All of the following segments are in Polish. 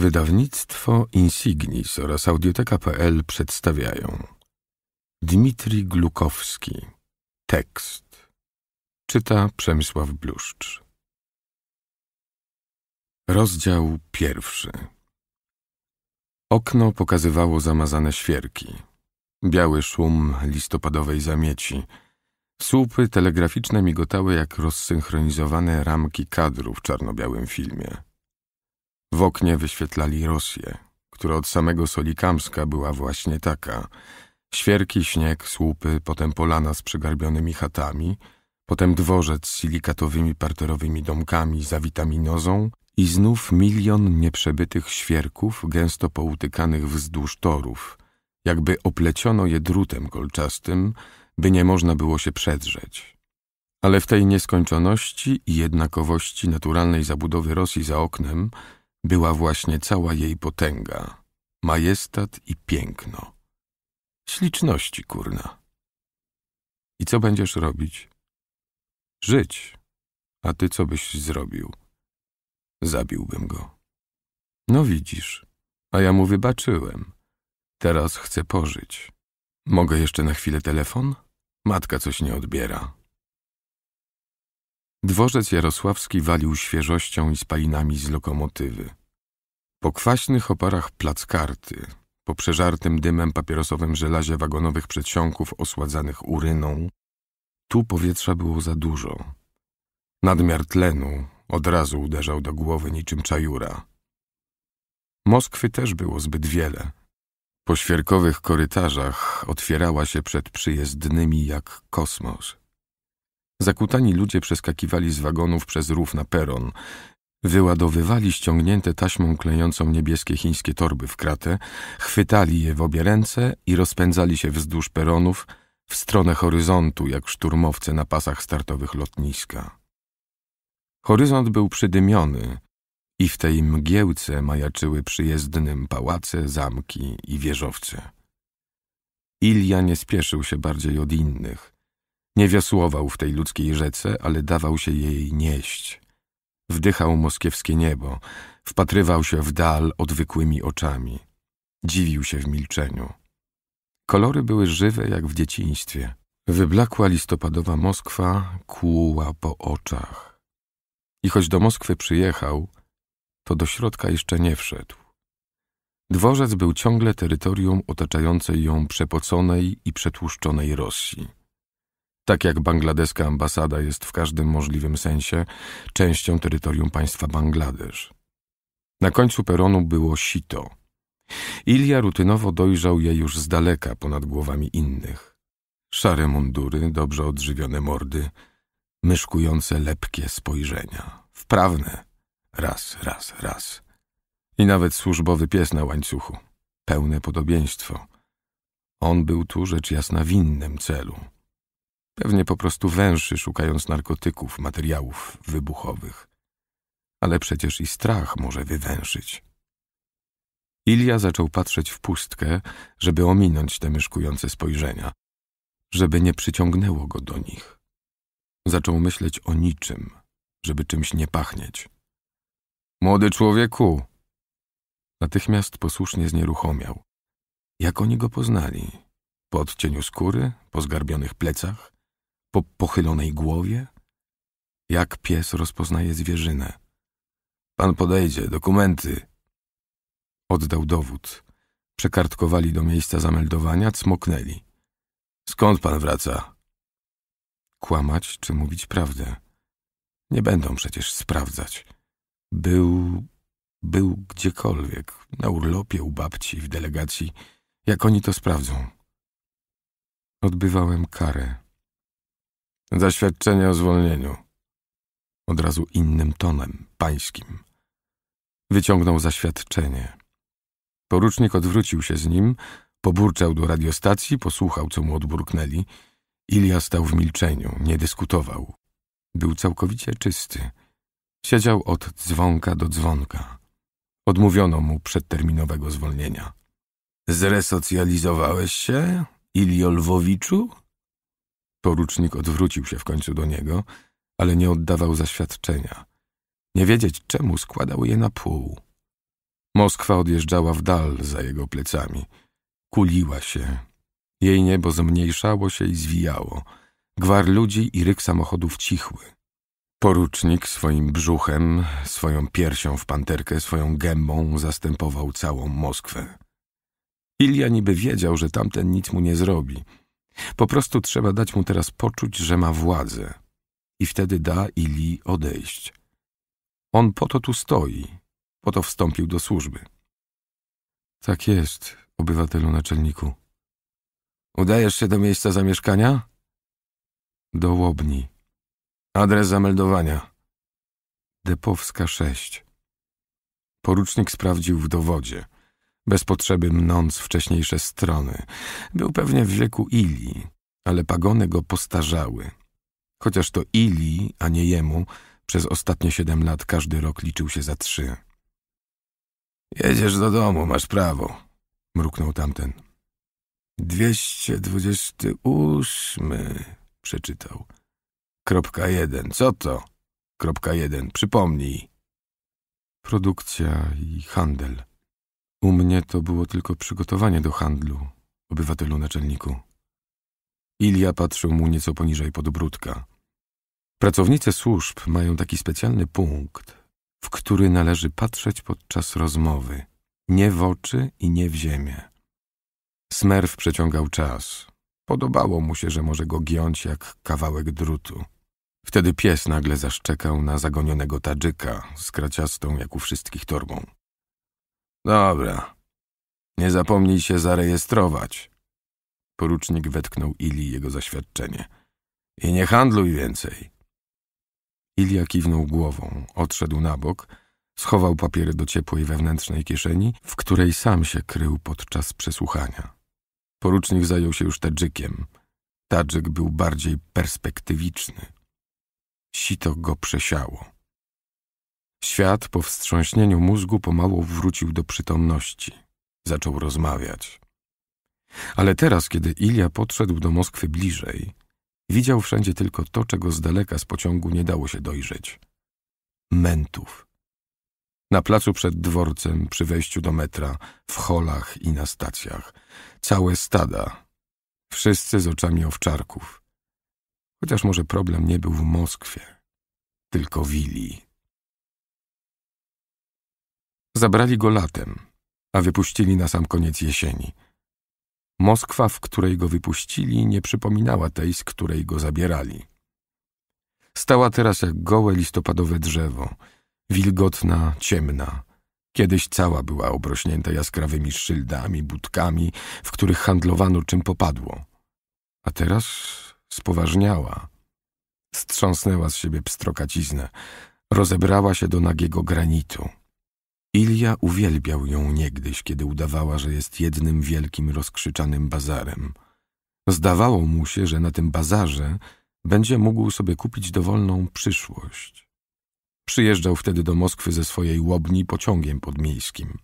Wydawnictwo Insignis oraz audioteka.pl przedstawiają Dmitri Glukowski Tekst Czyta Przemysław Bluszcz Rozdział pierwszy Okno pokazywało zamazane świerki, biały szum listopadowej zamieci, słupy telegraficzne migotały jak rozsynchronizowane ramki kadru w czarno-białym filmie. W oknie wyświetlali Rosję, która od samego Solikamska była właśnie taka. Świerki, śnieg, słupy, potem polana z przygarbionymi chatami, potem dworzec z silikatowymi parterowymi domkami za witaminozą i znów milion nieprzebytych świerków gęsto poutykanych wzdłuż torów, jakby opleciono je drutem kolczastym, by nie można było się przedrzeć. Ale w tej nieskończoności i jednakowości naturalnej zabudowy Rosji za oknem była właśnie cała jej potęga, majestat i piękno. Śliczności, kurna. I co będziesz robić? Żyć. A ty co byś zrobił? Zabiłbym go. No widzisz, a ja mu wybaczyłem. Teraz chcę pożyć. Mogę jeszcze na chwilę telefon? Matka coś nie odbiera. Dworzec Jarosławski walił świeżością i spalinami z lokomotywy. Po kwaśnych oparach plac karty, po przeżartym dymem papierosowym żelazie wagonowych przedsionków osładzanych uryną, tu powietrza było za dużo. Nadmiar tlenu od razu uderzał do głowy niczym czajura. Moskwy też było zbyt wiele. Po świerkowych korytarzach otwierała się przed przyjezdnymi jak kosmos. Zakutani ludzie przeskakiwali z wagonów przez rów na peron. Wyładowywali ściągnięte taśmą klejącą niebieskie chińskie torby w kratę, chwytali je w obie ręce i rozpędzali się wzdłuż peronów w stronę horyzontu, jak szturmowce na pasach startowych lotniska. Horyzont był przydymiony i w tej mgiełce majaczyły przyjezdnym pałace, zamki i wieżowce. Ilia nie spieszył się bardziej od innych – nie wiosłował w tej ludzkiej rzece, ale dawał się jej nieść. Wdychał moskiewskie niebo, wpatrywał się w dal odwykłymi oczami. Dziwił się w milczeniu. Kolory były żywe jak w dzieciństwie. Wyblakła listopadowa Moskwa kłuła po oczach. I choć do Moskwy przyjechał, to do środka jeszcze nie wszedł. Dworzec był ciągle terytorium otaczającej ją przepoconej i przetłuszczonej Rosji. Tak jak bangladeska ambasada jest w każdym możliwym sensie częścią terytorium państwa Bangladesz. Na końcu peronu było sito. Ilia rutynowo dojrzał je już z daleka ponad głowami innych. Szare mundury, dobrze odżywione mordy, myszkujące lepkie spojrzenia. Wprawne. Raz, raz, raz. I nawet służbowy pies na łańcuchu. Pełne podobieństwo. On był tu rzecz jasna w innym celu. Pewnie po prostu węszy, szukając narkotyków, materiałów wybuchowych. Ale przecież i strach może wywęszyć. Ilia zaczął patrzeć w pustkę, żeby ominąć te myszkujące spojrzenia, żeby nie przyciągnęło go do nich. Zaczął myśleć o niczym, żeby czymś nie pachnieć. Młody człowieku! Natychmiast posłusznie znieruchomiał. Jak oni go poznali? Po odcieniu skóry, po zgarbionych plecach, po pochylonej głowie? Jak pies rozpoznaje zwierzynę? Pan podejdzie, dokumenty. Oddał dowód. Przekartkowali do miejsca zameldowania, cmoknęli. Skąd pan wraca? Kłamać czy mówić prawdę? Nie będą przecież sprawdzać. Był... był gdziekolwiek. Na urlopie, u babci, w delegacji. Jak oni to sprawdzą? Odbywałem karę Zaświadczenie o zwolnieniu. Od razu innym tonem, pańskim. Wyciągnął zaświadczenie. Porucznik odwrócił się z nim, poburczał do radiostacji, posłuchał, co mu odburknęli. Ilia stał w milczeniu, nie dyskutował. Był całkowicie czysty. Siedział od dzwonka do dzwonka. Odmówiono mu przedterminowego zwolnienia. Zresocjalizowałeś się, Ilio Lwowiczu? Porucznik odwrócił się w końcu do niego, ale nie oddawał zaświadczenia. Nie wiedzieć czemu składał je na pół. Moskwa odjeżdżała w dal za jego plecami. Kuliła się. Jej niebo zmniejszało się i zwijało. Gwar ludzi i ryk samochodów cichły. Porucznik swoim brzuchem, swoją piersią w panterkę, swoją gębą zastępował całą Moskwę. Ilia niby wiedział, że tamten nic mu nie zrobi – po prostu trzeba dać mu teraz poczuć, że ma władzę. I wtedy da Ili odejść. On po to tu stoi. Po to wstąpił do służby. Tak jest, obywatelu naczelniku. Udajesz się do miejsca zamieszkania? Do Łobni. Adres zameldowania. Depowska 6. Porucznik sprawdził w dowodzie bez potrzeby mnąc wcześniejsze strony. Był pewnie w wieku Ili, ale pagony go postarzały. Chociaż to Ili, a nie jemu, przez ostatnie siedem lat każdy rok liczył się za trzy. Jedziesz do domu, masz prawo, mruknął tamten. Dwieście dwudziesty ósmy, przeczytał. Kropka jeden, co to? Kropka jeden, przypomnij. Produkcja i handel. U mnie to było tylko przygotowanie do handlu, obywatelu naczelniku. Ilia patrzył mu nieco poniżej podbródka. Pracownice służb mają taki specjalny punkt, w który należy patrzeć podczas rozmowy, nie w oczy i nie w ziemię. Smerw przeciągał czas. Podobało mu się, że może go giąć jak kawałek drutu. Wtedy pies nagle zaszczekał na zagonionego tadżyka z kraciastą jak u wszystkich torbą. Dobra. Nie zapomnij się zarejestrować. Porucznik wetknął Ili jego zaświadczenie. I nie handluj więcej. Ilia kiwnął głową, odszedł na bok, schował papiery do ciepłej wewnętrznej kieszeni, w której sam się krył podczas przesłuchania. Porucznik zajął się już Tadżykiem. Tadżyk był bardziej perspektywiczny. Sito go przesiało. Świat po wstrząśnieniu mózgu pomału wrócił do przytomności. Zaczął rozmawiać. Ale teraz, kiedy Ilia podszedł do Moskwy bliżej, widział wszędzie tylko to, czego z daleka z pociągu nie dało się dojrzeć. Mentów. Na placu przed dworcem, przy wejściu do metra, w holach i na stacjach. Całe stada. Wszyscy z oczami owczarków. Chociaż może problem nie był w Moskwie, tylko w Ilii. Zabrali go latem, a wypuścili na sam koniec jesieni. Moskwa, w której go wypuścili, nie przypominała tej, z której go zabierali. Stała teraz jak gołe listopadowe drzewo, wilgotna, ciemna. Kiedyś cała była obrośnięta jaskrawymi szyldami, budkami, w których handlowano czym popadło. A teraz spoważniała. Strząsnęła z siebie pstrokaciznę, rozebrała się do nagiego granitu. Ilia uwielbiał ją niegdyś, kiedy udawała, że jest jednym wielkim rozkrzyczanym bazarem. Zdawało mu się, że na tym bazarze będzie mógł sobie kupić dowolną przyszłość. Przyjeżdżał wtedy do Moskwy ze swojej łobni pociągiem podmiejskim.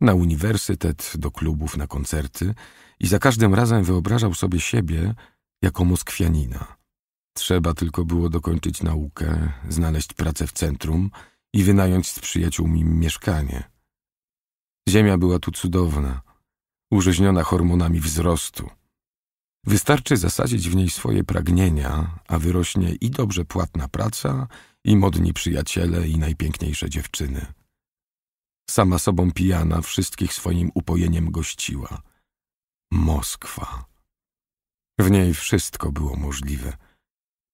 Na uniwersytet, do klubów, na koncerty i za każdym razem wyobrażał sobie siebie jako moskwianina. Trzeba tylko było dokończyć naukę, znaleźć pracę w centrum – i wynająć z przyjaciółmi mieszkanie. Ziemia była tu cudowna, użyźniona hormonami wzrostu. Wystarczy zasadzić w niej swoje pragnienia, a wyrośnie i dobrze płatna praca, i modni przyjaciele, i najpiękniejsze dziewczyny. Sama sobą pijana, wszystkich swoim upojeniem gościła. Moskwa. W niej wszystko było możliwe –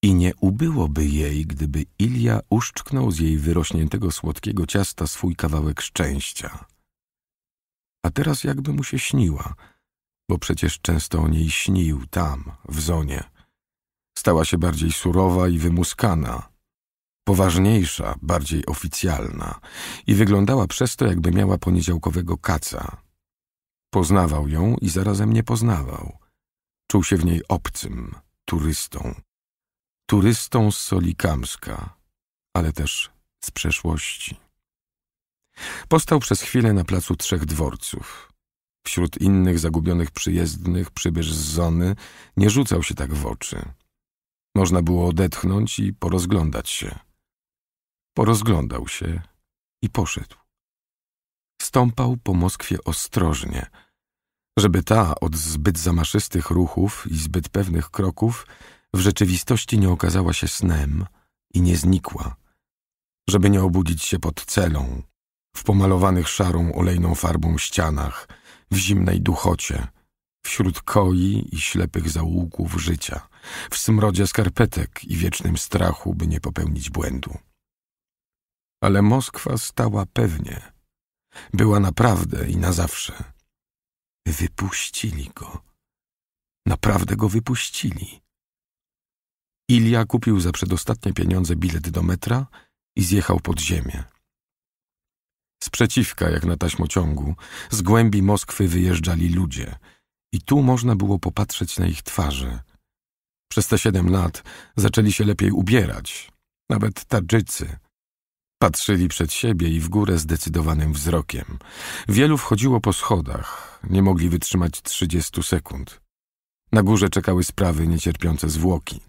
i nie ubyłoby jej, gdyby Ilia uszczknął z jej wyrośniętego słodkiego ciasta swój kawałek szczęścia. A teraz jakby mu się śniła, bo przecież często o niej śnił tam, w zonie. Stała się bardziej surowa i wymuskana, poważniejsza, bardziej oficjalna i wyglądała przez to, jakby miała poniedziałkowego kaca. Poznawał ją i zarazem nie poznawał. Czuł się w niej obcym, turystą turystą z Solikamska, ale też z przeszłości. Postał przez chwilę na placu Trzech Dworców. Wśród innych zagubionych przyjezdnych przybysz z Zony nie rzucał się tak w oczy. Można było odetchnąć i porozglądać się. Porozglądał się i poszedł. Stąpał po Moskwie ostrożnie, żeby ta od zbyt zamaszystych ruchów i zbyt pewnych kroków w rzeczywistości nie okazała się snem i nie znikła, żeby nie obudzić się pod celą, w pomalowanych szarą olejną farbą ścianach, w zimnej duchocie, wśród koi i ślepych zaułków życia, w smrodzie skarpetek i wiecznym strachu, by nie popełnić błędu. Ale Moskwa stała pewnie. Była naprawdę i na zawsze. Wypuścili go. Naprawdę go wypuścili. Ilia kupił za przedostatnie pieniądze bilet do metra i zjechał pod ziemię. Sprzeciwka, jak na taśmociągu, z głębi Moskwy wyjeżdżali ludzie i tu można było popatrzeć na ich twarze. Przez te siedem lat zaczęli się lepiej ubierać, nawet Tadżycy. Patrzyli przed siebie i w górę zdecydowanym wzrokiem. Wielu wchodziło po schodach, nie mogli wytrzymać trzydziestu sekund. Na górze czekały sprawy niecierpiące zwłoki.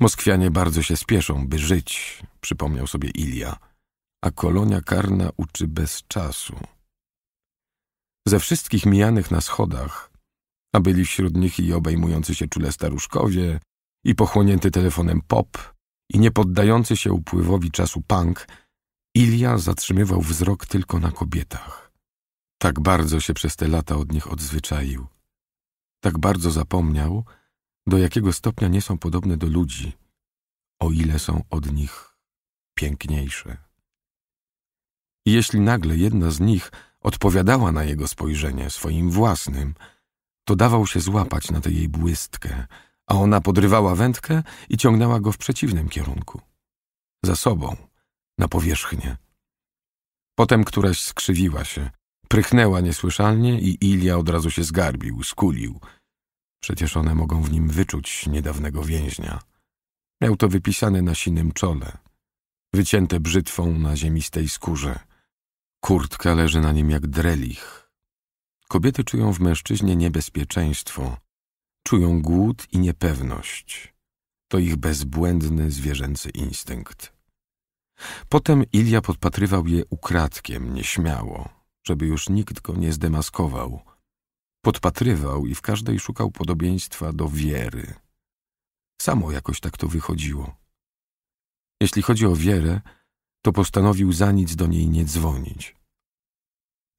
Moskwianie bardzo się spieszą, by żyć, przypomniał sobie Ilia, a kolonia karna uczy bez czasu. Ze wszystkich mijanych na schodach, a byli wśród nich i obejmujący się czule staruszkowie, i pochłonięty telefonem pop, i niepoddający się upływowi czasu punk, Ilia zatrzymywał wzrok tylko na kobietach. Tak bardzo się przez te lata od nich odzwyczaił. Tak bardzo zapomniał, do jakiego stopnia nie są podobne do ludzi, o ile są od nich piękniejsze. I jeśli nagle jedna z nich odpowiadała na jego spojrzenie swoim własnym, to dawał się złapać na tę jej błystkę, a ona podrywała wędkę i ciągnęła go w przeciwnym kierunku. Za sobą, na powierzchnię. Potem któraś skrzywiła się, prychnęła niesłyszalnie i Ilia od razu się zgarbił, skulił – Przecież one mogą w nim wyczuć niedawnego więźnia. Miał to wypisane na sinym czole, wycięte brzytwą na ziemistej skórze. Kurtka leży na nim jak drelich. Kobiety czują w mężczyźnie niebezpieczeństwo, czują głód i niepewność. To ich bezbłędny zwierzęcy instynkt. Potem Ilia podpatrywał je ukradkiem, nieśmiało, żeby już nikt go nie zdemaskował – Podpatrywał i w każdej szukał podobieństwa do wiery. Samo jakoś tak to wychodziło. Jeśli chodzi o wierę, to postanowił za nic do niej nie dzwonić.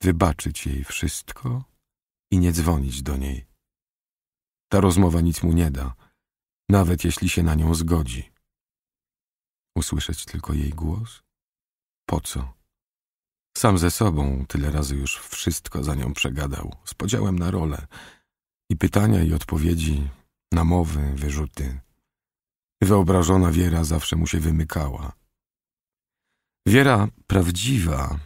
Wybaczyć jej wszystko i nie dzwonić do niej. Ta rozmowa nic mu nie da, nawet jeśli się na nią zgodzi. Usłyszeć tylko jej głos? Po co? Sam ze sobą tyle razy już wszystko za nią przegadał, z podziałem na role. I pytania, i odpowiedzi, namowy, wyrzuty. Wyobrażona Wiera zawsze mu się wymykała. Wiera prawdziwa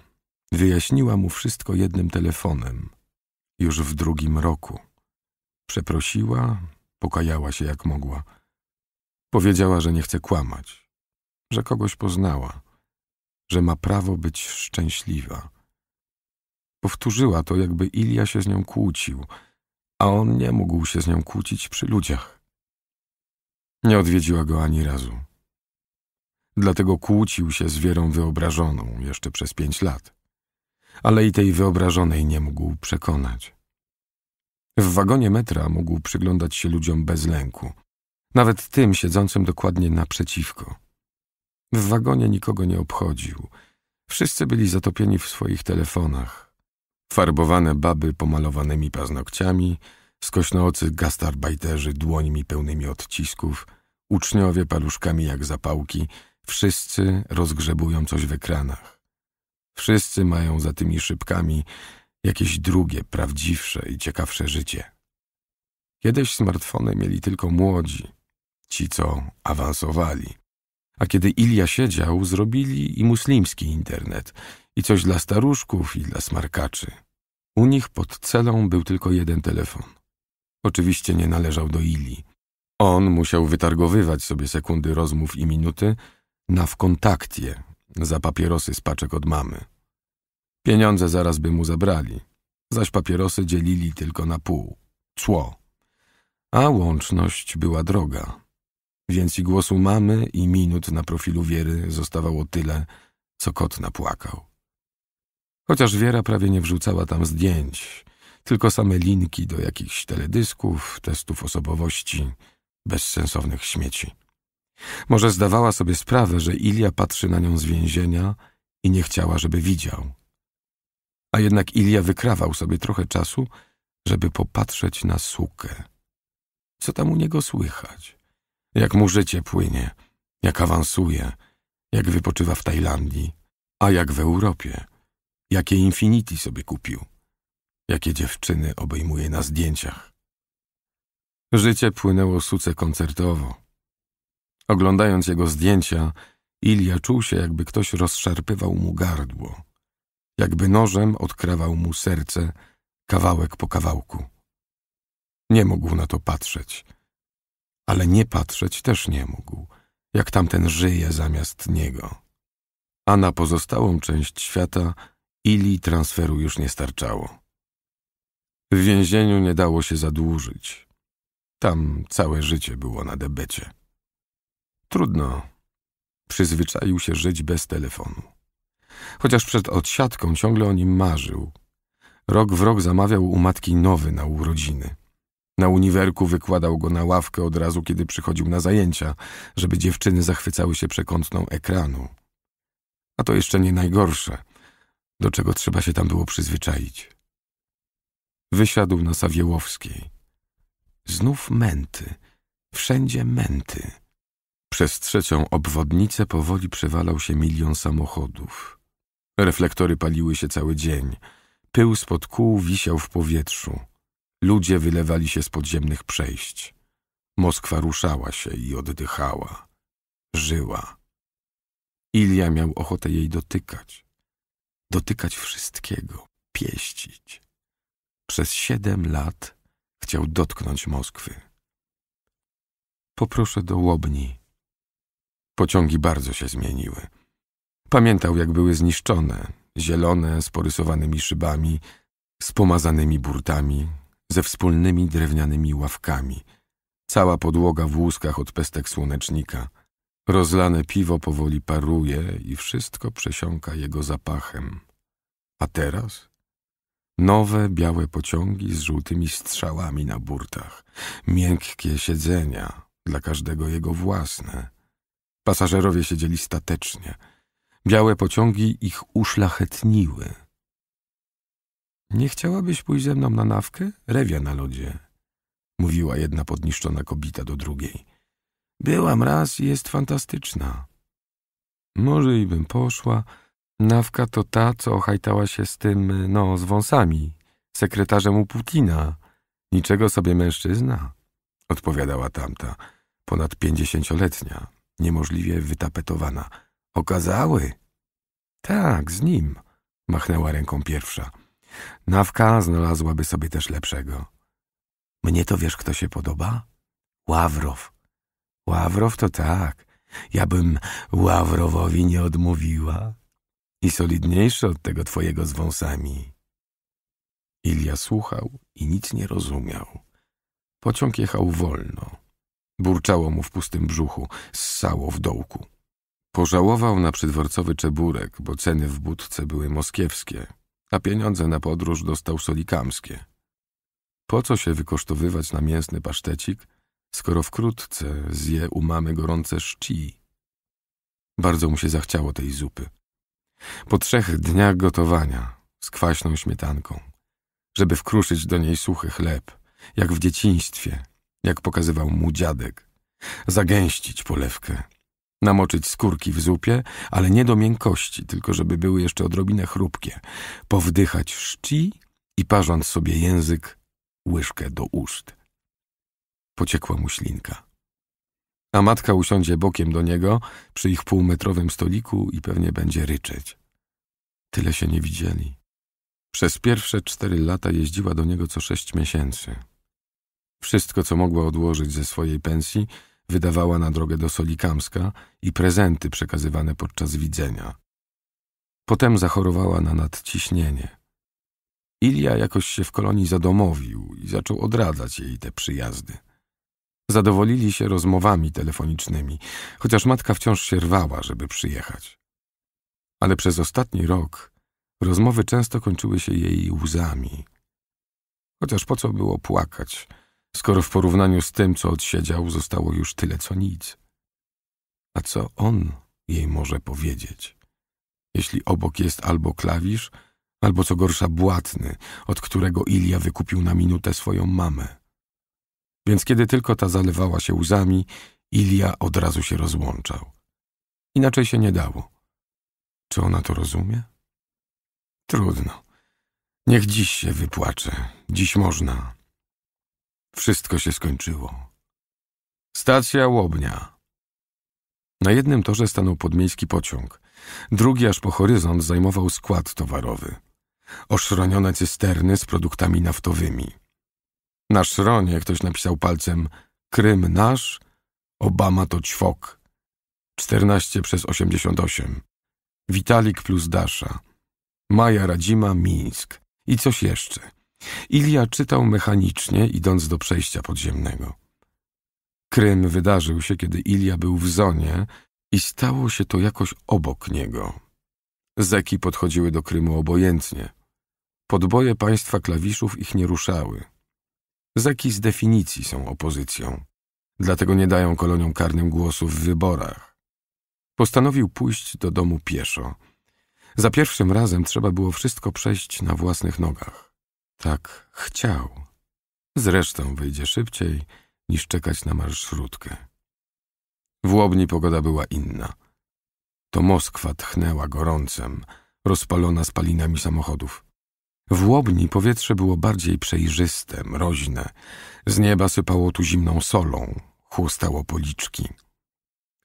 wyjaśniła mu wszystko jednym telefonem, już w drugim roku. Przeprosiła, pokajała się jak mogła. Powiedziała, że nie chce kłamać, że kogoś poznała że ma prawo być szczęśliwa. Powtórzyła to, jakby Ilia się z nią kłócił, a on nie mógł się z nią kłócić przy ludziach. Nie odwiedziła go ani razu. Dlatego kłócił się z wierą wyobrażoną jeszcze przez pięć lat. Ale i tej wyobrażonej nie mógł przekonać. W wagonie metra mógł przyglądać się ludziom bez lęku, nawet tym siedzącym dokładnie naprzeciwko. W wagonie nikogo nie obchodził. Wszyscy byli zatopieni w swoich telefonach. Farbowane baby pomalowanymi paznokciami, skośnoocy gastarbajterzy dłońmi pełnymi odcisków, uczniowie paluszkami jak zapałki, wszyscy rozgrzebują coś w ekranach. Wszyscy mają za tymi szybkami jakieś drugie, prawdziwsze i ciekawsze życie. Kiedyś smartfony mieli tylko młodzi, ci co awansowali. A kiedy Ilia siedział, zrobili i muslimski internet, i coś dla staruszków, i dla smarkaczy. U nich pod celą był tylko jeden telefon. Oczywiście nie należał do Ili. On musiał wytargowywać sobie sekundy rozmów i minuty na wkontakcie za papierosy z paczek od mamy. Pieniądze zaraz by mu zabrali, zaś papierosy dzielili tylko na pół, cło. A łączność była droga. Więc i głosu mamy, i minut na profilu Wiery zostawało tyle, co kot napłakał. Chociaż Wiera prawie nie wrzucała tam zdjęć, tylko same linki do jakichś teledysków, testów osobowości, bezsensownych śmieci. Może zdawała sobie sprawę, że Ilia patrzy na nią z więzienia i nie chciała, żeby widział. A jednak Ilia wykrawał sobie trochę czasu, żeby popatrzeć na sukę. Co tam u niego słychać? jak mu życie płynie, jak awansuje, jak wypoczywa w Tajlandii, a jak w Europie, jakie Infinity sobie kupił, jakie dziewczyny obejmuje na zdjęciach. Życie płynęło suce koncertowo. Oglądając jego zdjęcia, Ilia czuł się, jakby ktoś rozszarpywał mu gardło, jakby nożem odkrawał mu serce kawałek po kawałku. Nie mógł na to patrzeć – ale nie patrzeć też nie mógł, jak tamten żyje zamiast niego. A na pozostałą część świata Ili transferu już nie starczało. W więzieniu nie dało się zadłużyć. Tam całe życie było na debecie. Trudno. Przyzwyczaił się żyć bez telefonu. Chociaż przed odsiadką ciągle o nim marzył. Rok w rok zamawiał u matki nowy na urodziny. Na uniwerku wykładał go na ławkę od razu, kiedy przychodził na zajęcia, żeby dziewczyny zachwycały się przekątną ekranu. A to jeszcze nie najgorsze, do czego trzeba się tam było przyzwyczaić. Wysiadł na Sawiełowskiej. Znów męty, wszędzie męty. Przez trzecią obwodnicę powoli przewalał się milion samochodów. Reflektory paliły się cały dzień. Pył spod kół wisiał w powietrzu. Ludzie wylewali się z podziemnych przejść. Moskwa ruszała się i oddychała. Żyła. Ilia miał ochotę jej dotykać. Dotykać wszystkiego, pieścić. Przez siedem lat chciał dotknąć Moskwy. Poproszę do Łobni. Pociągi bardzo się zmieniły. Pamiętał, jak były zniszczone, zielone, z porysowanymi szybami, z pomazanymi burtami, ze wspólnymi drewnianymi ławkami, cała podłoga w łuskach od pestek słonecznika. Rozlane piwo powoli paruje i wszystko przesiąka jego zapachem. A teraz? Nowe, białe pociągi z żółtymi strzałami na burtach. Miękkie siedzenia, dla każdego jego własne. Pasażerowie siedzieli statecznie. Białe pociągi ich uszlachetniły. Nie chciałabyś pójść ze mną na nawkę? Rewia na lodzie. Mówiła jedna podniszczona kobita do drugiej. Byłam raz i jest fantastyczna. Może i bym poszła. Nawka to ta, co ochajtała się z tym, no, z wąsami. Sekretarzem u Putina. Niczego sobie mężczyzna. Odpowiadała tamta, ponad pięćdziesięcioletnia, niemożliwie wytapetowana. Okazały. Tak, z nim. Machnęła ręką pierwsza. Nawka znalazłaby sobie też lepszego. Mnie to wiesz, kto się podoba? Ławrow. Ławrow to tak. Ja bym Ławrowowi nie odmówiła. I solidniejszy od tego twojego z wąsami. Ilia słuchał i nic nie rozumiał. Pociąg jechał wolno. Burczało mu w pustym brzuchu, ssało w dołku. Pożałował na przydworcowy czeburek, bo ceny w budce były moskiewskie a pieniądze na podróż dostał solikamskie. Po co się wykosztowywać na mięsny pasztecik, skoro wkrótce zje u mamy gorące szci? Bardzo mu się zachciało tej zupy. Po trzech dniach gotowania z kwaśną śmietanką, żeby wkruszyć do niej suchy chleb, jak w dzieciństwie, jak pokazywał mu dziadek, zagęścić polewkę, Namoczyć skórki w zupie, ale nie do miękkości, tylko żeby były jeszcze odrobinę chrupkie. Powdychać szci i parząc sobie język, łyżkę do ust. Pociekła mu ślinka. A matka usiądzie bokiem do niego przy ich półmetrowym stoliku i pewnie będzie ryczeć. Tyle się nie widzieli. Przez pierwsze cztery lata jeździła do niego co sześć miesięcy. Wszystko, co mogła odłożyć ze swojej pensji – wydawała na drogę do Solikamska i prezenty przekazywane podczas widzenia. Potem zachorowała na nadciśnienie. Ilia jakoś się w kolonii zadomowił i zaczął odradzać jej te przyjazdy. Zadowolili się rozmowami telefonicznymi, chociaż matka wciąż się rwała, żeby przyjechać. Ale przez ostatni rok rozmowy często kończyły się jej łzami. Chociaż po co było płakać – skoro w porównaniu z tym, co odsiedział, zostało już tyle co nic. A co on jej może powiedzieć, jeśli obok jest albo klawisz, albo co gorsza błatny, od którego Ilia wykupił na minutę swoją mamę. Więc kiedy tylko ta zalewała się łzami, Ilia od razu się rozłączał. Inaczej się nie dało. Czy ona to rozumie? Trudno. Niech dziś się wypłacze. Dziś można. Wszystko się skończyło. Stacja Łobnia. Na jednym torze stanął podmiejski pociąg. Drugi aż po horyzont zajmował skład towarowy. Oszronione cysterny z produktami naftowymi. Na szronie ktoś napisał palcem Krym nasz, Obama to ćwok. 14 przez 88. Witalik plus Dasza. Maja Radzima, Mińsk. I coś jeszcze. Ilia czytał mechanicznie, idąc do przejścia podziemnego. Krym wydarzył się, kiedy Ilia był w zonie i stało się to jakoś obok niego. Zeki podchodziły do Krymu obojętnie. Podboje państwa klawiszów ich nie ruszały. Zeki z definicji są opozycją, dlatego nie dają koloniom karnym głosu w wyborach. Postanowił pójść do domu pieszo. Za pierwszym razem trzeba było wszystko przejść na własnych nogach. Tak chciał. Zresztą wyjdzie szybciej niż czekać na marszrutkę. W Łobni pogoda była inna. To Moskwa tchnęła gorącem, rozpalona spalinami samochodów. W Łobni powietrze było bardziej przejrzyste, mroźne. Z nieba sypało tu zimną solą, chłostało policzki.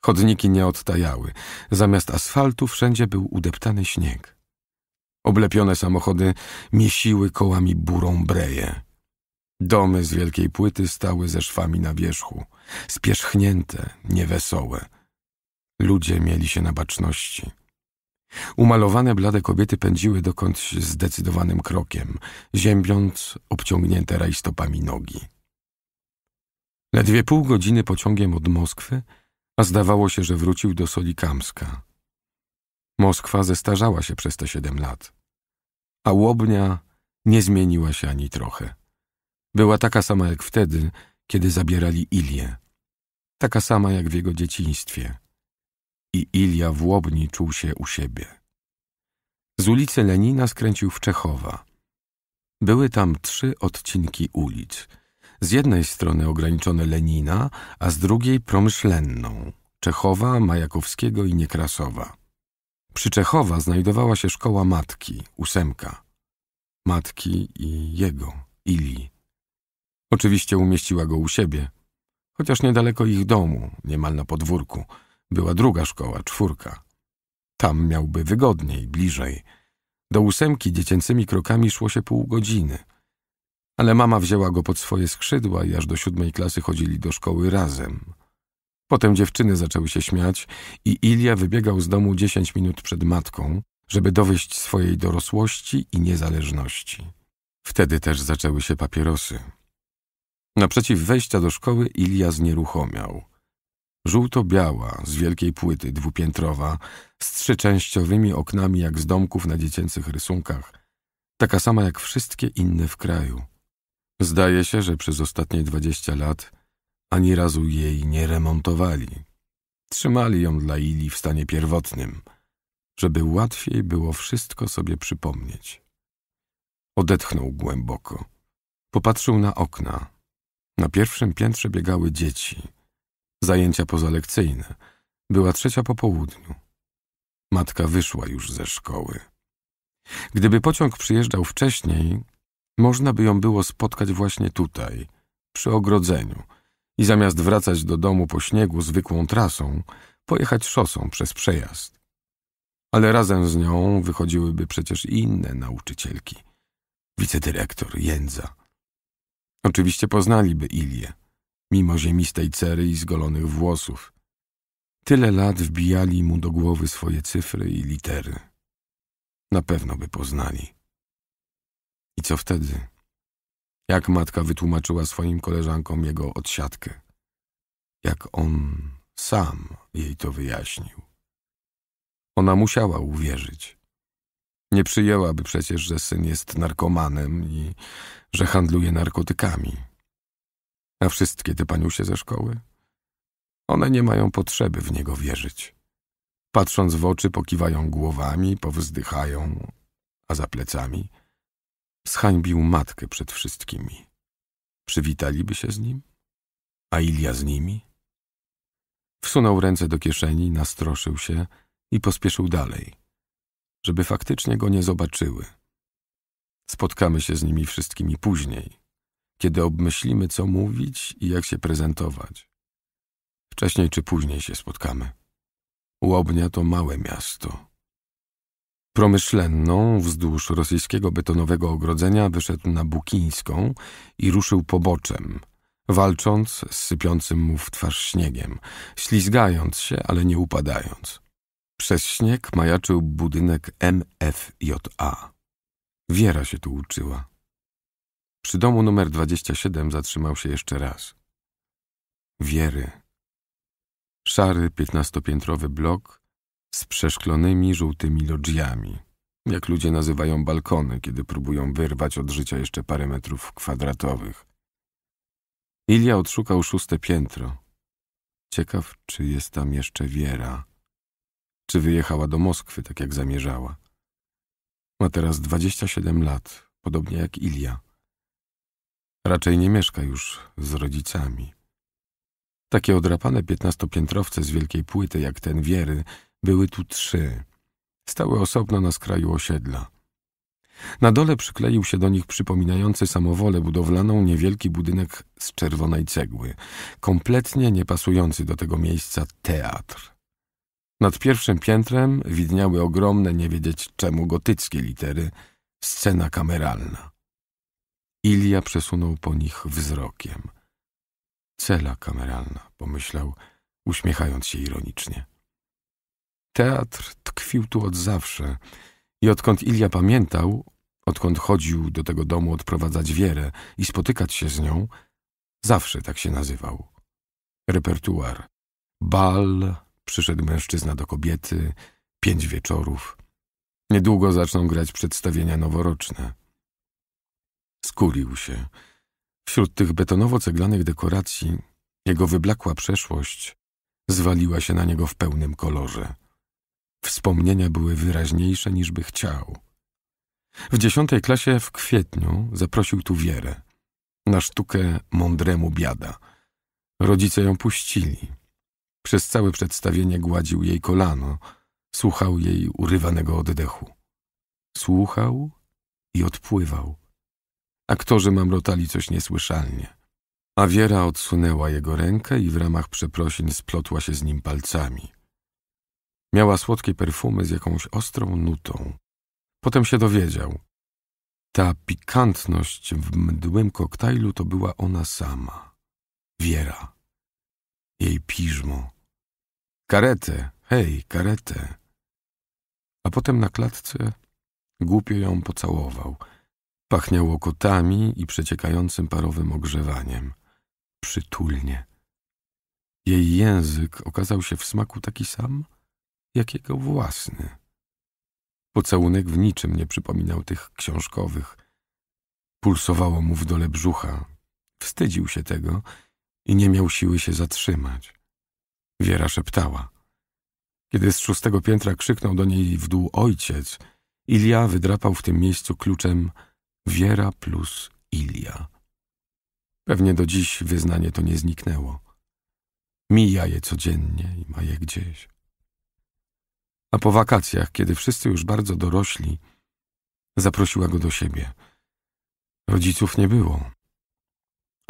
Chodniki nie odtajały. Zamiast asfaltu wszędzie był udeptany śnieg. Oblepione samochody miesiły kołami burą breje. Domy z wielkiej płyty stały ze szwami na wierzchu, spierzchnięte, niewesołe. Ludzie mieli się na baczności. Umalowane blade kobiety pędziły dokądś zdecydowanym krokiem, ziębiąc obciągnięte rajstopami nogi. Ledwie pół godziny pociągiem od Moskwy, a zdawało się, że wrócił do Solikamska. Moskwa zestarzała się przez te siedem lat a łobnia nie zmieniła się ani trochę. Była taka sama jak wtedy, kiedy zabierali Ilię. Taka sama jak w jego dzieciństwie. I Ilia w łobni czuł się u siebie. Z ulicy Lenina skręcił w Czechowa. Były tam trzy odcinki ulic. Z jednej strony ograniczone Lenina, a z drugiej promyślenną. Czechowa, Majakowskiego i Niekrasowa. Przy Czechowa znajdowała się szkoła matki, ósemka. Matki i jego, Ili. Oczywiście umieściła go u siebie, chociaż niedaleko ich domu, niemal na podwórku, była druga szkoła, czwórka. Tam miałby wygodniej, bliżej. Do ósemki dziecięcymi krokami szło się pół godziny. Ale mama wzięła go pod swoje skrzydła i aż do siódmej klasy chodzili do szkoły razem – Potem dziewczyny zaczęły się śmiać i Ilia wybiegał z domu dziesięć minut przed matką, żeby dowieść swojej dorosłości i niezależności. Wtedy też zaczęły się papierosy. Naprzeciw wejścia do szkoły Ilia znieruchomiał. Żółto-biała, z wielkiej płyty, dwupiętrowa, z trzyczęściowymi oknami jak z domków na dziecięcych rysunkach, taka sama jak wszystkie inne w kraju. Zdaje się, że przez ostatnie dwadzieścia lat – ani razu jej nie remontowali. Trzymali ją dla Ili w stanie pierwotnym, żeby łatwiej było wszystko sobie przypomnieć. Odetchnął głęboko. Popatrzył na okna. Na pierwszym piętrze biegały dzieci. Zajęcia pozalekcyjne. Była trzecia po południu. Matka wyszła już ze szkoły. Gdyby pociąg przyjeżdżał wcześniej, można by ją było spotkać właśnie tutaj, przy ogrodzeniu – i zamiast wracać do domu po śniegu zwykłą trasą, pojechać szosą przez przejazd. Ale razem z nią wychodziłyby przecież i inne nauczycielki. Wicedyrektor, Jędza. Oczywiście poznaliby Ilię, mimo ziemistej cery i zgolonych włosów. Tyle lat wbijali mu do głowy swoje cyfry i litery. Na pewno by poznali. I co wtedy? Jak matka wytłumaczyła swoim koleżankom jego odsiadkę. Jak on sam jej to wyjaśnił. Ona musiała uwierzyć. Nie przyjęłaby przecież, że syn jest narkomanem i że handluje narkotykami. A wszystkie te paniusie ze szkoły? One nie mają potrzeby w niego wierzyć. Patrząc w oczy, pokiwają głowami, powzdychają, a za plecami – Zhańbił matkę przed wszystkimi. Przywitaliby się z nim? A Ilia z nimi? Wsunął ręce do kieszeni, nastroszył się i pospieszył dalej, żeby faktycznie go nie zobaczyły. Spotkamy się z nimi wszystkimi później, kiedy obmyślimy, co mówić i jak się prezentować. Wcześniej czy później się spotkamy. Łobnia to małe miasto. Promyślenną wzdłuż rosyjskiego betonowego ogrodzenia wyszedł na Bukińską i ruszył poboczem, walcząc z sypiącym mu w twarz śniegiem, ślizgając się, ale nie upadając. Przez śnieg majaczył budynek MFJA. Wiera się tu uczyła. Przy domu numer 27 zatrzymał się jeszcze raz. Wiery. Szary, piętnastopiętrowy blok z przeszklonymi żółtymi lodżiami, jak ludzie nazywają balkony, kiedy próbują wyrwać od życia jeszcze parę metrów kwadratowych. Ilia odszukał szóste piętro. Ciekaw, czy jest tam jeszcze Wiera. Czy wyjechała do Moskwy, tak jak zamierzała. Ma teraz 27 lat, podobnie jak Ilia. Raczej nie mieszka już z rodzicami. Takie odrapane piętnastopiętrowce z wielkiej płyty, jak ten Wiery, były tu trzy. Stały osobno na skraju osiedla. Na dole przykleił się do nich przypominający samowolę budowlaną niewielki budynek z czerwonej cegły, kompletnie niepasujący do tego miejsca teatr. Nad pierwszym piętrem widniały ogromne, nie wiedzieć czemu, gotyckie litery scena kameralna. Ilia przesunął po nich wzrokiem. Cela kameralna, pomyślał, uśmiechając się ironicznie. Teatr tkwił tu od zawsze i odkąd Ilia pamiętał, odkąd chodził do tego domu odprowadzać wierę i spotykać się z nią, zawsze tak się nazywał. Repertuar. Bal, przyszedł mężczyzna do kobiety, pięć wieczorów. Niedługo zaczną grać przedstawienia noworoczne. Skurił się. Wśród tych betonowo-ceglanych dekoracji jego wyblakła przeszłość zwaliła się na niego w pełnym kolorze. Wspomnienia były wyraźniejsze niż by chciał. W dziesiątej klasie w kwietniu zaprosił tu Wierę na sztukę mądremu biada. Rodzice ją puścili. Przez całe przedstawienie gładził jej kolano, słuchał jej urywanego oddechu. Słuchał i odpływał. Aktorzy mamrotali coś niesłyszalnie. A Wiera odsunęła jego rękę i w ramach przeprosin splotła się z nim palcami. Miała słodkie perfumy z jakąś ostrą nutą. Potem się dowiedział. Ta pikantność w mdłym koktajlu to była ona sama. Wiera. Jej piżmo. Karetę, hej, karetę. A potem na klatce głupio ją pocałował. Pachniało kotami i przeciekającym parowym ogrzewaniem. Przytulnie. Jej język okazał się w smaku taki sam, jak jego własny. Pocałunek w niczym nie przypominał tych książkowych. Pulsowało mu w dole brzucha. Wstydził się tego i nie miał siły się zatrzymać. Wiera szeptała. Kiedy z szóstego piętra krzyknął do niej w dół ojciec, Ilia wydrapał w tym miejscu kluczem Wiera plus Ilia. Pewnie do dziś wyznanie to nie zniknęło. Mija je codziennie i ma je gdzieś. A po wakacjach, kiedy wszyscy już bardzo dorośli, zaprosiła go do siebie. Rodziców nie było.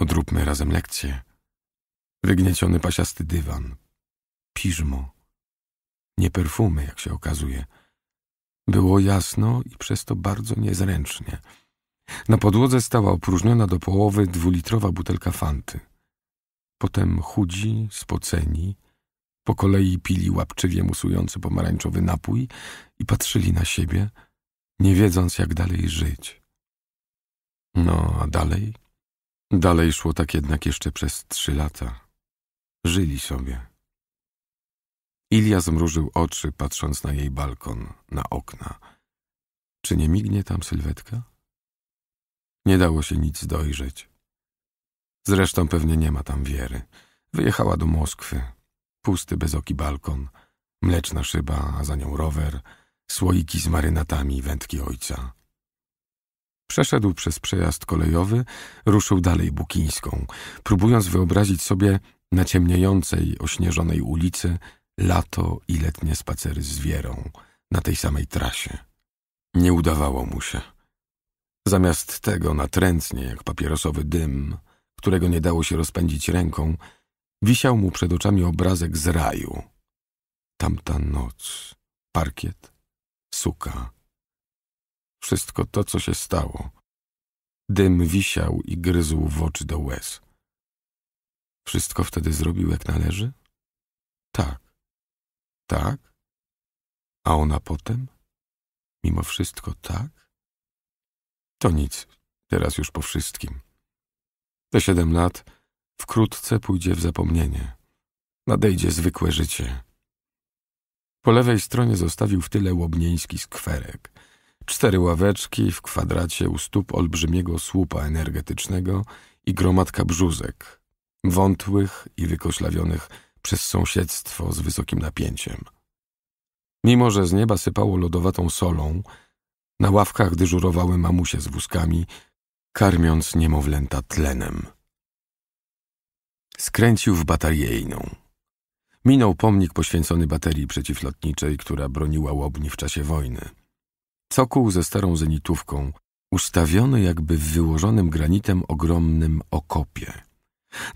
Odróbmy razem lekcję. Wygnieciony pasiasty dywan. Piżmo. Nie perfumy, jak się okazuje. Było jasno i przez to bardzo niezręcznie. Na podłodze stała opróżniona do połowy dwulitrowa butelka fanty. Potem chudzi, spoceni, po kolei pili łapczywie musujący pomarańczowy napój i patrzyli na siebie, nie wiedząc jak dalej żyć. No, a dalej? Dalej szło tak jednak jeszcze przez trzy lata. Żyli sobie. Ilia zmrużył oczy, patrząc na jej balkon, na okna. Czy nie mignie tam sylwetka? Nie dało się nic dojrzeć. Zresztą pewnie nie ma tam wiery. Wyjechała do Moskwy. Pusty, bezoki balkon, mleczna szyba, a za nią rower, słoiki z marynatami wędki ojca. Przeszedł przez przejazd kolejowy, ruszył dalej Bukińską, próbując wyobrazić sobie na ciemniejącej, ośnieżonej ulicy lato i letnie spacery z wierą na tej samej trasie. Nie udawało mu się. Zamiast tego natrętnie, jak papierosowy dym, którego nie dało się rozpędzić ręką, Wisiał mu przed oczami obrazek z raju. Tamta noc, parkiet, suka. Wszystko to, co się stało. Dym wisiał i gryzł w oczy do łez. Wszystko wtedy zrobił jak należy? Tak. Tak? A ona potem? Mimo wszystko tak? To nic, teraz już po wszystkim. Te siedem lat wkrótce pójdzie w zapomnienie. Nadejdzie zwykłe życie. Po lewej stronie zostawił w tyle łobnieński skwerek. Cztery ławeczki w kwadracie u stóp olbrzymiego słupa energetycznego i gromadka brzuzek, wątłych i wykoślawionych przez sąsiedztwo z wysokim napięciem. Mimo, że z nieba sypało lodowatą solą, na ławkach dyżurowały mamusie z wózkami, karmiąc niemowlęta tlenem. Skręcił w bataliejną. Minął pomnik poświęcony baterii przeciwlotniczej, która broniła łobni w czasie wojny. Cokół ze starą zenitówką, ustawiony jakby w wyłożonym granitem ogromnym okopie.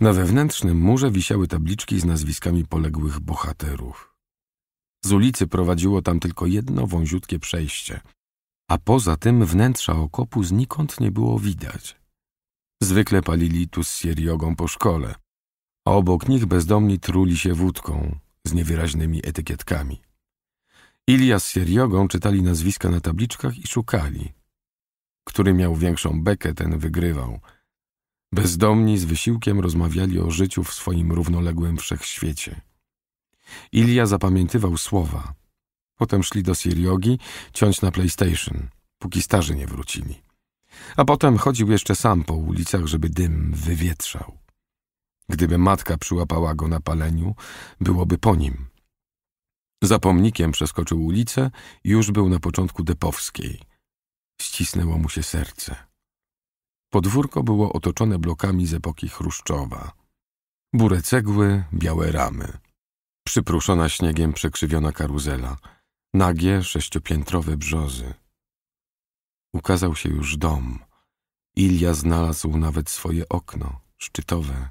Na wewnętrznym murze wisiały tabliczki z nazwiskami poległych bohaterów. Z ulicy prowadziło tam tylko jedno wąziutkie przejście, a poza tym wnętrza okopu znikąd nie było widać. Zwykle palili tu z Siriogą po szkole, a obok nich bezdomni truli się wódką z niewyraźnymi etykietkami. Ilia z Seriogą czytali nazwiska na tabliczkach i szukali. Który miał większą bekę, ten wygrywał. Bezdomni z wysiłkiem rozmawiali o życiu w swoim równoległym wszechświecie. Ilia zapamiętywał słowa. Potem szli do Siriogi ciąć na PlayStation, póki starzy nie wrócili. A potem chodził jeszcze sam po ulicach, żeby dym wywietrzał. Gdyby matka przyłapała go na paleniu, byłoby po nim. Za pomnikiem przeskoczył ulicę i już był na początku Depowskiej. Ścisnęło mu się serce. Podwórko było otoczone blokami z epoki Chruszczowa. Burę cegły, białe ramy. Przypruszona śniegiem przekrzywiona karuzela. Nagie, sześciopiętrowe brzozy. Ukazał się już dom. Ilja znalazł nawet swoje okno, szczytowe,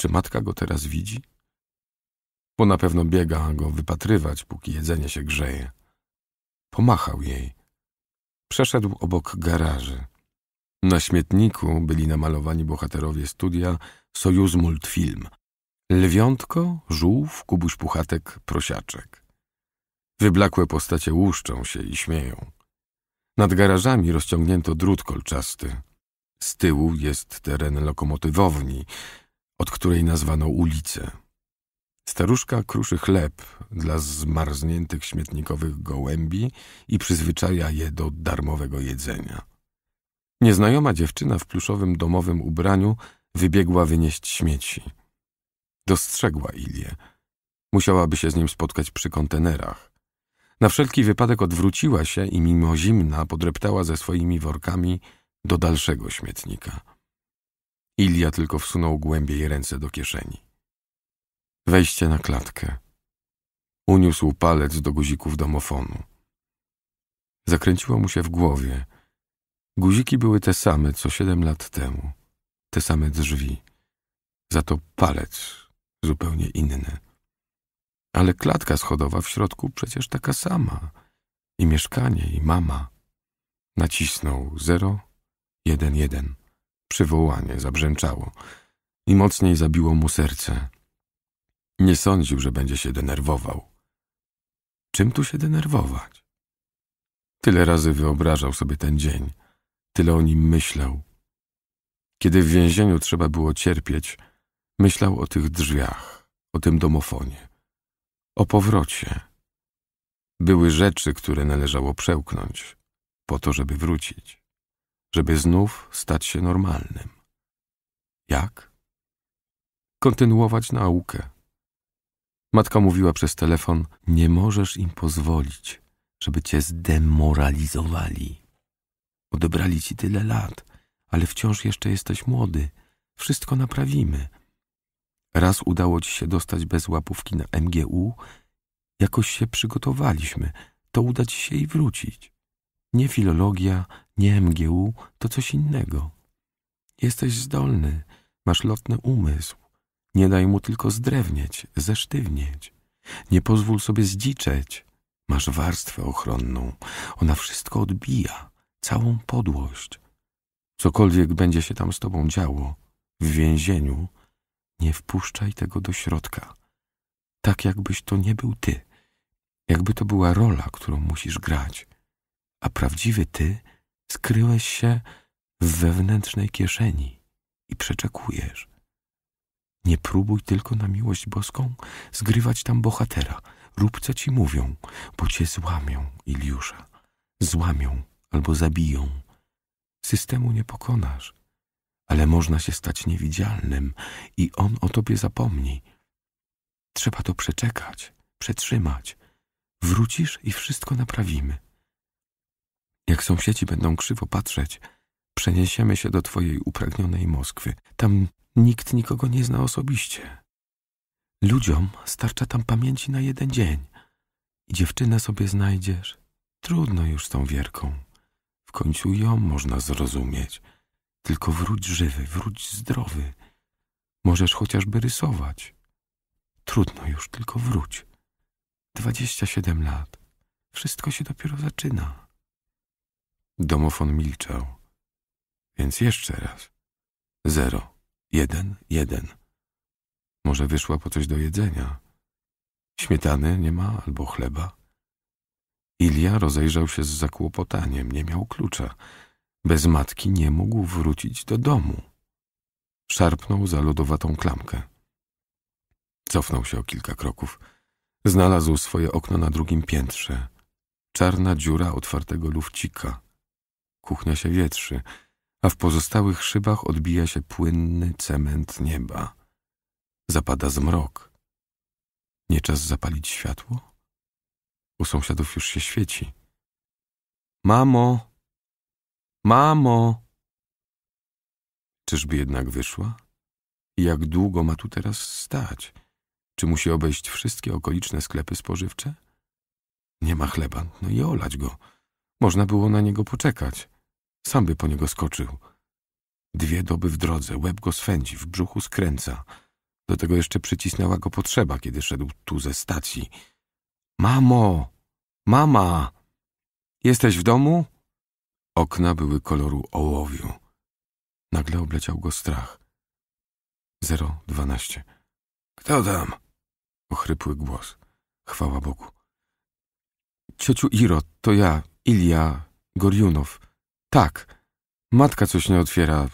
czy matka go teraz widzi? Bo na pewno biega go wypatrywać, póki jedzenie się grzeje. Pomachał jej. Przeszedł obok garaży. Na śmietniku byli namalowani bohaterowie studia Sojuz Multfilm. Lwiątko, Żółw, Kubuś Puchatek, Prosiaczek. Wyblakłe postacie łuszczą się i śmieją. Nad garażami rozciągnięto drut kolczasty. Z tyłu jest teren lokomotywowni, od której nazwano ulicę. Staruszka kruszy chleb dla zmarzniętych śmietnikowych gołębi i przyzwyczaja je do darmowego jedzenia. Nieznajoma dziewczyna w pluszowym domowym ubraniu wybiegła wynieść śmieci. Dostrzegła Ilię. Musiałaby się z nim spotkać przy kontenerach. Na wszelki wypadek odwróciła się i mimo zimna podreptała ze swoimi workami do dalszego śmietnika. Ilia tylko wsunął głębiej ręce do kieszeni. Wejście na klatkę. Uniósł palec do guzików domofonu. Zakręciło mu się w głowie. Guziki były te same, co siedem lat temu. Te same drzwi. Za to palec zupełnie inny. Ale klatka schodowa w środku przecież taka sama. I mieszkanie, i mama. Nacisnął zero, jeden, jeden. Przywołanie zabrzęczało i mocniej zabiło mu serce. Nie sądził, że będzie się denerwował. Czym tu się denerwować? Tyle razy wyobrażał sobie ten dzień, tyle o nim myślał. Kiedy w więzieniu trzeba było cierpieć, myślał o tych drzwiach, o tym domofonie, o powrocie. Były rzeczy, które należało przełknąć, po to, żeby wrócić żeby znów stać się normalnym. Jak? Kontynuować naukę. Matka mówiła przez telefon: Nie możesz im pozwolić, żeby cię zdemoralizowali. Odebrali ci tyle lat, ale wciąż jeszcze jesteś młody. Wszystko naprawimy. Raz udało ci się dostać bez łapówki na MGU, jakoś się przygotowaliśmy, to uda ci się i wrócić. Nie filologia, nie mgieł, to coś innego. Jesteś zdolny, masz lotny umysł. Nie daj mu tylko zdrewnieć, zesztywnieć. Nie pozwól sobie zdziczeć. Masz warstwę ochronną. Ona wszystko odbija, całą podłość. Cokolwiek będzie się tam z tobą działo, w więzieniu, nie wpuszczaj tego do środka. Tak jakbyś to nie był ty. Jakby to była rola, którą musisz grać. A prawdziwy ty Skryłeś się w wewnętrznej kieszeni i przeczekujesz. Nie próbuj tylko na miłość boską zgrywać tam bohatera. Rób, co ci mówią, bo cię złamią, Iliusza. Złamią albo zabiją. Systemu nie pokonasz, ale można się stać niewidzialnym i on o tobie zapomni. Trzeba to przeczekać, przetrzymać. Wrócisz i wszystko naprawimy. Jak sąsiedzi będą krzywo patrzeć, przeniesiemy się do twojej upragnionej Moskwy. Tam nikt nikogo nie zna osobiście. Ludziom starcza tam pamięci na jeden dzień. I dziewczynę sobie znajdziesz. Trudno już z tą wierką. W końcu ją można zrozumieć. Tylko wróć żywy, wróć zdrowy. Możesz chociażby rysować. Trudno już, tylko wróć. Dwadzieścia siedem lat. Wszystko się dopiero zaczyna. Domofon milczał. Więc jeszcze raz. Zero. Jeden, jeden. Może wyszła po coś do jedzenia. Śmietany nie ma albo chleba. Ilia rozejrzał się z zakłopotaniem, nie miał klucza. Bez matki nie mógł wrócić do domu. Szarpnął za lodowatą klamkę. Cofnął się o kilka kroków. Znalazł swoje okno na drugim piętrze. Czarna dziura otwartego lufcika kuchnia się wietrzy, a w pozostałych szybach odbija się płynny cement nieba. Zapada zmrok. Nie czas zapalić światło? U sąsiadów już się świeci. Mamo! Mamo! Czyżby jednak wyszła? I jak długo ma tu teraz stać? Czy musi obejść wszystkie okoliczne sklepy spożywcze? Nie ma chleba, no i olać go. Można było na niego poczekać. Sam by po niego skoczył. Dwie doby w drodze, łeb go swędzi, w brzuchu skręca. Do tego jeszcze przycisnęła go potrzeba, kiedy szedł tu ze stacji. Mamo! Mama! Jesteś w domu? Okna były koloru ołowiu. Nagle obleciał go strach. Zero dwanaście. Kto tam? Ochrypły głos. Chwała Bogu. Ciociu Iro, to ja, Ilia Gorjunow. Tak. Matka coś nie otwiera.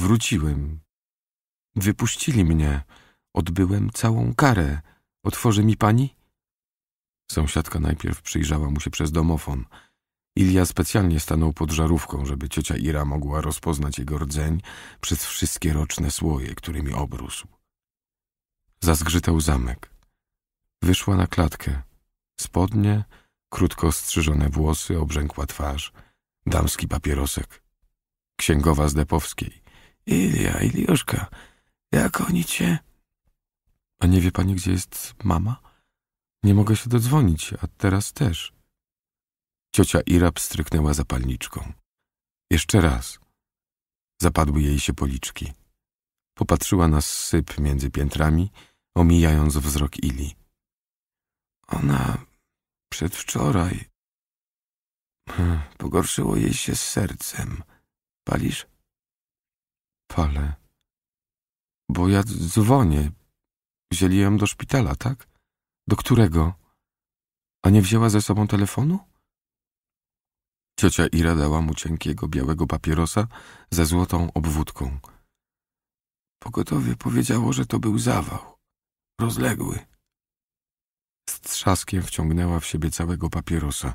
Wróciłem. Wypuścili mnie. Odbyłem całą karę. Otworzy mi pani? Sąsiadka najpierw przyjrzała mu się przez domofon. Ilia specjalnie stanął pod żarówką, żeby ciocia Ira mogła rozpoznać jego rdzeń przez wszystkie roczne słoje, którymi obrósł. Zazgrzytał zamek. Wyszła na klatkę. Spodnie, krótko strzyżone włosy, obrzękła twarz – damski papierosek. Księgowa z Depowskiej. Ilia, Iliuszka, jak oni cię... A nie wie pani, gdzie jest mama? Nie mogę się dodzwonić, a teraz też. Ciocia Ira pstryknęła zapalniczką. Jeszcze raz. Zapadły jej się policzki. Popatrzyła na syp między piętrami, omijając wzrok Ili. Ona przedwczoraj Hmm, pogorszyło jej się z sercem. Palisz? Palę. Bo ja dzwonię. Wzięli ją do szpitala, tak? Do którego? A nie wzięła ze sobą telefonu? Ciocia Ira dała mu cienkiego, białego papierosa ze złotą obwódką. Pogotowie powiedziało, że to był zawał. Rozległy. Z trzaskiem wciągnęła w siebie całego papierosa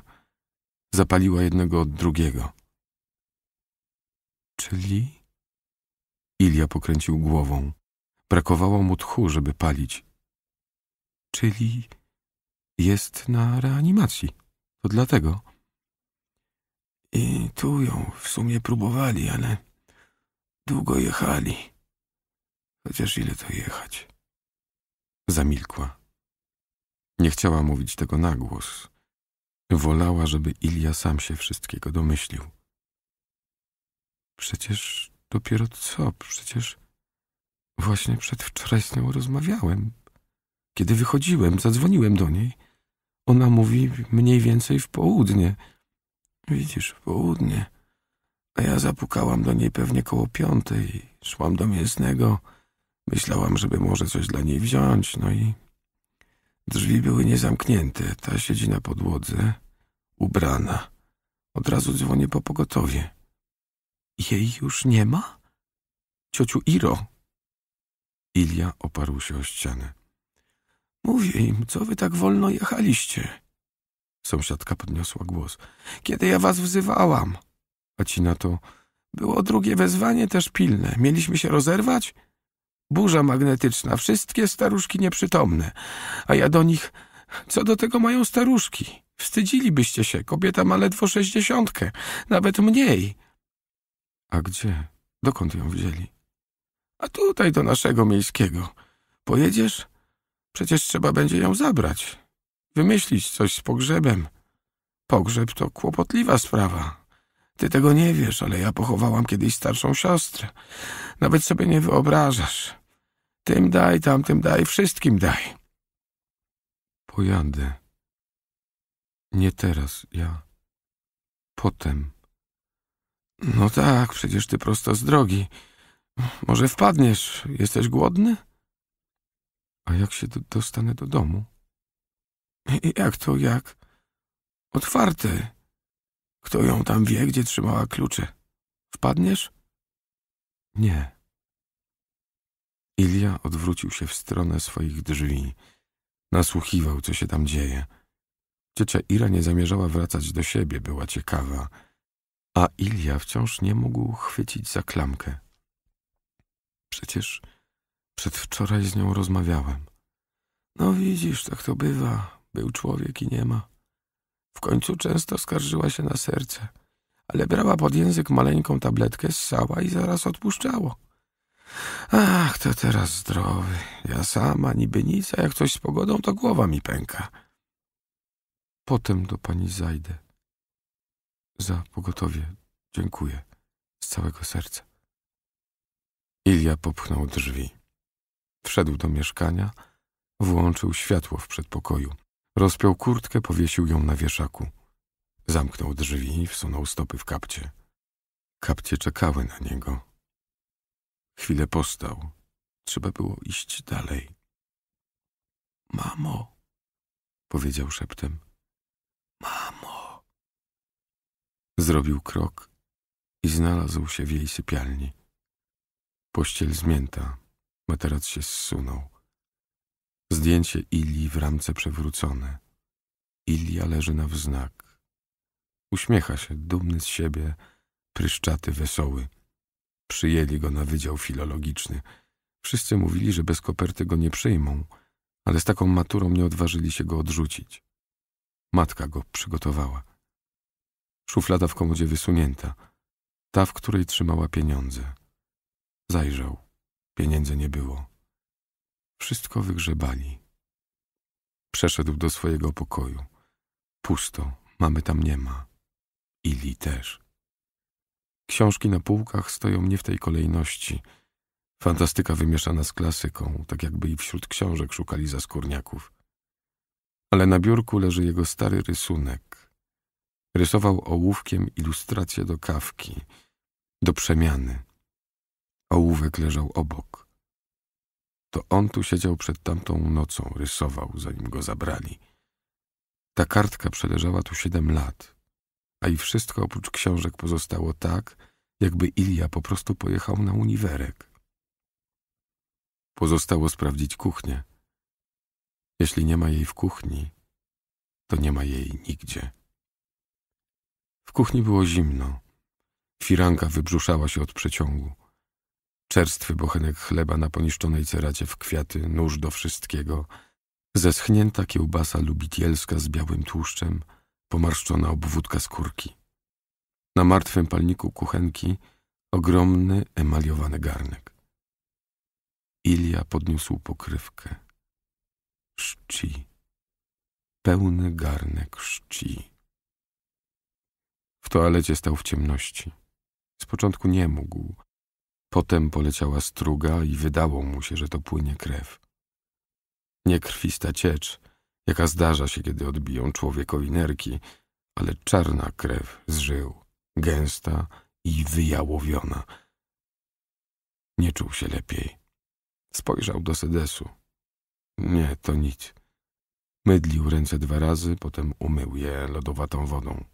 zapaliła jednego od drugiego. Czyli? Ilia pokręcił głową. Brakowało mu tchu, żeby palić. Czyli jest na reanimacji. To dlatego. I tu ją w sumie próbowali, ale długo jechali. Chociaż ile to jechać? Zamilkła. Nie chciała mówić tego na głos, Wolała, żeby Ilia sam się wszystkiego domyślił. Przecież dopiero co, przecież właśnie przedwczoraj z nią rozmawiałem. Kiedy wychodziłem, zadzwoniłem do niej. Ona mówi mniej więcej w południe. Widzisz, w południe. A ja zapukałam do niej pewnie koło piątej. Szłam do mięsnego. Myślałam, żeby może coś dla niej wziąć, no i Drzwi były niezamknięte, ta siedzi na podłodze, ubrana. Od razu dzwonię po pogotowie. Jej już nie ma? Ciociu Iro! Ilia oparł się o ścianę. Mówię im, co wy tak wolno jechaliście? Sąsiadka podniosła głos. Kiedy ja was wzywałam? A ci na to... Było drugie wezwanie też pilne. Mieliśmy się rozerwać? burza magnetyczna, wszystkie staruszki nieprzytomne, a ja do nich... Co do tego mają staruszki? Wstydzilibyście się, kobieta ma ledwo sześćdziesiątkę, nawet mniej. A gdzie? Dokąd ją wzięli? A tutaj do naszego miejskiego. Pojedziesz? Przecież trzeba będzie ją zabrać. Wymyślić coś z pogrzebem. Pogrzeb to kłopotliwa sprawa. Ty tego nie wiesz, ale ja pochowałam kiedyś starszą siostrę. Nawet sobie nie wyobrażasz. Tym daj, tamtym daj, wszystkim daj. Pojadę. Nie teraz, ja. Potem. No tak, przecież ty prosto z drogi. Może wpadniesz, jesteś głodny? A jak się dostanę do domu? Jak to jak? Otwarte. Kto ją tam wie, gdzie trzymała klucze? Wpadniesz? Nie. Ilia odwrócił się w stronę swoich drzwi. Nasłuchiwał, co się tam dzieje. Ciocia Ira nie zamierzała wracać do siebie, była ciekawa, a Ilia wciąż nie mógł chwycić za klamkę. Przecież przedwczoraj z nią rozmawiałem. No widzisz, tak to bywa. Był człowiek i nie ma. W końcu często skarżyła się na serce, ale brała pod język maleńką tabletkę, ssała i zaraz odpuszczało. Ach, to teraz zdrowy. Ja sama niby nic, a jak coś z pogodą, to głowa mi pęka. Potem do pani zajdę. Za pogotowie dziękuję z całego serca. Ilia popchnął drzwi. Wszedł do mieszkania, włączył światło w przedpokoju. Rozpiął kurtkę, powiesił ją na wieszaku. Zamknął drzwi i wsunął stopy w kapcie. Kapcie czekały na niego Chwilę postał. Trzeba było iść dalej. Mamo, powiedział szeptem. Mamo. Zrobił krok i znalazł się w jej sypialni. Pościel zmięta, materac się zsunął. Zdjęcie Ili w ramce przewrócone. Ilia leży na wznak. Uśmiecha się, dumny z siebie, pryszczaty, wesoły. Przyjęli go na wydział filologiczny. Wszyscy mówili, że bez koperty go nie przyjmą, ale z taką maturą nie odważyli się go odrzucić. Matka go przygotowała. Szuflada w komodzie wysunięta, ta, w której trzymała pieniądze. Zajrzał. Pieniędzy nie było. Wszystko wygrzebali. Przeszedł do swojego pokoju. Pusto, mamy tam nie ma. Ili też. Książki na półkach stoją nie w tej kolejności. Fantastyka wymieszana z klasyką, tak jakby i wśród książek szukali zaskórniaków. Ale na biurku leży jego stary rysunek. Rysował ołówkiem ilustrację do kawki, do przemiany. Ołówek leżał obok. To on tu siedział przed tamtą nocą, rysował, zanim go zabrali. Ta kartka przeleżała tu siedem lat a i wszystko oprócz książek pozostało tak, jakby Ilia po prostu pojechał na uniwerek. Pozostało sprawdzić kuchnię. Jeśli nie ma jej w kuchni, to nie ma jej nigdzie. W kuchni było zimno. Firanka wybrzuszała się od przeciągu. Czerstwy bochenek chleba na poniszczonej ceracie w kwiaty, nóż do wszystkiego, zeschnięta kiełbasa lubitielska z białym tłuszczem – pomarszczona obwódka skórki. Na martwym palniku kuchenki ogromny emaliowany garnek. Ilia podniósł pokrywkę. Szci. Pełny garnek szci. W toalecie stał w ciemności. Z początku nie mógł. Potem poleciała struga i wydało mu się, że to płynie krew. Nie krwista ciecz, jaka zdarza się, kiedy odbiją człowiekowi nerki, ale czarna krew z żył, gęsta i wyjałowiona. Nie czuł się lepiej. Spojrzał do sedesu. Nie, to nic. Mydlił ręce dwa razy, potem umył je lodowatą wodą.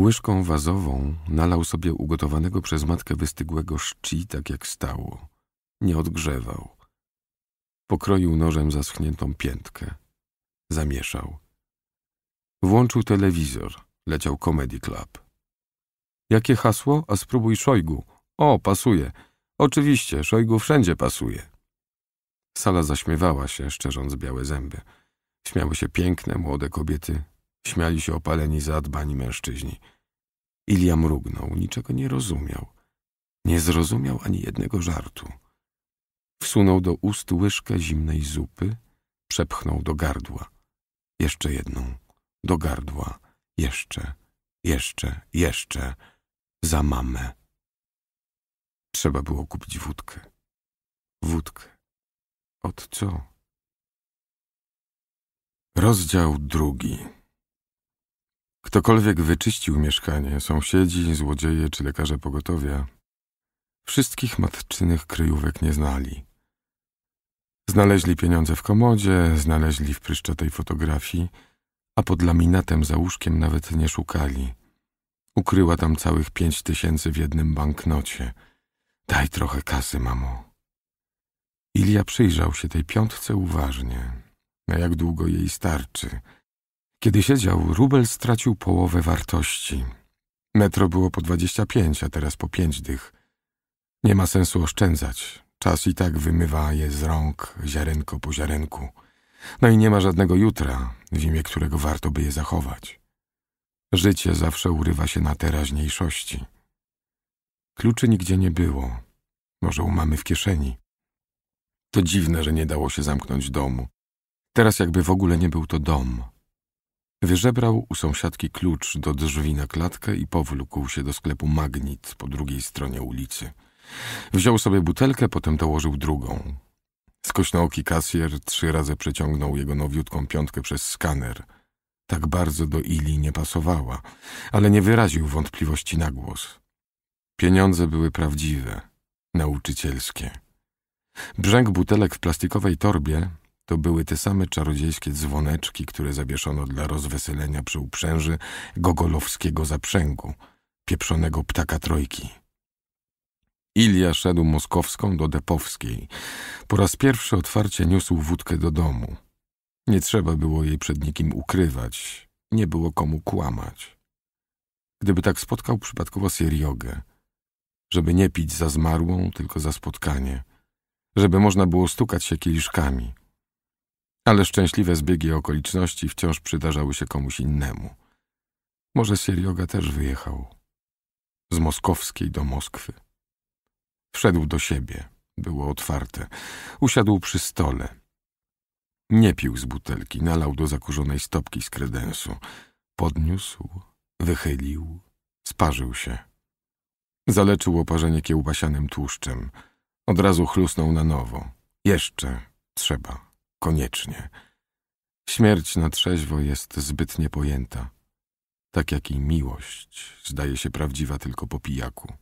Łyżką wazową nalał sobie ugotowanego przez matkę wystygłego szczi, tak jak stało. Nie odgrzewał. Pokroił nożem zaschniętą piętkę zamieszał. Włączył telewizor, leciał Comedy Club. Jakie hasło? A spróbuj Szojgu. O, pasuje. Oczywiście, Szojgu wszędzie pasuje. Sala zaśmiewała się, szczerząc białe zęby. Śmiały się piękne, młode kobiety. Śmiali się opaleni, zadbani mężczyźni. Ilia mrugnął, niczego nie rozumiał. Nie zrozumiał ani jednego żartu. Wsunął do ust łyżkę zimnej zupy, przepchnął do gardła jeszcze jedną, do gardła, jeszcze, jeszcze, jeszcze, za mamę. Trzeba było kupić wódkę. Wódkę. Od co? Rozdział drugi. Ktokolwiek wyczyścił mieszkanie, sąsiedzi, złodzieje czy lekarze pogotowia, wszystkich matczynych kryjówek nie znali. Znaleźli pieniądze w komodzie, znaleźli w pryszczotej fotografii, a pod laminatem za łóżkiem nawet nie szukali. Ukryła tam całych pięć tysięcy w jednym banknocie. Daj trochę kasy, mamo. Ilia przyjrzał się tej piątce uważnie, na jak długo jej starczy. Kiedy siedział, rubel stracił połowę wartości. Metro było po dwadzieścia pięć, a teraz po pięć dych. Nie ma sensu oszczędzać, Czas i tak wymywa je z rąk ziarenko po ziarenku. No i nie ma żadnego jutra, w imię którego warto by je zachować. Życie zawsze urywa się na teraźniejszości. Kluczy nigdzie nie było. Może u mamy w kieszeni. To dziwne, że nie dało się zamknąć domu. Teraz jakby w ogóle nie był to dom. Wyżebrał u sąsiadki klucz do drzwi na klatkę i powlókł się do sklepu Magnit po drugiej stronie ulicy. Wziął sobie butelkę, potem dołożył drugą. Skośnooki kasjer trzy razy przeciągnął jego nowiutką piątkę przez skaner. Tak bardzo do Ili nie pasowała, ale nie wyraził wątpliwości na głos. Pieniądze były prawdziwe, nauczycielskie. Brzęk butelek w plastikowej torbie to były te same czarodziejskie dzwoneczki, które zawieszono dla rozweselenia przy uprzęży gogolowskiego zaprzęgu, pieprzonego ptaka trojki. Ilia szedł moskowską do Depowskiej. Po raz pierwszy otwarcie niósł wódkę do domu. Nie trzeba było jej przed nikim ukrywać, nie było komu kłamać. Gdyby tak spotkał przypadkowo Siriogę, żeby nie pić za zmarłą, tylko za spotkanie, żeby można było stukać się kieliszkami. Ale szczęśliwe zbiegi okoliczności wciąż przydarzały się komuś innemu. Może Sirioga też wyjechał z moskowskiej do Moskwy. Wszedł do siebie. Było otwarte. Usiadł przy stole. Nie pił z butelki, nalał do zakurzonej stopki z kredensu. Podniósł, wychylił, sparzył się. Zaleczył oparzenie kiełbasianym tłuszczem. Od razu chlusnął na nowo. Jeszcze trzeba, koniecznie. Śmierć na trzeźwo jest zbyt niepojęta. Tak jak i miłość, zdaje się prawdziwa tylko po pijaku.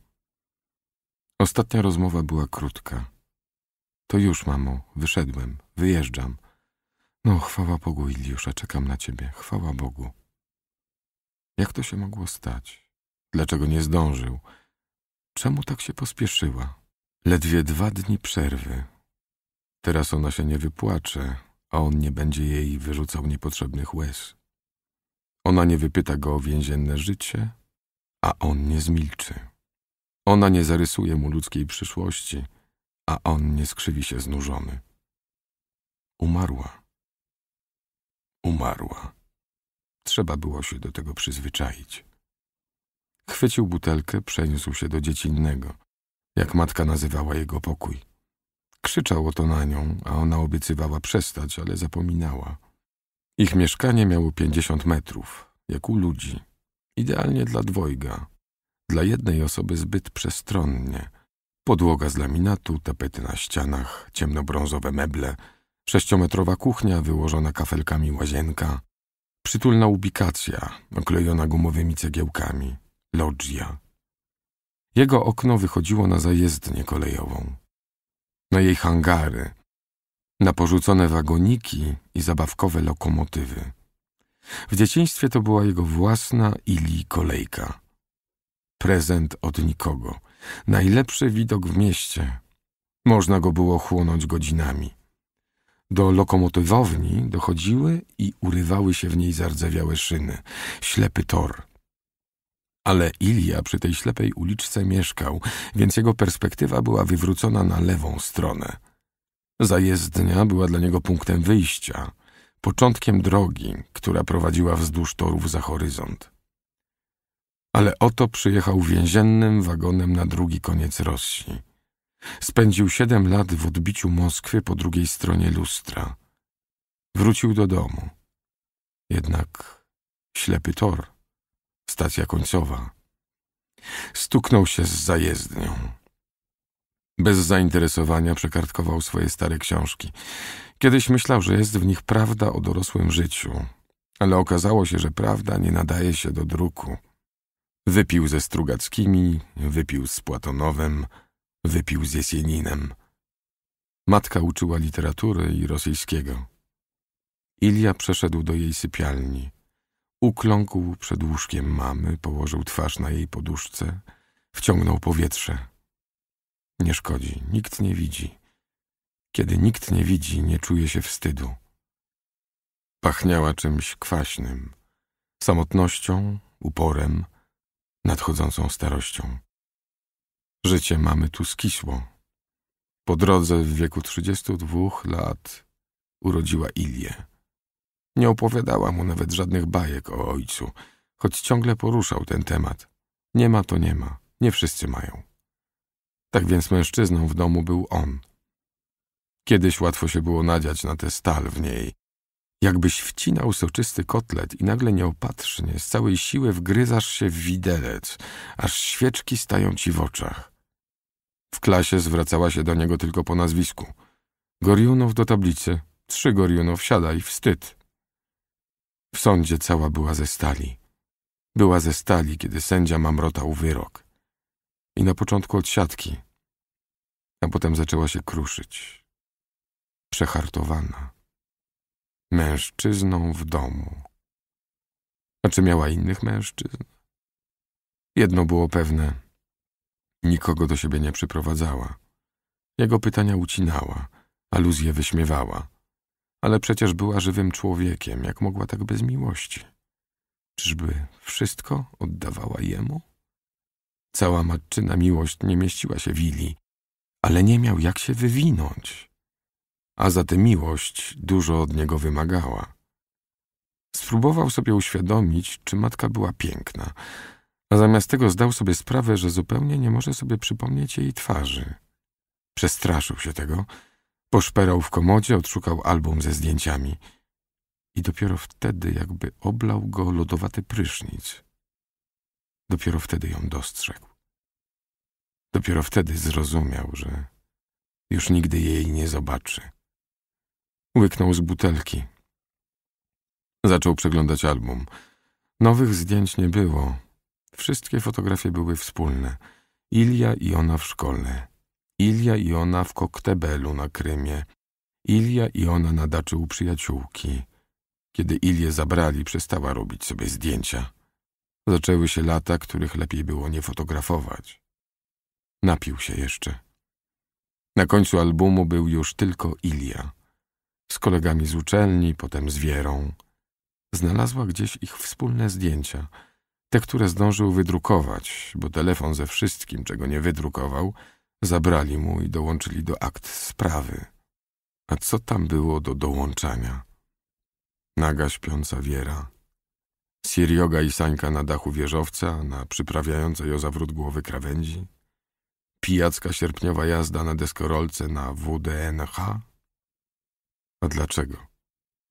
Ostatnia rozmowa była krótka. To już, mamo, wyszedłem, wyjeżdżam. No, chwała Bogu, Iliusza, czekam na ciebie, chwała Bogu. Jak to się mogło stać? Dlaczego nie zdążył? Czemu tak się pospieszyła? Ledwie dwa dni przerwy. Teraz ona się nie wypłacze, a on nie będzie jej wyrzucał niepotrzebnych łez. Ona nie wypyta go o więzienne życie, a on nie zmilczy. Ona nie zarysuje mu ludzkiej przyszłości, a on nie skrzywi się znużony. Umarła. Umarła. Trzeba było się do tego przyzwyczaić. Chwycił butelkę, przeniósł się do dziecinnego, jak matka nazywała jego pokój. Krzyczał o to na nią, a ona obiecywała przestać, ale zapominała. Ich mieszkanie miało pięćdziesiąt metrów, jak u ludzi. Idealnie dla dwojga, dla jednej osoby zbyt przestronnie. Podłoga z laminatu, tapety na ścianach, ciemnobrązowe meble, sześciometrowa kuchnia wyłożona kafelkami łazienka, przytulna ubikacja oklejona gumowymi cegiełkami, loggia. Jego okno wychodziło na zajezdnię kolejową, na jej hangary, na porzucone wagoniki i zabawkowe lokomotywy. W dzieciństwie to była jego własna ili kolejka prezent od nikogo. Najlepszy widok w mieście. Można go było chłonąć godzinami. Do lokomotywowni dochodziły i urywały się w niej zardzewiałe szyny, ślepy tor. Ale Ilia przy tej ślepej uliczce mieszkał, więc jego perspektywa była wywrócona na lewą stronę. Zajezdnia była dla niego punktem wyjścia, początkiem drogi, która prowadziła wzdłuż torów za horyzont. Ale oto przyjechał więziennym wagonem na drugi koniec Rosji. Spędził siedem lat w odbiciu Moskwy po drugiej stronie lustra. Wrócił do domu. Jednak ślepy tor, stacja końcowa. Stuknął się z zajezdnią. Bez zainteresowania przekartkował swoje stare książki. Kiedyś myślał, że jest w nich prawda o dorosłym życiu, ale okazało się, że prawda nie nadaje się do druku. Wypił ze Strugackimi, wypił z Platonowem, wypił z Jesieninem. Matka uczyła literatury i rosyjskiego. Ilia przeszedł do jej sypialni. Ukląkł przed łóżkiem mamy, położył twarz na jej poduszce, wciągnął powietrze. Nie szkodzi, nikt nie widzi. Kiedy nikt nie widzi, nie czuje się wstydu. Pachniała czymś kwaśnym, samotnością, uporem, nadchodzącą starością. Życie mamy tu skisło. Po drodze w wieku 32 lat urodziła Ilię. Nie opowiadała mu nawet żadnych bajek o ojcu, choć ciągle poruszał ten temat. Nie ma to nie ma, nie wszyscy mają. Tak więc mężczyzną w domu był on. Kiedyś łatwo się było nadziać na tę stal w niej, Jakbyś wcinał soczysty kotlet i nagle nieopatrznie, z całej siły wgryzasz się w widelec, aż świeczki stają ci w oczach. W klasie zwracała się do niego tylko po nazwisku. Goriunow do tablicy. Trzy Goriunow, siadaj, wstyd. W sądzie cała była ze stali. Była ze stali, kiedy sędzia mamrotał wyrok. I na początku od siatki, a potem zaczęła się kruszyć. Przehartowana mężczyzną w domu. A czy miała innych mężczyzn? Jedno było pewne. Nikogo do siebie nie przyprowadzała. Jego pytania ucinała, aluzje wyśmiewała. Ale przecież była żywym człowiekiem, jak mogła tak bez miłości? Czyżby wszystko oddawała jemu? Cała matczyna miłość nie mieściła się w Ili, ale nie miał jak się wywinąć a za tę miłość dużo od niego wymagała. Spróbował sobie uświadomić, czy matka była piękna, a zamiast tego zdał sobie sprawę, że zupełnie nie może sobie przypomnieć jej twarzy. Przestraszył się tego, poszperał w komodzie, odszukał album ze zdjęciami i dopiero wtedy jakby oblał go lodowaty prysznic. Dopiero wtedy ją dostrzegł. Dopiero wtedy zrozumiał, że już nigdy jej nie zobaczy. Łyknął z butelki. Zaczął przeglądać album. Nowych zdjęć nie było. Wszystkie fotografie były wspólne. Ilia i ona w szkole. Ilia i ona w koktebelu na Krymie. Ilia i ona na daczy u przyjaciółki. Kiedy Ilię zabrali, przestała robić sobie zdjęcia. Zaczęły się lata, których lepiej było nie fotografować. Napił się jeszcze. Na końcu albumu był już tylko Ilia z kolegami z uczelni, potem z Wierą. Znalazła gdzieś ich wspólne zdjęcia, te, które zdążył wydrukować, bo telefon ze wszystkim, czego nie wydrukował, zabrali mu i dołączyli do akt sprawy. A co tam było do dołączania? Naga śpiąca Wiera, Sirioga i Sańka na dachu wieżowca, na przyprawiającej o zawrót głowy krawędzi, pijacka sierpniowa jazda na deskorolce na WDNH, a dlaczego?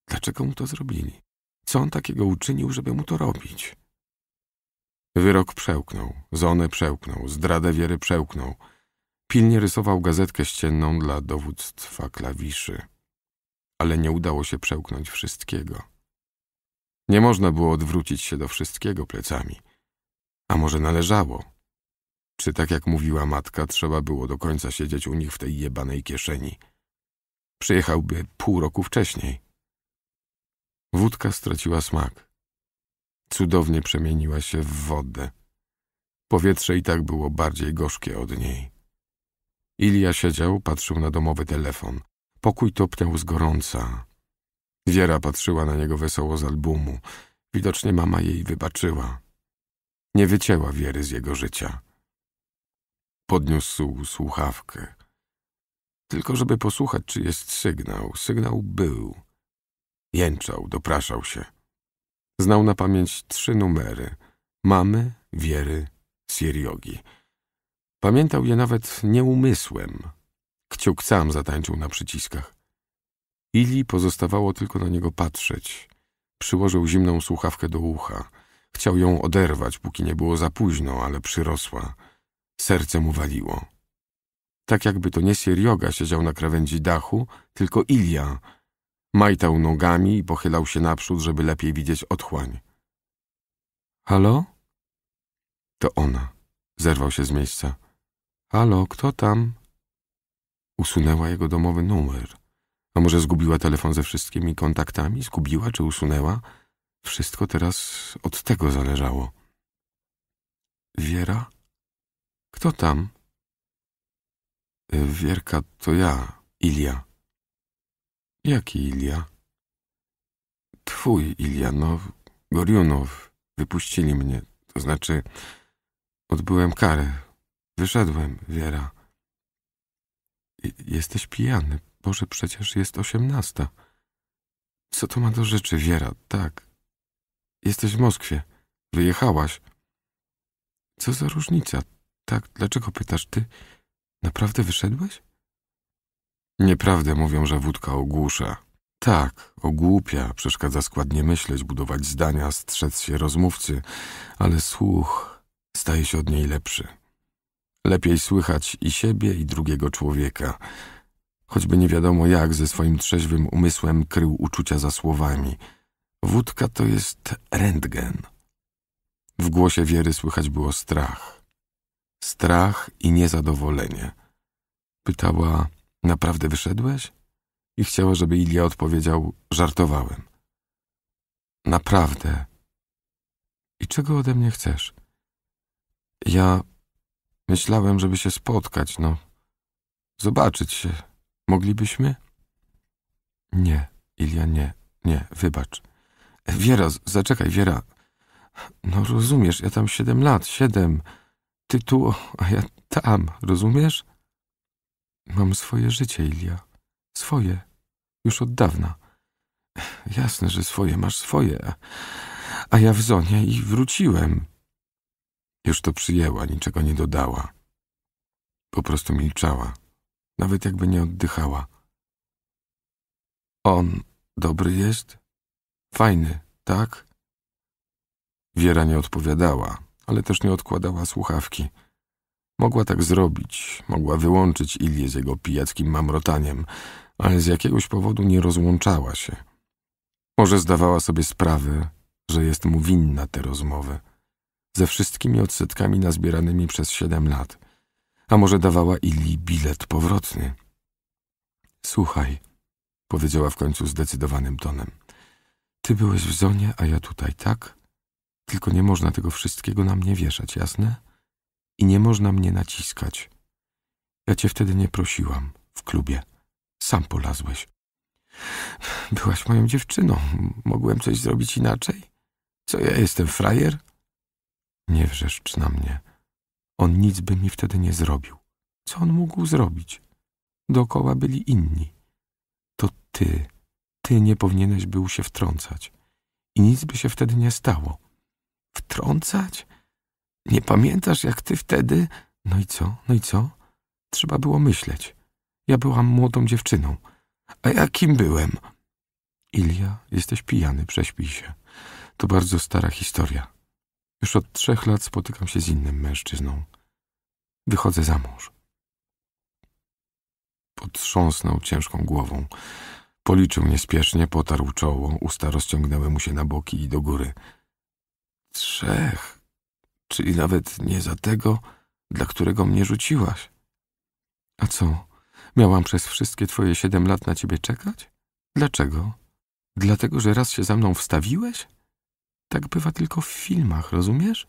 Dlaczego mu to zrobili? Co on takiego uczynił, żeby mu to robić? Wyrok przełknął, zonę przełknął, zdradę wiery przełknął. Pilnie rysował gazetkę ścienną dla dowództwa klawiszy. Ale nie udało się przełknąć wszystkiego. Nie można było odwrócić się do wszystkiego plecami. A może należało? Czy tak jak mówiła matka, trzeba było do końca siedzieć u nich w tej jebanej kieszeni – Przyjechałby pół roku wcześniej. Wódka straciła smak. Cudownie przemieniła się w wodę. Powietrze i tak było bardziej gorzkie od niej. Ilia siedział, patrzył na domowy telefon. Pokój topniał z gorąca. Wiera patrzyła na niego wesoło z albumu. Widocznie mama jej wybaczyła. Nie wycięła Wiery z jego życia. Podniósł słuchawkę. Tylko żeby posłuchać, czy jest sygnał. Sygnał był. Jęczał, dopraszał się. Znał na pamięć trzy numery. Mamy, Wiery, Siriogi. Pamiętał je nawet nieumysłem. Kciuk sam zatańczył na przyciskach. Ili pozostawało tylko na niego patrzeć. Przyłożył zimną słuchawkę do ucha. Chciał ją oderwać, póki nie było za późno, ale przyrosła. Serce mu waliło tak jakby to nie Sirioga siedział na krawędzi dachu, tylko Ilia. Majtał nogami i pochylał się naprzód, żeby lepiej widzieć otchłań. Halo? To ona. Zerwał się z miejsca. Halo, kto tam? Usunęła jego domowy numer. A może zgubiła telefon ze wszystkimi kontaktami? Zgubiła czy usunęła? Wszystko teraz od tego zależało. Wiera? Kto tam? Wierka to ja, Ilia. Jaki Ilia? Twój Ilia, no, Goriunow. Wypuścili mnie, to znaczy odbyłem karę. Wyszedłem, Wiera. Jesteś pijany. Boże, przecież jest osiemnasta. Co to ma do rzeczy, Wiera? Tak. Jesteś w Moskwie. Wyjechałaś. Co za różnica? Tak, dlaczego pytasz ty? Naprawdę wyszedłeś? Nieprawdę mówią, że wódka ogłusza. Tak, ogłupia, przeszkadza składnie myśleć, budować zdania, strzec się rozmówcy, ale słuch staje się od niej lepszy. Lepiej słychać i siebie, i drugiego człowieka. Choćby nie wiadomo jak ze swoim trzeźwym umysłem krył uczucia za słowami. Wódka to jest rentgen. W głosie Wiery słychać było strach strach i niezadowolenie. Pytała, naprawdę wyszedłeś? I chciała, żeby Ilia odpowiedział, żartowałem. Naprawdę. I czego ode mnie chcesz? Ja myślałem, żeby się spotkać, no. Zobaczyć się. Moglibyśmy? Nie, Ilia, nie, nie, wybacz. Wiera, zaczekaj, Wiera. No rozumiesz, ja tam siedem lat, siedem... Ty tu, a ja tam, rozumiesz? Mam swoje życie, Ilia. Swoje. Już od dawna. Jasne, że swoje masz swoje. A ja w zonie i wróciłem. Już to przyjęła, niczego nie dodała. Po prostu milczała, nawet jakby nie oddychała. On dobry jest? Fajny, tak? Wiera nie odpowiadała ale też nie odkładała słuchawki. Mogła tak zrobić, mogła wyłączyć Ilię z jego pijackim mamrotaniem, ale z jakiegoś powodu nie rozłączała się. Może zdawała sobie sprawę, że jest mu winna te rozmowy, ze wszystkimi odsetkami nazbieranymi przez siedem lat, a może dawała Ili bilet powrotny. Słuchaj, powiedziała w końcu zdecydowanym tonem. Ty byłeś w zonie, a ja tutaj, tak? Tylko nie można tego wszystkiego na mnie wieszać, jasne? I nie można mnie naciskać. Ja cię wtedy nie prosiłam w klubie. Sam polazłeś. Byłaś moją dziewczyną. Mogłem coś zrobić inaczej? Co ja jestem, frajer? Nie wrzeszcz na mnie. On nic by mi wtedy nie zrobił. Co on mógł zrobić? Dookoła byli inni. To ty, ty nie powinieneś był się wtrącać. I nic by się wtedy nie stało wtrącać? Nie pamiętasz, jak ty wtedy... No i co, no i co? Trzeba było myśleć. Ja byłam młodą dziewczyną. A ja kim byłem? Ilia, jesteś pijany, prześpij się. To bardzo stara historia. Już od trzech lat spotykam się z innym mężczyzną. Wychodzę za mąż. Potrząsnął ciężką głową. Policzył niespiesznie, potarł czoło, usta rozciągnęły mu się na boki i do góry. Trzech, czyli nawet nie za tego, dla którego mnie rzuciłaś. A co, miałam przez wszystkie twoje siedem lat na ciebie czekać? Dlaczego? Dlatego, że raz się za mną wstawiłeś? Tak bywa tylko w filmach, rozumiesz?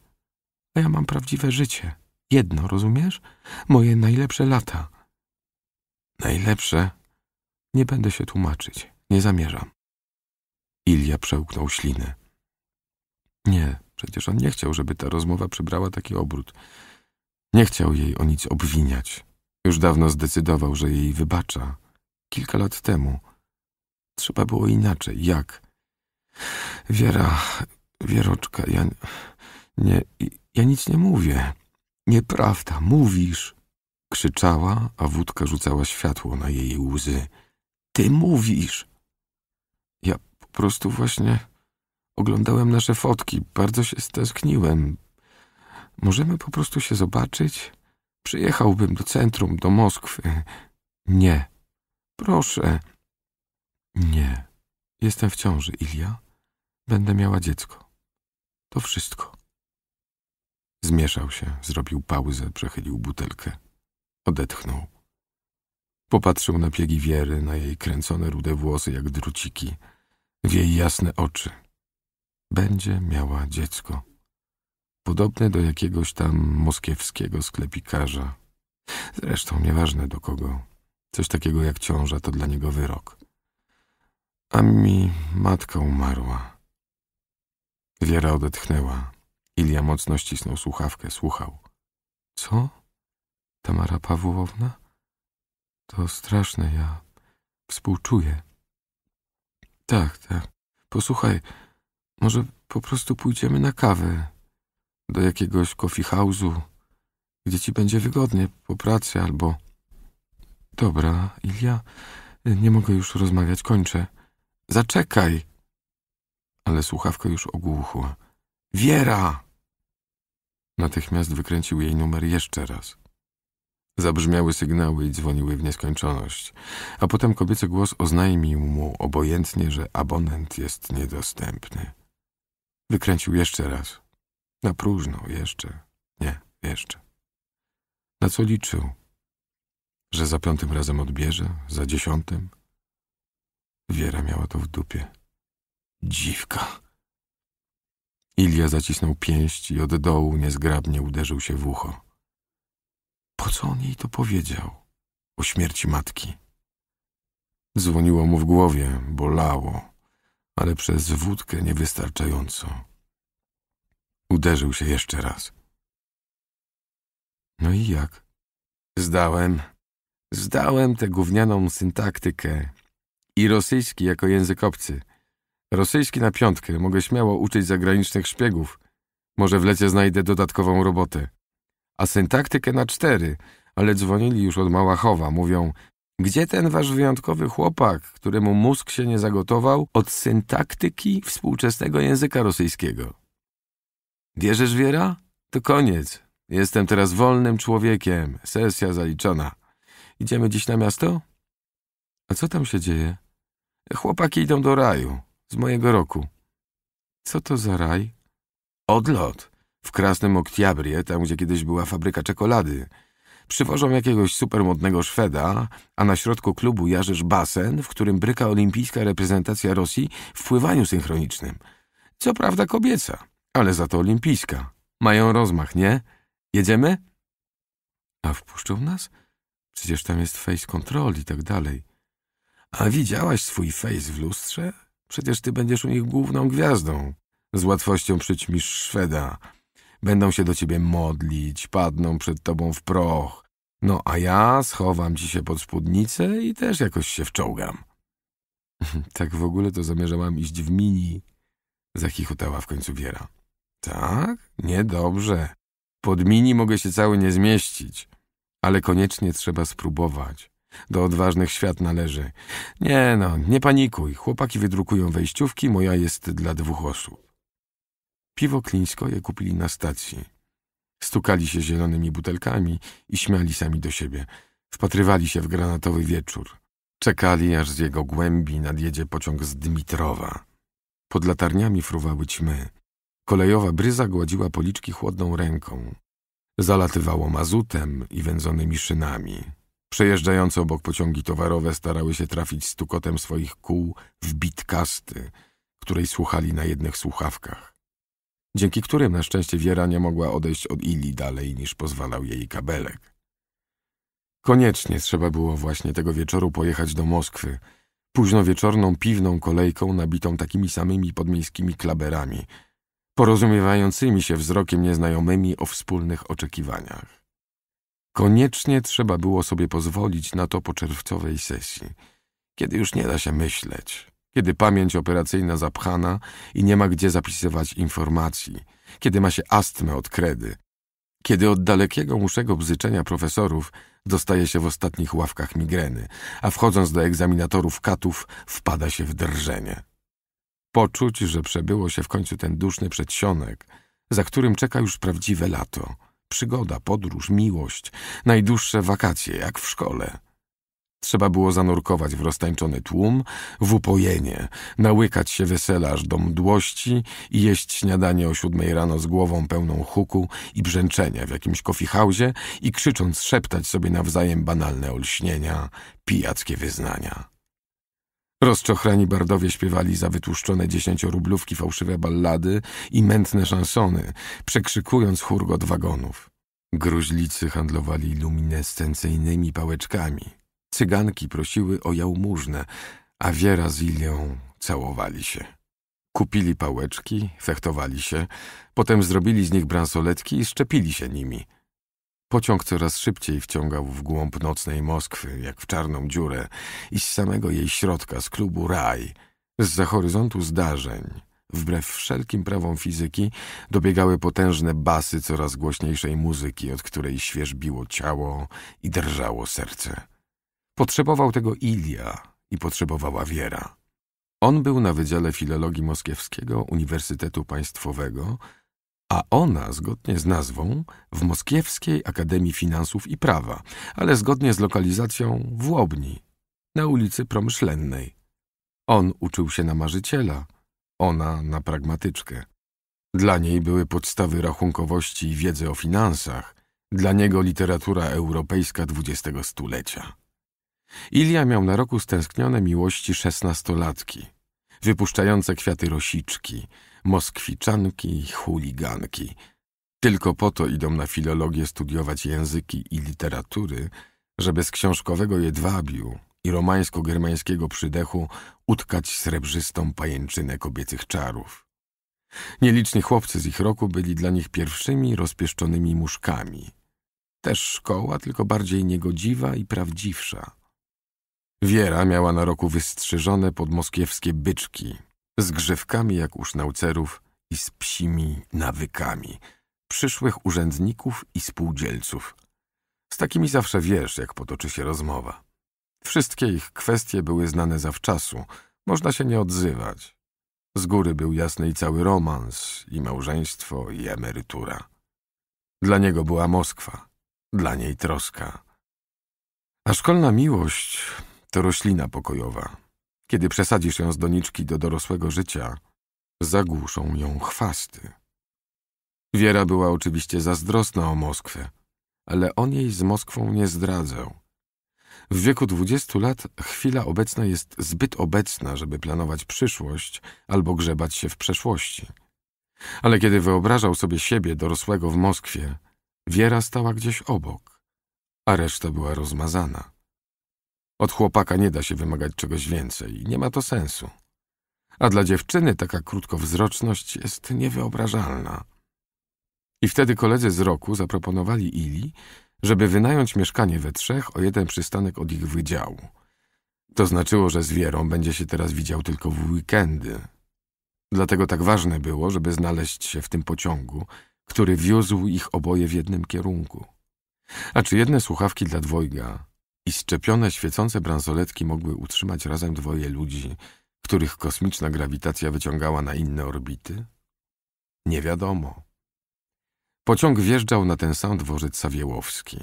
A ja mam prawdziwe życie. Jedno, rozumiesz? Moje najlepsze lata. Najlepsze? Nie będę się tłumaczyć. Nie zamierzam. Ilia przełknął ślinę. Nie, Przecież on nie chciał, żeby ta rozmowa przybrała taki obrót. Nie chciał jej o nic obwiniać. Już dawno zdecydował, że jej wybacza. Kilka lat temu. Trzeba było inaczej. Jak? Wiera, Wieroczka, ja... Nie, ja nic nie mówię. Nieprawda, mówisz. Krzyczała, a wódka rzucała światło na jej łzy. Ty mówisz. Ja po prostu właśnie... Oglądałem nasze fotki, bardzo się stęskniłem. Możemy po prostu się zobaczyć? Przyjechałbym do centrum, do Moskwy. Nie. Proszę. Nie. Jestem w ciąży, Ilia. Będę miała dziecko. To wszystko. Zmieszał się, zrobił pauzę, przechylił butelkę. Odetchnął. Popatrzył na piegi Wiery, na jej kręcone rude włosy jak druciki, w jej jasne oczy będzie miała dziecko. Podobne do jakiegoś tam moskiewskiego sklepikarza. Zresztą nieważne do kogo. Coś takiego jak ciąża to dla niego wyrok. A mi matka umarła. Wiera odetchnęła. Ilia mocno ścisnął słuchawkę, słuchał. Co? Tamara Pawłowna? To straszne, ja współczuję. Tak, tak. Posłuchaj, może po prostu pójdziemy na kawę do jakiegoś coffee gdzie ci będzie wygodnie po pracy albo... Dobra, Ilia, nie mogę już rozmawiać, kończę. Zaczekaj! Ale słuchawka już ogłuchła. Wiera! Natychmiast wykręcił jej numer jeszcze raz. Zabrzmiały sygnały i dzwoniły w nieskończoność, a potem kobiecy głos oznajmił mu obojętnie, że abonent jest niedostępny. Wykręcił jeszcze raz. Na próżno, jeszcze. Nie, jeszcze. Na co liczył? Że za piątym razem odbierze? Za dziesiątym? Wiera miała to w dupie. Dziwka. Ilia zacisnął pięść i od dołu niezgrabnie uderzył się w ucho. Po co on jej to powiedział? O śmierci matki. Dzwoniło mu w głowie, bolało, ale przez wódkę niewystarczająco. Uderzył się jeszcze raz. No i jak? Zdałem. Zdałem tę gównianą syntaktykę. I rosyjski jako język obcy. Rosyjski na piątkę. Mogę śmiało uczyć zagranicznych szpiegów. Może w lecie znajdę dodatkową robotę. A syntaktykę na cztery. Ale dzwonili już od Małachowa. Mówią, gdzie ten wasz wyjątkowy chłopak, któremu mózg się nie zagotował od syntaktyki współczesnego języka rosyjskiego? Wierzysz, Wiera? To koniec. Jestem teraz wolnym człowiekiem. Sesja zaliczona. Idziemy dziś na miasto? A co tam się dzieje? Chłopaki idą do raju. Z mojego roku. Co to za raj? Odlot. W Krasnym Oktiabrie, tam gdzie kiedyś była fabryka czekolady. Przywożą jakiegoś supermodnego Szweda, a na środku klubu jarzysz basen, w którym bryka olimpijska reprezentacja Rosji w pływaniu synchronicznym. Co prawda kobieca, ale za to olimpijska. Mają rozmach, nie? Jedziemy? A wpuszczą nas? Przecież tam jest face control i tak dalej. A widziałaś swój face w lustrze? Przecież ty będziesz u nich główną gwiazdą. Z łatwością przyćmisz Szweda. Będą się do ciebie modlić, padną przed tobą w proch. No a ja schowam ci się pod spódnicę i też jakoś się wczołgam. tak w ogóle to zamierzałam iść w mini, zachichutała w końcu Wiera. Tak? Niedobrze. Pod mini mogę się cały nie zmieścić. Ale koniecznie trzeba spróbować. Do odważnych świat należy. Nie no, nie panikuj. Chłopaki wydrukują wejściówki, moja jest dla dwóch osób. Piwo klińskoje kupili na stacji. Stukali się zielonymi butelkami i śmiali sami do siebie. Wpatrywali się w granatowy wieczór. Czekali, aż z jego głębi nadjedzie pociąg z Dmitrowa. Pod latarniami fruwały ćmy. Kolejowa bryza gładziła policzki chłodną ręką. Zalatywało mazutem i wędzonymi szynami. Przejeżdżające obok pociągi towarowe starały się trafić stukotem swoich kół w bitkasty, której słuchali na jednych słuchawkach dzięki którym na szczęście Wiera nie mogła odejść od Ili dalej niż pozwalał jej kabelek. Koniecznie trzeba było właśnie tego wieczoru pojechać do Moskwy, późno wieczorną piwną kolejką nabitą takimi samymi podmiejskimi klaberami, porozumiewającymi się wzrokiem nieznajomymi o wspólnych oczekiwaniach. Koniecznie trzeba było sobie pozwolić na to po czerwcowej sesji, kiedy już nie da się myśleć, kiedy pamięć operacyjna zapchana i nie ma gdzie zapisywać informacji, kiedy ma się astmę od kredy, kiedy od dalekiego muszego bzyczenia profesorów dostaje się w ostatnich ławkach migreny, a wchodząc do egzaminatorów katów wpada się w drżenie. Poczuć, że przebyło się w końcu ten duszny przedsionek, za którym czeka już prawdziwe lato, przygoda, podróż, miłość, najdłuższe wakacje, jak w szkole – Trzeba było zanurkować w roztańczony tłum, w upojenie, nałykać się wesela aż do mdłości i jeść śniadanie o siódmej rano z głową pełną huku i brzęczenia w jakimś kofichauzie i krzycząc szeptać sobie nawzajem banalne olśnienia, pijackie wyznania. Rozczochrani bardowie śpiewali za wytłuszczone dziesięciorublówki fałszywe ballady i mętne szansony, przekrzykując churgot wagonów. Gruźlicy handlowali luminescencyjnymi pałeczkami – Cyganki prosiły o jałmużnę, a Wiera z Ilią całowali się. Kupili pałeczki, fechtowali się, potem zrobili z nich bransoletki i szczepili się nimi. Pociąg coraz szybciej wciągał w głąb nocnej Moskwy, jak w czarną dziurę, i z samego jej środka, z klubu raj, z za horyzontu zdarzeń, wbrew wszelkim prawom fizyki, dobiegały potężne basy coraz głośniejszej muzyki, od której świeżbiło ciało i drżało serce. Potrzebował tego Ilia i potrzebowała Wiera. On był na Wydziale Filologii Moskiewskiego Uniwersytetu Państwowego, a ona, zgodnie z nazwą, w Moskiewskiej Akademii Finansów i Prawa, ale zgodnie z lokalizacją w Łobni, na ulicy Promyślennej. On uczył się na marzyciela, ona na pragmatyczkę. Dla niej były podstawy rachunkowości i wiedzy o finansach, dla niego literatura europejska XX stulecia. Ilia miał na roku stęsknione miłości szesnastolatki, wypuszczające kwiaty rosiczki, moskwiczanki i chuliganki. Tylko po to idą na filologię studiować języki i literatury, żeby z książkowego jedwabiu i romańsko-germańskiego przydechu utkać srebrzystą pajęczynę kobiecych czarów. Nieliczni chłopcy z ich roku byli dla nich pierwszymi rozpieszczonymi muszkami. Też szkoła, tylko bardziej niegodziwa i prawdziwsza. Wiera miała na roku wystrzyżone podmoskiewskie byczki z grzywkami jak u sznaucerów i z psimi nawykami, przyszłych urzędników i spółdzielców. Z takimi zawsze wiesz, jak potoczy się rozmowa. Wszystkie ich kwestie były znane zawczasu, można się nie odzywać. Z góry był jasny i cały romans, i małżeństwo, i emerytura. Dla niego była Moskwa, dla niej troska. A szkolna miłość to roślina pokojowa. Kiedy przesadzisz ją z doniczki do dorosłego życia, zagłuszą ją chwasty. Wiera była oczywiście zazdrosna o Moskwę, ale on jej z Moskwą nie zdradzał. W wieku dwudziestu lat chwila obecna jest zbyt obecna, żeby planować przyszłość albo grzebać się w przeszłości. Ale kiedy wyobrażał sobie siebie dorosłego w Moskwie, Wiera stała gdzieś obok, a reszta była rozmazana. Od chłopaka nie da się wymagać czegoś więcej i nie ma to sensu. A dla dziewczyny taka krótkowzroczność jest niewyobrażalna. I wtedy koledzy z roku zaproponowali Ili, żeby wynająć mieszkanie we trzech o jeden przystanek od ich wydziału. To znaczyło, że z Wierą będzie się teraz widział tylko w weekendy. Dlatego tak ważne było, żeby znaleźć się w tym pociągu, który wiózł ich oboje w jednym kierunku. A czy jedne słuchawki dla dwojga i szczepione świecące bransoletki mogły utrzymać razem dwoje ludzi, których kosmiczna grawitacja wyciągała na inne orbity? Nie wiadomo. Pociąg wjeżdżał na ten sam dworzec Sawiełowski.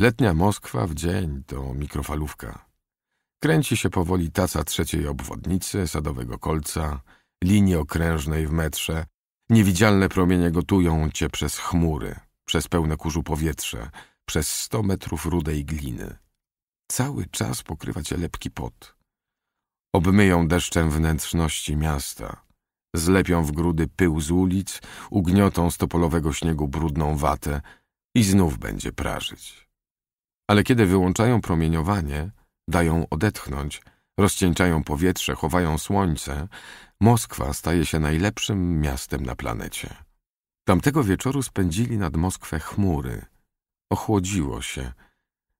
Letnia Moskwa w dzień to mikrofalówka. Kręci się powoli taca trzeciej obwodnicy, Sadowego Kolca, linii okrężnej w metrze. Niewidzialne promienie gotują cię przez chmury, przez pełne kurzu powietrze – przez sto metrów rudej gliny. Cały czas pokrywa cię lepki pot. Obmyją deszczem wnętrzności miasta. Zlepią w grudy pył z ulic, ugniotą z topolowego śniegu brudną watę i znów będzie prażyć. Ale kiedy wyłączają promieniowanie, dają odetchnąć, rozcieńczają powietrze, chowają słońce, Moskwa staje się najlepszym miastem na planecie. Tamtego wieczoru spędzili nad Moskwę chmury – Ochłodziło się.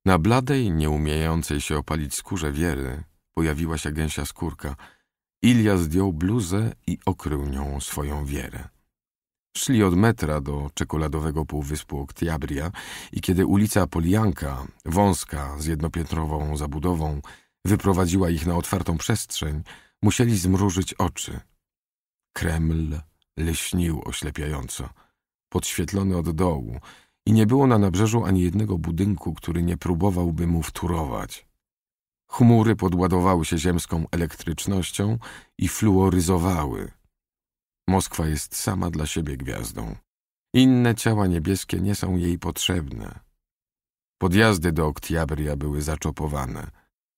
Na bladej, nieumiejącej się opalić skórze Wiery pojawiła się gęsia skórka. Ilia zdjął bluzę i okrył nią swoją Wierę. Szli od metra do czekoladowego półwyspu Oktiabria i kiedy ulica Polianka, wąska, z jednopiętrową zabudową, wyprowadziła ich na otwartą przestrzeń, musieli zmrużyć oczy. Kreml lśnił oślepiająco, podświetlony od dołu, i nie było na nabrzeżu ani jednego budynku, który nie próbowałby mu wturować. Chmury podładowały się ziemską elektrycznością i fluoryzowały. Moskwa jest sama dla siebie gwiazdą. Inne ciała niebieskie nie są jej potrzebne. Podjazdy do Oktiabria były zaczopowane.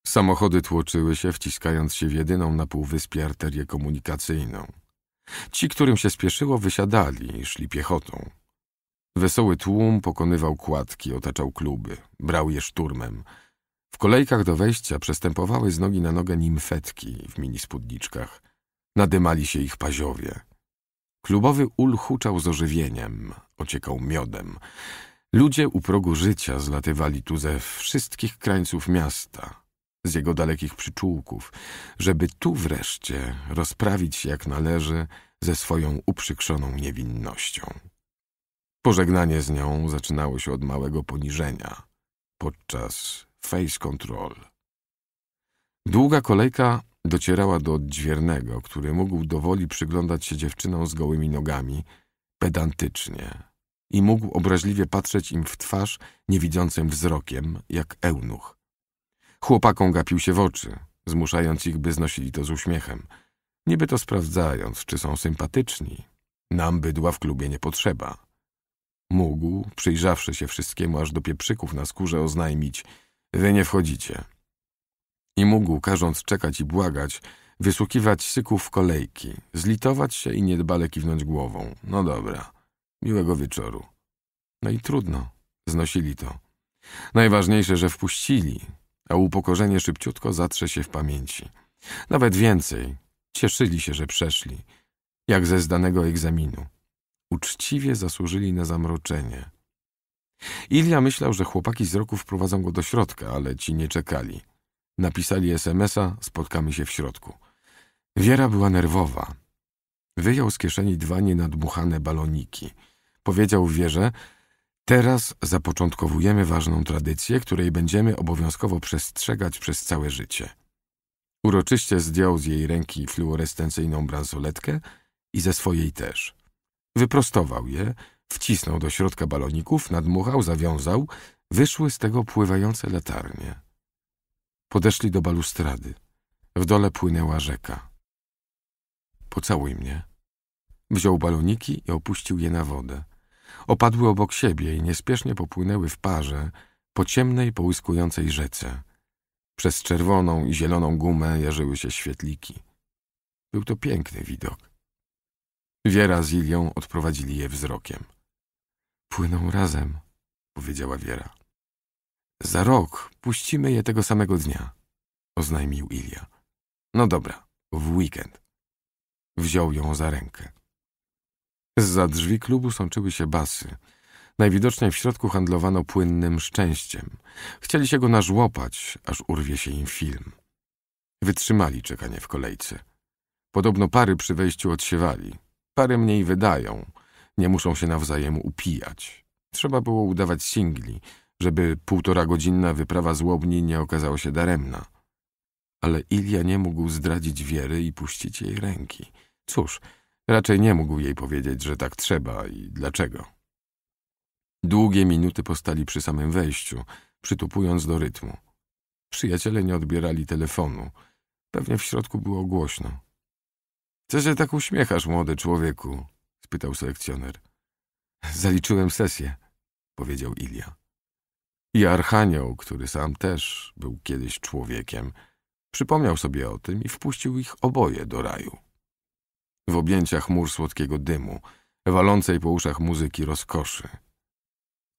Samochody tłoczyły się, wciskając się w jedyną na półwyspie arterię komunikacyjną. Ci, którym się spieszyło, wysiadali i szli piechotą. Wesoły tłum pokonywał kładki, otaczał kluby, brał je szturmem. W kolejkach do wejścia przestępowały z nogi na nogę nimfetki w minispódniczkach. Nadymali się ich paziowie. Klubowy ul huczał z ożywieniem, ociekał miodem. Ludzie u progu życia zlatywali tu ze wszystkich krańców miasta, z jego dalekich przyczółków, żeby tu wreszcie rozprawić się jak należy ze swoją uprzykrzoną niewinnością. Pożegnanie z nią zaczynało się od małego poniżenia podczas face control. Długa kolejka docierała do odźwiernego, który mógł dowoli przyglądać się dziewczynom z gołymi nogami, pedantycznie, i mógł obraźliwie patrzeć im w twarz niewidzącym wzrokiem, jak eunuch. Chłopakom gapił się w oczy, zmuszając ich, by znosili to z uśmiechem, niby to sprawdzając, czy są sympatyczni. Nam bydła w klubie nie potrzeba. Mógł, przyjrzawszy się wszystkiemu aż do pieprzyków na skórze, oznajmić — wy nie wchodzicie. I mógł, każąc czekać i błagać, wysłukiwać syków w kolejki, zlitować się i niedbale kiwnąć głową. No dobra, miłego wieczoru. No i trudno, znosili to. Najważniejsze, że wpuścili, a upokorzenie szybciutko zatrze się w pamięci. Nawet więcej, cieszyli się, że przeszli, jak ze zdanego egzaminu uczciwie zasłużyli na zamroczenie. Ilia myślał, że chłopaki z roku wprowadzą go do środka, ale ci nie czekali. Napisali SMS-a, spotkamy się w środku. Wiera była nerwowa. Wyjął z kieszeni dwa nienadmuchane baloniki. Powiedział Wierze, teraz zapoczątkowujemy ważną tradycję, której będziemy obowiązkowo przestrzegać przez całe życie. Uroczyście zdjął z jej ręki fluorescencyjną bransoletkę i ze swojej też. Wyprostował je, wcisnął do środka baloników, nadmuchał, zawiązał. Wyszły z tego pływające latarnie. Podeszli do balustrady. W dole płynęła rzeka. Pocałuj mnie. Wziął baloniki i opuścił je na wodę. Opadły obok siebie i niespiesznie popłynęły w parze po ciemnej, połyskującej rzece. Przez czerwoną i zieloną gumę jarzyły się świetliki. Był to piękny widok. Wiera z Ilią odprowadzili je wzrokiem. Płyną razem, powiedziała Wiera. Za rok puścimy je tego samego dnia, oznajmił Ilia. No dobra, w weekend. Wziął ją za rękę. Za drzwi klubu sączyły się basy. Najwidoczniej w środku handlowano płynnym szczęściem. Chcieli się go nażłopać, aż urwie się im film. Wytrzymali czekanie w kolejce. Podobno pary przy wejściu odsiewali. Parę mniej wydają. Nie muszą się nawzajem upijać. Trzeba było udawać singli, żeby półtora godzinna wyprawa z Łobni nie okazała się daremna. Ale Ilia nie mógł zdradzić Wiery i puścić jej ręki. Cóż, raczej nie mógł jej powiedzieć, że tak trzeba i dlaczego. Długie minuty postali przy samym wejściu, przytupując do rytmu. Przyjaciele nie odbierali telefonu. Pewnie w środku było głośno. Co się tak uśmiechasz, młody człowieku? spytał selekcjoner. Zaliczyłem sesję, powiedział Ilia. I Archanioł, który sam też był kiedyś człowiekiem, przypomniał sobie o tym i wpuścił ich oboje do raju. W objęciach chmur słodkiego dymu, walącej po uszach muzyki rozkoszy.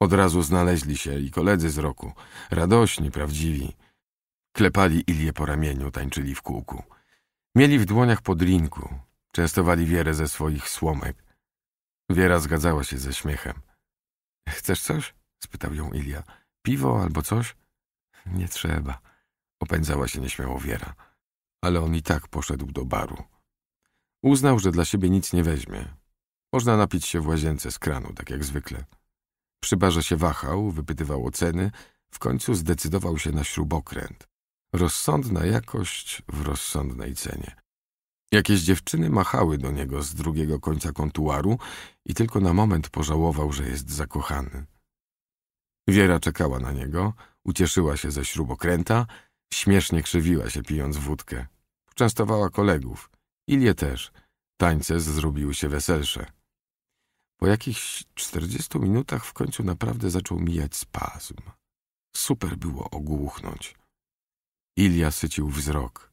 Od razu znaleźli się i koledzy z roku, radośni, prawdziwi. Klepali Ilię po ramieniu, tańczyli w kółku – Mieli w dłoniach podlinku, częstowali Wierę ze swoich słomek. Wiera zgadzała się ze śmiechem. Chcesz coś? spytał ją Ilia. Piwo albo coś? Nie trzeba, opędzała się nieśmiało Wiera. Ale on i tak poszedł do baru. Uznał, że dla siebie nic nie weźmie. Można napić się w łazience z kranu, tak jak zwykle. Przy barze się wahał, wypytywał o ceny, w końcu zdecydował się na śrubokręt. Rozsądna jakość w rozsądnej cenie. Jakieś dziewczyny machały do niego z drugiego końca kontuaru i tylko na moment pożałował, że jest zakochany. Wiera czekała na niego, ucieszyła się ze śrubokręta, śmiesznie krzywiła się pijąc wódkę. Częstowała kolegów, ilie też. Tańce zrobiły się weselsze. Po jakichś czterdziestu minutach w końcu naprawdę zaczął mijać spazm. Super było ogłuchnąć. Ilia sycił wzrok.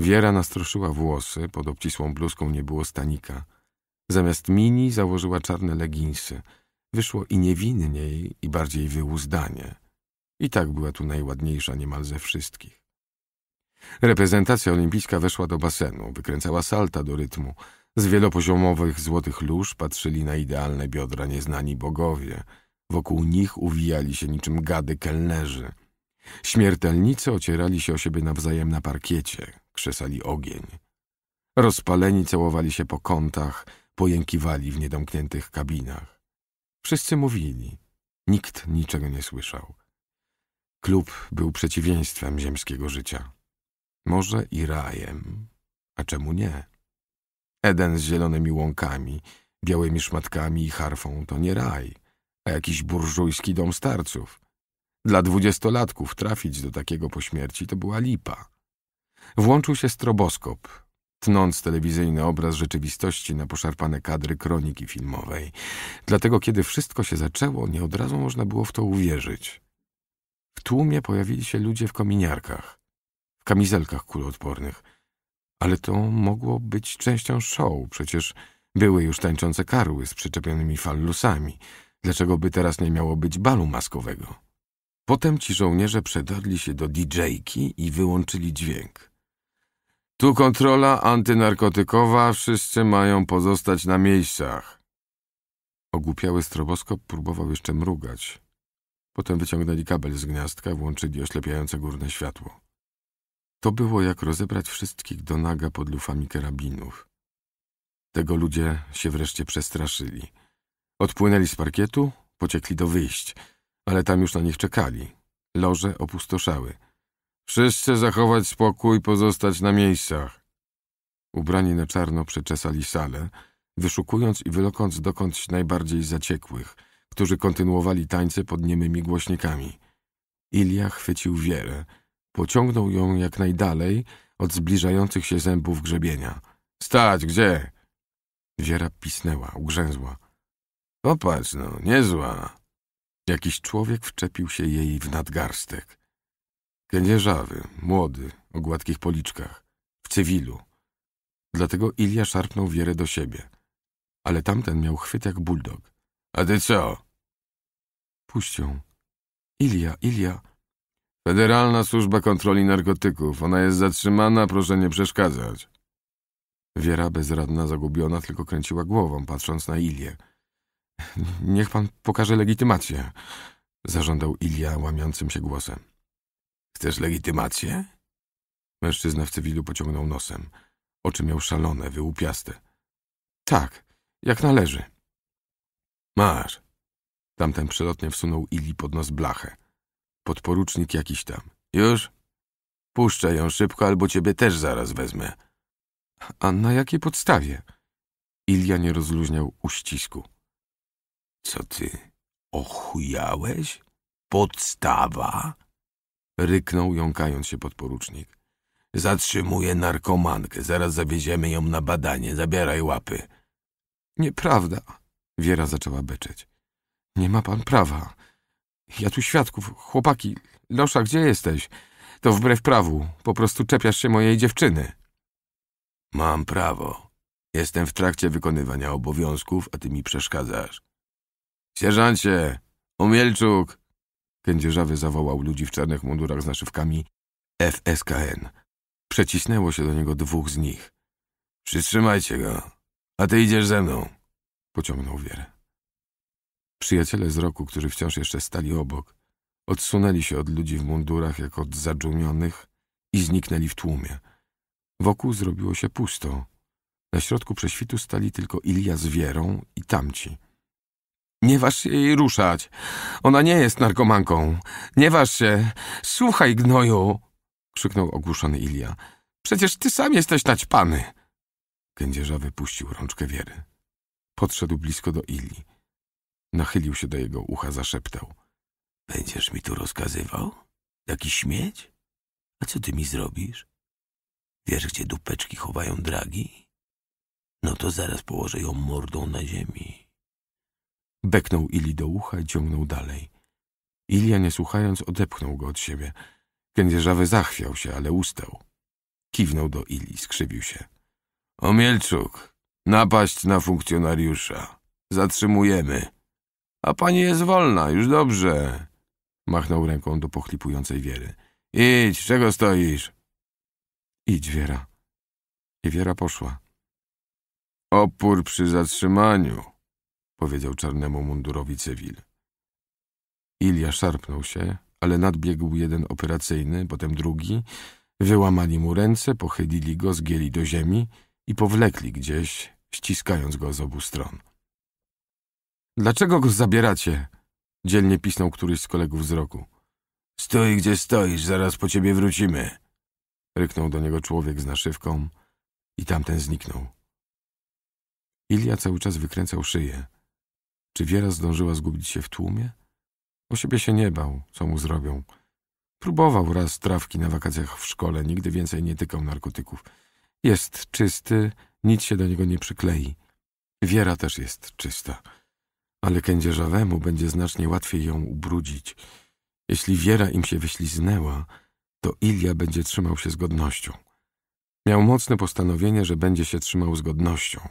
Wiera nastroszyła włosy, pod obcisłą bluzką nie było stanika. Zamiast mini założyła czarne leginsy. Wyszło i niewinniej, i bardziej wyuzdanie. I tak była tu najładniejsza niemal ze wszystkich. Reprezentacja olimpijska weszła do basenu, wykręcała salta do rytmu. Z wielopoziomowych złotych lóż patrzyli na idealne biodra nieznani bogowie. Wokół nich uwijali się niczym gady kelnerzy – Śmiertelnicy ocierali się o siebie nawzajem na parkiecie, krzesali ogień. Rozpaleni całowali się po kątach, pojękiwali w niedomkniętych kabinach. Wszyscy mówili, nikt niczego nie słyszał. Klub był przeciwieństwem ziemskiego życia. Może i rajem, a czemu nie? Eden z zielonymi łąkami, białymi szmatkami i harfą to nie raj, a jakiś burżujski dom starców – dla dwudziestolatków trafić do takiego po śmierci to była lipa. Włączył się stroboskop, tnąc telewizyjny obraz rzeczywistości na poszarpane kadry kroniki filmowej. Dlatego, kiedy wszystko się zaczęło, nie od razu można było w to uwierzyć. W tłumie pojawili się ludzie w kominiarkach, w kamizelkach kuloodpornych. Ale to mogło być częścią show, przecież były już tańczące karły z przyczepionymi fallusami. Dlaczego by teraz nie miało być balu maskowego? Potem ci żołnierze przedarli się do DJ-ki i wyłączyli dźwięk. Tu kontrola antynarkotykowa, wszyscy mają pozostać na miejscach. Ogłupiały stroboskop próbował jeszcze mrugać. Potem wyciągnęli kabel z gniazdka, włączyli oślepiające górne światło. To było jak rozebrać wszystkich do naga pod lufami karabinów. Tego ludzie się wreszcie przestraszyli. Odpłynęli z parkietu, pociekli do wyjść – ale tam już na nich czekali. Loże opustoszały. Wszyscy zachować spokój, pozostać na miejscach. Ubrani na czarno przeczesali salę, wyszukując i wylokąc dokądś najbardziej zaciekłych, którzy kontynuowali tańce pod niemymi głośnikami. Ilia chwycił wierę, pociągnął ją jak najdalej od zbliżających się zębów grzebienia. Stać, gdzie? Wiera pisnęła, ugrzęzła. Popatrz no, niezła. Jakiś człowiek wczepił się jej w nadgarstek. Kędzierzawy, młody, o gładkich policzkach, w cywilu. Dlatego Ilia szarpnął Wierę do siebie. Ale tamten miał chwyt jak buldog. A ty co? Puść ją. Ilia, Ilia. Federalna Służba Kontroli Narkotyków. Ona jest zatrzymana, proszę nie przeszkadzać. Wiera bezradna, zagubiona, tylko kręciła głową, patrząc na Ilię. Niech pan pokaże legitymację, zażądał Ilia łamiącym się głosem. Chcesz legitymację? Mężczyzna w cywilu pociągnął nosem. Oczy miał szalone, wyłupiaste. Tak, jak należy. Masz. Tamten przelotnie wsunął Ili pod nos blachę. Podporucznik jakiś tam. Już? Puszczę ją szybko, albo ciebie też zaraz wezmę. A na jakiej podstawie? Ilia nie rozluźniał uścisku. Co ty, ochujałeś? Podstawa? Ryknął, jąkając się podporucznik. Zatrzymuję narkomankę, zaraz zawieziemy ją na badanie, zabieraj łapy. Nieprawda, Wiera zaczęła beczeć. Nie ma pan prawa. Ja tu świadków, chłopaki, Losza, gdzie jesteś? To wbrew prawu, po prostu czepiasz się mojej dziewczyny. Mam prawo. Jestem w trakcie wykonywania obowiązków, a ty mi przeszkadzasz. Sierżancie! Umielczuk! Kędzierzawy zawołał ludzi w czarnych mundurach z naszywkami FSKN. Przecisnęło się do niego dwóch z nich. Przytrzymajcie go, a ty idziesz ze mną, pociągnął Wierę. Przyjaciele z roku, którzy wciąż jeszcze stali obok, odsunęli się od ludzi w mundurach jak od zadżumionych i zniknęli w tłumie. Wokół zrobiło się pusto. Na środku prześwitu stali tylko Ilia z Wierą i tamci. Nie waż się jej ruszać. Ona nie jest narkomanką. Nie waż się. Słuchaj, gnoju! Krzyknął ogłuszony Ilia. Przecież ty sam jesteś naćpany. Kędzierza wypuścił rączkę Wiery. Podszedł blisko do Ili. Nachylił się do jego ucha, zaszeptał. Będziesz mi tu rozkazywał? Jaki śmieć? A co ty mi zrobisz? Wiesz, gdzie dupeczki chowają dragi? No to zaraz położę ją mordą na ziemi. Beknął Ili do ucha i ciągnął dalej. Ilia, nie słuchając, odepchnął go od siebie. Kędzierzawy zachwiał się, ale ustał. Kiwnął do Ili, skrzywił się. Omielczuk, napaść na funkcjonariusza. Zatrzymujemy. A pani jest wolna, już dobrze. Machnął ręką do pochlipującej Wiery. Idź, czego stoisz? Idź, Wiera. I Wiera poszła. Opór przy zatrzymaniu powiedział czarnemu mundurowi cywil. Ilia szarpnął się, ale nadbiegł jeden operacyjny, potem drugi. Wyłamali mu ręce, pochylili go, zgięli do ziemi i powlekli gdzieś, ściskając go z obu stron. Dlaczego go zabieracie? Dzielnie pisnął któryś z kolegów z roku. Stoi gdzie stoisz, zaraz po ciebie wrócimy. Ryknął do niego człowiek z naszywką i tamten zniknął. Ilia cały czas wykręcał szyję. Czy Wiera zdążyła zgubić się w tłumie? O siebie się nie bał, co mu zrobią. Próbował raz trawki na wakacjach w szkole, nigdy więcej nie tykał narkotyków. Jest czysty, nic się do niego nie przyklei. Wiera też jest czysta. Ale kędzierzawemu będzie znacznie łatwiej ją ubrudzić. Jeśli Wiera im się wyśliznęła, to Ilia będzie trzymał się z godnością. Miał mocne postanowienie, że będzie się trzymał z godnością.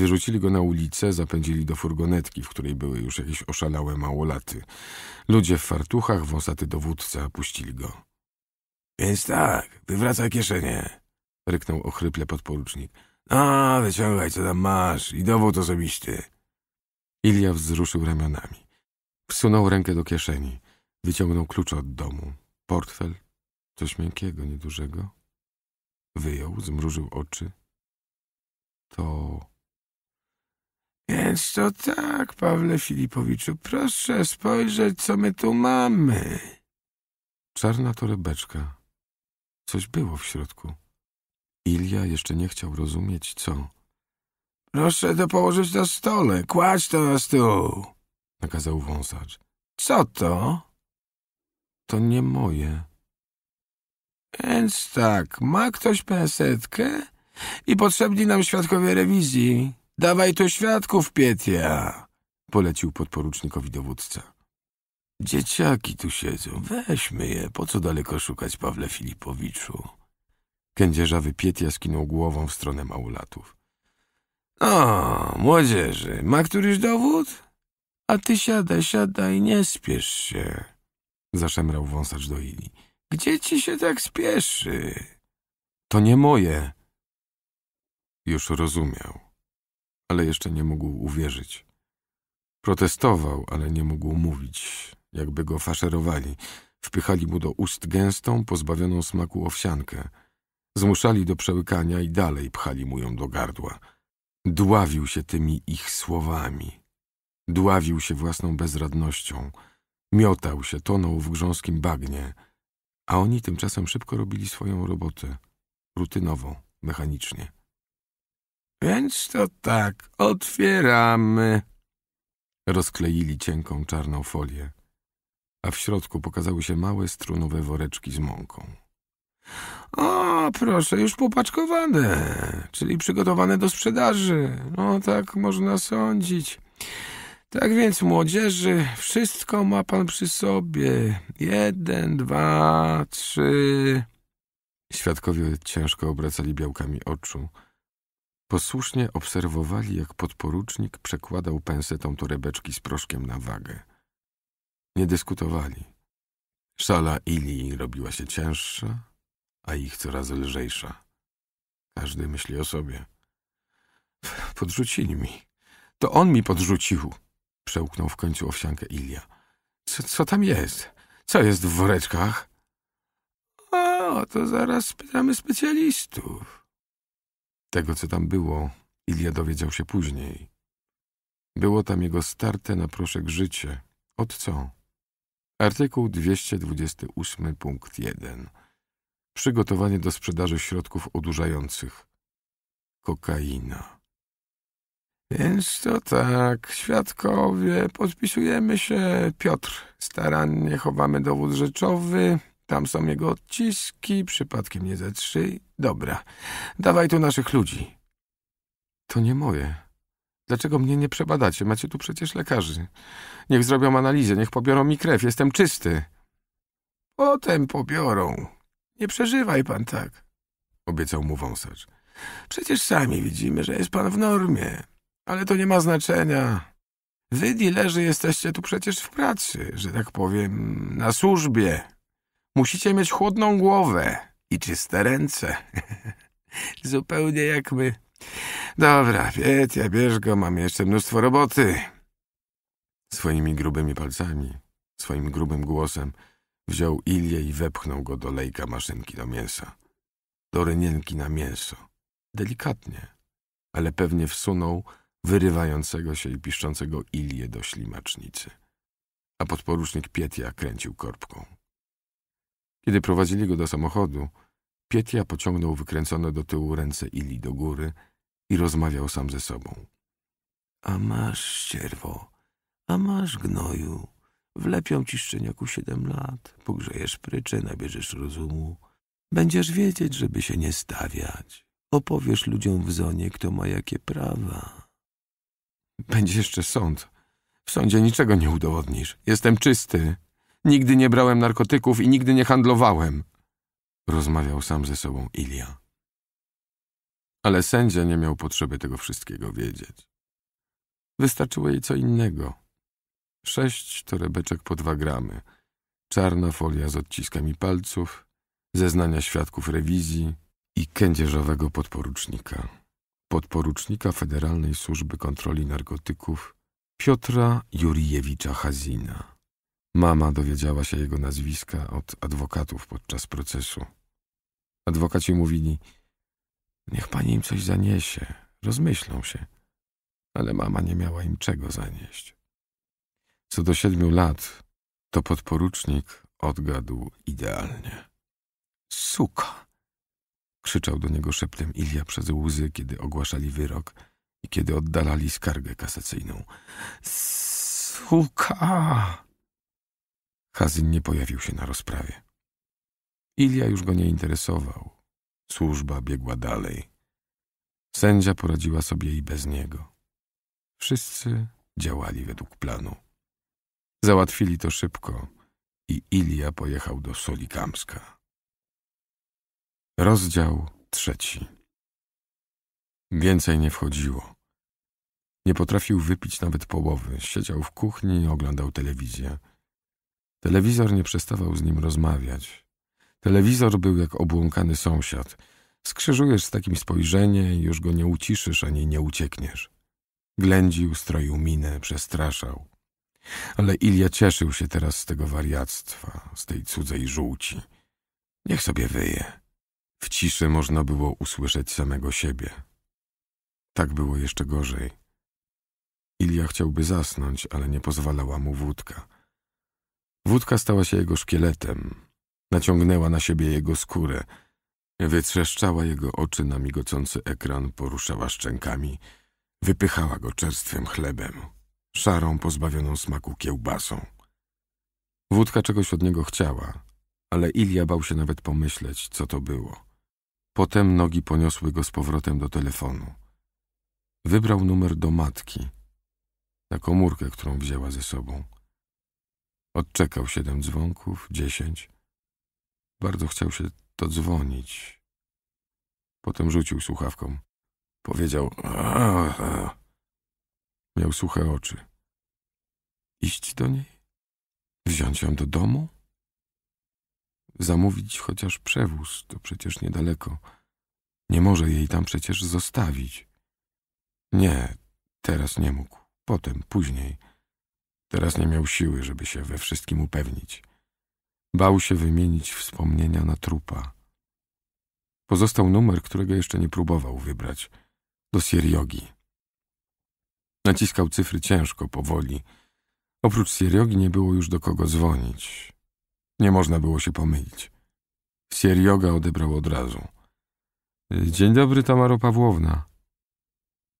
Wyrzucili go na ulicę, zapędzili do furgonetki, w której były już jakieś oszalałe małolaty. Ludzie w fartuchach, wąsaty dowódca, puścili go. Więc tak, wywracaj kieszenie, ryknął ochryple podporucznik. No, wyciągaj, co tam masz i dowód osobisty. Ilia wzruszył ramionami. Wsunął rękę do kieszeni. Wyciągnął klucze od domu. Portfel, coś miękkiego, niedużego. Wyjął, zmrużył oczy. To więc to tak, Pawle Filipowiczu, proszę spojrzeć, co my tu mamy. Czarna torebeczka. Coś było w środku. Ilia jeszcze nie chciał rozumieć, co. Proszę to położyć na stole, kładź to na stół, nakazał wąsacz. Co to? To nie moje. Więc tak, ma ktoś pensetkę i potrzebni nam świadkowie rewizji. Dawaj tu świadków, Pietia! Polecił podporucznikowi dowódca. Dzieciaki tu siedzą, weźmy je, po co daleko szukać Pawle Filipowiczu? Kędzierzawy Pietia skinął głową w stronę małolatów. O, młodzieży, ma któryś dowód? A ty siadaj, siadaj, nie spiesz się, zaszemrał wąsacz do Ili. Gdzie ci się tak spieszy? To nie moje. Już rozumiał ale jeszcze nie mógł uwierzyć. Protestował, ale nie mógł mówić, jakby go faszerowali. Wpychali mu do ust gęstą, pozbawioną smaku owsiankę. Zmuszali do przełykania i dalej pchali mu ją do gardła. Dławił się tymi ich słowami. Dławił się własną bezradnością. Miotał się, tonął w grząskim bagnie. A oni tymczasem szybko robili swoją robotę. Rutynową, mechanicznie. Więc to tak, otwieramy. Rozkleili cienką czarną folię, a w środku pokazały się małe strunowe woreczki z mąką. O, proszę, już popaczkowane, czyli przygotowane do sprzedaży. No tak można sądzić. Tak więc, młodzieży, wszystko ma pan przy sobie. Jeden, dwa, trzy. Świadkowie ciężko obracali białkami oczu Posłusznie obserwowali, jak podporucznik przekładał pęsetą torebeczki z proszkiem na wagę. Nie dyskutowali. Szala Ilii robiła się cięższa, a ich coraz lżejsza. Każdy myśli o sobie. Podrzucili mi. To on mi podrzucił, przełknął w końcu owsiankę Ilia. Co, co tam jest? Co jest w woreczkach? O, to zaraz spytamy specjalistów. Tego, co tam było, Ilia dowiedział się później. Było tam jego starte na proszek życie. Od co? Artykuł 228 punkt 1. Przygotowanie do sprzedaży środków odurzających. Kokaina. Więc to tak, świadkowie, podpisujemy się. Piotr, starannie chowamy dowód rzeczowy. Tam są jego odciski, przypadkiem nie ze trzy. Dobra, dawaj tu naszych ludzi. To nie moje. Dlaczego mnie nie przebadacie? Macie tu przecież lekarzy. Niech zrobią analizę, niech pobiorą mi krew, jestem czysty. Potem pobiorą. Nie przeżywaj pan tak, obiecał mu wąsacz. Przecież sami widzimy, że jest pan w normie. Ale to nie ma znaczenia. Wy, dilerzy, jesteście tu przecież w pracy, że tak powiem, na służbie. Musicie mieć chłodną głowę i czyste ręce. Zupełnie jak my. Dobra, Pietia, bierz go, mam jeszcze mnóstwo roboty. Swoimi grubymi palcami, swoim grubym głosem wziął Ilię i wepchnął go do lejka maszynki do mięsa. Do rynienki na mięso. Delikatnie, ale pewnie wsunął wyrywającego się i piszczącego Ilię do ślimacznicy. A podporucznik Pietia kręcił korpką. Kiedy prowadzili go do samochodu, Pietia pociągnął wykręcone do tyłu ręce Ili do góry i rozmawiał sam ze sobą. A masz, ścierwo, a masz, gnoju. Wlepią ci szczeniaku siedem lat, pogrzejesz pryczę, nabierzesz rozumu. Będziesz wiedzieć, żeby się nie stawiać. Opowiesz ludziom w zonie, kto ma jakie prawa. Będzie jeszcze sąd. W sądzie niczego nie udowodnisz. Jestem czysty. Nigdy nie brałem narkotyków i nigdy nie handlowałem. Rozmawiał sam ze sobą Ilia. Ale sędzia nie miał potrzeby tego wszystkiego wiedzieć. Wystarczyło jej co innego. Sześć torebeczek po dwa gramy, czarna folia z odciskami palców, zeznania świadków rewizji i kędzierzowego podporucznika. Podporucznika Federalnej Służby Kontroli Narkotyków Piotra Jurijewicza Hazina. Mama dowiedziała się jego nazwiska od adwokatów podczas procesu. Adwokaci mówili: Niech pani im coś zaniesie, rozmyślą się. Ale mama nie miała im czego zanieść. Co do siedmiu lat, to podporucznik odgadł idealnie. Suka! krzyczał do niego szeptem Ilia przez łzy, kiedy ogłaszali wyrok i kiedy oddalali skargę kasacyjną. Suka! Hazin nie pojawił się na rozprawie. Ilia już go nie interesował. Służba biegła dalej. Sędzia poradziła sobie i bez niego. Wszyscy działali według planu. Załatwili to szybko i Ilia pojechał do Solikamska. Rozdział trzeci. Więcej nie wchodziło. Nie potrafił wypić nawet połowy. Siedział w kuchni i oglądał telewizję. Telewizor nie przestawał z nim rozmawiać. Telewizor był jak obłąkany sąsiad. Skrzyżujesz z takim spojrzenie i już go nie uciszysz ani nie uciekniesz. Ględził, stroił minę, przestraszał. Ale Ilia cieszył się teraz z tego wariactwa, z tej cudzej żółci. Niech sobie wyje. W ciszy można było usłyszeć samego siebie. Tak było jeszcze gorzej. Ilia chciałby zasnąć, ale nie pozwalała mu wódka. Wódka stała się jego szkieletem. Naciągnęła na siebie jego skórę. Wytrzeszczała jego oczy na migocący ekran, poruszała szczękami. Wypychała go czerstwym chlebem, szarą, pozbawioną smaku kiełbasą. Wódka czegoś od niego chciała, ale Ilia bał się nawet pomyśleć, co to było. Potem nogi poniosły go z powrotem do telefonu. Wybrał numer do matki, na komórkę, którą wzięła ze sobą. Odczekał siedem dzwonków, dziesięć. Bardzo chciał się to dzwonić. Potem rzucił słuchawką. Powiedział a, Miał suche oczy. Iść do niej? Wziąć ją do domu? Zamówić chociaż przewóz, to przecież niedaleko. Nie może jej tam przecież zostawić. Nie, teraz nie mógł. Potem, później. Teraz nie miał siły, żeby się we wszystkim upewnić. Bał się wymienić wspomnienia na trupa. Pozostał numer, którego jeszcze nie próbował wybrać. do Sieriogi. Naciskał cyfry ciężko, powoli. Oprócz Sieriogi nie było już do kogo dzwonić. Nie można było się pomylić. Sierioga odebrał od razu. Dzień dobry, Tamaro Pawłowna.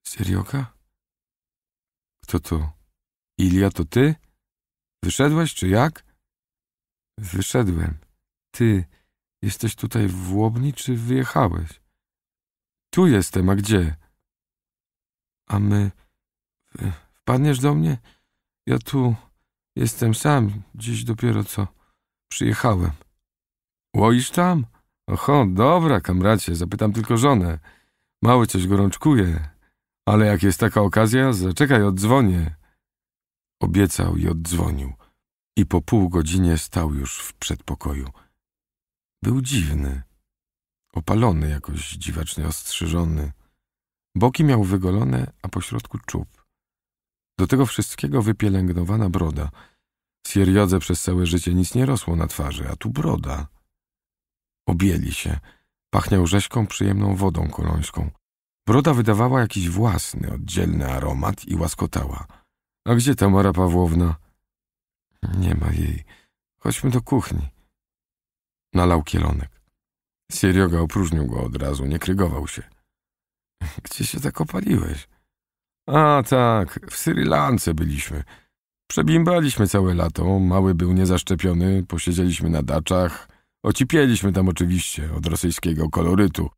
Sierioga? Kto to? Ilia, to ty? Wyszedłeś, czy jak? Wyszedłem. Ty jesteś tutaj w Łobni, czy wyjechałeś? Tu jestem, a gdzie? A my... E, wpadniesz do mnie? Ja tu jestem sam, dziś dopiero co przyjechałem. Łoisz tam? Oho, dobra, kamracie, zapytam tylko żonę. Mały coś gorączkuje, ale jak jest taka okazja, zaczekaj, oddzwonię. Obiecał i oddzwonił. I po pół godzinie stał już w przedpokoju. Był dziwny. Opalony jakoś, dziwacznie ostrzyżony. Boki miał wygolone, a pośrodku czub. Do tego wszystkiego wypielęgnowana broda. Sieriodze przez całe życie nic nie rosło na twarzy, a tu broda. Obieli się. Pachniał rzeźką, przyjemną wodą kolońską. Broda wydawała jakiś własny, oddzielny aromat i łaskotała. A gdzie Tamara Pawłowna? Nie ma jej. Chodźmy do kuchni. Nalał kielonek. Sierioga opróżnił go od razu, nie krygował się. Gdzie się tak opaliłeś? A tak, w Sri Lance byliśmy. Przebimbaliśmy całe lato, mały był niezaszczepiony, posiedzieliśmy na daczach. Ocipieliśmy tam oczywiście od rosyjskiego kolorytu.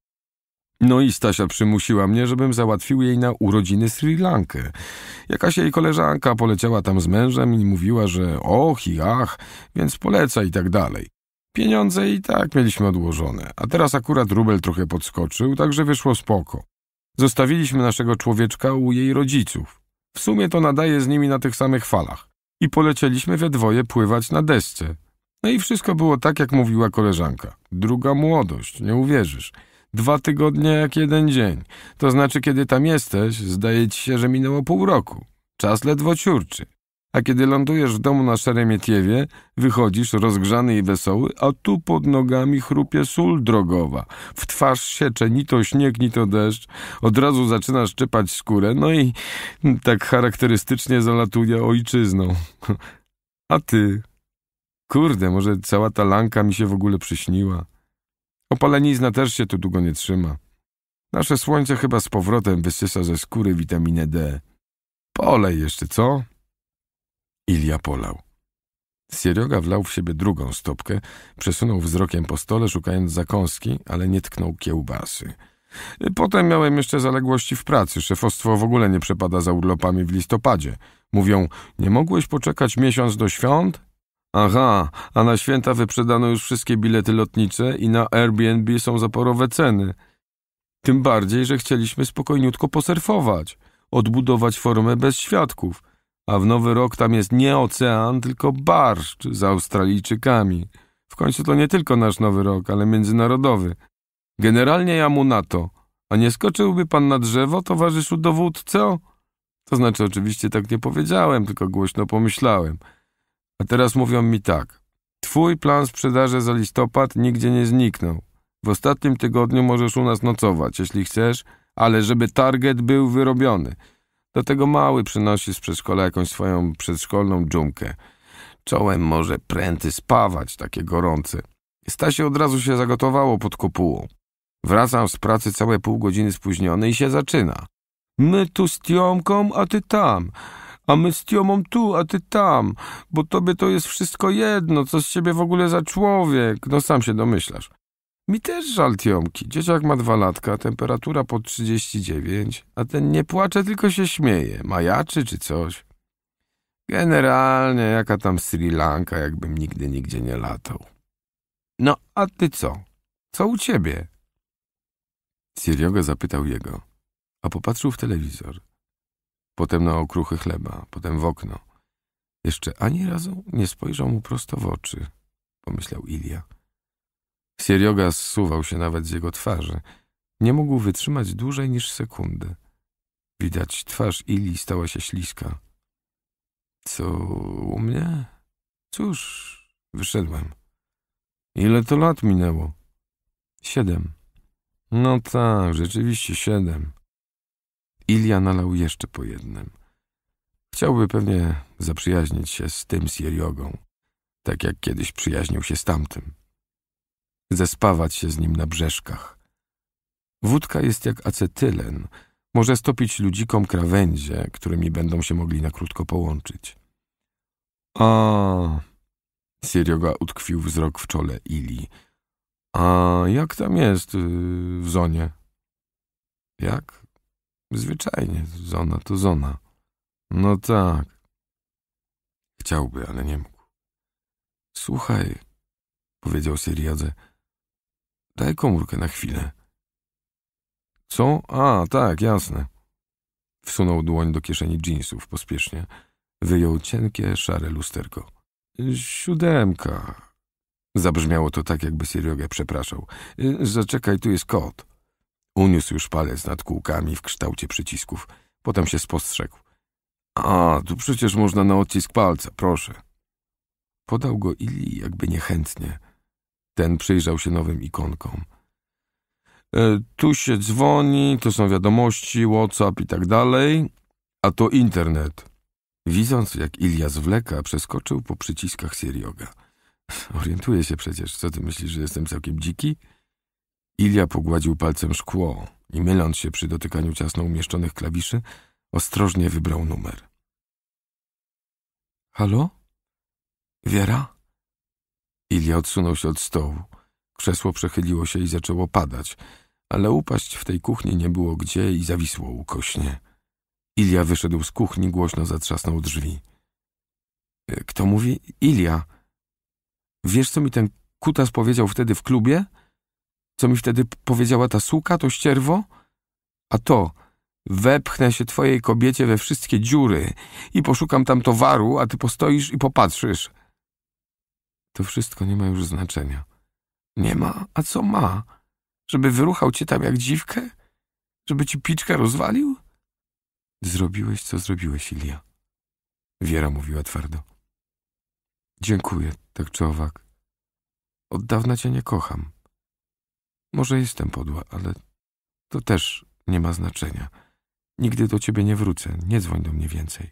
No i Stasia przymusiła mnie, żebym załatwił jej na urodziny Sri Lankę. Jakaś jej koleżanka poleciała tam z mężem i mówiła, że och i ach, więc poleca i tak dalej. Pieniądze i tak mieliśmy odłożone, a teraz akurat rubel trochę podskoczył, także wyszło spoko. Zostawiliśmy naszego człowieczka u jej rodziców. W sumie to nadaje z nimi na tych samych falach. I polecieliśmy we dwoje pływać na desce. No i wszystko było tak, jak mówiła koleżanka. Druga młodość, nie uwierzysz. Dwa tygodnie jak jeden dzień. To znaczy, kiedy tam jesteś, zdaje ci się, że minęło pół roku. Czas ledwo ciurczy. A kiedy lądujesz w domu na Szeremietiewie, wychodzisz rozgrzany i wesoły, a tu pod nogami chrupie sól drogowa. W twarz siecze ni to śnieg, ni to deszcz. Od razu zaczynasz czypać skórę, no i tak charakterystycznie zalatuje ojczyzną. A ty? Kurde, może cała ta lanka mi się w ogóle przyśniła. Opalenizna też się tu długo nie trzyma. Nasze słońce chyba z powrotem wysysa ze skóry witaminę D. Polej jeszcze, co? Ilia polał. Sierioga wlał w siebie drugą stopkę, przesunął wzrokiem po stole, szukając zakąski, ale nie tknął kiełbasy. Potem miałem jeszcze zaległości w pracy. Szefostwo w ogóle nie przepada za urlopami w listopadzie. Mówią, nie mogłeś poczekać miesiąc do świąt? Aha, a na święta wyprzedano już wszystkie bilety lotnicze i na Airbnb są zaporowe ceny. Tym bardziej, że chcieliśmy spokojniutko posurfować, odbudować formę bez świadków, a w nowy rok tam jest nie ocean, tylko barszcz z Australijczykami. W końcu to nie tylko nasz nowy rok, ale międzynarodowy. Generalnie ja mu na to. A nie skoczyłby pan na drzewo, towarzyszu dowódco? To znaczy, oczywiście tak nie powiedziałem, tylko głośno pomyślałem – a teraz mówią mi tak. Twój plan sprzedaży za listopad nigdzie nie zniknął. W ostatnim tygodniu możesz u nas nocować, jeśli chcesz, ale żeby target był wyrobiony. Do tego mały przynosi z przedszkola jakąś swoją przedszkolną dżumkę. Czołem może pręty spawać, takie gorące. Stasie od razu się zagotowało pod kopułą. Wracam z pracy całe pół godziny spóźniony i się zaczyna. My tu z Tiomką, a ty tam a my z tiomą tu, a ty tam, bo tobie to jest wszystko jedno, co z ciebie w ogóle za człowiek, no sam się domyślasz. Mi też żal Tiomki. Dzieciak ma dwa latka, temperatura po 39, a ten nie płacze, tylko się śmieje. Majaczy czy coś. Generalnie jaka tam Sri Lanka, jakbym nigdy nigdzie nie latał. No, a ty co? Co u ciebie? Sirioga zapytał jego, a popatrzył w telewizor potem na okruchy chleba, potem w okno. Jeszcze ani razu nie spojrzał mu prosto w oczy, pomyślał Ilia. Serioga zsuwał się nawet z jego twarzy. Nie mógł wytrzymać dłużej niż sekundy. Widać, twarz Ili stała się śliska. Co u mnie? Cóż, wyszedłem. Ile to lat minęło? Siedem. No tak, rzeczywiście siedem. Ilia nalał jeszcze po jednym. Chciałby pewnie zaprzyjaźnić się z tym Siriogą, tak jak kiedyś przyjaźnił się z tamtym. Zespawać się z nim na brzeszkach. Wódka jest jak acetylen, może stopić ludzikom krawędzie, którymi będą się mogli na krótko połączyć. A, Sirioga utkwił wzrok w czole Ili. A jak tam jest y, w zonie? Jak? Zwyczajnie, zona to zona. No tak. Chciałby, ale nie mógł. Słuchaj, powiedział Syriadze, daj komórkę na chwilę. Co? A, tak, jasne. Wsunął dłoń do kieszeni dżinsów pospiesznie. Wyjął cienkie, szare lusterko. Siódemka. Zabrzmiało to tak, jakby Sirioge przepraszał. Zaczekaj, tu jest kod. Uniósł już palec nad kółkami w kształcie przycisków. Potem się spostrzegł. A, tu przecież można na odcisk palca, proszę. Podał go Ili jakby niechętnie. Ten przyjrzał się nowym ikonkom. E, tu się dzwoni, to są wiadomości, WhatsApp i tak dalej, a to internet. Widząc, jak Ilia zwleka, przeskoczył po przyciskach Sirioga. Orientuję się przecież, co ty myślisz, że jestem całkiem dziki? Ilia pogładził palcem szkło i myląc się przy dotykaniu ciasno umieszczonych klawiszy, ostrożnie wybrał numer. Halo? Wiera? Ilia odsunął się od stołu. Krzesło przechyliło się i zaczęło padać, ale upaść w tej kuchni nie było gdzie i zawisło ukośnie. Ilia wyszedł z kuchni, głośno zatrzasnął drzwi. E, kto mówi? Ilia. Wiesz, co mi ten kutas powiedział wtedy w klubie? co mi wtedy powiedziała ta suka, to ścierwo? A to, wepchnę się twojej kobiecie we wszystkie dziury i poszukam tam towaru, a ty postoisz i popatrzysz. To wszystko nie ma już znaczenia. Nie ma, a co ma? Żeby wyruchał cię tam jak dziwkę? Żeby ci piczkę rozwalił? Zrobiłeś, co zrobiłeś, Ilia. Wiera mówiła twardo. Dziękuję, tak czy owak. Od dawna cię nie kocham. Może jestem podła, ale to też nie ma znaczenia. Nigdy do ciebie nie wrócę, nie dzwoń do mnie więcej.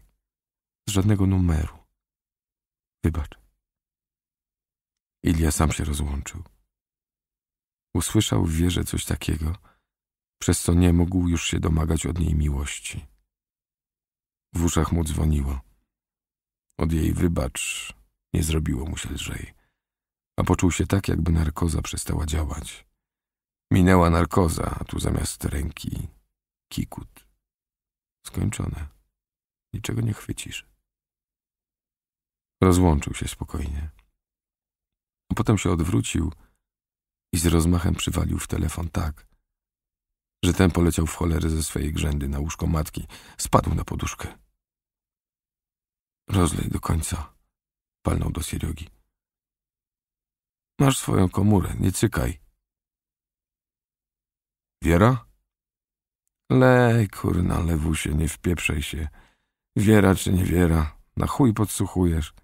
Z żadnego numeru. Wybacz. Ilia sam się rozłączył. Usłyszał w wierze coś takiego, przez co nie mógł już się domagać od niej miłości. W uszach mu dzwoniło. Od jej wybacz nie zrobiło mu się lżej, a poczuł się tak, jakby narkoza przestała działać. Minęła narkoza, a tu zamiast ręki kikut. Skończone. Niczego nie chwycisz. Rozłączył się spokojnie. A potem się odwrócił i z rozmachem przywalił w telefon tak, że ten poleciał w cholerę ze swojej grzędy na łóżko matki, spadł na poduszkę. Rozlej do końca, palnął do Sieriogi. Masz swoją komórę, nie cykaj. Wiera? Lej, kurna, lewusie, nie wpieprzaj się. Wiera czy nie wiera, na chuj podsłuchujesz.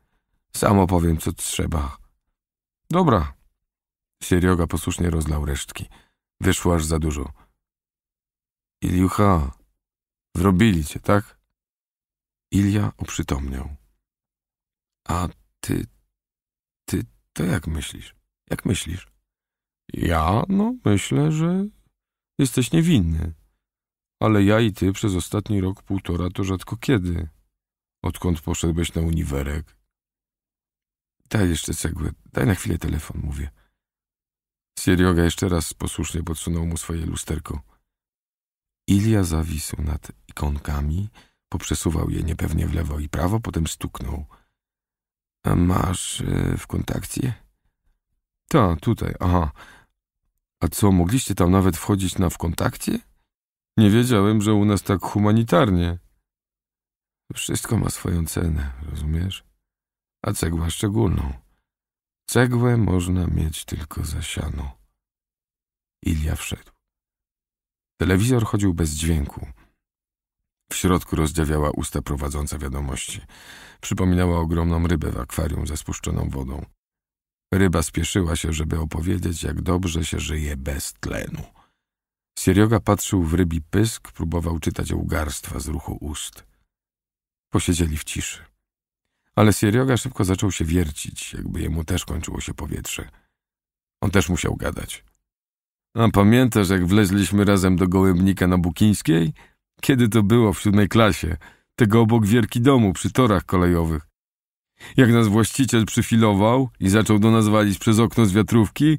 Samo powiem, co trzeba. Dobra. Sierioga posłusznie rozlał resztki. Wyszło aż za dużo. Iliucha, wrobili cię, tak? Ilia oprzytomniał. A ty, ty, to jak myślisz? Jak myślisz? Ja, no, myślę, że Jesteś niewinny. Ale ja i ty przez ostatni rok półtora to rzadko kiedy. Odkąd poszedłeś na uniwerek? Daj jeszcze cegłę, daj na chwilę telefon, mówię. Sirioga jeszcze raz posłusznie podsunął mu swoje lusterko. Ilia zawisł nad ikonkami, poprzesuwał je niepewnie w lewo i prawo, potem stuknął. A masz e, w kontakcie? Ta, tutaj, aha. A co, mogliście tam nawet wchodzić na w kontakcie? Nie wiedziałem, że u nas tak humanitarnie. Wszystko ma swoją cenę, rozumiesz? A cegła szczególną. Cegłę można mieć tylko zasianą. Ilia wszedł. Telewizor chodził bez dźwięku. W środku rozdziawiała usta prowadząca wiadomości. Przypominała ogromną rybę w akwarium ze spuszczoną wodą. Ryba spieszyła się, żeby opowiedzieć, jak dobrze się żyje bez tlenu. Sierioga patrzył w rybi pysk, próbował czytać ugarstwa z ruchu ust. Posiedzieli w ciszy. Ale Sierioga szybko zaczął się wiercić, jakby jemu też kończyło się powietrze. On też musiał gadać. A pamiętasz, jak wleźliśmy razem do gołębnika na Bukińskiej? Kiedy to było w siódmej klasie? Tego obok wielki domu przy torach kolejowych jak nas właściciel przyfilował i zaczął do nas walić przez okno z wiatrówki,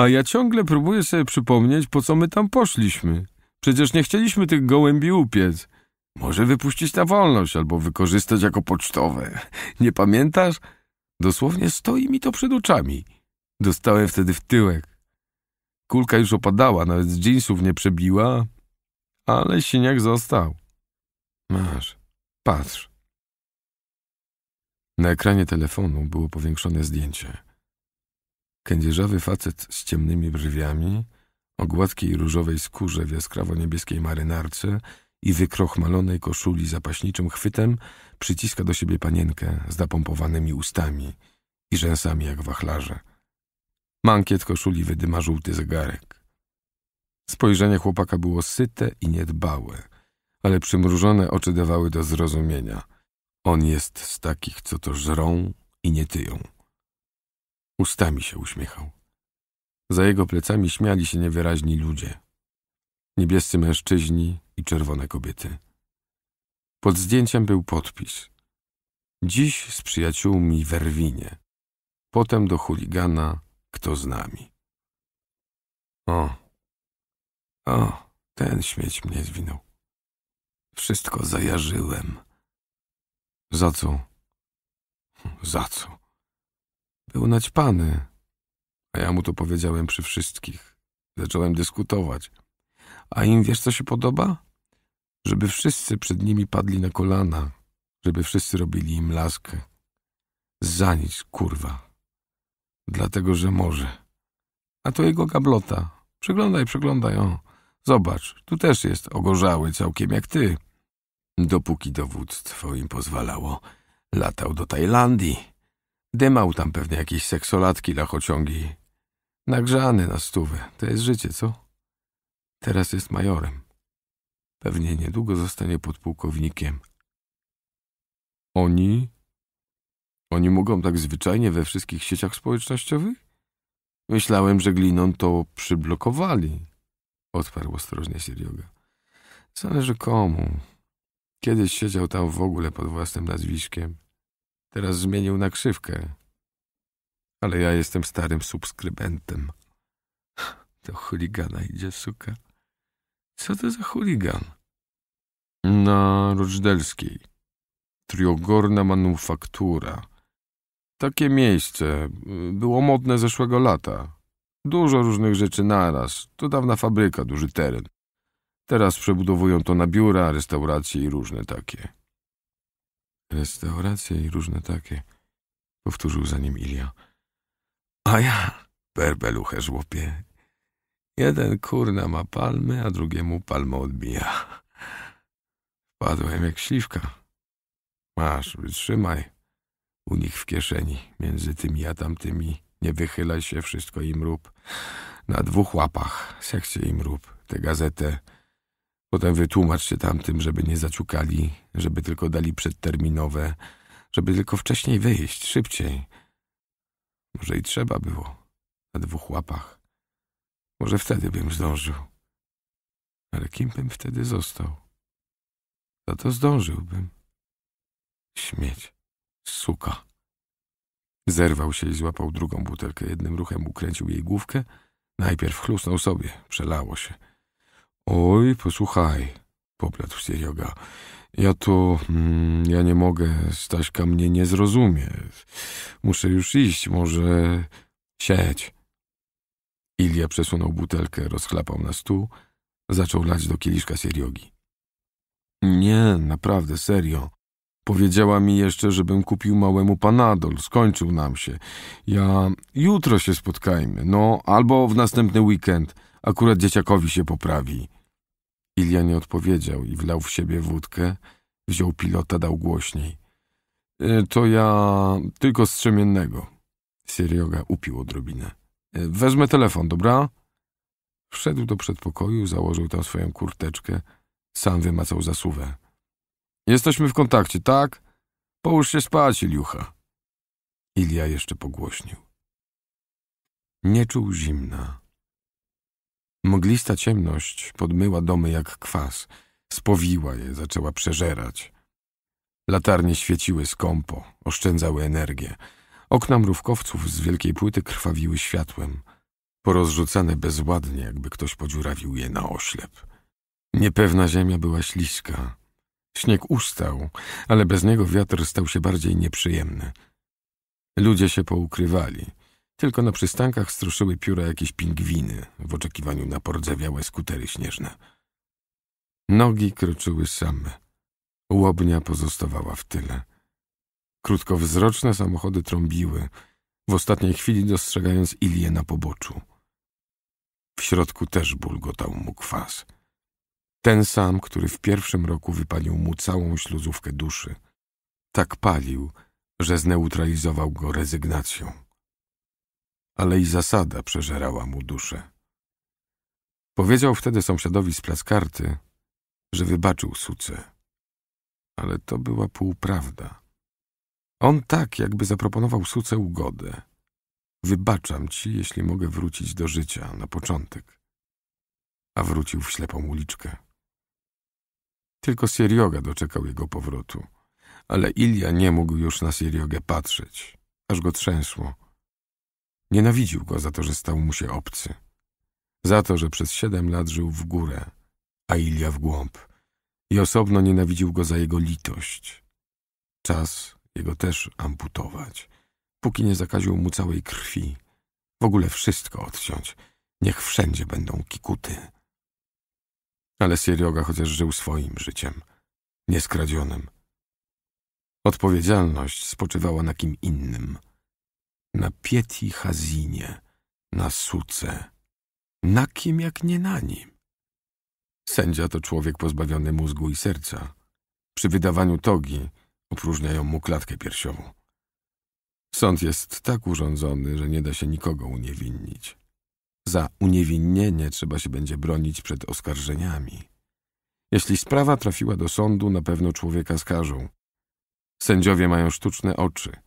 a ja ciągle próbuję sobie przypomnieć, po co my tam poszliśmy. Przecież nie chcieliśmy tych gołębi upiec. Może wypuścić na wolność albo wykorzystać jako pocztowe. Nie pamiętasz? Dosłownie stoi mi to przed oczami. Dostałem wtedy w tyłek. Kulka już opadała, nawet z dżinsów nie przebiła, ale siniak został. Masz, patrz. Na ekranie telefonu było powiększone zdjęcie. Kędzierzawy facet z ciemnymi brwiami, o gładkiej różowej skórze w jaskrawo-niebieskiej marynarce i wykrochmalonej koszuli zapaśniczym chwytem przyciska do siebie panienkę z napompowanymi ustami i rzęsami jak wachlarze. Mankiet koszuli wydyma żółty zegarek. Spojrzenie chłopaka było syte i niedbałe, ale przymrużone oczy dawały do zrozumienia – on jest z takich, co to żrą i nie tyją. Ustami się uśmiechał. Za jego plecami śmiali się niewyraźni ludzie. Niebiescy mężczyźni i czerwone kobiety. Pod zdjęciem był podpis. Dziś z przyjaciółmi w Erwinie. Potem do chuligana, kto z nami. O, o, ten śmieć mnie zwinął. Wszystko zajarzyłem. Za co? Za co? Był naćpany. A ja mu to powiedziałem przy wszystkich. Zacząłem dyskutować. A im wiesz, co się podoba? Żeby wszyscy przed nimi padli na kolana. Żeby wszyscy robili im laskę. Za nic, kurwa. Dlatego, że może. A to jego gablota. Przeglądaj, przeglądaj, o. Zobacz, tu też jest ogorzały całkiem jak ty. Dopóki dowództwo im pozwalało, latał do Tajlandii. Dymał tam pewnie jakieś seksolatki dla chociągi. Nagrzany na stówę. To jest życie, co? Teraz jest majorem. Pewnie niedługo zostanie podpułkownikiem. Oni? Oni mogą tak zwyczajnie we wszystkich sieciach społecznościowych? Myślałem, że gliną to przyblokowali, odparł ostrożnie Sirioga. Zależy komu, Kiedyś siedział tam w ogóle pod własnym nazwiskiem. Teraz zmienił na krzywkę. Ale ja jestem starym subskrybentem. Do chuligana idzie, suka. Co to za chuligan? Na Roczdalskiej. Triogorna Manufaktura. Takie miejsce. Było modne zeszłego lata. Dużo różnych rzeczy naraz. To dawna fabryka, duży teren. Teraz przebudowują to na biura, restauracje i różne takie. Restauracje i różne takie, powtórzył za nim Ilia. A ja, perbeluchę żłopie. Jeden kurna ma palmy, a drugiemu palmo odbija. Wpadłem jak śliwka. Masz, wytrzymaj. U nich w kieszeni, między tymi a tamtymi. Nie wychylaj się, wszystko im rób. Na dwóch łapach, sekcję im rób. Tę gazetę Potem wytłumacz się tamtym, żeby nie zaciukali, żeby tylko dali przedterminowe, żeby tylko wcześniej wyjść, szybciej. Może i trzeba było, na dwóch łapach. Może wtedy bym zdążył. Ale kim bym wtedy został? Za to zdążyłbym. Śmieć. Suka. Zerwał się i złapał drugą butelkę. Jednym ruchem ukręcił jej główkę. Najpierw chlusnął sobie, przelało się. Oj, posłuchaj, poplatł Serioga. Ja to... Mm, ja nie mogę, Staśka mnie nie zrozumie. Muszę już iść, może... Siedź. Ilia przesunął butelkę, rozchlapał na stół, zaczął lać do kieliszka Seriogi. Nie, naprawdę, serio. Powiedziała mi jeszcze, żebym kupił małemu panadol. Skończył nam się. Ja... Jutro się spotkajmy. No, albo w następny weekend. Akurat dzieciakowi się poprawi. Ilia nie odpowiedział i wlał w siebie wódkę. Wziął pilota, dał głośniej. E, to ja tylko strzemiennego. Sirioga upił odrobinę. E, wezmę telefon, dobra? Wszedł do przedpokoju, założył tam swoją kurteczkę. Sam wymacał zasuwę. Jesteśmy w kontakcie, tak? Połóż się spać, Iliucha. Ilia jeszcze pogłośnił. Nie czuł zimna. Mglista ciemność podmyła domy jak kwas, spowiła je, zaczęła przeżerać. Latarnie świeciły skąpo, oszczędzały energię. Okna mrówkowców z wielkiej płyty krwawiły światłem, porozrzucane bezładnie, jakby ktoś podziurawił je na oślep. Niepewna ziemia była śliska. Śnieg ustał, ale bez niego wiatr stał się bardziej nieprzyjemny. Ludzie się poukrywali – tylko na przystankach struszyły pióra jakieś pingwiny w oczekiwaniu na pordzewiałe skutery śnieżne. Nogi kroczyły same. Łobnia pozostawała w tyle. Krótkowzroczne samochody trąbiły, w ostatniej chwili dostrzegając Ilię na poboczu. W środku też bulgotał mu kwas. Ten sam, który w pierwszym roku wypalił mu całą śluzówkę duszy. Tak palił, że zneutralizował go rezygnacją ale i zasada przeżerała mu duszę. Powiedział wtedy sąsiadowi z plaskarty, że wybaczył suce. Ale to była półprawda. On tak, jakby zaproponował suce ugodę. Wybaczam ci, jeśli mogę wrócić do życia na początek. A wrócił w ślepą uliczkę. Tylko Sierioga doczekał jego powrotu, ale Ilia nie mógł już na Sieriogę patrzeć, aż go trzęsło Nienawidził go za to, że stał mu się obcy. Za to, że przez siedem lat żył w górę, a Ilia w głąb. I osobno nienawidził go za jego litość. Czas jego też amputować, póki nie zakaził mu całej krwi. W ogóle wszystko odciąć. Niech wszędzie będą kikuty. Ale Sierioga chociaż żył swoim życiem, nieskradzionym. Odpowiedzialność spoczywała na kim innym na Pieti Hazinie, na Suce. Na kim jak nie na nim? Sędzia to człowiek pozbawiony mózgu i serca. Przy wydawaniu togi opróżniają mu klatkę piersiową. Sąd jest tak urządzony, że nie da się nikogo uniewinnić. Za uniewinnienie trzeba się będzie bronić przed oskarżeniami. Jeśli sprawa trafiła do sądu, na pewno człowieka skażą. Sędziowie mają sztuczne oczy.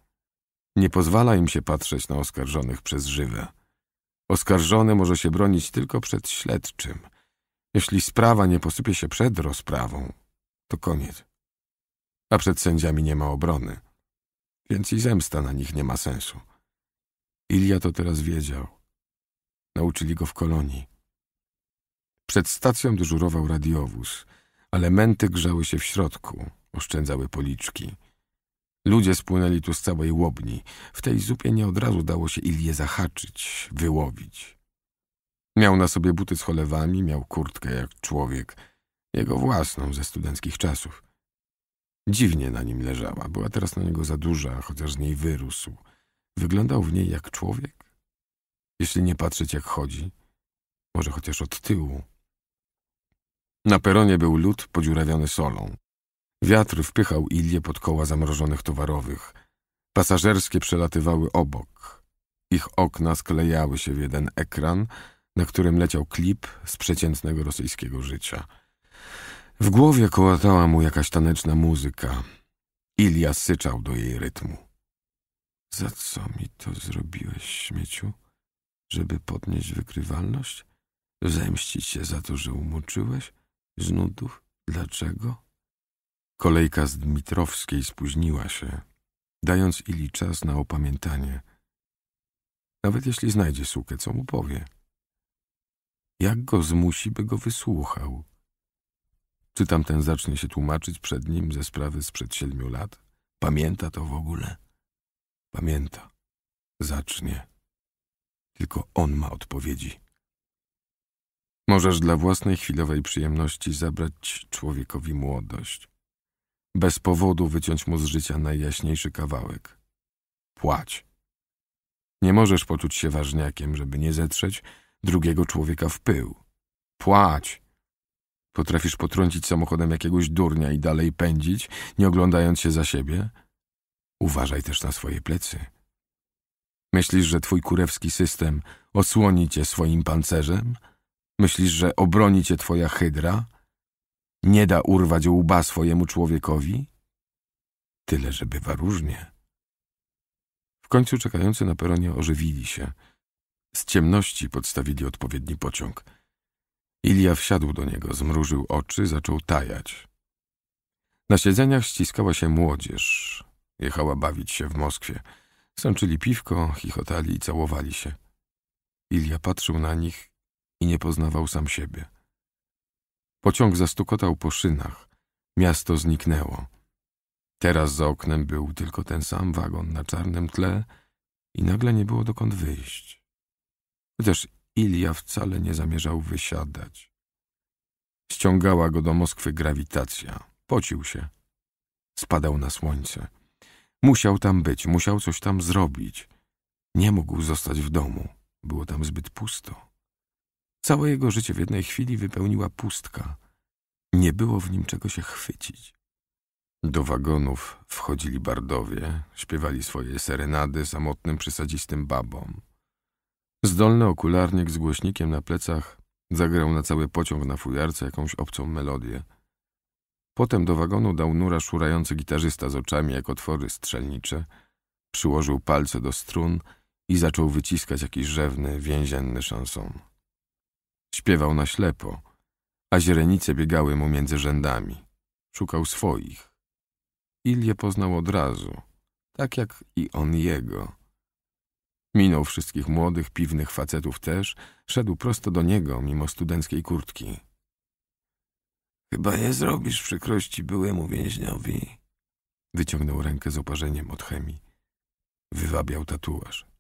Nie pozwala im się patrzeć na oskarżonych przez żywe. Oskarżony może się bronić tylko przed śledczym. Jeśli sprawa nie posypie się przed rozprawą, to koniec. A przed sędziami nie ma obrony, więc i zemsta na nich nie ma sensu. Ilia to teraz wiedział. Nauczyli go w kolonii. Przed stacją dyżurował radiowóz, ale męty grzały się w środku, oszczędzały policzki – Ludzie spłynęli tu z całej łobni. W tej zupie nie od razu dało się Ilię zahaczyć, wyłowić. Miał na sobie buty z cholewami, miał kurtkę jak człowiek, jego własną ze studenckich czasów. Dziwnie na nim leżała, była teraz na niego za duża, chociaż z niej wyrósł. Wyglądał w niej jak człowiek, jeśli nie patrzeć jak chodzi, może chociaż od tyłu. Na peronie był lód podziurawiony solą. Wiatr wpychał Ilię pod koła zamrożonych towarowych. Pasażerskie przelatywały obok. Ich okna sklejały się w jeden ekran, na którym leciał klip z przeciętnego rosyjskiego życia. W głowie kołatała mu jakaś taneczna muzyka. Ilia syczał do jej rytmu. Za co mi to zrobiłeś, śmieciu? Żeby podnieść wykrywalność? Zemścić się za to, że umoczyłeś? Z nudów? Dlaczego? Kolejka z Dmitrowskiej spóźniła się, dając Ili czas na opamiętanie. Nawet jeśli znajdzie sukę, co mu powie? Jak go zmusi, by go wysłuchał? Czy tamten zacznie się tłumaczyć przed nim ze sprawy sprzed siedmiu lat? Pamięta to w ogóle? Pamięta. Zacznie. Tylko on ma odpowiedzi. Możesz dla własnej chwilowej przyjemności zabrać człowiekowi młodość bez powodu wyciąć mu z życia najjaśniejszy kawałek. Płać. Nie możesz poczuć się ważniakiem, żeby nie zetrzeć drugiego człowieka w pył. Płać. Potrafisz potrącić samochodem jakiegoś durnia i dalej pędzić, nie oglądając się za siebie? Uważaj też na swoje plecy. Myślisz, że twój kurewski system osłoni cię swoim pancerzem? Myślisz, że obroni cię twoja hydra? nie da urwać łba swojemu człowiekowi? Tyle, że bywa różnie. W końcu czekający na peronie ożywili się. Z ciemności podstawili odpowiedni pociąg. Ilia wsiadł do niego, zmrużył oczy, zaczął tajać. Na siedzeniach ściskała się młodzież. Jechała bawić się w Moskwie. Sączyli piwko, chichotali i całowali się. Ilia patrzył na nich i nie poznawał sam siebie. Pociąg zastukotał po szynach. Miasto zniknęło. Teraz za oknem był tylko ten sam wagon na czarnym tle i nagle nie było dokąd wyjść. Chociaż Ilia wcale nie zamierzał wysiadać. Ściągała go do Moskwy grawitacja. Pocił się. Spadał na słońce. Musiał tam być, musiał coś tam zrobić. Nie mógł zostać w domu. Było tam zbyt pusto. Całe jego życie w jednej chwili wypełniła pustka. Nie było w nim czego się chwycić. Do wagonów wchodzili bardowie, śpiewali swoje serenady samotnym przysadzistym babom. Zdolny okularnik z głośnikiem na plecach zagrał na cały pociąg na fujarce jakąś obcą melodię. Potem do wagonu dał nura szurający gitarzysta z oczami jak otwory strzelnicze, przyłożył palce do strun i zaczął wyciskać jakiś rzewny, więzienny szanson. Śpiewał na ślepo, a źrenice biegały mu między rzędami. Szukał swoich. Ilię poznał od razu, tak jak i on jego. Minął wszystkich młodych, piwnych facetów też, szedł prosto do niego, mimo studenckiej kurtki. Chyba nie zrobisz przykrości byłemu więźniowi. Wyciągnął rękę z oparzeniem od chemii. Wywabiał tatuaż.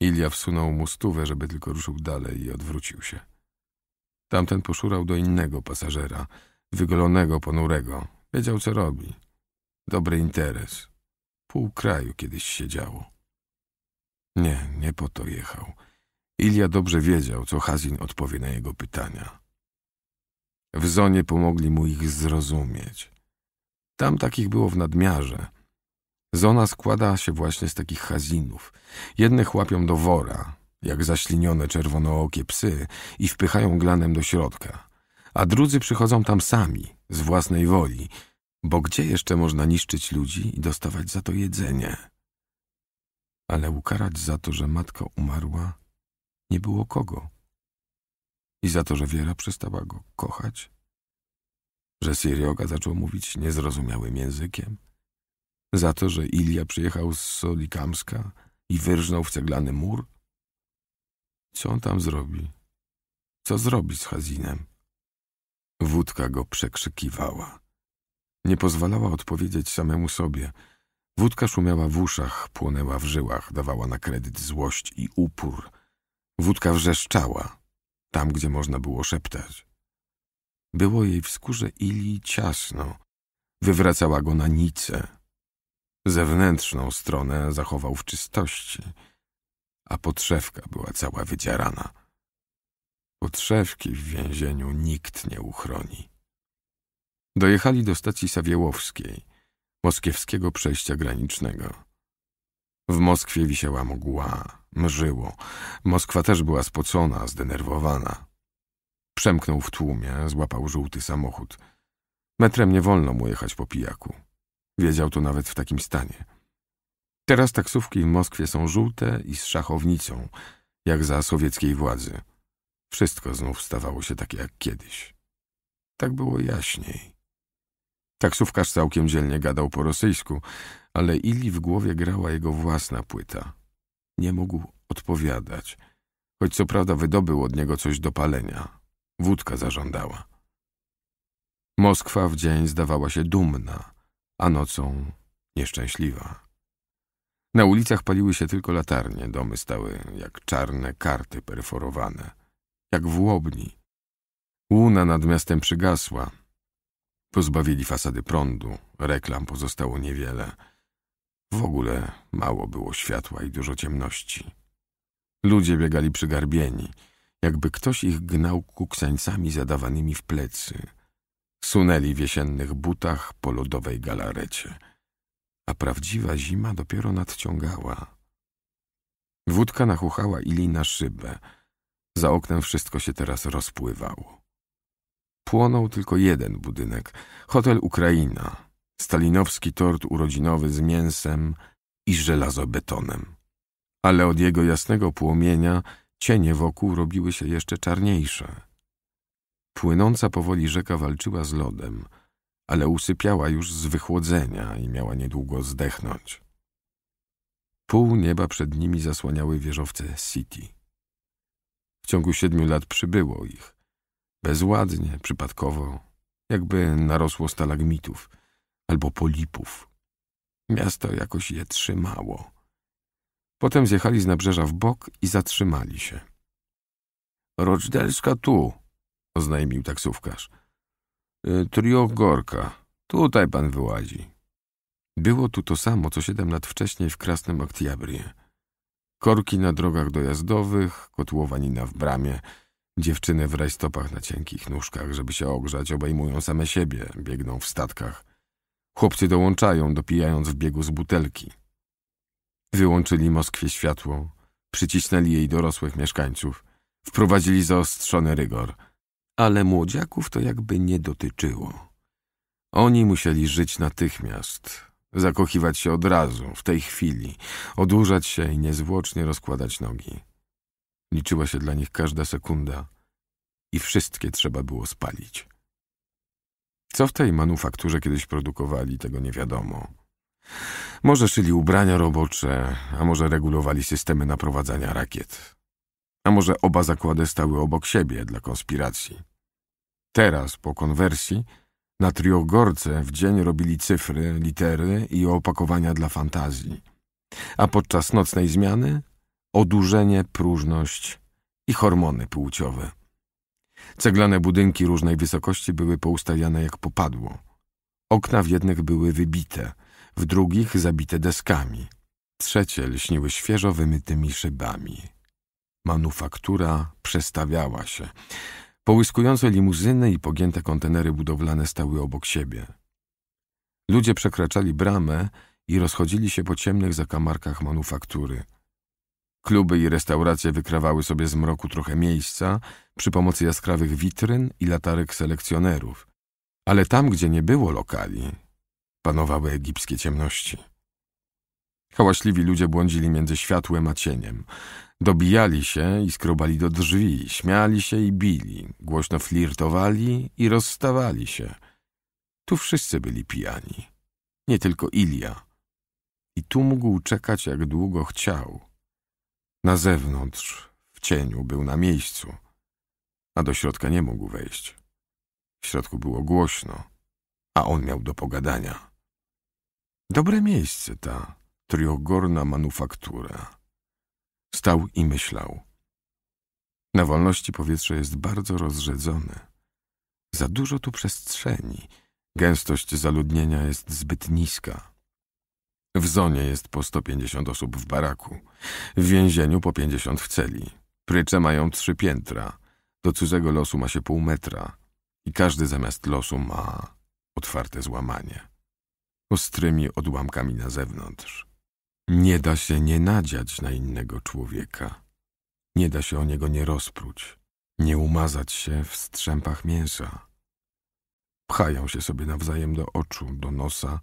Ilia wsunął mu stówę, żeby tylko ruszył dalej i odwrócił się. Tamten poszurał do innego pasażera, wygolonego, ponurego. Wiedział, co robi. Dobry interes. Pół kraju kiedyś siedziało. Nie, nie po to jechał. Ilia dobrze wiedział, co Hazin odpowie na jego pytania. W zonie pomogli mu ich zrozumieć. Tam takich było w nadmiarze – Zona składa się właśnie z takich hazinów. Jednych łapią do wora, jak zaślinione czerwonookie psy, i wpychają glanem do środka. A drudzy przychodzą tam sami, z własnej woli, bo gdzie jeszcze można niszczyć ludzi i dostawać za to jedzenie? Ale ukarać za to, że matka umarła, nie było kogo. I za to, że Wiera przestała go kochać? Że Sirioga zaczął mówić niezrozumiałym językiem? Za to, że Ilia przyjechał z Solikamska i wyrżnął w ceglany mur? Co on tam zrobi? Co zrobi z Hazinem? Wódka go przekrzykiwała. Nie pozwalała odpowiedzieć samemu sobie. Wódka szumiała w uszach, płonęła w żyłach, dawała na kredyt złość i upór. Wódka wrzeszczała, tam gdzie można było szeptać. Było jej w skórze Ili ciasno. Wywracała go na nice, Zewnętrzną stronę zachował w czystości, a podszewka była cała wydzierana. Podszewki w więzieniu nikt nie uchroni. Dojechali do stacji Sawiełowskiej, moskiewskiego przejścia granicznego. W Moskwie wisiała mgła, mżyło. Moskwa też była spocona, zdenerwowana. Przemknął w tłumie, złapał żółty samochód. Metrem nie wolno mu jechać po pijaku. Wiedział to nawet w takim stanie. Teraz taksówki w Moskwie są żółte i z szachownicą, jak za sowieckiej władzy. Wszystko znów stawało się takie jak kiedyś. Tak było jaśniej. Taksówkarz całkiem dzielnie gadał po rosyjsku, ale Ili w głowie grała jego własna płyta. Nie mógł odpowiadać, choć co prawda wydobył od niego coś do palenia. Wódka zażądała. Moskwa w dzień zdawała się dumna – a nocą nieszczęśliwa. Na ulicach paliły się tylko latarnie, domy stały jak czarne karty perforowane, jak w łobni. Łuna nad miastem przygasła. Pozbawili fasady prądu, reklam pozostało niewiele. W ogóle mało było światła i dużo ciemności. Ludzie biegali przygarbieni, jakby ktoś ich gnał kuksańcami zadawanymi w plecy. Sunęli w jesiennych butach po lodowej galarecie, a prawdziwa zima dopiero nadciągała. Wódka nachuchała Ili na szybę. Za oknem wszystko się teraz rozpływało. Płonął tylko jeden budynek, hotel Ukraina, stalinowski tort urodzinowy z mięsem i żelazobetonem. Ale od jego jasnego płomienia cienie wokół robiły się jeszcze czarniejsze. Płynąca powoli rzeka walczyła z lodem, ale usypiała już z wychłodzenia i miała niedługo zdechnąć. Pół nieba przed nimi zasłaniały wieżowce City. W ciągu siedmiu lat przybyło ich. Bezładnie, przypadkowo, jakby narosło stalagmitów albo polipów. Miasto jakoś je trzymało. Potem zjechali z nabrzeża w bok i zatrzymali się. — Roczdalska tu oznajmił taksówkarz. Y, trio Gorka. Tutaj pan wyłazi. Było tu to samo, co siedem lat wcześniej w Krasnym Oktiabrie. Korki na drogach dojazdowych, kotłowanina w bramie, dziewczyny w rajstopach na cienkich nóżkach, żeby się ogrzać, obejmują same siebie, biegną w statkach. Chłopcy dołączają, dopijając w biegu z butelki. Wyłączyli Moskwie światło, przycisnęli jej dorosłych mieszkańców, wprowadzili zaostrzony rygor – ale młodziaków to jakby nie dotyczyło. Oni musieli żyć natychmiast, zakochiwać się od razu, w tej chwili, odurzać się i niezwłocznie rozkładać nogi. Liczyła się dla nich każda sekunda i wszystkie trzeba było spalić. Co w tej manufakturze kiedyś produkowali, tego nie wiadomo. Może szyli ubrania robocze, a może regulowali systemy naprowadzania rakiet. A może oba zakłady stały obok siebie dla konspiracji. Teraz, po konwersji, na triogorce w dzień robili cyfry, litery i opakowania dla fantazji, a podczas nocnej zmiany odurzenie, próżność i hormony płciowe. Ceglane budynki różnej wysokości były poustawiane jak popadło. Okna w jednych były wybite, w drugich zabite deskami. Trzecie lśniły świeżo wymytymi szybami. Manufaktura przestawiała się. Połyskujące limuzyny i pogięte kontenery budowlane stały obok siebie. Ludzie przekraczali bramę i rozchodzili się po ciemnych zakamarkach manufaktury. Kluby i restauracje wykrawały sobie z mroku trochę miejsca przy pomocy jaskrawych witryn i latarek selekcjonerów, ale tam, gdzie nie było lokali, panowały egipskie ciemności. Hałaśliwi ludzie błądzili między światłem a cieniem, Dobijali się i skrobali do drzwi, śmiali się i bili, głośno flirtowali i rozstawali się. Tu wszyscy byli pijani, nie tylko Ilia. I tu mógł czekać, jak długo chciał. Na zewnątrz, w cieniu, był na miejscu, a do środka nie mógł wejść. W środku było głośno, a on miał do pogadania. Dobre miejsce ta trójogorna manufaktura. Stał i myślał. Na wolności powietrze jest bardzo rozrzedzone. Za dużo tu przestrzeni. Gęstość zaludnienia jest zbyt niska. W zonie jest po 150 osób w baraku, w więzieniu po 50 w celi. Prycze mają trzy piętra, do cudzego losu ma się pół metra i każdy zamiast losu ma otwarte złamanie, ostrymi odłamkami na zewnątrz. Nie da się nie nadziać na innego człowieka. Nie da się o niego nie rozpróć, nie umazać się w strzępach mięsa. Pchają się sobie nawzajem do oczu, do nosa,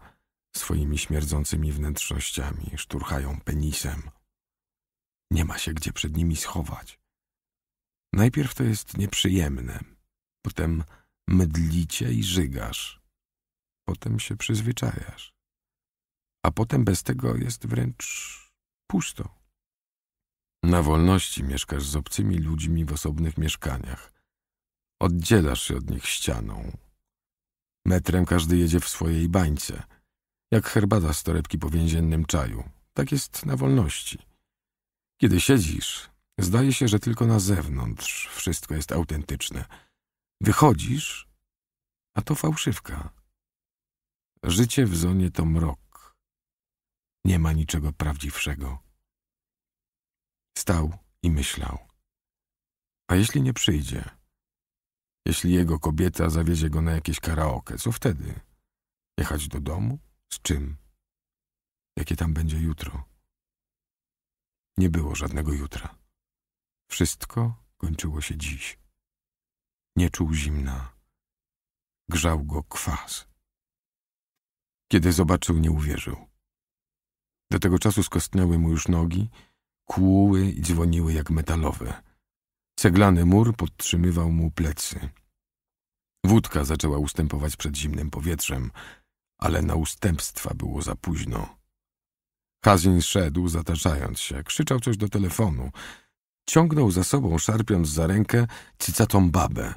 swoimi śmierdzącymi wnętrznościami, szturchają penisem. Nie ma się gdzie przed nimi schować. Najpierw to jest nieprzyjemne, potem mydlicie i żygasz, potem się przyzwyczajasz a potem bez tego jest wręcz pusto. Na wolności mieszkasz z obcymi ludźmi w osobnych mieszkaniach. Oddzielasz się od nich ścianą. Metrem każdy jedzie w swojej bańce, jak herbata z torebki po więziennym czaju. Tak jest na wolności. Kiedy siedzisz, zdaje się, że tylko na zewnątrz wszystko jest autentyczne. Wychodzisz, a to fałszywka. Życie w zonie to mrok nie ma niczego prawdziwszego. Stał i myślał. A jeśli nie przyjdzie? Jeśli jego kobieta zawiezie go na jakieś karaoke, co wtedy? Jechać do domu? Z czym? Jakie tam będzie jutro? Nie było żadnego jutra. Wszystko kończyło się dziś. Nie czuł zimna. Grzał go kwas. Kiedy zobaczył, nie uwierzył. Do tego czasu skostniały mu już nogi, kłuły i dzwoniły jak metalowe. Ceglany mur podtrzymywał mu plecy. Wódka zaczęła ustępować przed zimnym powietrzem, ale na ustępstwa było za późno. Hazin szedł, zataczając się, krzyczał coś do telefonu. Ciągnął za sobą, szarpiąc za rękę, cycatą babę.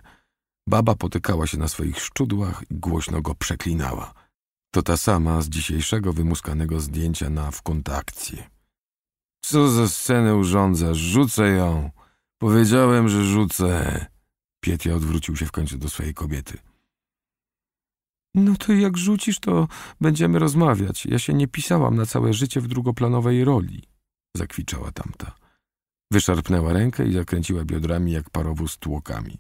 Baba potykała się na swoich szczudłach i głośno go przeklinała. To ta sama z dzisiejszego wymuskanego zdjęcia na wkontakcji. Co za scenę urządzasz? rzucę ją. Powiedziałem, że rzucę. Pietia odwrócił się w końcu do swojej kobiety. No to jak rzucisz, to będziemy rozmawiać. Ja się nie pisałam na całe życie w drugoplanowej roli, zakwiczała tamta. Wyszarpnęła rękę i zakręciła biodrami jak parowóz tłokami.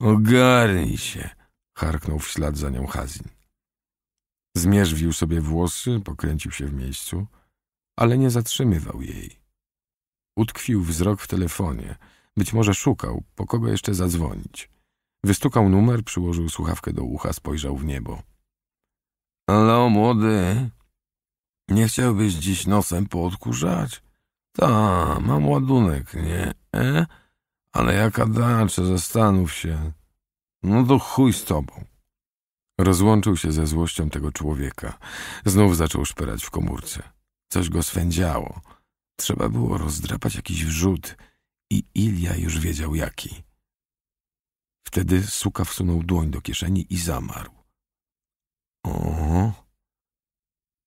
Ogarnij się, harknął w ślad za nią Hazin. Zmierzwił sobie włosy, pokręcił się w miejscu, ale nie zatrzymywał jej. Utkwił wzrok w telefonie. Być może szukał, po kogo jeszcze zadzwonić. Wystukał numer, przyłożył słuchawkę do ucha, spojrzał w niebo. Halo, młody. Nie chciałbyś dziś nosem poodkurzać? Ta, mam ładunek, nie? E? Ale jaka dacze, zastanów się. No to chuj z tobą. Rozłączył się ze złością tego człowieka. Znów zaczął szperać w komórce. Coś go swędziało. Trzeba było rozdrapać jakiś wrzód i Ilia już wiedział jaki. Wtedy suka wsunął dłoń do kieszeni i zamarł. O.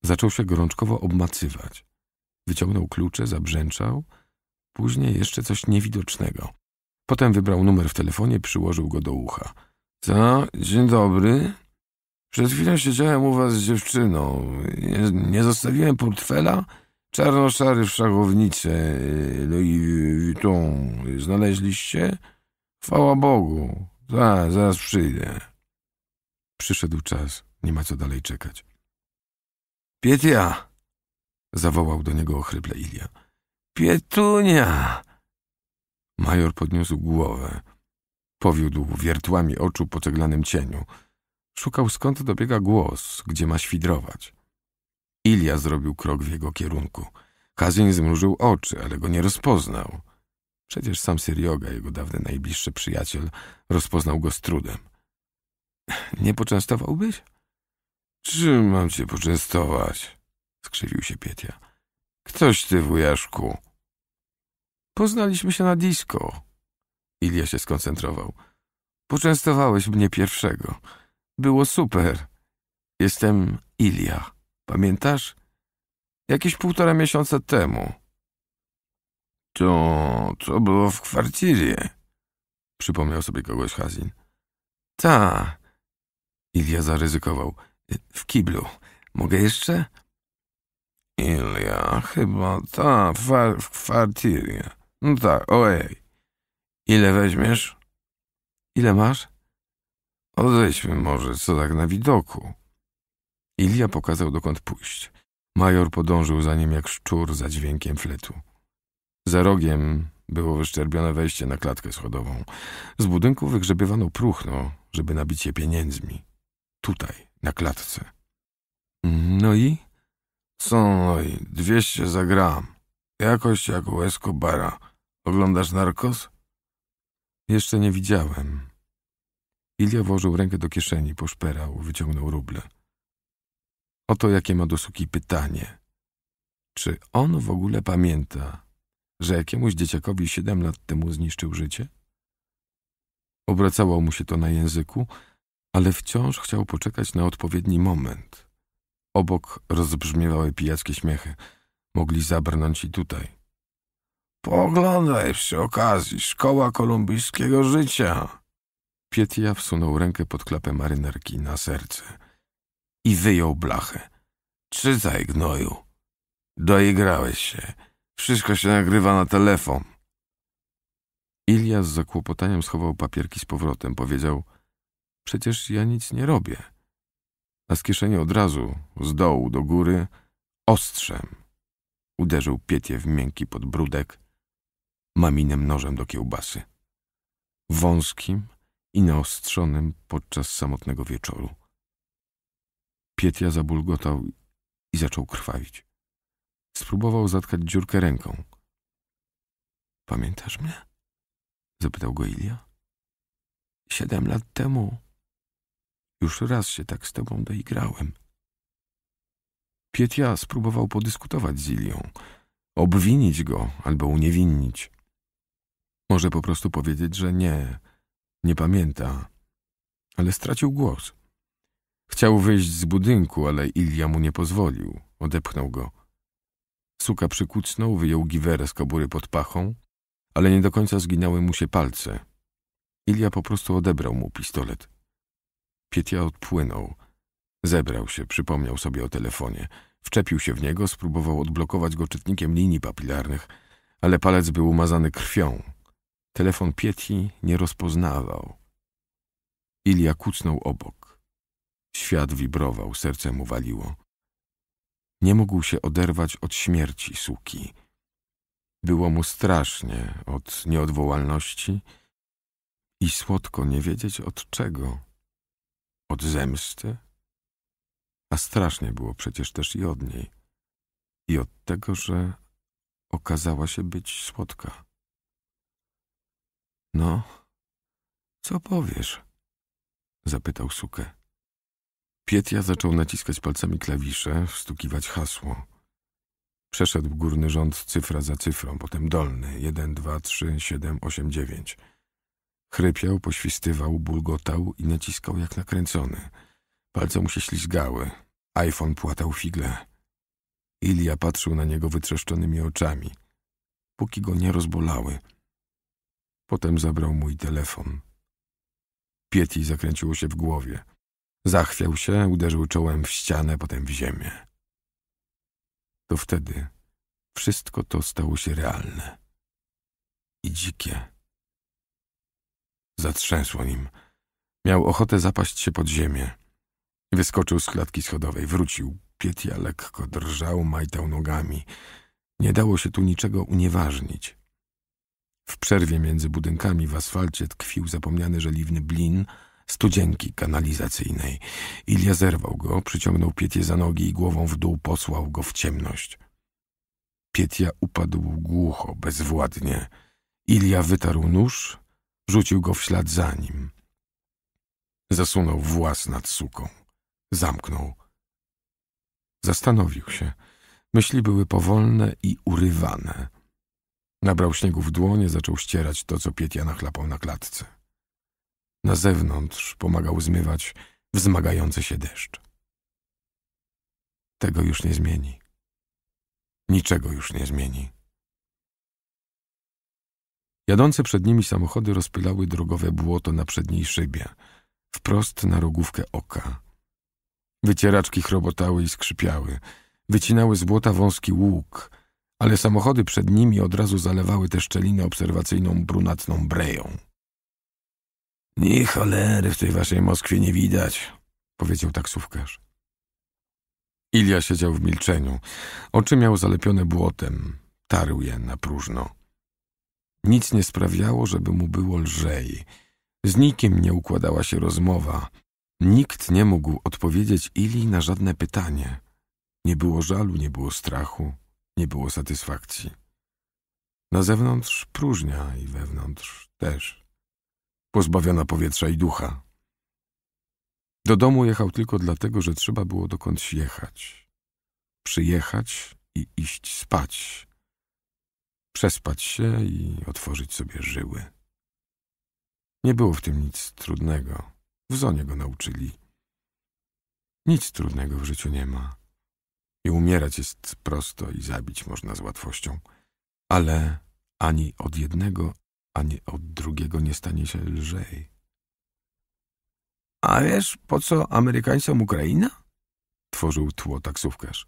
Zaczął się gorączkowo obmacywać. Wyciągnął klucze, zabrzęczał. Później jeszcze coś niewidocznego. Potem wybrał numer w telefonie, przyłożył go do ucha. Co? Dzień dobry? Przed chwilą siedziałem u was z dziewczyną. Nie, nie zostawiłem portfela? Czarno-szary w szachownicy y, Louis Vuitton. Znaleźliście? Chwała Bogu. za zaraz przyjdę. Przyszedł czas. Nie ma co dalej czekać. Pietia! zawołał do niego ochryple Ilia. Pietunia! Major podniósł głowę. Powiódł wiertłami oczu po ceglanym cieniu. Szukał skąd dobiega głos, gdzie ma świdrować. Ilia zrobił krok w jego kierunku. Kazień zmrużył oczy, ale go nie rozpoznał. Przecież sam Syrioga, jego dawny najbliższy przyjaciel, rozpoznał go z trudem. Nie poczęstowałbyś? Czym mam cię poczęstować? Skrzywił się Pietia. Ktoś ty, wujaszku. Poznaliśmy się na disco. Ilia się skoncentrował. Poczęstowałeś mnie pierwszego. Było super. Jestem Ilia. Pamiętasz? Jakieś półtora miesiąca temu. To, co było w kwarcirie? Przypomniał sobie kogoś Hazin. Ta. Ilia zaryzykował. W kiblu. Mogę jeszcze? Ilia, chyba ta, w kwartirie. No tak, ojej. Ile weźmiesz? Ile masz? Odejdźmy może, co tak na widoku. Ilia pokazał dokąd pójść. Major podążył za nim jak szczur za dźwiękiem fletu. Za rogiem było wyszczerbione wejście na klatkę schodową. Z budynku wygrzebywano próchno, żeby nabić je pieniędzmi. Tutaj, na klatce. No i? co? no i dwieście za gram. Jakoś jak u Escobara. Oglądasz narkos? Jeszcze nie widziałem. Ilia włożył rękę do kieszeni, poszperał, wyciągnął ruble. Oto jakie ma do suki pytanie. Czy on w ogóle pamięta, że jakiemuś dzieciakowi siedem lat temu zniszczył życie? Obracało mu się to na języku, ale wciąż chciał poczekać na odpowiedni moment. Obok rozbrzmiewały pijackie śmiechy. Mogli zabrnąć i tutaj. Poglądaj przy okazji, szkoła kolumbijskiego życia. Pietia wsunął rękę pod klapę marynarki na serce i wyjął blachę. Czy gnoju. Doigrałeś się. Wszystko się nagrywa na telefon. Ilia z zakłopotaniem schował papierki z powrotem. Powiedział, przecież ja nic nie robię. A z kieszeni od razu, z dołu do góry, ostrzem. Uderzył Pietię w miękki podbródek, maminem nożem do kiełbasy. Wąskim, i naostrzonym podczas samotnego wieczoru. Pietia zabulgotał i zaczął krwawić. Spróbował zatkać dziurkę ręką. Pamiętasz mnie? Zapytał go Ilia. Siedem lat temu już raz się tak z tobą doigrałem. Pietia spróbował podyskutować z Ilią, obwinić go albo uniewinnić. Może po prostu powiedzieć, że nie, nie pamięta, ale stracił głos. Chciał wyjść z budynku, ale Ilia mu nie pozwolił. Odepchnął go. Suka przykucnął, wyjął giwerę z kobury pod pachą, ale nie do końca zginęły mu się palce. Ilia po prostu odebrał mu pistolet. Pietia odpłynął. Zebrał się, przypomniał sobie o telefonie. Wczepił się w niego, spróbował odblokować go czytnikiem linii papilarnych, ale palec był umazany krwią, Telefon Pieti nie rozpoznawał. Ilia kucnął obok. Świat wibrował, serce mu waliło. Nie mógł się oderwać od śmierci suki. Było mu strasznie od nieodwołalności i słodko nie wiedzieć od czego. Od zemsty? A strasznie było przecież też i od niej. I od tego, że okazała się być słodka. No, co powiesz? Zapytał Sukę. Pietia zaczął naciskać palcami klawisze, wstukiwać hasło. Przeszedł górny rząd cyfra za cyfrą, potem dolny. jeden, dwa, trzy, siedem, osiem, dziewięć. Chrypiał, poświstywał, bulgotał i naciskał jak nakręcony. Palce mu się ślizgały. iPhone płatał figle. Ilia patrzył na niego wytrzeszczonymi oczami, póki go nie rozbolały. Potem zabrał mój telefon. Pieti zakręciło się w głowie. Zachwiał się, uderzył czołem w ścianę, potem w ziemię. To wtedy wszystko to stało się realne i dzikie. Zatrzęsło nim. Miał ochotę zapaść się pod ziemię. Wyskoczył z klatki schodowej, wrócił. Pietia lekko drżał, majtał nogami. Nie dało się tu niczego unieważnić. W przerwie między budynkami w asfalcie tkwił zapomniany żeliwny blin studzienki kanalizacyjnej. Ilia zerwał go, przyciągnął Pietię za nogi i głową w dół posłał go w ciemność. Pietia upadł głucho, bezwładnie. Ilia wytarł nóż, rzucił go w ślad za nim. Zasunął włas nad suką. Zamknął. Zastanowił się. Myśli były powolne i urywane. Nabrał śniegu w dłonie, zaczął ścierać to, co Pietia nachlapał na klatce. Na zewnątrz pomagał zmywać wzmagający się deszcz. Tego już nie zmieni. Niczego już nie zmieni. Jadące przed nimi samochody rozpylały drogowe błoto na przedniej szybie, wprost na rogówkę oka. Wycieraczki chrobotały i skrzypiały, wycinały z błota wąski łuk, ale samochody przed nimi od razu zalewały tę szczelinę obserwacyjną brunatną breją. Ni cholery w tej waszej Moskwie nie widać, powiedział taksówkarz. Ilia siedział w milczeniu. Oczy miał zalepione błotem. Tarł je na próżno. Nic nie sprawiało, żeby mu było lżej. Z nikim nie układała się rozmowa. Nikt nie mógł odpowiedzieć Ili na żadne pytanie. Nie było żalu, nie było strachu, nie było satysfakcji. Na zewnątrz próżnia i wewnątrz też. Pozbawiona powietrza i ducha. Do domu jechał tylko dlatego, że trzeba było dokądś jechać. Przyjechać i iść spać. Przespać się i otworzyć sobie żyły. Nie było w tym nic trudnego. W zonie go nauczyli. Nic trudnego w życiu nie ma. I umierać jest prosto i zabić można z łatwością. Ale ani od jednego, ani od drugiego nie stanie się lżej. A wiesz, po co Amerykańcom Ukraina? Tworzył tło taksówkarz.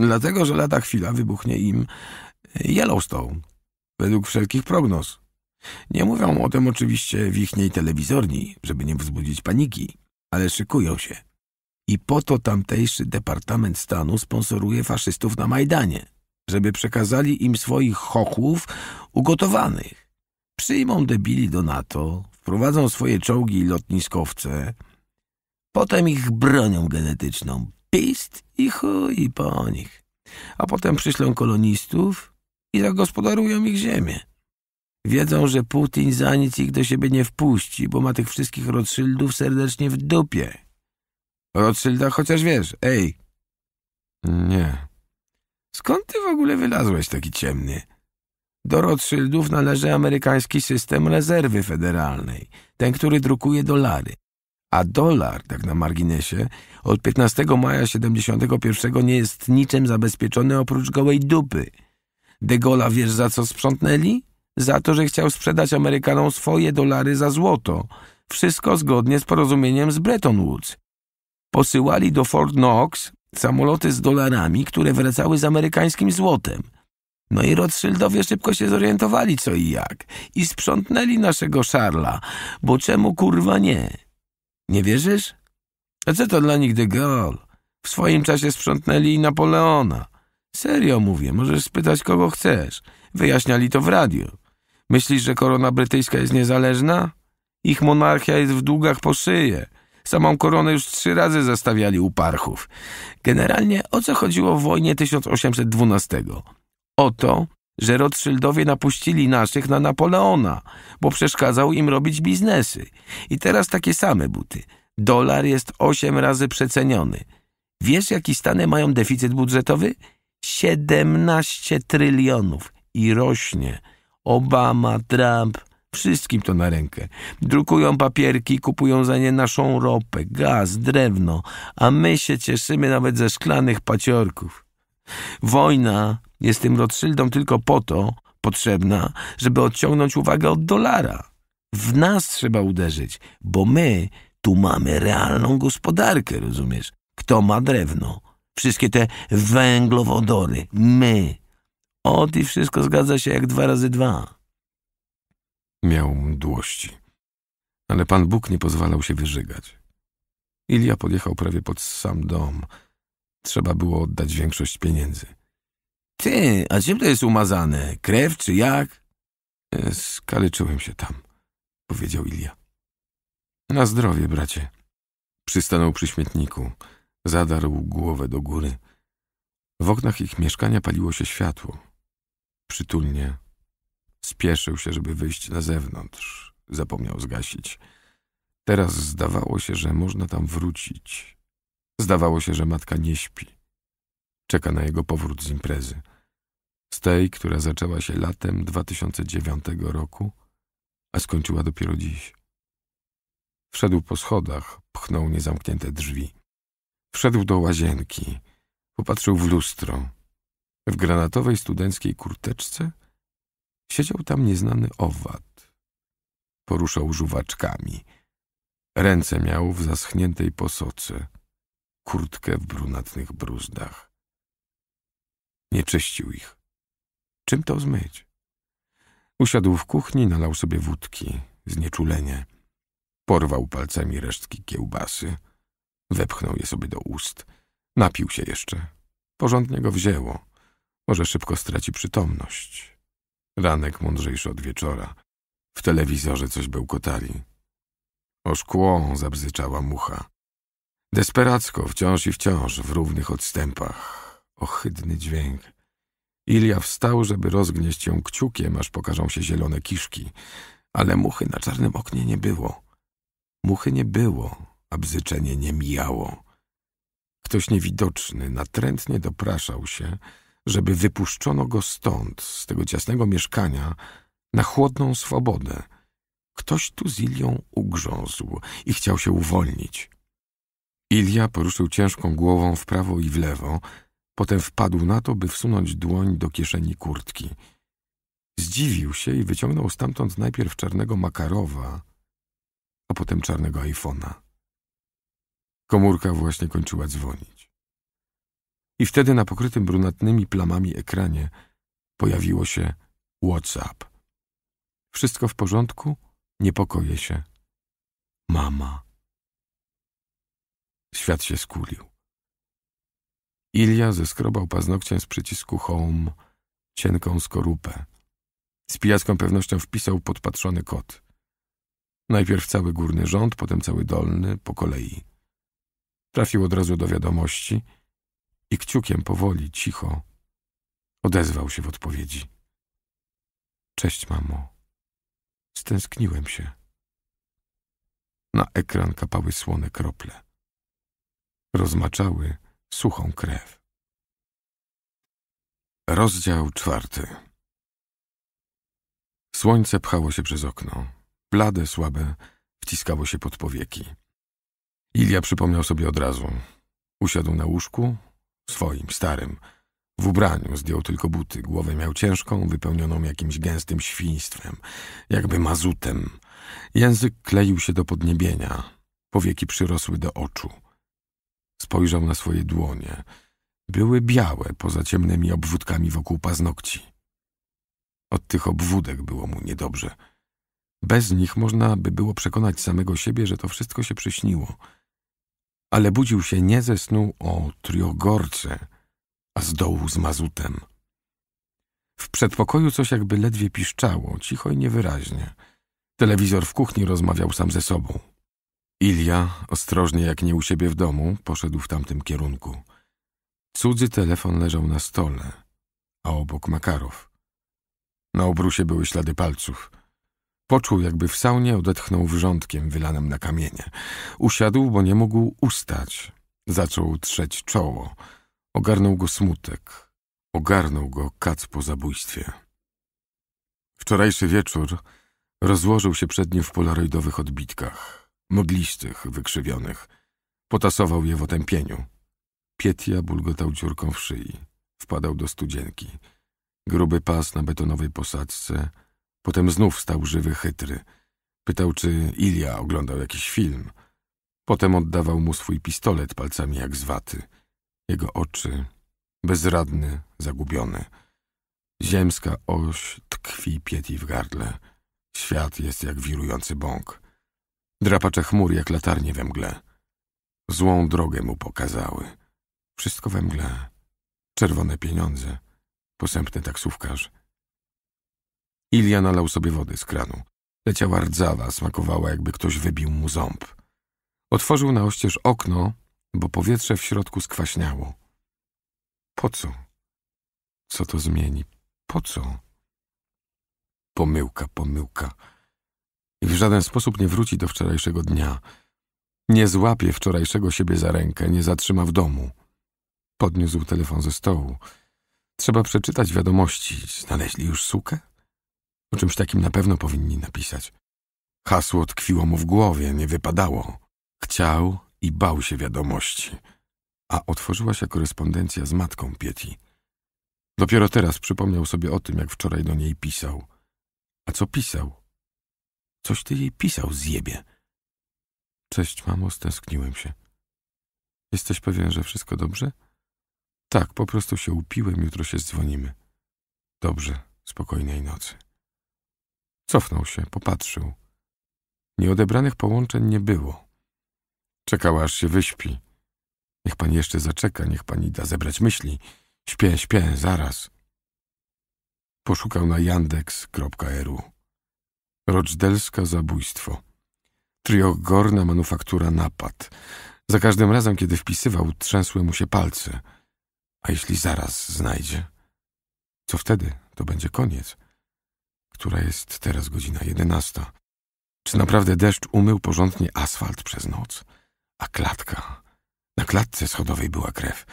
Dlatego, że lada chwila wybuchnie im Yellowstone, według wszelkich prognoz. Nie mówią o tym oczywiście w niej telewizorni, żeby nie wzbudzić paniki, ale szykują się. I po to tamtejszy Departament Stanu sponsoruje faszystów na Majdanie, żeby przekazali im swoich chochłów ugotowanych. Przyjmą debili do NATO, wprowadzą swoje czołgi i lotniskowce, potem ich bronią genetyczną, pist i chuj po nich. A potem przyślą kolonistów i zagospodarują ich ziemię. Wiedzą, że Putin za nic ich do siebie nie wpuści, bo ma tych wszystkich Rothschildów serdecznie w dupie. Rothschilda chociaż wiesz, ej. Nie. Skąd ty w ogóle wylazłeś taki ciemny? Do Rothschildów należy amerykański system rezerwy federalnej, ten, który drukuje dolary. A dolar, tak na marginesie, od 15 maja 71 nie jest niczym zabezpieczony oprócz gołej dupy. De Gaulle'a wiesz za co sprzątnęli? Za to, że chciał sprzedać Amerykanom swoje dolary za złoto. Wszystko zgodnie z porozumieniem z Bretton Woods. Posyłali do Fort Knox samoloty z dolarami, które wracały z amerykańskim złotem. No i Rothschildowie szybko się zorientowali co i jak i sprzątnęli naszego Szarla, bo czemu kurwa nie? Nie wierzysz? A co to dla nich de Gaulle? W swoim czasie sprzątnęli i Napoleona. Serio mówię, możesz spytać kogo chcesz. Wyjaśniali to w radiu. Myślisz, że korona brytyjska jest niezależna? Ich monarchia jest w długach po szyję. Samą koronę już trzy razy zastawiali u parchów. Generalnie o co chodziło w wojnie 1812? O to, że Rothschildowie napuścili naszych na Napoleona, bo przeszkadzał im robić biznesy. I teraz takie same buty. Dolar jest osiem razy przeceniony. Wiesz, jaki Stany mają deficyt budżetowy? 17 trylionów. I rośnie. Obama, Trump, Wszystkim to na rękę. Drukują papierki, kupują za nie naszą ropę, gaz, drewno, a my się cieszymy nawet ze szklanych paciorków. Wojna jest tym Rothschildom tylko po to potrzebna, żeby odciągnąć uwagę od dolara. W nas trzeba uderzyć, bo my tu mamy realną gospodarkę, rozumiesz? Kto ma drewno? Wszystkie te węglowodory. My. O, i wszystko zgadza się jak dwa razy dwa miał mdłości. Ale Pan Bóg nie pozwalał się wyżygać. Ilia podjechał prawie pod sam dom. Trzeba było oddać większość pieniędzy. Ty, a czym to jest umazane? Krew czy jak? E, skaleczyłem się tam, powiedział Ilia. Na zdrowie, bracie. Przystanął przy śmietniku. Zadarł głowę do góry. W oknach ich mieszkania paliło się światło. Przytulnie Spieszył się, żeby wyjść na zewnątrz. Zapomniał zgasić. Teraz zdawało się, że można tam wrócić. Zdawało się, że matka nie śpi. Czeka na jego powrót z imprezy. Z tej, która zaczęła się latem 2009 roku, a skończyła dopiero dziś. Wszedł po schodach, pchnął niezamknięte drzwi. Wszedł do łazienki. Popatrzył w lustro. W granatowej studenckiej kurteczce – Siedział tam nieznany owad. Poruszał żuwaczkami. Ręce miał w zaschniętej posoce, kurtkę w brunatnych bruzdach. Nie czyścił ich. Czym to zmyć? Usiadł w kuchni, nalał sobie wódki, znieczulenie. Porwał palcami resztki kiełbasy, wepchnął je sobie do ust. Napił się jeszcze. Porządnie go wzięło. Może szybko straci przytomność. Ranek mądrzejszy od wieczora. W telewizorze coś bełkotali. O szkło zabzyczała mucha. Desperacko, wciąż i wciąż, w równych odstępach. Ohydny dźwięk. Ilia wstał, żeby rozgnieść ją kciukiem, aż pokażą się zielone kiszki. Ale muchy na czarnym oknie nie było. Muchy nie było, a bzyczenie nie mijało. Ktoś niewidoczny natrętnie dopraszał się, żeby wypuszczono go stąd, z tego ciasnego mieszkania, na chłodną swobodę. Ktoś tu z Ilią ugrzązł i chciał się uwolnić. Ilia poruszył ciężką głową w prawo i w lewo, potem wpadł na to, by wsunąć dłoń do kieszeni kurtki. Zdziwił się i wyciągnął stamtąd najpierw czarnego makarowa, a potem czarnego iPhone'a. Komórka właśnie kończyła dzwonić. I wtedy na pokrytym brunatnymi plamami ekranie pojawiło się WhatsApp. Wszystko w porządku? Niepokoję się. Mama. Świat się skulił. Ilia zeskrobał paznokciem z przycisku Home cienką skorupę. Z pijacką pewnością wpisał podpatrzony kod. Najpierw cały górny rząd, potem cały dolny, po kolei. Trafił od razu do wiadomości – i kciukiem powoli, cicho, odezwał się w odpowiedzi. Cześć, mamo. Stęskniłem się. Na ekran kapały słone krople. Rozmaczały suchą krew. Rozdział czwarty. Słońce pchało się przez okno. Blade, słabe, wciskało się pod powieki. Ilia przypomniał sobie od razu. Usiadł na łóżku, swoim, starym. W ubraniu zdjął tylko buty, głowę miał ciężką, wypełnioną jakimś gęstym świństwem, jakby mazutem. Język kleił się do podniebienia, powieki przyrosły do oczu. Spojrzał na swoje dłonie. Były białe, poza ciemnymi obwódkami wokół paznokci. Od tych obwódek było mu niedobrze. Bez nich można by było przekonać samego siebie, że to wszystko się przyśniło – ale budził się nie ze snu o triogorce, a z dołu z mazutem. W przedpokoju coś jakby ledwie piszczało, cicho i niewyraźnie. Telewizor w kuchni rozmawiał sam ze sobą. Ilia, ostrożnie jak nie u siebie w domu, poszedł w tamtym kierunku. Cudzy telefon leżał na stole, a obok makarów. Na obrusie były ślady palców. Poczuł, jakby w saunie odetchnął wrzątkiem wylanym na kamienie. Usiadł, bo nie mógł ustać. Zaczął trzeć czoło. Ogarnął go smutek. Ogarnął go kac po zabójstwie. Wczorajszy wieczór rozłożył się przed nim w polaroidowych odbitkach, mglistych, wykrzywionych. Potasował je w otępieniu. Pietia bulgotał dziurką w szyi. Wpadał do studzienki. Gruby pas na betonowej posadzce – Potem znów stał żywy chytry. Pytał, czy Ilia oglądał jakiś film. Potem oddawał mu swój pistolet palcami jak z waty. Jego oczy bezradny, zagubione. Ziemska oś tkwi pieti w gardle. Świat jest jak wirujący bąk. Drapacze chmur jak latarnie we mgle. Złą drogę mu pokazały. Wszystko we mgle. Czerwone pieniądze. Posępny taksówkarz. Ilia nalał sobie wody z kranu. Leciała rdzawa, smakowała jakby ktoś wybił mu ząb. Otworzył naoścież okno, bo powietrze w środku skwaśniało. Po co? Co to zmieni? Po co? Pomyłka, pomyłka. I w żaden sposób nie wróci do wczorajszego dnia. Nie złapie wczorajszego siebie za rękę, nie zatrzyma w domu. Podniósł telefon ze stołu. Trzeba przeczytać wiadomości. Znaleźli już sukę? O czymś takim na pewno powinni napisać. Hasło tkwiło mu w głowie, nie wypadało. Chciał i bał się wiadomości. A otworzyła się korespondencja z matką Pieti. Dopiero teraz przypomniał sobie o tym, jak wczoraj do niej pisał. A co pisał? Coś ty jej pisał, z jebie. Cześć, mamo, stęskniłem się. Jesteś pewien, że wszystko dobrze? Tak, po prostu się upiłem, jutro się dzwonimy. Dobrze, spokojnej nocy. Cofnął się, popatrzył. Nieodebranych połączeń nie było. Czekała, aż się wyśpi. Niech pani jeszcze zaczeka, niech pani da zebrać myśli. Śpię, śpię, zaraz. Poszukał na yandex.ru. Roczdelskie zabójstwo. Triogorna manufaktura napad. Za każdym razem, kiedy wpisywał, trzęsły mu się palce. A jeśli zaraz znajdzie? Co wtedy? To będzie koniec która jest teraz godzina jedenasta. Czy naprawdę deszcz umył porządnie asfalt przez noc? A klatka? Na klatce schodowej była krew.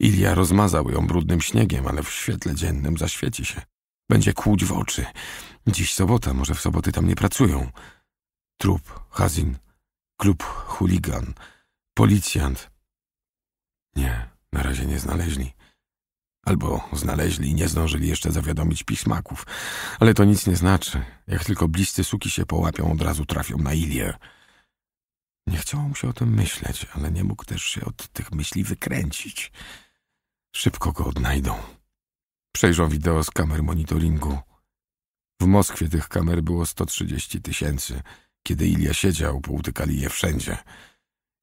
Ilia rozmazał ją brudnym śniegiem, ale w świetle dziennym zaświeci się. Będzie kłuć w oczy. Dziś sobota, może w soboty tam nie pracują. Trup, Hazin, klub, chuligan, policjant. Nie, na razie nie znaleźli. Albo znaleźli i nie zdążyli jeszcze zawiadomić pismaków. Ale to nic nie znaczy. Jak tylko bliscy suki się połapią, od razu trafią na Ilię. Nie chciało mu się o tym myśleć, ale nie mógł też się od tych myśli wykręcić. Szybko go odnajdą. Przejrzą wideo z kamer monitoringu. W Moskwie tych kamer było 130 tysięcy. Kiedy Ilia siedział, poutykali je wszędzie.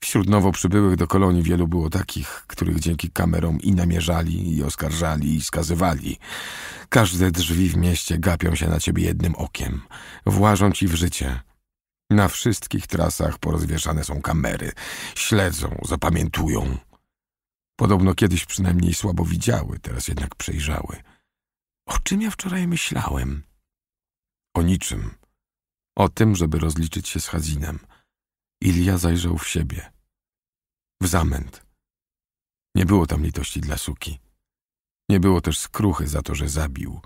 Wśród nowo przybyłych do kolonii wielu było takich, których dzięki kamerom i namierzali, i oskarżali, i skazywali. Każde drzwi w mieście gapią się na ciebie jednym okiem. Włażą ci w życie. Na wszystkich trasach porozwieszane są kamery. Śledzą, zapamiętują. Podobno kiedyś przynajmniej słabo widziały, teraz jednak przejrzały. O czym ja wczoraj myślałem? O niczym. O tym, żeby rozliczyć się z Hazinem – Ilia zajrzał w siebie. W zamęt. Nie było tam litości dla suki. Nie było też skruchy za to, że zabił.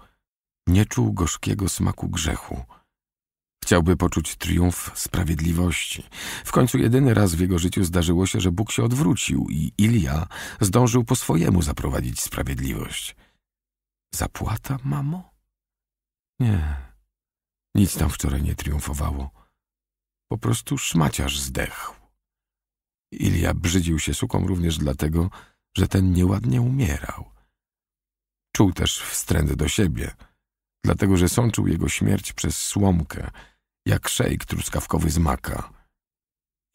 Nie czuł gorzkiego smaku grzechu. Chciałby poczuć triumf sprawiedliwości. W końcu jedyny raz w jego życiu zdarzyło się, że Bóg się odwrócił i Ilia zdążył po swojemu zaprowadzić sprawiedliwość. Zapłata, mamo? Nie. Nic tam wczoraj nie triumfowało. Po prostu szmaciarz zdechł. Ilia brzydził się suką również dlatego, że ten nieładnie umierał. Czuł też wstręt do siebie, dlatego że sączył jego śmierć przez słomkę, jak szejk truskawkowy z maka.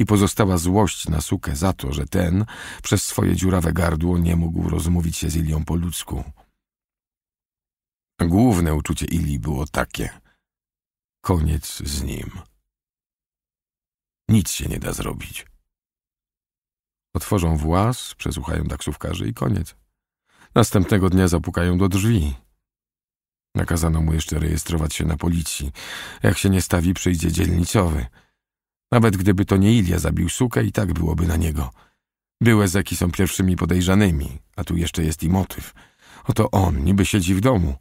I pozostała złość na sukę za to, że ten przez swoje dziurawe gardło nie mógł rozmówić się z Ilią po ludzku. Główne uczucie Ili było takie. Koniec z nim. Nic się nie da zrobić. Otworzą włas, przesłuchają taksówkarzy i koniec. Następnego dnia zapukają do drzwi. Nakazano mu jeszcze rejestrować się na policji. Jak się nie stawi, przyjdzie dzielnicowy. Nawet gdyby to nie Ilia zabił sukę, i tak byłoby na niego. Byłe zeki są pierwszymi podejrzanymi, a tu jeszcze jest i motyw. Oto on niby siedzi w domu,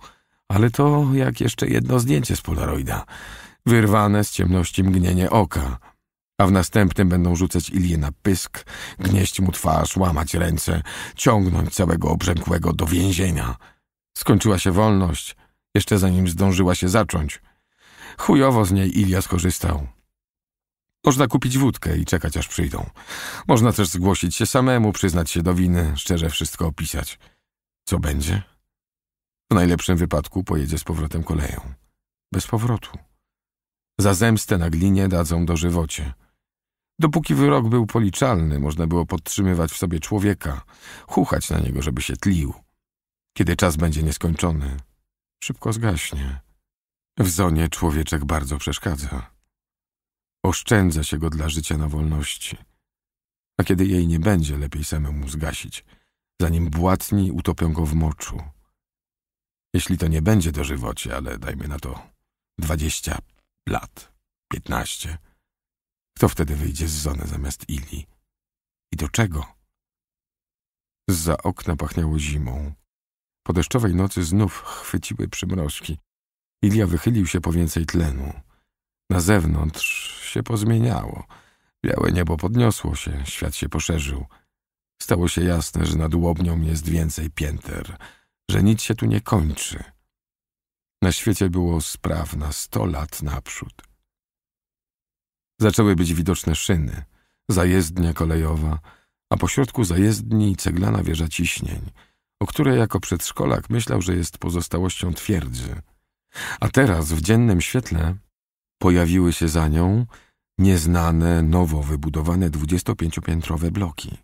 ale to jak jeszcze jedno zdjęcie z Polaroida. Wyrwane z ciemności mgnienie oka, a w następnym będą rzucać Ilię na pysk, gnieść mu twarz, łamać ręce, ciągnąć całego obrzękłego do więzienia. Skończyła się wolność, jeszcze zanim zdążyła się zacząć. Chujowo z niej Ilia skorzystał. Można kupić wódkę i czekać, aż przyjdą. Można też zgłosić się samemu, przyznać się do winy, szczerze wszystko opisać. Co będzie? W najlepszym wypadku pojedzie z powrotem koleją. Bez powrotu. Za zemstę na glinie dadzą dożywocie. Dopóki wyrok był policzalny, można było podtrzymywać w sobie człowieka, chuchać na niego, żeby się tlił. Kiedy czas będzie nieskończony, szybko zgaśnie. W zonie człowieczek bardzo przeszkadza. Oszczędza się go dla życia na wolności. A kiedy jej nie będzie, lepiej samemu zgasić, zanim błatni utopią go w moczu. Jeśli to nie będzie dożywocie, ale dajmy na to dwadzieścia lat, piętnaście – kto wtedy wyjdzie z zony zamiast Ili? I do czego? Za okna pachniało zimą. Po deszczowej nocy znów chwyciły przymrożki. Ilia wychylił się po więcej tlenu. Na zewnątrz się pozmieniało. Białe niebo podniosło się, świat się poszerzył. Stało się jasne, że nad łobnią jest więcej pięter, że nic się tu nie kończy. Na świecie było spraw na sto lat naprzód. Zaczęły być widoczne szyny, zajezdnia kolejowa, a pośrodku zajezdni ceglana wieża ciśnień, o której jako przedszkolak myślał, że jest pozostałością twierdzy. A teraz w dziennym świetle pojawiły się za nią nieznane, nowo wybudowane 25-piętrowe bloki.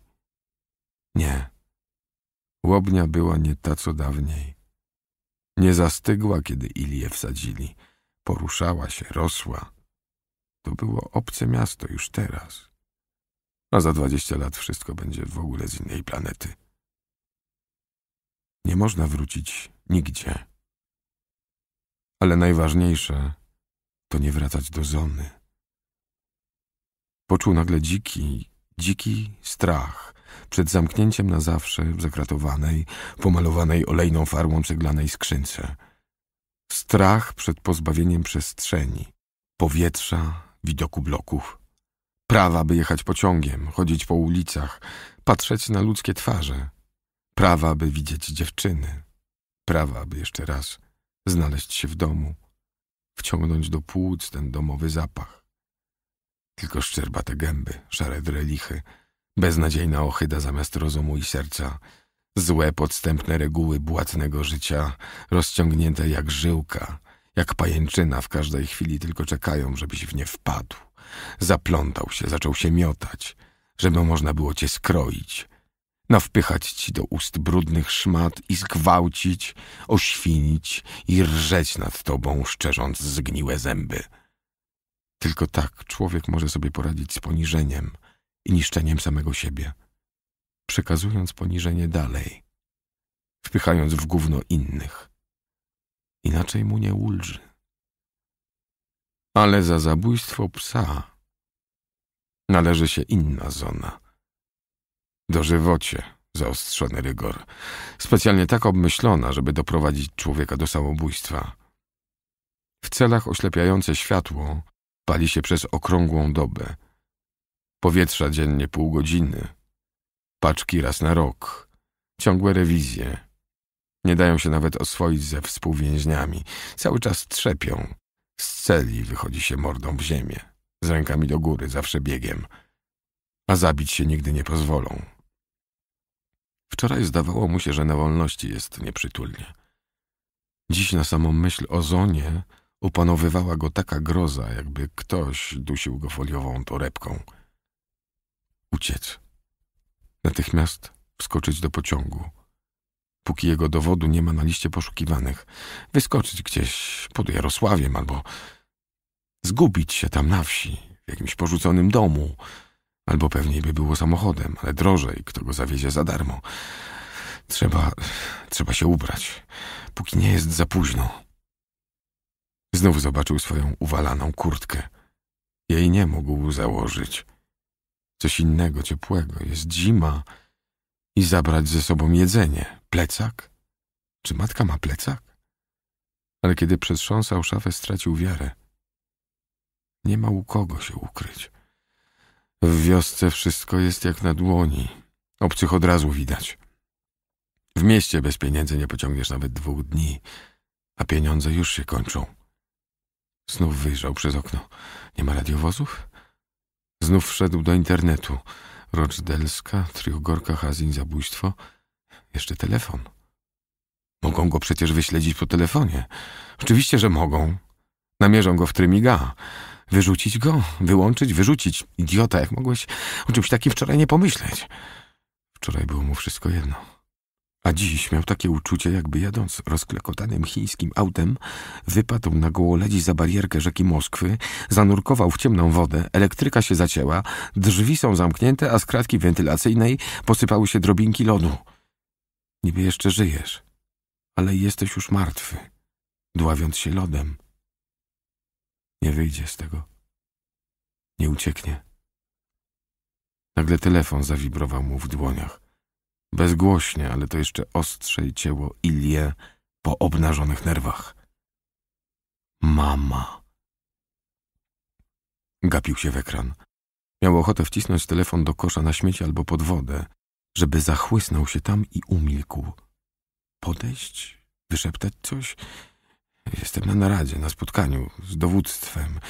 Nie. Łobnia była nie ta, co dawniej. Nie zastygła, kiedy Ilię wsadzili. Poruszała się, rosła. To było obce miasto już teraz. A za dwadzieścia lat wszystko będzie w ogóle z innej planety. Nie można wrócić nigdzie. Ale najważniejsze to nie wracać do zony. Poczuł nagle dziki, dziki strach przed zamknięciem na zawsze w zakratowanej, pomalowanej olejną farbą ceglanej skrzynce. Strach przed pozbawieniem przestrzeni, powietrza, widoku bloków. Prawa, by jechać pociągiem, chodzić po ulicach, patrzeć na ludzkie twarze. Prawa, by widzieć dziewczyny. Prawa, by jeszcze raz znaleźć się w domu, wciągnąć do płuc ten domowy zapach. Tylko szczerba te gęby, szare drelichy, beznadziejna ochyda zamiast rozumu i serca, złe podstępne reguły błatnego życia, rozciągnięte jak żyłka, jak pajęczyna w każdej chwili tylko czekają, żebyś w nie wpadł. Zaplątał się, zaczął się miotać, żeby można było cię skroić. Nawpychać ci do ust brudnych szmat i zgwałcić, oświnić i rżeć nad tobą, szczerząc zgniłe zęby. Tylko tak człowiek może sobie poradzić z poniżeniem i niszczeniem samego siebie, przekazując poniżenie dalej, wpychając w gówno innych, inaczej mu nie ulży. Ale za zabójstwo psa należy się inna zona. Dożywocie, zaostrzony rygor, specjalnie tak obmyślona, żeby doprowadzić człowieka do samobójstwa. W celach oślepiające światło pali się przez okrągłą dobę. Powietrza dziennie pół godziny, paczki raz na rok, ciągłe rewizje, nie dają się nawet oswoić ze współwięźniami. Cały czas trzepią. Z celi wychodzi się mordą w ziemię. Z rękami do góry, zawsze biegiem. A zabić się nigdy nie pozwolą. Wczoraj zdawało mu się, że na wolności jest nieprzytulnie. Dziś na samą myśl o zonie opanowywała go taka groza, jakby ktoś dusił go foliową torebką. Uciec. Natychmiast wskoczyć do pociągu póki jego dowodu nie ma na liście poszukiwanych, wyskoczyć gdzieś pod Jarosławiem albo zgubić się tam na wsi, w jakimś porzuconym domu, albo pewniej by było samochodem, ale drożej, kto go zawiezie za darmo. Trzeba, trzeba się ubrać, póki nie jest za późno. Znów zobaczył swoją uwalaną kurtkę. Jej nie mógł założyć. Coś innego, ciepłego. Jest zima i zabrać ze sobą jedzenie. Plecak? Czy matka ma plecak? Ale kiedy przetrząsał szafę, stracił wiarę. Nie ma u kogo się ukryć. W wiosce wszystko jest jak na dłoni. Obcych od razu widać. W mieście bez pieniędzy nie pociągniesz nawet dwóch dni, a pieniądze już się kończą. Znów wyjrzał przez okno. Nie ma radiowozów? Znów wszedł do internetu. Roczdelska, Triogorka, Hazin, zabójstwo. Jeszcze telefon. Mogą go przecież wyśledzić po telefonie. Oczywiście, że mogą. Namierzą go w trymiga. Wyrzucić go, wyłączyć, wyrzucić. Idiota, jak mogłeś o czymś takim wczoraj nie pomyśleć? Wczoraj było mu wszystko jedno. A dziś miał takie uczucie, jakby jadąc rozklekotanym chińskim autem, wypadł na gołoledzi za barierkę rzeki Moskwy, zanurkował w ciemną wodę, elektryka się zacięła, drzwi są zamknięte, a z kratki wentylacyjnej posypały się drobinki lodu. Niby jeszcze żyjesz, ale jesteś już martwy, dławiąc się lodem. Nie wyjdzie z tego. Nie ucieknie. Nagle telefon zawibrował mu w dłoniach. Bezgłośnie, ale to jeszcze ostrzej cieło Ilię po obnażonych nerwach. Mama. Gapił się w ekran. Miał ochotę wcisnąć telefon do kosza na śmieci albo pod wodę, żeby zachłysnął się tam i umilkł. Podejść? Wyszeptać coś? Jestem na naradzie, na spotkaniu, z dowództwem.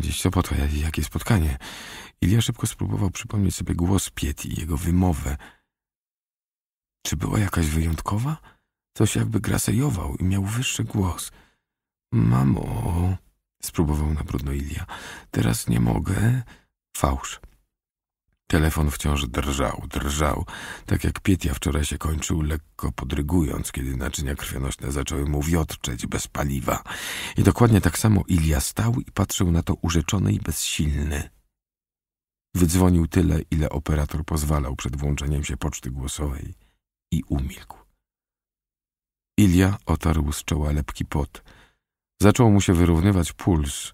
Dziś sobota, jakie spotkanie? Ilia szybko spróbował przypomnieć sobie głos Piet i jego wymowę – czy była jakaś wyjątkowa? Coś jakby grasejował i miał wyższy głos. Mamo, spróbował na brudno Ilia. Teraz nie mogę. Fałsz. Telefon wciąż drżał, drżał, tak jak Pietia wczoraj się kończył, lekko podrygując, kiedy naczynia krwionośne zaczęły mu wiotczeć bez paliwa. I dokładnie tak samo Ilia stał i patrzył na to urzeczony i bezsilny. Wydzwonił tyle, ile operator pozwalał przed włączeniem się poczty głosowej i umilkł. Ilia otarł z czoła lepki pot. Zaczął mu się wyrównywać puls.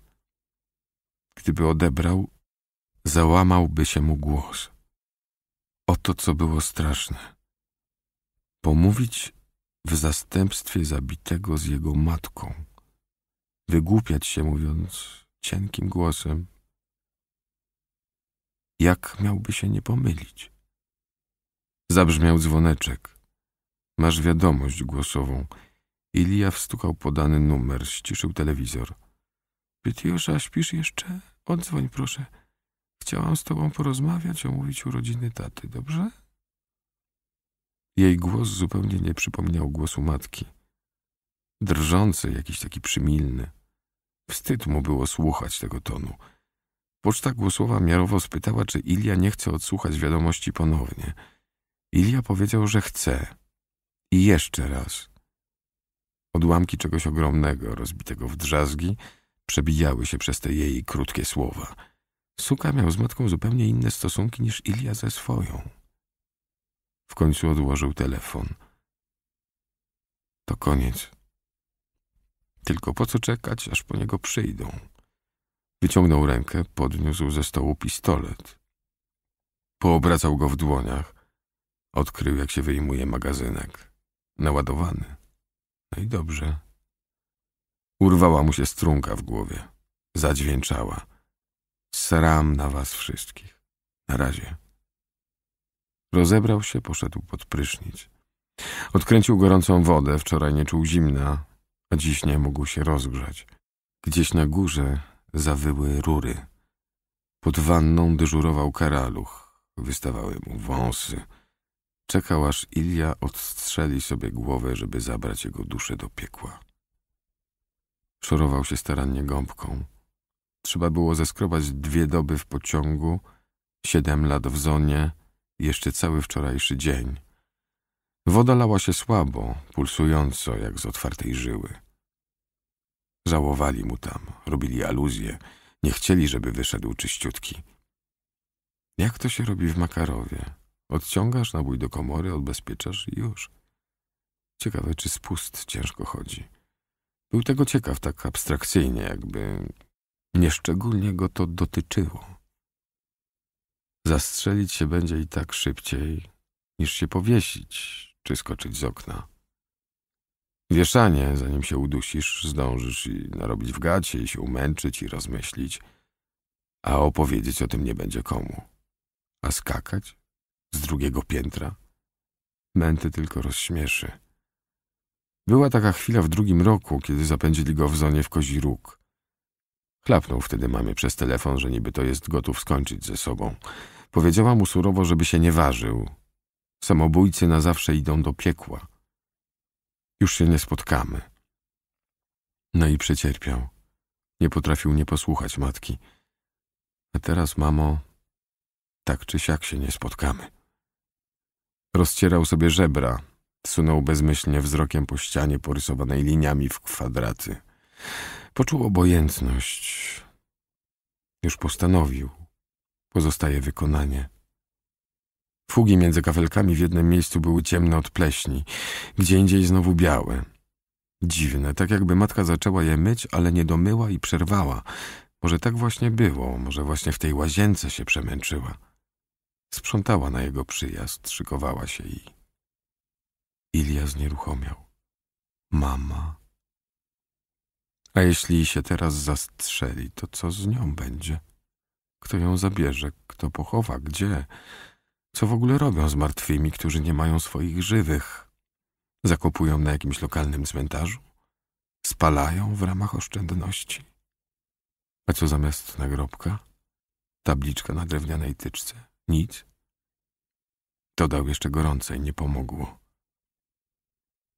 Gdyby odebrał, załamałby się mu głos. Oto co było straszne. Pomówić w zastępstwie zabitego z jego matką. Wygłupiać się, mówiąc cienkim głosem. Jak miałby się nie pomylić? Zabrzmiał dzwoneczek. Masz wiadomość głosową. Ilia wstukał podany numer, ściszył telewizor. Pytiosza, śpisz jeszcze? Odzwoń proszę. Chciałam z tobą porozmawiać, omówić urodziny taty, dobrze? Jej głos zupełnie nie przypominał głosu matki. Drżący, jakiś taki przymilny. Wstyd mu było słuchać tego tonu. Poczta głosowa miarowo spytała, czy Ilia nie chce odsłuchać wiadomości ponownie. Ilia powiedział, że chce. I jeszcze raz. Odłamki czegoś ogromnego, rozbitego w drzazgi, przebijały się przez te jej krótkie słowa. Suka miał z matką zupełnie inne stosunki niż Ilia ze swoją. W końcu odłożył telefon. To koniec. Tylko po co czekać, aż po niego przyjdą? Wyciągnął rękę, podniósł ze stołu pistolet. Poobracał go w dłoniach, Odkrył, jak się wyjmuje magazynek. Naładowany. No i dobrze. Urwała mu się strunka w głowie. Zadźwięczała. Sram na was wszystkich. Na razie. Rozebrał się, poszedł pod prysznic. Odkręcił gorącą wodę, wczoraj nie czuł zimna, a dziś nie mógł się rozgrzać. Gdzieś na górze zawyły rury. Pod wanną dyżurował karaluch. Wystawały mu wąsy. Czekał, aż Ilia odstrzeli sobie głowę, żeby zabrać jego duszę do piekła. Szorował się starannie gąbką. Trzeba było zeskrobać dwie doby w pociągu, siedem lat w zonie, jeszcze cały wczorajszy dzień. Woda lała się słabo, pulsująco, jak z otwartej żyły. Żałowali mu tam, robili aluzje, nie chcieli, żeby wyszedł czyściutki. Jak to się robi w Makarowie? Odciągasz nabój do komory, odbezpieczasz i już. Ciekawe, czy spust ciężko chodzi. Był tego ciekaw tak abstrakcyjnie, jakby nieszczególnie go to dotyczyło. Zastrzelić się będzie i tak szybciej, niż się powiesić czy skoczyć z okna. Wieszanie, zanim się udusisz, zdążysz i narobić w gacie, i się umęczyć, i rozmyślić, a opowiedzieć o tym nie będzie komu. A skakać? z drugiego piętra. Męty tylko rozśmieszy. Była taka chwila w drugim roku, kiedy zapędzili go w zonie w kozi róg. Chlapnął wtedy mamie przez telefon, że niby to jest gotów skończyć ze sobą. Powiedziała mu surowo, żeby się nie ważył. Samobójcy na zawsze idą do piekła. Już się nie spotkamy. No i przecierpiał. Nie potrafił nie posłuchać matki. A teraz, mamo, tak czy siak się nie spotkamy. Rozcierał sobie żebra, sunął bezmyślnie wzrokiem po ścianie porysowanej liniami w kwadraty. Poczuł obojętność. Już postanowił. Pozostaje wykonanie. Fugi między kafelkami w jednym miejscu były ciemne od pleśni, gdzie indziej znowu białe. Dziwne, tak jakby matka zaczęła je myć, ale nie domyła i przerwała. Może tak właśnie było, może właśnie w tej łazience się przemęczyła. Sprzątała na jego przyjazd, szykowała się i... Ilia znieruchomiał. Mama. A jeśli się teraz zastrzeli, to co z nią będzie? Kto ją zabierze? Kto pochowa? Gdzie? Co w ogóle robią z martwymi, którzy nie mają swoich żywych? Zakopują na jakimś lokalnym cmentarzu? Spalają w ramach oszczędności? A co zamiast nagrobka? Tabliczka na drewnianej tyczce? Nic? Dodał jeszcze gorącej, nie pomogło.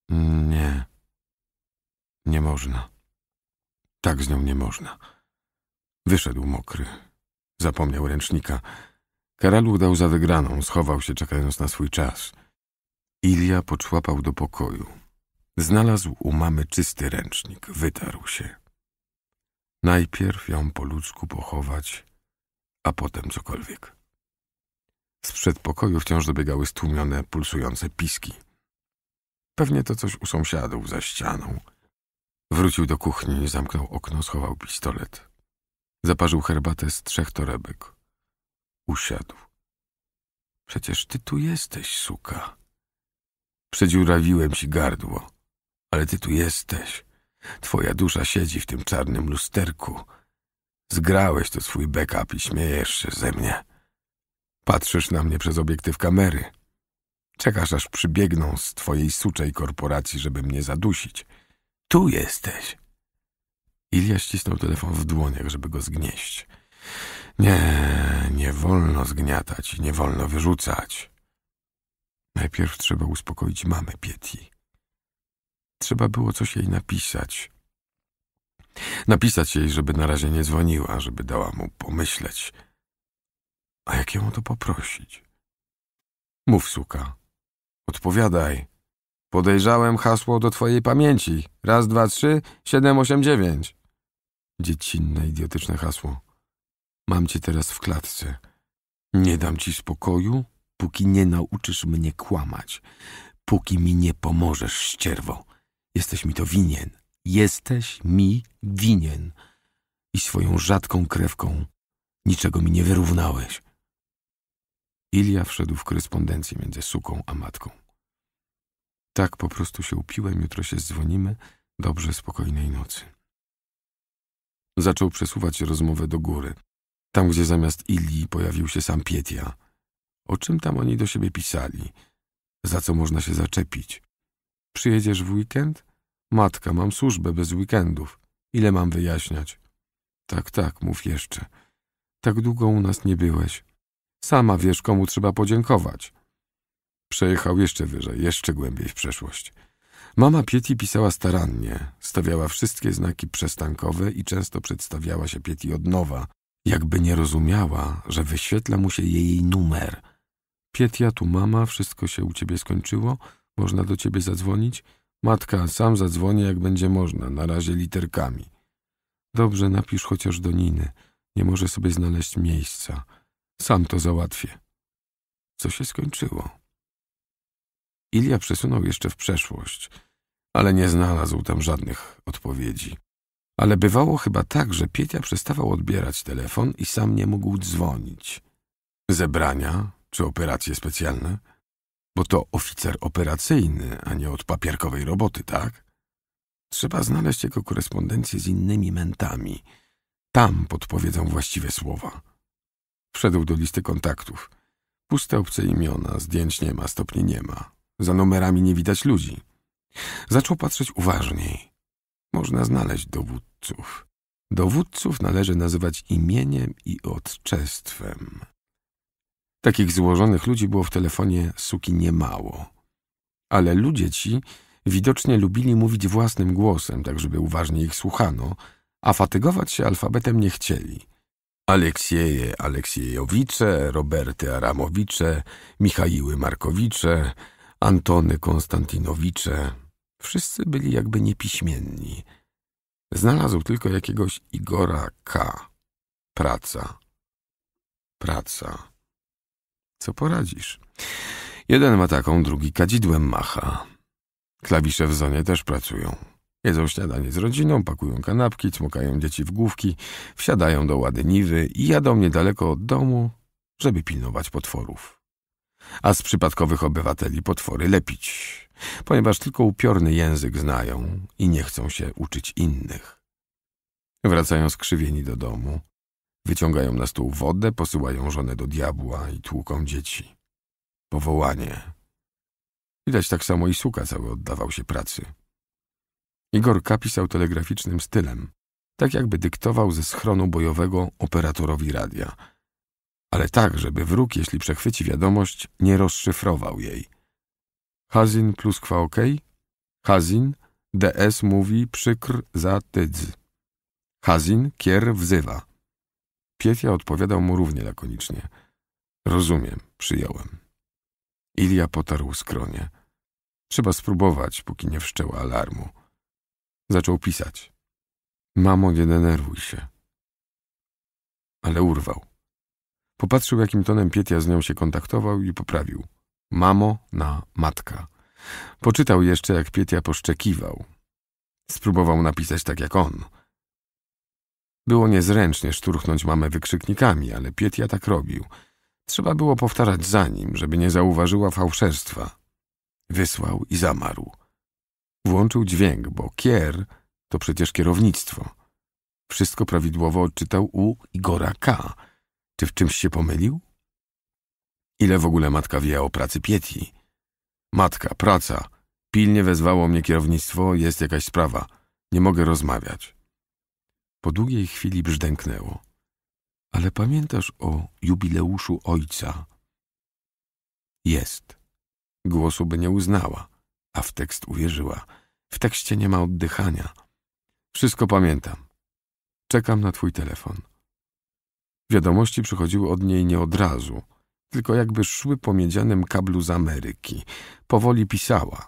Nie. Nie można. Tak z nią nie można. Wyszedł mokry. Zapomniał ręcznika. Karalu dał za wygraną, schował się czekając na swój czas. Ilia poczłapał do pokoju. Znalazł u mamy czysty ręcznik, wytarł się. Najpierw ją po ludzku pochować, a potem cokolwiek. Z przedpokoju wciąż dobiegały stłumione, pulsujące piski. Pewnie to coś u sąsiadów za ścianą. Wrócił do kuchni, zamknął okno, schował pistolet. Zaparzył herbatę z trzech torebek. Usiadł. Przecież ty tu jesteś, suka. Przedziurawiłem ci gardło, ale ty tu jesteś. Twoja dusza siedzi w tym czarnym lusterku. Zgrałeś to swój backup i śmiejesz się ze mnie. Patrzysz na mnie przez obiektyw kamery. Czekasz, aż przybiegną z twojej suczej korporacji, żeby mnie zadusić. Tu jesteś. Ilia ścisnął telefon w dłoniach, żeby go zgnieść. Nie, nie wolno zgniatać, nie wolno wyrzucać. Najpierw trzeba uspokoić mamę Pieti. Trzeba było coś jej napisać. Napisać jej, żeby na razie nie dzwoniła, żeby dała mu pomyśleć – a jak ją to poprosić? Mów, suka. Odpowiadaj. Podejrzałem hasło do twojej pamięci. Raz, dwa, trzy, siedem, osiem, dziewięć. Dziecinne, idiotyczne hasło. Mam cię teraz w klatce. Nie dam ci spokoju, póki nie nauczysz mnie kłamać. Póki mi nie pomożesz, ścierwo. Jesteś mi to winien. Jesteś mi winien. I swoją rzadką krewką niczego mi nie wyrównałeś. Ilia wszedł w korespondencję między suką a matką. Tak po prostu się upiłem, jutro się dzwonimy. Dobrze, spokojnej nocy. Zaczął przesuwać rozmowę do góry. Tam, gdzie zamiast Ilii pojawił się sam Pietia. O czym tam oni do siebie pisali? Za co można się zaczepić? Przyjedziesz w weekend? Matka, mam służbę bez weekendów. Ile mam wyjaśniać? Tak, tak, mów jeszcze. Tak długo u nas nie byłeś. Sama wiesz, komu trzeba podziękować. Przejechał jeszcze wyżej, jeszcze głębiej w przeszłość. Mama Pieti pisała starannie, stawiała wszystkie znaki przestankowe i często przedstawiała się Pieti od nowa, jakby nie rozumiała, że wyświetla mu się jej numer. Pietia, tu mama, wszystko się u ciebie skończyło, można do ciebie zadzwonić? Matka, sam zadzwonię, jak będzie można, na razie literkami. Dobrze, napisz chociaż do Niny, nie może sobie znaleźć miejsca. Sam to załatwię. Co się skończyło? Ilia przesunął jeszcze w przeszłość, ale nie znalazł tam żadnych odpowiedzi. Ale bywało chyba tak, że Pietia przestawał odbierać telefon i sam nie mógł dzwonić. Zebrania czy operacje specjalne? Bo to oficer operacyjny, a nie od papierkowej roboty, tak? Trzeba znaleźć jego korespondencję z innymi mentami. Tam podpowiedzą właściwe słowa. Wszedł do listy kontaktów. Puste obce imiona, zdjęć nie ma, stopni nie ma. Za numerami nie widać ludzi. Zaczął patrzeć uważniej. Można znaleźć dowódców. Dowódców należy nazywać imieniem i odczestwem. Takich złożonych ludzi było w telefonie suki niemało. Ale ludzie ci widocznie lubili mówić własnym głosem, tak żeby uważnie ich słuchano, a fatygować się alfabetem nie chcieli – Aleksieje Aleksiejowicze, Roberty Aramowicze, Michaiły Markowicze, Antony Konstantinowicze. Wszyscy byli jakby niepiśmienni. Znalazł tylko jakiegoś Igora K. Praca. Praca. Co poradzisz? Jeden ma taką, drugi kadzidłem macha. Klawisze w zonie też pracują. Jedzą śniadanie z rodziną, pakują kanapki, cmukają dzieci w główki, wsiadają do łady niwy i jadą niedaleko od domu, żeby pilnować potworów. A z przypadkowych obywateli potwory lepić, ponieważ tylko upiorny język znają i nie chcą się uczyć innych. Wracają skrzywieni do domu, wyciągają na stół wodę, posyłają żonę do diabła i tłuką dzieci. Powołanie. Widać tak samo i suka cały oddawał się pracy. Igorka pisał telegraficznym stylem, tak jakby dyktował ze schronu bojowego operatorowi radia. Ale tak, żeby wróg, jeśli przechwyci wiadomość, nie rozszyfrował jej. Hazin pluskwa OK? Hazin, DS mówi przykr za tydz. Hazin, kier wzywa. Pietia odpowiadał mu równie lakonicznie. Rozumiem, przyjąłem. Ilia potarł skronie. Trzeba spróbować, póki nie wszczęła alarmu. Zaczął pisać. Mamo, nie denerwuj się. Ale urwał. Popatrzył, jakim tonem Pietia z nią się kontaktował i poprawił. Mamo na matka. Poczytał jeszcze, jak Pietia poszczekiwał. Spróbował napisać tak jak on. Było niezręcznie szturchnąć mamę wykrzyknikami, ale Pietia tak robił. Trzeba było powtarzać za nim, żeby nie zauważyła fałszerstwa. Wysłał i zamarł. Włączył dźwięk, bo kier to przecież kierownictwo. Wszystko prawidłowo odczytał u Igora K. Czy w czymś się pomylił? Ile w ogóle matka wie o pracy Pieti? Matka, praca. Pilnie wezwało mnie kierownictwo, jest jakaś sprawa. Nie mogę rozmawiać. Po długiej chwili brzdęknęło. Ale pamiętasz o jubileuszu ojca? Jest. Głosu by nie uznała a w tekst uwierzyła. W tekście nie ma oddychania. Wszystko pamiętam. Czekam na twój telefon. Wiadomości przychodziły od niej nie od razu, tylko jakby szły po miedzianym kablu z Ameryki. Powoli pisała.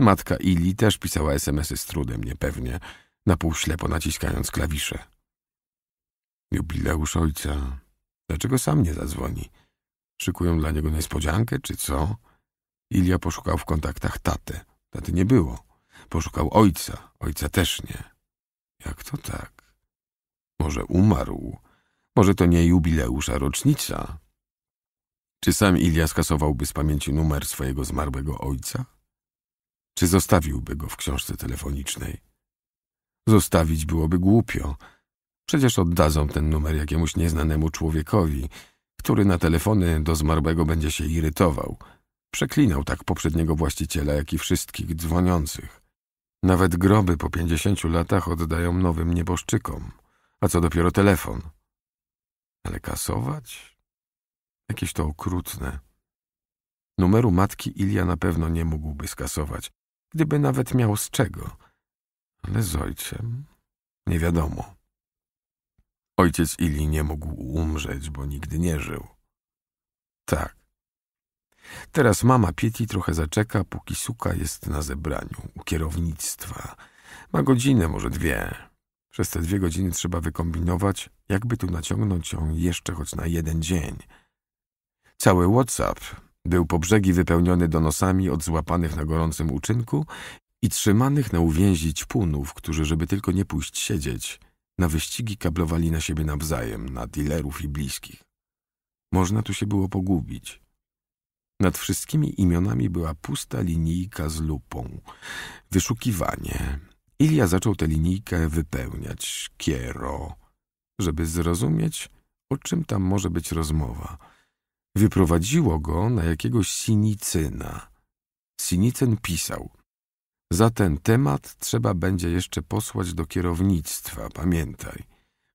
Matka Ili też pisała SMSy z trudem, niepewnie, na pół ślepo naciskając klawisze. Jubileusz ojca. Dlaczego sam nie zadzwoni? Szykują dla niego niespodziankę, czy co? Ilia poszukał w kontaktach taty. Taty nie było. Poszukał ojca. Ojca też nie. Jak to tak? Może umarł? Może to nie jubileusza a rocznica? Czy sam Ilia skasowałby z pamięci numer swojego zmarłego ojca? Czy zostawiłby go w książce telefonicznej? Zostawić byłoby głupio. Przecież oddadzą ten numer jakiemuś nieznanemu człowiekowi, który na telefony do zmarłego będzie się irytował – Przeklinał tak poprzedniego właściciela, jak i wszystkich dzwoniących. Nawet groby po pięćdziesięciu latach oddają nowym nieboszczykom, a co dopiero telefon. Ale kasować? Jakieś to okrutne. Numeru matki Ilia na pewno nie mógłby skasować, gdyby nawet miał z czego. Ale z ojcem nie wiadomo. Ojciec Ili nie mógł umrzeć, bo nigdy nie żył. Tak, Teraz mama Pieti trochę zaczeka, póki suka jest na zebraniu u kierownictwa. Ma godzinę, może dwie. Przez te dwie godziny trzeba wykombinować, jakby tu naciągnąć ją jeszcze choć na jeden dzień. Cały WhatsApp był po brzegi wypełniony donosami od złapanych na gorącym uczynku i trzymanych na uwięzi punów, którzy, żeby tylko nie pójść siedzieć, na wyścigi kablowali na siebie nawzajem, na dealerów i bliskich. Można tu się było pogubić. Nad wszystkimi imionami była pusta linijka z lupą. Wyszukiwanie. Ilia zaczął tę linijkę wypełniać. Kiero. Żeby zrozumieć, o czym tam może być rozmowa. Wyprowadziło go na jakiegoś sinicyna. Sinicyn pisał. Za ten temat trzeba będzie jeszcze posłać do kierownictwa, pamiętaj.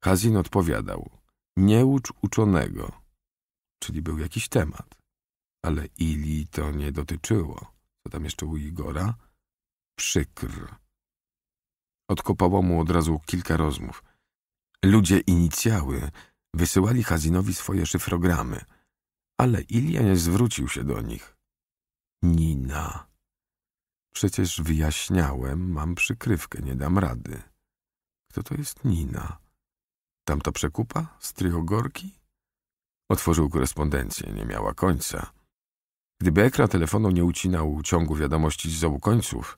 Hazin odpowiadał. Nie ucz uczonego. Czyli był jakiś temat ale Ili to nie dotyczyło. Co tam jeszcze u Igora? Przykr. Odkopało mu od razu kilka rozmów. Ludzie inicjały wysyłali Hazinowi swoje szyfrogramy, ale Ilia nie zwrócił się do nich. Nina. Przecież wyjaśniałem, mam przykrywkę, nie dam rady. Kto to jest Nina? Tamta przekupa? Z Tryogorki? Otworzył korespondencję, nie miała końca. Gdyby ekran telefonu nie ucinał ciągu wiadomości z obu końców,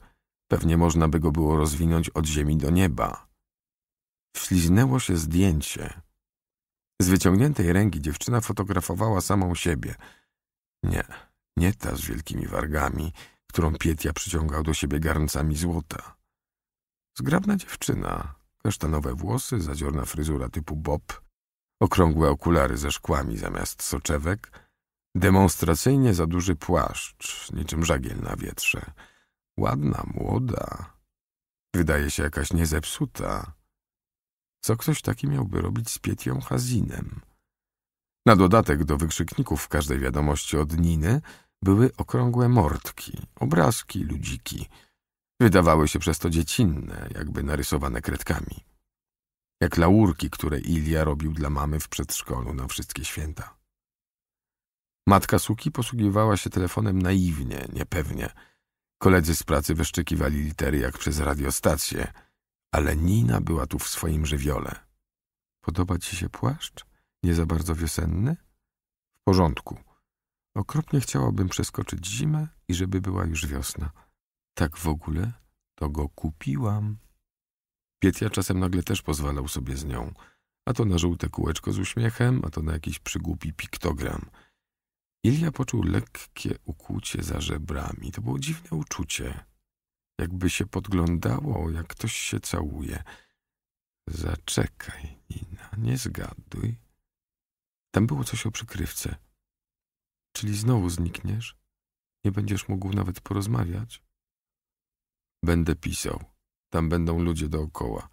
pewnie można by go było rozwinąć od ziemi do nieba. Wśliznęło się zdjęcie. Z wyciągniętej ręki dziewczyna fotografowała samą siebie. Nie, nie ta z wielkimi wargami, którą Pietia przyciągał do siebie garncami złota. Zgrabna dziewczyna, kasztanowe włosy, zadziorna fryzura typu bob, okrągłe okulary ze szkłami zamiast soczewek – Demonstracyjnie za duży płaszcz, niczym żagiel na wietrze. Ładna, młoda. Wydaje się jakaś niezepsuta. Co ktoś taki miałby robić z Pietią Hazinem? Na dodatek do wykrzykników w każdej wiadomości od Niny były okrągłe mordki, obrazki, ludziki. Wydawały się przez to dziecinne, jakby narysowane kredkami. Jak laurki, które Ilia robił dla mamy w przedszkolu na wszystkie święta. Matka Suki posługiwała się telefonem naiwnie, niepewnie. Koledzy z pracy wyszczekiwali litery jak przez radiostację, ale Nina była tu w swoim żywiole. Podoba ci się płaszcz? Nie za bardzo wiosenny? W porządku. Okropnie chciałabym przeskoczyć zimę i żeby była już wiosna. Tak w ogóle to go kupiłam. Pietia czasem nagle też pozwalał sobie z nią. A to na żółte kółeczko z uśmiechem, a to na jakiś przygłupi piktogram – Ilia poczuł lekkie ukłucie za żebrami. To było dziwne uczucie. Jakby się podglądało, jak ktoś się całuje. Zaczekaj, Nina, nie zgaduj. Tam było coś o przykrywce. Czyli znowu znikniesz? Nie będziesz mógł nawet porozmawiać? Będę pisał. Tam będą ludzie dookoła.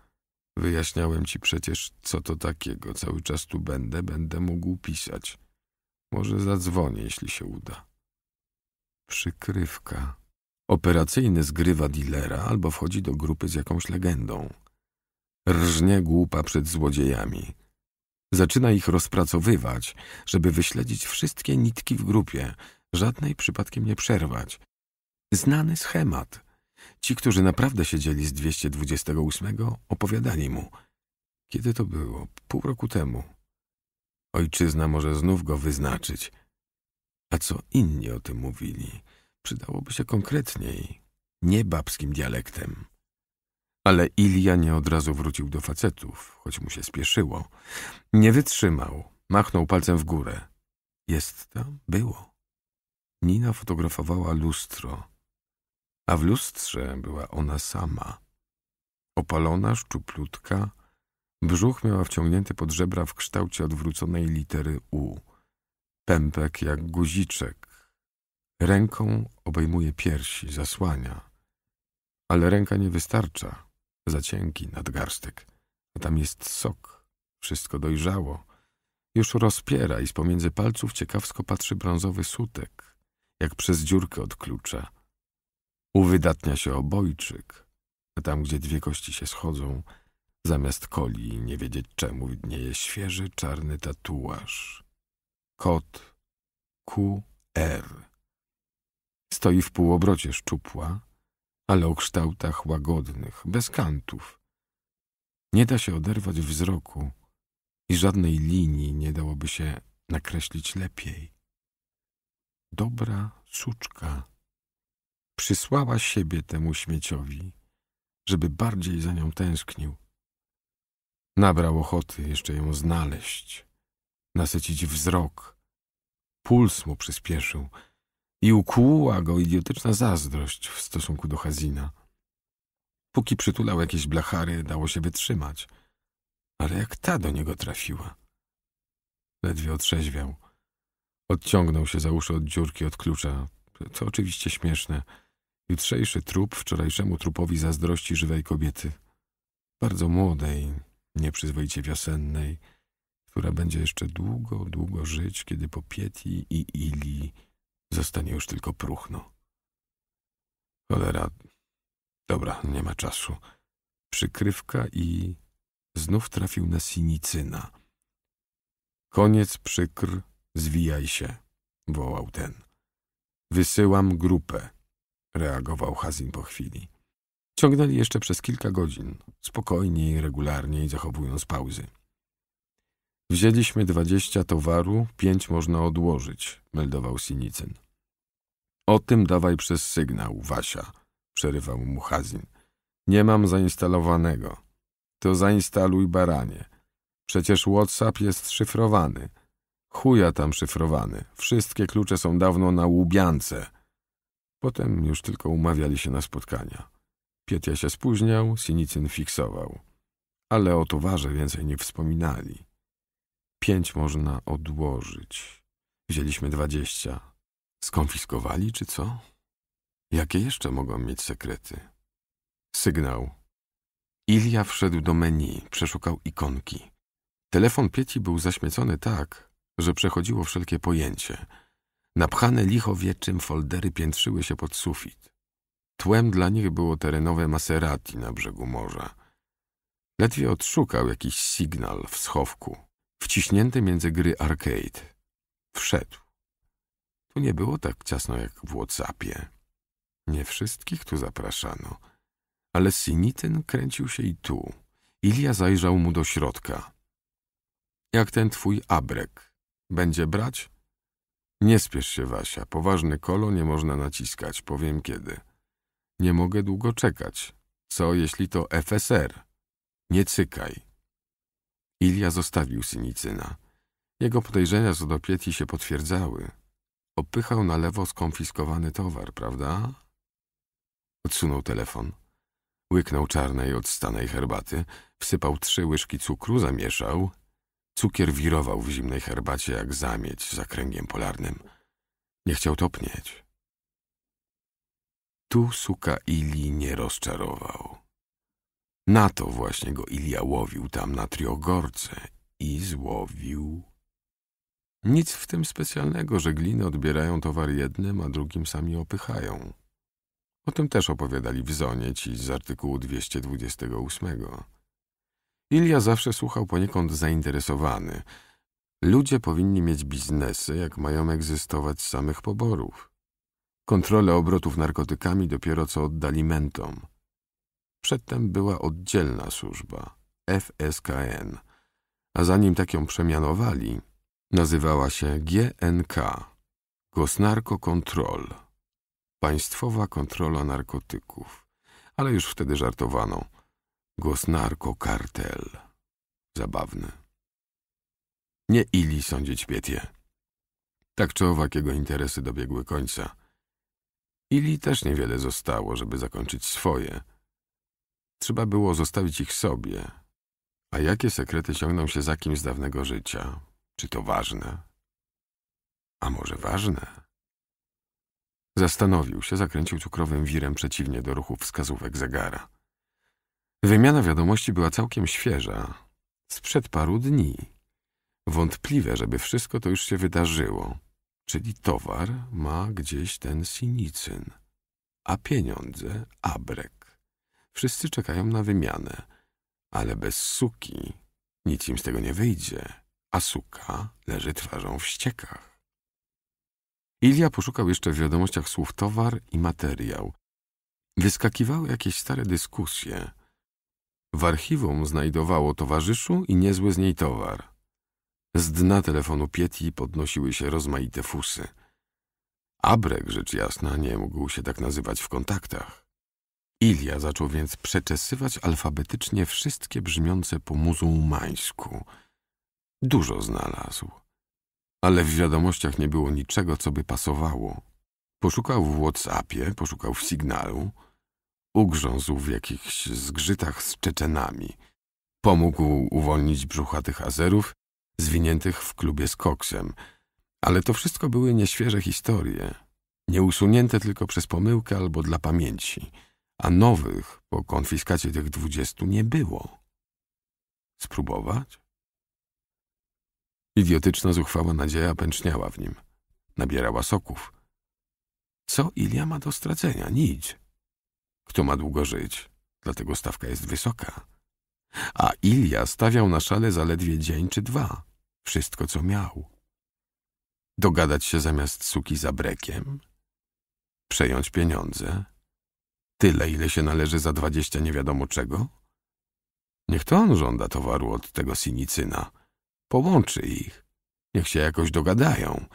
Wyjaśniałem ci przecież, co to takiego. Cały czas tu będę, będę mógł pisać. Może zadzwonię, jeśli się uda. Przykrywka. Operacyjny zgrywa dilera albo wchodzi do grupy z jakąś legendą. Rżnie głupa przed złodziejami. Zaczyna ich rozpracowywać, żeby wyśledzić wszystkie nitki w grupie, żadnej przypadkiem nie przerwać. Znany schemat. Ci, którzy naprawdę siedzieli z 228, opowiadali mu. Kiedy to było? Pół roku temu. Ojczyzna może znów go wyznaczyć. A co inni o tym mówili? Przydałoby się konkretniej, nie babskim dialektem. Ale Ilia nie od razu wrócił do facetów, choć mu się spieszyło. Nie wytrzymał, machnął palcem w górę. Jest tam? Było. Nina fotografowała lustro, a w lustrze była ona sama. Opalona, szczuplutka, Brzuch miała wciągnięty pod żebra w kształcie odwróconej litery U. Pępek jak guziczek. Ręką obejmuje piersi, zasłania. Ale ręka nie wystarcza. Za cienki nadgarstek. A tam jest sok. Wszystko dojrzało. Już rozpiera i z pomiędzy palców ciekawsko patrzy brązowy sutek, jak przez dziurkę od klucza. Uwydatnia się obojczyk, a tam, gdzie dwie kości się schodzą, Zamiast koli nie wiedzieć czemu widnieje świeży czarny tatuaż. Kot QR. Stoi w półobrocie szczupła, ale o kształtach łagodnych, bez kantów. Nie da się oderwać wzroku i żadnej linii nie dałoby się nakreślić lepiej. Dobra suczka przysłała siebie temu śmieciowi, żeby bardziej za nią tęsknił. Nabrał ochoty jeszcze ją znaleźć, nasycić wzrok. Puls mu przyspieszył i ukłuła go idiotyczna zazdrość w stosunku do Hazina. Póki przytulał jakieś blachary, dało się wytrzymać. Ale jak ta do niego trafiła? Ledwie otrzeźwiał. Odciągnął się za uszy od dziurki od klucza. To oczywiście śmieszne. Jutrzejszy trup wczorajszemu trupowi zazdrości żywej kobiety. Bardzo młodej, nieprzyzwoicie wiosennej, która będzie jeszcze długo, długo żyć, kiedy po Pieti i Ili zostanie już tylko próchno. Cholera, dobra, nie ma czasu. Przykrywka i znów trafił na Sinicyna. Koniec przykr, zwijaj się, wołał ten. Wysyłam grupę, reagował Hazin po chwili. Ciągnęli jeszcze przez kilka godzin, spokojnie i regularnie, zachowując pauzy. Wzięliśmy dwadzieścia towaru, pięć można odłożyć, meldował Sinicyn. O tym dawaj przez sygnał, Wasia, przerywał mu Hazin. Nie mam zainstalowanego. To zainstaluj baranie. Przecież WhatsApp jest szyfrowany. Chuja tam szyfrowany. Wszystkie klucze są dawno na łubiance. Potem już tylko umawiali się na spotkania. Pietia się spóźniał, Sinicyn fiksował. Ale o towarze więcej nie wspominali. Pięć można odłożyć. Wzięliśmy dwadzieścia. Skonfiskowali czy co? Jakie jeszcze mogą mieć sekrety? Sygnał. Ilia wszedł do menu, przeszukał ikonki. Telefon Pieci był zaśmiecony tak, że przechodziło wszelkie pojęcie. Napchane licho wieczym foldery piętrzyły się pod sufit. Tłem dla nich było terenowe Maserati na brzegu morza. Ledwie odszukał jakiś sygnał w schowku, wciśnięty między gry arcade. Wszedł. Tu nie było tak ciasno jak w Whatsappie. Nie wszystkich tu zapraszano, ale Sinityn kręcił się i tu. Ilia zajrzał mu do środka. Jak ten twój abrek. Będzie brać? Nie spiesz się, Wasia. Poważny kolo nie można naciskać. Powiem kiedy. Nie mogę długo czekać. Co jeśli to FSR? Nie cykaj. Ilia zostawił Synicyna. Jego podejrzenia co do Pieti się potwierdzały. Opychał na lewo skonfiskowany towar, prawda? Odsunął telefon. Łyknął czarnej odstanej herbaty, wsypał trzy łyżki cukru, zamieszał. Cukier wirował w zimnej herbacie jak zamieć za kręgiem polarnym. Nie chciał topnieć. Tu suka Ili nie rozczarował. Na to właśnie go Ilia łowił tam na Triogorce i złowił. Nic w tym specjalnego, że gliny odbierają towar jednym, a drugim sami opychają. O tym też opowiadali w zonie ci z artykułu 228. Ilia zawsze słuchał poniekąd zainteresowany. Ludzie powinni mieć biznesy, jak mają egzystować z samych poborów. Kontrolę obrotów narkotykami dopiero co oddali mentom. Przedtem była oddzielna służba, FSKN, a zanim tak ją przemianowali, nazywała się GNK, Gosnarko Kontrol, Państwowa Kontrola Narkotyków, ale już wtedy żartowano, Gosnarko-kartel. Zabawny. Nie ili sądzić Pietie. Tak czy owak jego interesy dobiegły końca – Ili też niewiele zostało, żeby zakończyć swoje. Trzeba było zostawić ich sobie. A jakie sekrety ciągną się za kim z dawnego życia? Czy to ważne? A może ważne? Zastanowił się, zakręcił cukrowym wirem przeciwnie do ruchu wskazówek zegara. Wymiana wiadomości była całkiem świeża, sprzed paru dni. Wątpliwe, żeby wszystko to już się wydarzyło. Czyli towar ma gdzieś ten sinicyn, a pieniądze abrek. Wszyscy czekają na wymianę, ale bez suki nic im z tego nie wyjdzie, a suka leży twarzą w ściekach. Ilia poszukał jeszcze w wiadomościach słów towar i materiał. Wyskakiwały jakieś stare dyskusje. W archiwum znajdowało towarzyszu i niezły z niej towar – z dna telefonu Pieti podnosiły się rozmaite fusy. Abrek, rzecz jasna, nie mógł się tak nazywać w kontaktach. Ilia zaczął więc przeczesywać alfabetycznie wszystkie brzmiące po muzułmańsku. Dużo znalazł. Ale w wiadomościach nie było niczego, co by pasowało. Poszukał w Whatsappie, poszukał w Signalu. Ugrzązł w jakichś zgrzytach z Czeczenami. Pomógł uwolnić brzuchatych Azerów zwiniętych w klubie z koksem. Ale to wszystko były nieświeże historie, nieusunięte tylko przez pomyłkę albo dla pamięci, a nowych po konfiskacie tych dwudziestu nie było. Spróbować? Idiotyczna, zuchwała nadzieja pęczniała w nim. Nabierała soków. Co Ilia ma do stracenia? Nic. Kto ma długo żyć? Dlatego stawka jest wysoka a Ilia stawiał na szale zaledwie dzień czy dwa, wszystko co miał. Dogadać się zamiast suki za brekiem? Przejąć pieniądze? Tyle, ile się należy za dwadzieścia nie wiadomo czego? Niech to on żąda towaru od tego sinicyna. Połączy ich. Niech się jakoś dogadają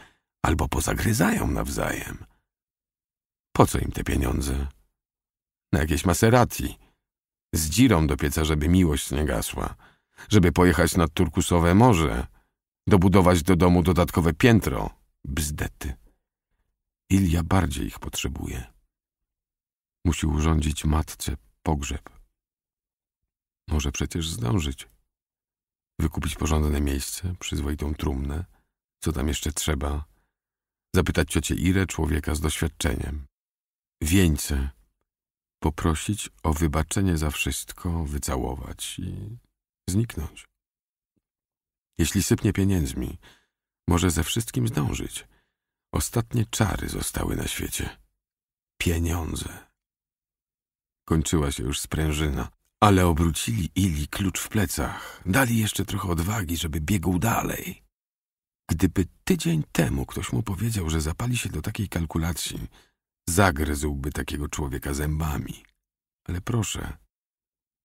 albo pozagryzają nawzajem. Po co im te pieniądze? Na jakieś Maserati z dzirą do pieca, żeby miłość nie gasła, żeby pojechać nad turkusowe morze, dobudować do domu dodatkowe piętro. Bzdety. Ilia bardziej ich potrzebuje. Musi urządzić matce pogrzeb. Może przecież zdążyć. Wykupić porządne miejsce, przyzwoitą trumnę, co tam jeszcze trzeba. Zapytać ciocię Ire człowieka z doświadczeniem. Wieńce, poprosić o wybaczenie za wszystko, wycałować i zniknąć. Jeśli sypnie pieniędzmi, może ze wszystkim zdążyć. Ostatnie czary zostały na świecie. Pieniądze. Kończyła się już sprężyna, ale obrócili Ili klucz w plecach. Dali jeszcze trochę odwagi, żeby biegł dalej. Gdyby tydzień temu ktoś mu powiedział, że zapali się do takiej kalkulacji, Zagryzłby takiego człowieka zębami. Ale proszę.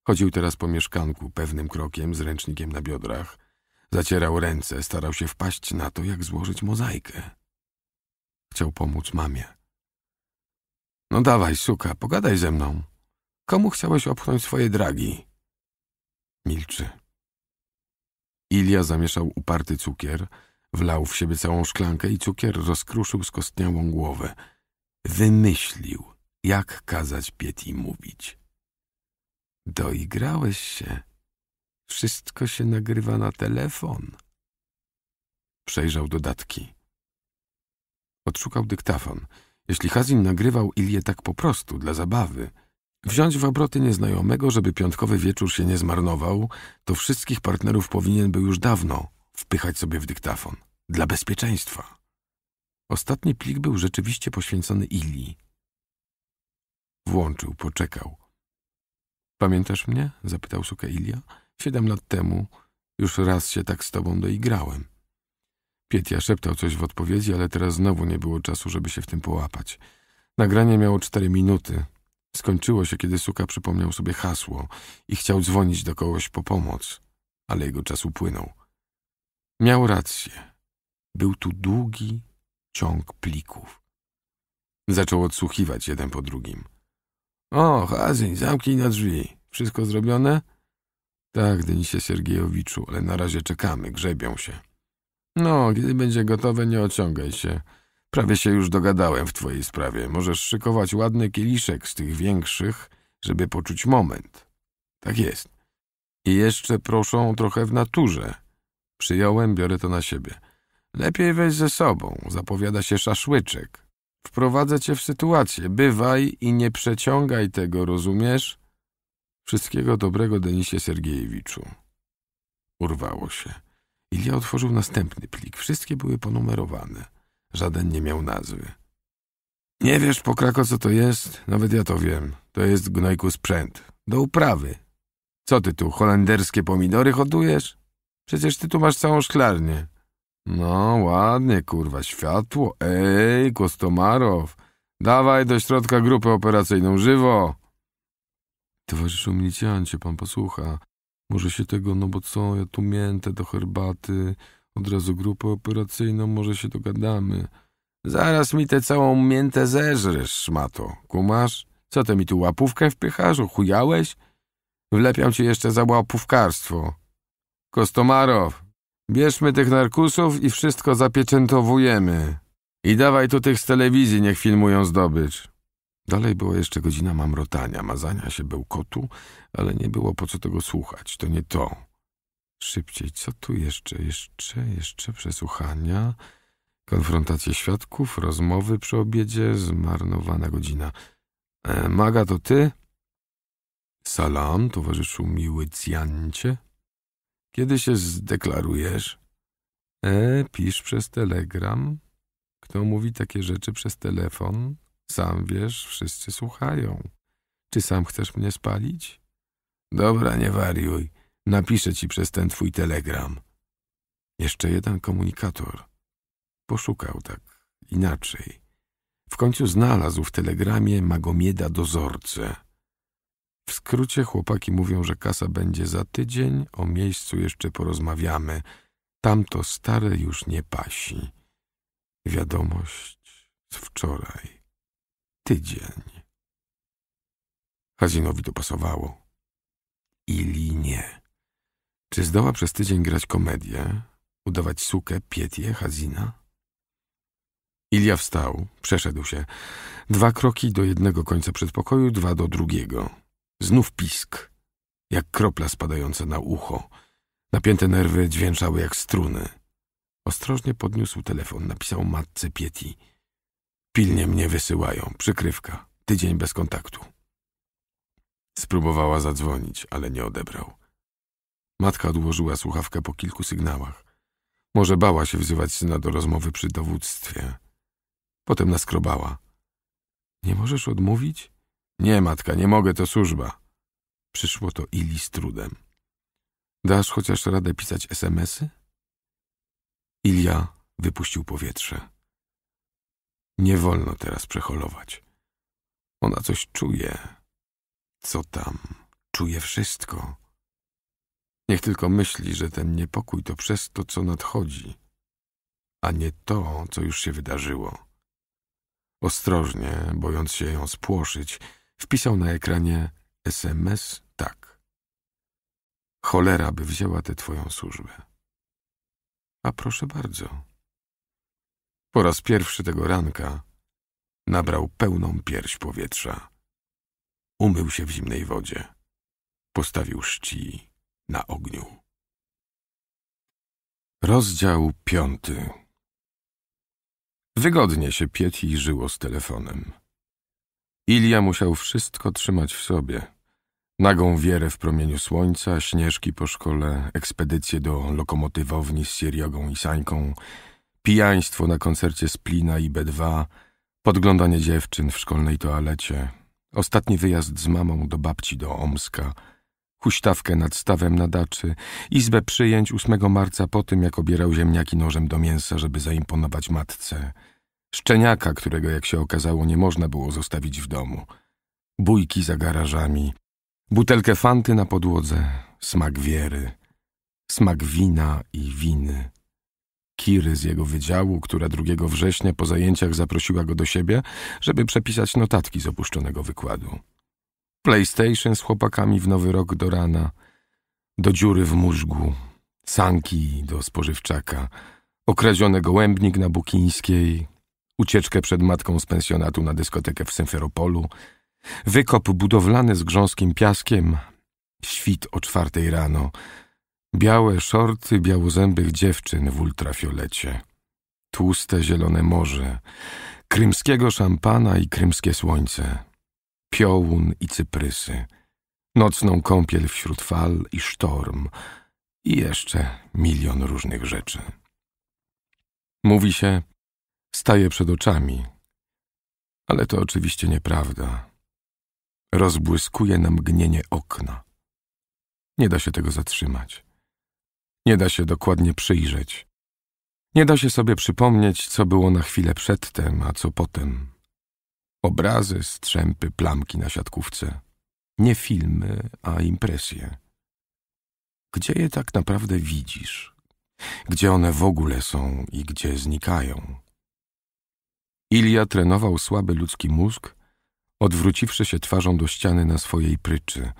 Chodził teraz po mieszkanku pewnym krokiem z ręcznikiem na biodrach. Zacierał ręce, starał się wpaść na to, jak złożyć mozaikę. Chciał pomóc mamie. No dawaj, suka, pogadaj ze mną. Komu chciałeś opchnąć swoje dragi? Milczy. Ilia zamieszał uparty cukier, wlał w siebie całą szklankę i cukier rozkruszył skostniałą głowę – wymyślił, jak kazać Pieti mówić. Doigrałeś się. Wszystko się nagrywa na telefon. Przejrzał dodatki. Odszukał dyktafon. Jeśli Hazin nagrywał Ilię tak po prostu, dla zabawy, wziąć w obroty nieznajomego, żeby piątkowy wieczór się nie zmarnował, to wszystkich partnerów powinien był już dawno wpychać sobie w dyktafon. Dla bezpieczeństwa. Ostatni plik był rzeczywiście poświęcony Ili. Włączył, poczekał. Pamiętasz mnie? zapytał suka Ilia. Siedem lat temu już raz się tak z tobą doigrałem. Pietia szeptał coś w odpowiedzi, ale teraz znowu nie było czasu, żeby się w tym połapać. Nagranie miało cztery minuty. Skończyło się, kiedy suka przypomniał sobie hasło i chciał dzwonić do kogoś po pomoc, ale jego czas upłynął. Miał rację. Był tu długi, ciąg plików. Zaczął odsłuchiwać jeden po drugim. O, Hazyń, zamknij na drzwi. Wszystko zrobione? Tak, Denisie Sergiejowiczu, ale na razie czekamy, grzebią się. No, kiedy będzie gotowe, nie ociągaj się. Prawie się już dogadałem w twojej sprawie. Możesz szykować ładny kieliszek z tych większych, żeby poczuć moment. Tak jest. I jeszcze proszą trochę w naturze. Przyjąłem, biorę to na siebie. Lepiej weź ze sobą, zapowiada się szaszłyczek. Wprowadzę cię w sytuację, bywaj i nie przeciągaj tego, rozumiesz? Wszystkiego dobrego, Denisie Sergiejewiczu. Urwało się. Ilia otworzył następny plik. Wszystkie były ponumerowane. Żaden nie miał nazwy. Nie wiesz, pokrako, co to jest? Nawet ja to wiem. To jest gnojku sprzęt. Do uprawy. Co ty tu, holenderskie pomidory hodujesz? Przecież ty tu masz całą szklarnię. No, ładnie, kurwa, światło. Ej, Kostomarow, dawaj do środka grupę operacyjną, żywo! Towarzyszu milicjancie, pan posłucha. Może się tego, no bo co, ja tu miętę do herbaty, od razu grupę operacyjną, może się dogadamy. Zaraz mi tę całą miętę zeżrysz, szmato, kumasz? Co ty mi tu łapówkę pycharzu, chujałeś? Wlepiam cię jeszcze za łapówkarstwo. Kostomarow, Bierzmy tych narkusów i wszystko zapieczętowujemy. I dawaj tu tych z telewizji, niech filmują zdobycz. Dalej była jeszcze godzina mamrotania, mazania się bełkotu, ale nie było po co tego słuchać, to nie to. Szybciej, co tu jeszcze, jeszcze, jeszcze przesłuchania, konfrontacje świadków, rozmowy przy obiedzie, zmarnowana godzina. E, Maga, to ty? Salam, towarzyszu miły Cjancie. Kiedy się zdeklarujesz? E, pisz przez telegram. Kto mówi takie rzeczy przez telefon? Sam wiesz, wszyscy słuchają. Czy sam chcesz mnie spalić? Dobra, nie wariuj. Napiszę ci przez ten twój telegram. Jeszcze jeden komunikator. Poszukał tak, inaczej. W końcu znalazł w telegramie Magomieda dozorcę. W skrócie chłopaki mówią, że kasa będzie za tydzień, o miejscu jeszcze porozmawiamy. Tamto stare już nie pasi. Wiadomość z wczoraj. Tydzień. Hazinowi pasowało. Ili nie. Czy zdoła przez tydzień grać komedię, udawać sukę, pietię, Hazina? Ilia wstał, przeszedł się. Dwa kroki do jednego końca przedpokoju, dwa do drugiego. Znów pisk, jak kropla spadająca na ucho. Napięte nerwy dźwięczały jak struny. Ostrożnie podniósł telefon, napisał matce Pieti. Pilnie mnie wysyłają, przykrywka, tydzień bez kontaktu. Spróbowała zadzwonić, ale nie odebrał. Matka odłożyła słuchawkę po kilku sygnałach. Może bała się wzywać syna do rozmowy przy dowództwie. Potem naskrobała. Nie możesz odmówić? Nie, matka, nie mogę, to służba. Przyszło to Ili z trudem. Dasz chociaż radę pisać SMSy? Ilia wypuścił powietrze. Nie wolno teraz przeholować. Ona coś czuje. Co tam? Czuje wszystko. Niech tylko myśli, że ten niepokój to przez to, co nadchodzi, a nie to, co już się wydarzyło. Ostrożnie, bojąc się ją spłoszyć, Wpisał na ekranie SMS tak. Cholera by wzięła tę twoją służbę. A proszę bardzo. Po raz pierwszy tego ranka nabrał pełną pierś powietrza. Umył się w zimnej wodzie. Postawił szci na ogniu. Rozdział piąty Wygodnie się i żyło z telefonem. Ilia musiał wszystko trzymać w sobie. Nagą wierę w promieniu słońca, śnieżki po szkole, ekspedycje do lokomotywowni z Siriogą i Sańką, pijaństwo na koncercie Splina i B2, podglądanie dziewczyn w szkolnej toalecie, ostatni wyjazd z mamą do babci do Omska, huśtawkę nad stawem nadaczy, izbę przyjęć 8 marca po tym, jak obierał ziemniaki nożem do mięsa, żeby zaimponować matce – Szczeniaka, którego jak się okazało nie można było zostawić w domu. Bójki za garażami, butelkę fanty na podłodze, smak wiery, smak wina i winy. Kiry z jego wydziału, która 2 września po zajęciach zaprosiła go do siebie, żeby przepisać notatki z opuszczonego wykładu. PlayStation z chłopakami w nowy rok do rana, do dziury w mózgu, sanki do spożywczaka, okradziony gołębnik na Bukińskiej, ucieczkę przed matką z pensjonatu na dyskotekę w Symferopolu, wykop budowlany z grząskim piaskiem, świt o czwartej rano, białe szorty białozębych dziewczyn w ultrafiolecie, tłuste zielone morze, krymskiego szampana i krymskie słońce, piołun i cyprysy, nocną kąpiel wśród fal i sztorm i jeszcze milion różnych rzeczy. Mówi się, staje przed oczami. Ale to oczywiście nieprawda. Rozbłyskuje na mgnienie okna. Nie da się tego zatrzymać. Nie da się dokładnie przyjrzeć. Nie da się sobie przypomnieć, co było na chwilę przedtem, a co potem. Obrazy, strzępy, plamki na siatkówce. Nie filmy, a impresje. Gdzie je tak naprawdę widzisz? Gdzie one w ogóle są i gdzie znikają? Ilia trenował słaby ludzki mózg, odwróciwszy się twarzą do ściany na swojej pryczy.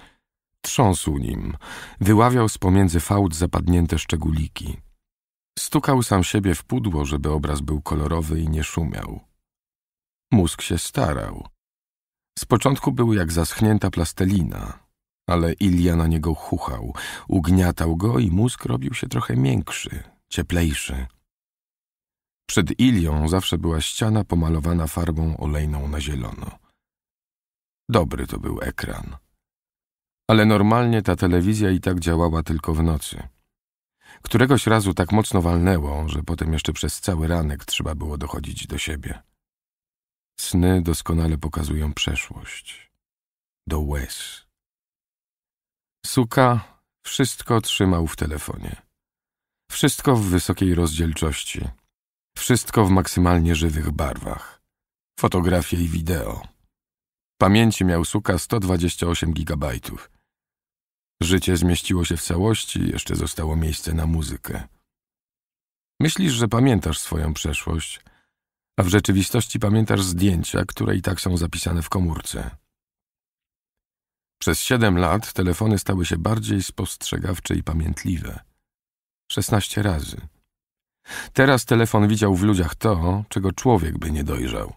Trząsł nim, wyławiał z pomiędzy fałd zapadnięte szczególiki. Stukał sam siebie w pudło, żeby obraz był kolorowy i nie szumiał. Mózg się starał. Z początku był jak zaschnięta plastelina, ale Ilia na niego chuchał, ugniatał go i mózg robił się trochę miększy, cieplejszy. Przed Ilią zawsze była ściana pomalowana farbą olejną na zielono. Dobry to był ekran. Ale normalnie ta telewizja i tak działała tylko w nocy. Któregoś razu tak mocno walnęło, że potem jeszcze przez cały ranek trzeba było dochodzić do siebie. Sny doskonale pokazują przeszłość. Do łez. Suka wszystko trzymał w telefonie. Wszystko w wysokiej rozdzielczości – wszystko w maksymalnie żywych barwach. Fotografie i wideo. Pamięci miał suka 128 GB. Życie zmieściło się w całości, jeszcze zostało miejsce na muzykę. Myślisz, że pamiętasz swoją przeszłość, a w rzeczywistości pamiętasz zdjęcia, które i tak są zapisane w komórce. Przez siedem lat telefony stały się bardziej spostrzegawcze i pamiętliwe. 16 razy. Teraz telefon widział w ludziach to, czego człowiek by nie dojrzał.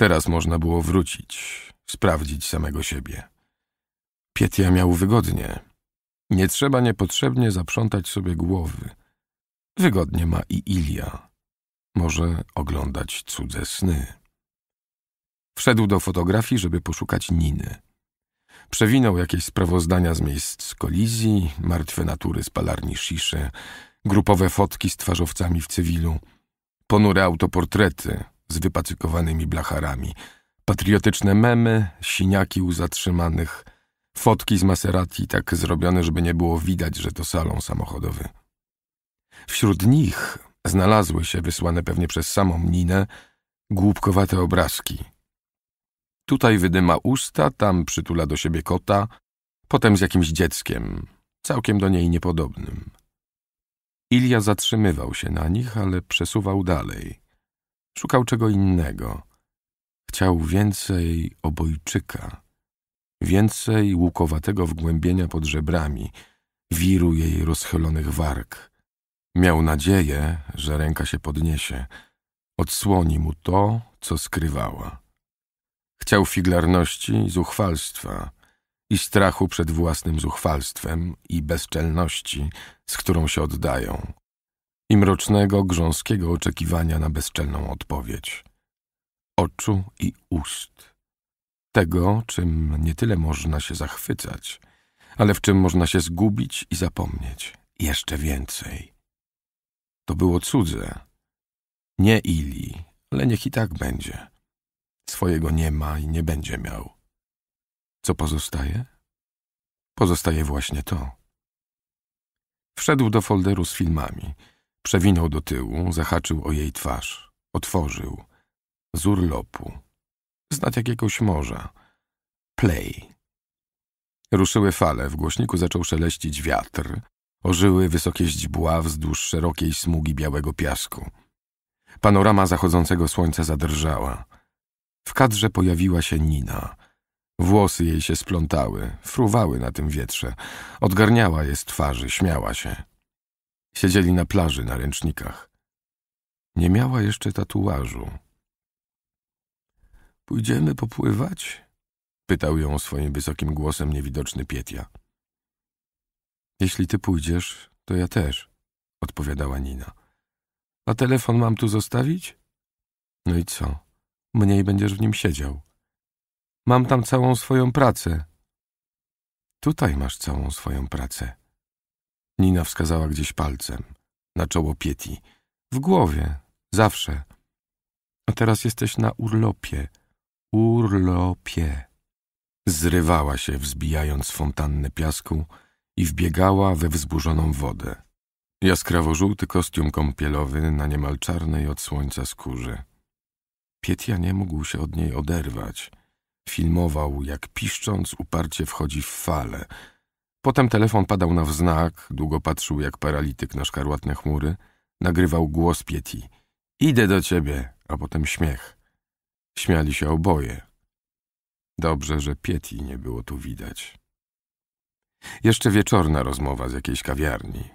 Teraz można było wrócić, sprawdzić samego siebie. Pietia miał wygodnie. Nie trzeba niepotrzebnie zaprzątać sobie głowy. Wygodnie ma i Ilia. Może oglądać cudze sny. Wszedł do fotografii, żeby poszukać Niny. Przewinął jakieś sprawozdania z miejsc kolizji, martwe natury z palarni Shiszy, grupowe fotki z twarzowcami w cywilu, ponure autoportrety z wypacykowanymi blacharami, patriotyczne memy, siniaki u zatrzymanych, fotki z Maserati tak zrobione, żeby nie było widać, że to salon samochodowy. Wśród nich znalazły się, wysłane pewnie przez samą Ninę, głupkowate obrazki. Tutaj wydyma usta, tam przytula do siebie kota, potem z jakimś dzieckiem, całkiem do niej niepodobnym. Ilia zatrzymywał się na nich, ale przesuwał dalej. Szukał czego innego. Chciał więcej obojczyka, więcej łukowatego wgłębienia pod żebrami, wiru jej rozchylonych warg. Miał nadzieję, że ręka się podniesie, odsłoni mu to, co skrywała. Chciał figlarności i zuchwalstwa, i strachu przed własnym zuchwalstwem i bezczelności, z którą się oddają, i mrocznego, grząskiego oczekiwania na bezczelną odpowiedź. Oczu i ust. Tego, czym nie tyle można się zachwycać, ale w czym można się zgubić i zapomnieć. Jeszcze więcej. To było cudze. Nie Ili, ale niech i tak będzie. Swojego nie ma i nie będzie miał. Co pozostaje? Pozostaje właśnie to. Wszedł do folderu z filmami. Przewinął do tyłu, zahaczył o jej twarz. Otworzył. Z urlopu. Z nad jakiegoś morza. Play. Ruszyły fale, w głośniku zaczął szeleścić wiatr. Ożyły wysokie źdźbła wzdłuż szerokiej smugi białego piasku. Panorama zachodzącego słońca zadrżała. W kadrze pojawiła się Nina. Włosy jej się splątały, fruwały na tym wietrze. Odgarniała je z twarzy, śmiała się. Siedzieli na plaży na ręcznikach. Nie miała jeszcze tatuażu. Pójdziemy popływać? Pytał ją swoim wysokim głosem niewidoczny Pietia. Jeśli ty pójdziesz, to ja też, odpowiadała Nina. A telefon mam tu zostawić? No i co? Mniej będziesz w nim siedział. Mam tam całą swoją pracę. Tutaj masz całą swoją pracę. Nina wskazała gdzieś palcem, na czoło Pieti. W głowie, zawsze. A teraz jesteś na urlopie. Urlopie. Zrywała się, wzbijając fontannę piasku i wbiegała we wzburzoną wodę. Jaskrawożółty kostium kąpielowy na niemal czarnej od słońca skórze. Pietia nie mógł się od niej oderwać – Filmował, jak piszcząc uparcie wchodzi w fale. Potem telefon padał na wznak, długo patrzył jak paralityk na szkarłatne chmury. Nagrywał głos Pieti. Idę do ciebie, a potem śmiech. Śmiali się oboje. Dobrze, że Pieti nie było tu widać. Jeszcze wieczorna rozmowa z jakiejś kawiarni.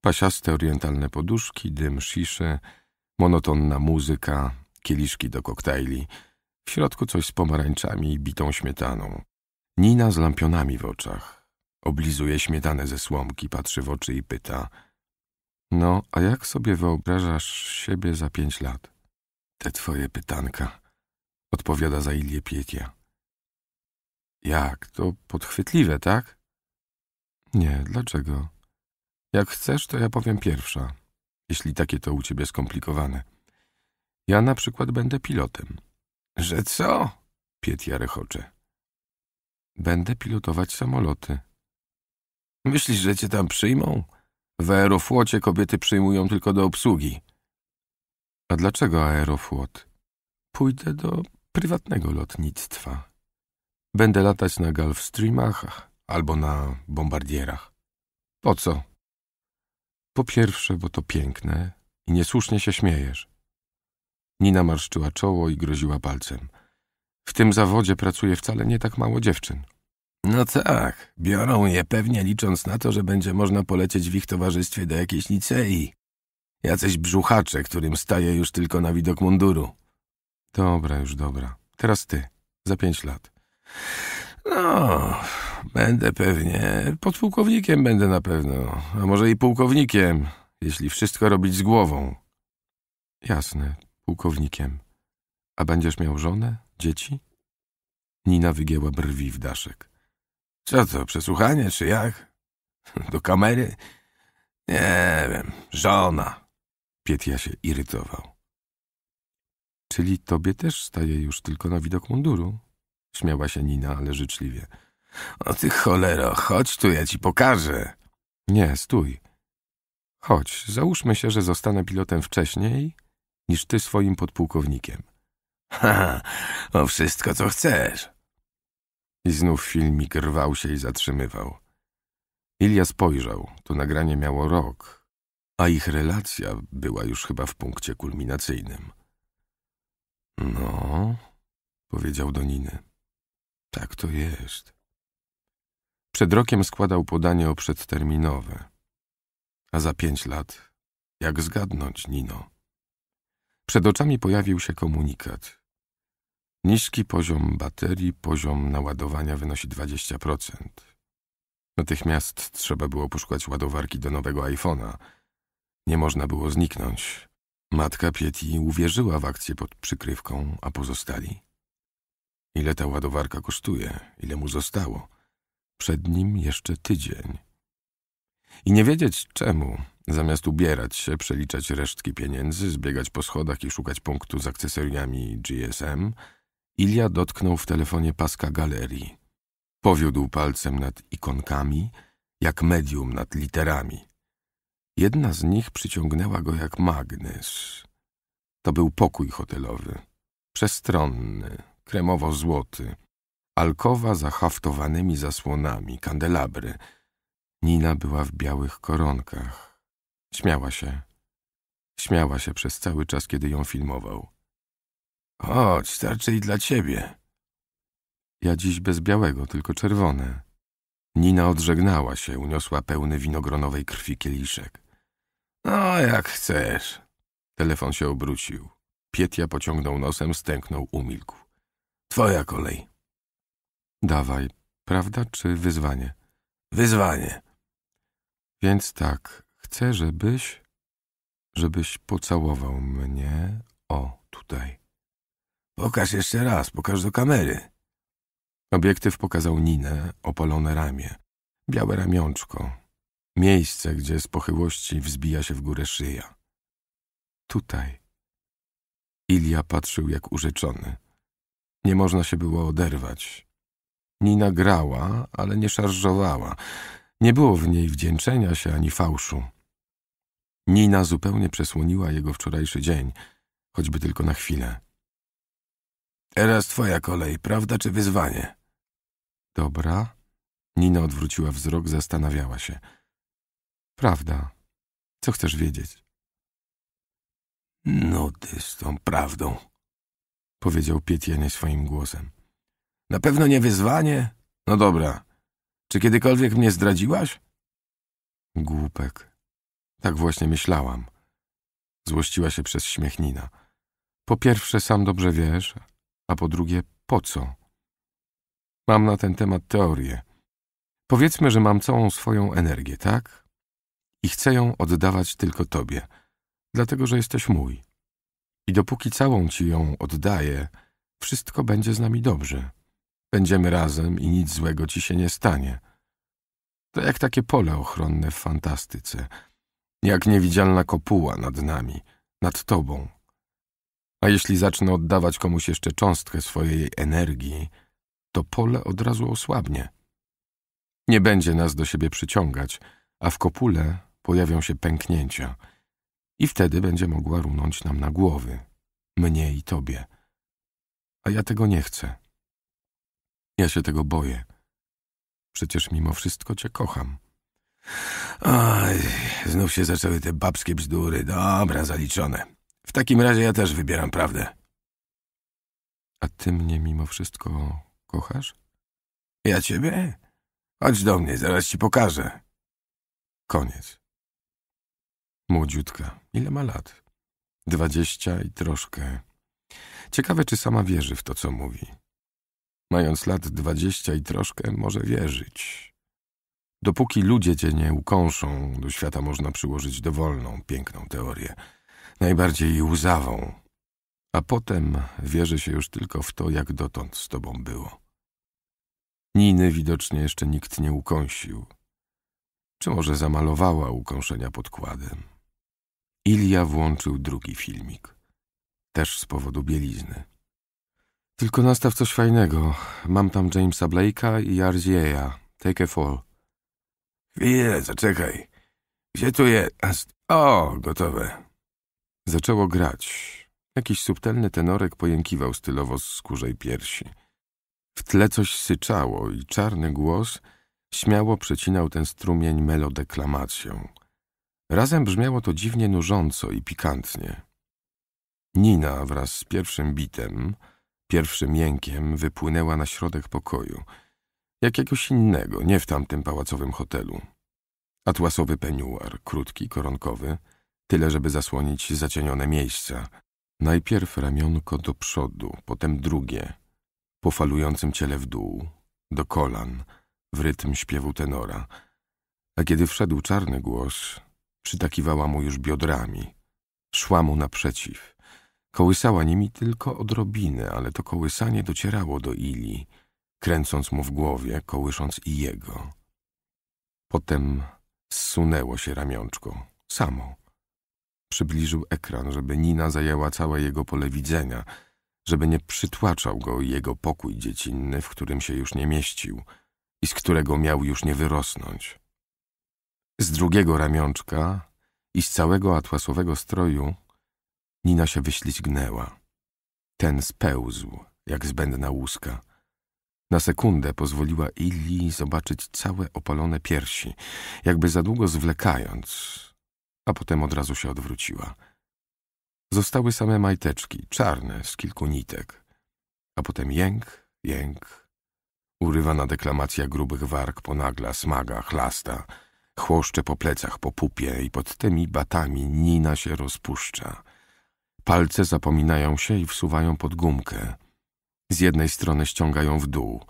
Pasiaste orientalne poduszki, dym sziszy, monotonna muzyka, kieliszki do koktajli – w środku coś z pomarańczami i bitą śmietaną. Nina z lampionami w oczach. Oblizuje śmietanę ze słomki, patrzy w oczy i pyta. No, a jak sobie wyobrażasz siebie za pięć lat? Te twoje pytanka, odpowiada za Ilię Pietia. Jak, to podchwytliwe, tak? Nie, dlaczego? Jak chcesz, to ja powiem pierwsza, jeśli takie to u ciebie skomplikowane. Ja na przykład będę pilotem. Że co? Pietia rechocze. Będę pilotować samoloty. Myślisz, że cię tam przyjmą? W aeroflocie kobiety przyjmują tylko do obsługi. A dlaczego Aeroflot? Pójdę do prywatnego lotnictwa. Będę latać na Gulfstreamach albo na bombardierach. Po co? Po pierwsze, bo to piękne i niesłusznie się śmiejesz. Nina marszczyła czoło i groziła palcem. W tym zawodzie pracuje wcale nie tak mało dziewczyn. No tak, biorą je pewnie licząc na to, że będzie można polecieć w ich towarzystwie do jakiejś licei. Jacyś brzuchacze, którym staje już tylko na widok munduru. Dobra, już dobra. Teraz ty. Za pięć lat. No, będę pewnie. Podpułkownikiem będę na pewno. A może i pułkownikiem, jeśli wszystko robić z głową. Jasne, pułkownikiem. A będziesz miał żonę, dzieci? Nina wygięła brwi w daszek. Co to, przesłuchanie czy jak? Do kamery? Nie wiem, żona. Pietia się irytował. Czyli tobie też staje już tylko na widok munduru? Śmiała się Nina, ale życzliwie. O ty cholero, chodź tu, ja ci pokażę. Nie, stój. Chodź, załóżmy się, że zostanę pilotem wcześniej niż ty swoim podpułkownikiem. Ha, o wszystko, co chcesz. I znów filmik rwał się i zatrzymywał. Ilia spojrzał, to nagranie miało rok, a ich relacja była już chyba w punkcie kulminacyjnym. No, powiedział do Niny. Tak to jest. Przed rokiem składał podanie o przedterminowe. A za pięć lat, jak zgadnąć, Nino? Przed oczami pojawił się komunikat. Niski poziom baterii, poziom naładowania wynosi 20%. Natychmiast trzeba było poszukać ładowarki do nowego iPhone'a. Nie można było zniknąć. Matka Pieti uwierzyła w akcję pod przykrywką, a pozostali. Ile ta ładowarka kosztuje? Ile mu zostało? Przed nim jeszcze tydzień. I nie wiedzieć czemu, Zamiast ubierać się, przeliczać resztki pieniędzy, zbiegać po schodach i szukać punktu z akcesoriami GSM, Ilia dotknął w telefonie paska galerii. Powiódł palcem nad ikonkami, jak medium nad literami. Jedna z nich przyciągnęła go jak magnes. To był pokój hotelowy. Przestronny, kremowo-złoty. Alkowa za haftowanymi zasłonami, kandelabry. Nina była w białych koronkach Śmiała się. Śmiała się przez cały czas, kiedy ją filmował. Chodź, starczy i dla ciebie. Ja dziś bez białego, tylko czerwone. Nina odżegnała się, uniosła pełny winogronowej krwi kieliszek. No, jak chcesz. Telefon się obrócił. Pietia pociągnął nosem, stęknął, umilkł. Twoja kolej. Dawaj, prawda czy wyzwanie? Wyzwanie. Więc tak, Chcę, żebyś, żebyś pocałował mnie, o, tutaj. Pokaż jeszcze raz, pokaż do kamery. Obiektyw pokazał Ninę, opalone ramię, białe ramionczko, miejsce, gdzie z pochyłości wzbija się w górę szyja. Tutaj. Ilia patrzył jak urzeczony. Nie można się było oderwać. Nina grała, ale nie szarżowała. Nie było w niej wdzięczenia się ani fałszu. Nina zupełnie przesłoniła jego wczorajszy dzień, choćby tylko na chwilę. Teraz twoja kolej, prawda czy wyzwanie? Dobra. Nina odwróciła wzrok, zastanawiała się. Prawda. Co chcesz wiedzieć? No ty z tą prawdą, powiedział Pietianie swoim głosem. Na pewno nie wyzwanie? No dobra. Czy kiedykolwiek mnie zdradziłaś? Głupek. Tak właśnie myślałam. Złościła się przez śmiechnina. Po pierwsze, sam dobrze wiesz, a po drugie, po co? Mam na ten temat teorię. Powiedzmy, że mam całą swoją energię, tak? I chcę ją oddawać tylko tobie, dlatego że jesteś mój. I dopóki całą ci ją oddaję, wszystko będzie z nami dobrze. Będziemy razem i nic złego ci się nie stanie. To jak takie pole ochronne w fantastyce – jak niewidzialna kopuła nad nami, nad tobą. A jeśli zacznę oddawać komuś jeszcze cząstkę swojej energii, to pole od razu osłabnie. Nie będzie nas do siebie przyciągać, a w kopule pojawią się pęknięcia i wtedy będzie mogła runąć nam na głowy, mnie i tobie. A ja tego nie chcę. Ja się tego boję. Przecież mimo wszystko cię kocham. Oj, znów się zaczęły te babskie bzdury. Dobra, zaliczone. W takim razie ja też wybieram prawdę. A ty mnie mimo wszystko kochasz? Ja ciebie? Chodź do mnie, zaraz ci pokażę. Koniec. Młodziutka, ile ma lat? Dwadzieścia i troszkę. Ciekawe, czy sama wierzy w to, co mówi. Mając lat dwadzieścia i troszkę, może wierzyć. Dopóki ludzie cię nie ukąszą, do świata można przyłożyć dowolną, piękną teorię. Najbardziej łzawą. A potem wierzy się już tylko w to, jak dotąd z tobą było. Niny widocznie jeszcze nikt nie ukąsił. Czy może zamalowała ukąszenia podkładem? Ilia włączył drugi filmik. Też z powodu bielizny. Tylko nastaw coś fajnego. Mam tam Jamesa Blake'a i Arzieja. Take a fall. Chwilę, zaczekaj. Gdzie tu jest? O, gotowe. Zaczęło grać. Jakiś subtelny tenorek pojękiwał stylowo z skórzej piersi. W tle coś syczało i czarny głos śmiało przecinał ten strumień melodeklamacją. Razem brzmiało to dziwnie nużąco i pikantnie. Nina wraz z pierwszym bitem, pierwszym jękiem wypłynęła na środek pokoju – Jakiegoś innego, nie w tamtym pałacowym hotelu. Atłasowy peniuar, krótki, koronkowy, tyle, żeby zasłonić zacienione miejsca. Najpierw ramionko do przodu, potem drugie, po falującym ciele w dół, do kolan, w rytm śpiewu tenora. A kiedy wszedł czarny głos, przytakiwała mu już biodrami. Szła mu naprzeciw. Kołysała nimi tylko odrobinę, ale to kołysanie docierało do Ili – kręcąc mu w głowie, kołysząc i jego. Potem zsunęło się ramionczką, samo. Przybliżył ekran, żeby Nina zajęła całe jego pole widzenia, żeby nie przytłaczał go jego pokój dziecinny, w którym się już nie mieścił i z którego miał już nie wyrosnąć. Z drugiego ramionczka i z całego atłasowego stroju Nina się wyślizgnęła. Ten spełzł, jak zbędna łuska. Na sekundę pozwoliła Illi zobaczyć całe opalone piersi, jakby za długo zwlekając, a potem od razu się odwróciła. Zostały same majteczki, czarne, z kilku nitek, a potem jęk, jęk, urywana deklamacja grubych warg ponagla, smaga, chlasta, chłoszcze po plecach, po pupie i pod tymi batami nina się rozpuszcza. Palce zapominają się i wsuwają pod gumkę. Z jednej strony ściągają w dół.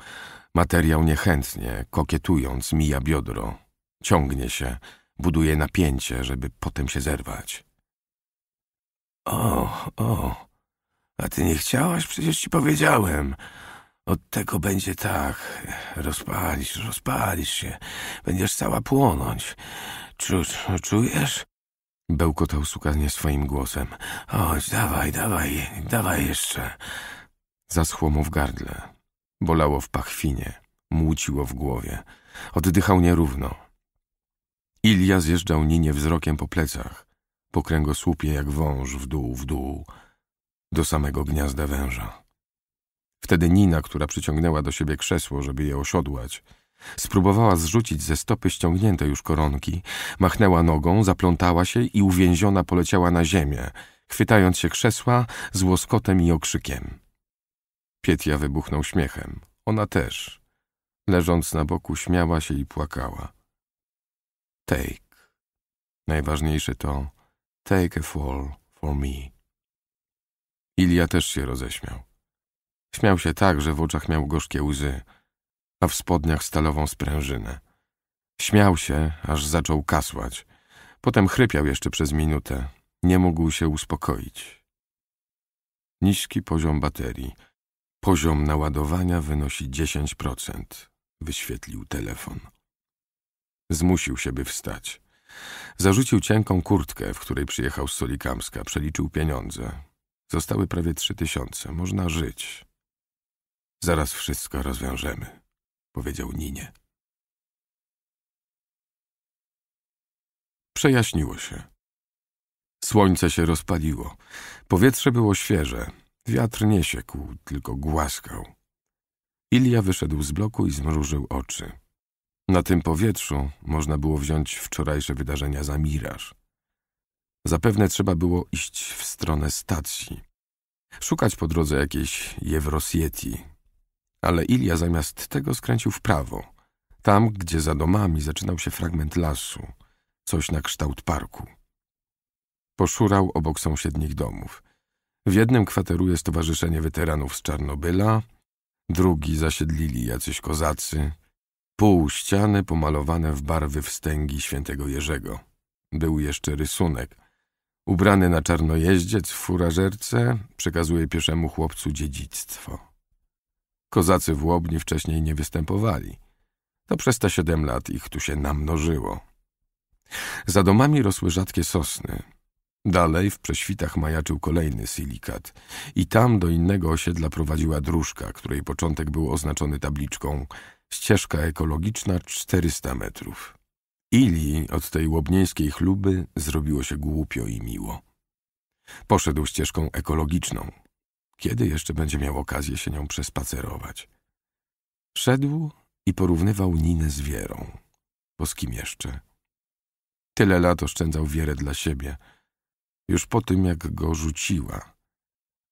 Materiał niechętnie, kokietując, mija biodro. Ciągnie się, buduje napięcie, żeby potem się zerwać. O, o, a ty nie chciałaś? Przecież ci powiedziałem. Od tego będzie tak. Rozpalisz, rozpalisz się. Będziesz cała płonąć. Czu, czujesz? Bełkotał sukanie swoim głosem. Chodź, dawaj, dawaj, dawaj jeszcze. Zaschło mu w gardle. Bolało w pachwinie. Młóciło w głowie. Oddychał nierówno. Ilia zjeżdżał Ninie wzrokiem po plecach, po kręgosłupie jak wąż w dół, w dół, do samego gniazda węża. Wtedy Nina, która przyciągnęła do siebie krzesło, żeby je osiodłać, spróbowała zrzucić ze stopy ściągnięte już koronki, machnęła nogą, zaplątała się i uwięziona poleciała na ziemię, chwytając się krzesła z łoskotem i okrzykiem. Pietia wybuchnął śmiechem. Ona też. Leżąc na boku, śmiała się i płakała. Take. Najważniejsze to take a fall for me. Ilia też się roześmiał. Śmiał się tak, że w oczach miał gorzkie łzy, a w spodniach stalową sprężynę. Śmiał się, aż zaczął kasłać. Potem chrypiał jeszcze przez minutę. Nie mógł się uspokoić. Niski poziom baterii – Poziom naładowania wynosi 10%, wyświetlił telefon. Zmusił się, by wstać. Zarzucił cienką kurtkę, w której przyjechał z Solikamska, przeliczył pieniądze. Zostały prawie trzy tysiące, można żyć. Zaraz wszystko rozwiążemy, powiedział Ninie. Przejaśniło się. Słońce się rozpaliło. Powietrze było świeże. Wiatr nie siekł, tylko głaskał. Ilia wyszedł z bloku i zmrużył oczy. Na tym powietrzu można było wziąć wczorajsze wydarzenia za miraż. Zapewne trzeba było iść w stronę stacji. Szukać po drodze jakiejś Jewrosieti. Ale Ilia zamiast tego skręcił w prawo. Tam, gdzie za domami zaczynał się fragment lasu. Coś na kształt parku. Poszurał obok sąsiednich domów. W jednym kwateruje Stowarzyszenie Weteranów z Czarnobyla, drugi zasiedlili jacyś kozacy. Pół ściany pomalowane w barwy wstęgi świętego Jerzego. Był jeszcze rysunek. Ubrany na czarnojeździec w furażerce przekazuje pieszemu chłopcu dziedzictwo. Kozacy w Łobni wcześniej nie występowali. To przez te siedem lat ich tu się namnożyło. Za domami rosły rzadkie sosny, Dalej w prześwitach majaczył kolejny silikat i tam do innego osiedla prowadziła dróżka, której początek był oznaczony tabliczką Ścieżka ekologiczna 400 metrów. Ili od tej łobnieńskiej chluby zrobiło się głupio i miło. Poszedł ścieżką ekologiczną. Kiedy jeszcze będzie miał okazję się nią przespacerować? Szedł i porównywał Ninę z Wierą. Bo z kim jeszcze? Tyle lat oszczędzał Wierę dla siebie – już po tym, jak go rzuciła.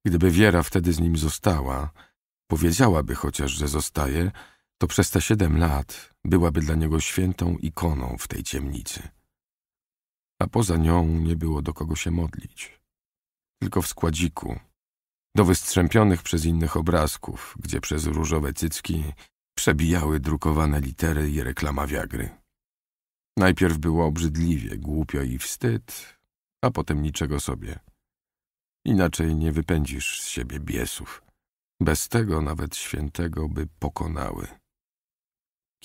Gdyby Wiera wtedy z nim została, powiedziałaby chociaż, że zostaje, to przez te siedem lat byłaby dla niego świętą ikoną w tej ciemnicy. A poza nią nie było do kogo się modlić. Tylko w składziku, do wystrzępionych przez innych obrazków, gdzie przez różowe cycki przebijały drukowane litery i reklama wiagry. Najpierw było obrzydliwie, głupio i wstyd, a potem niczego sobie. Inaczej nie wypędzisz z siebie biesów. Bez tego nawet świętego by pokonały.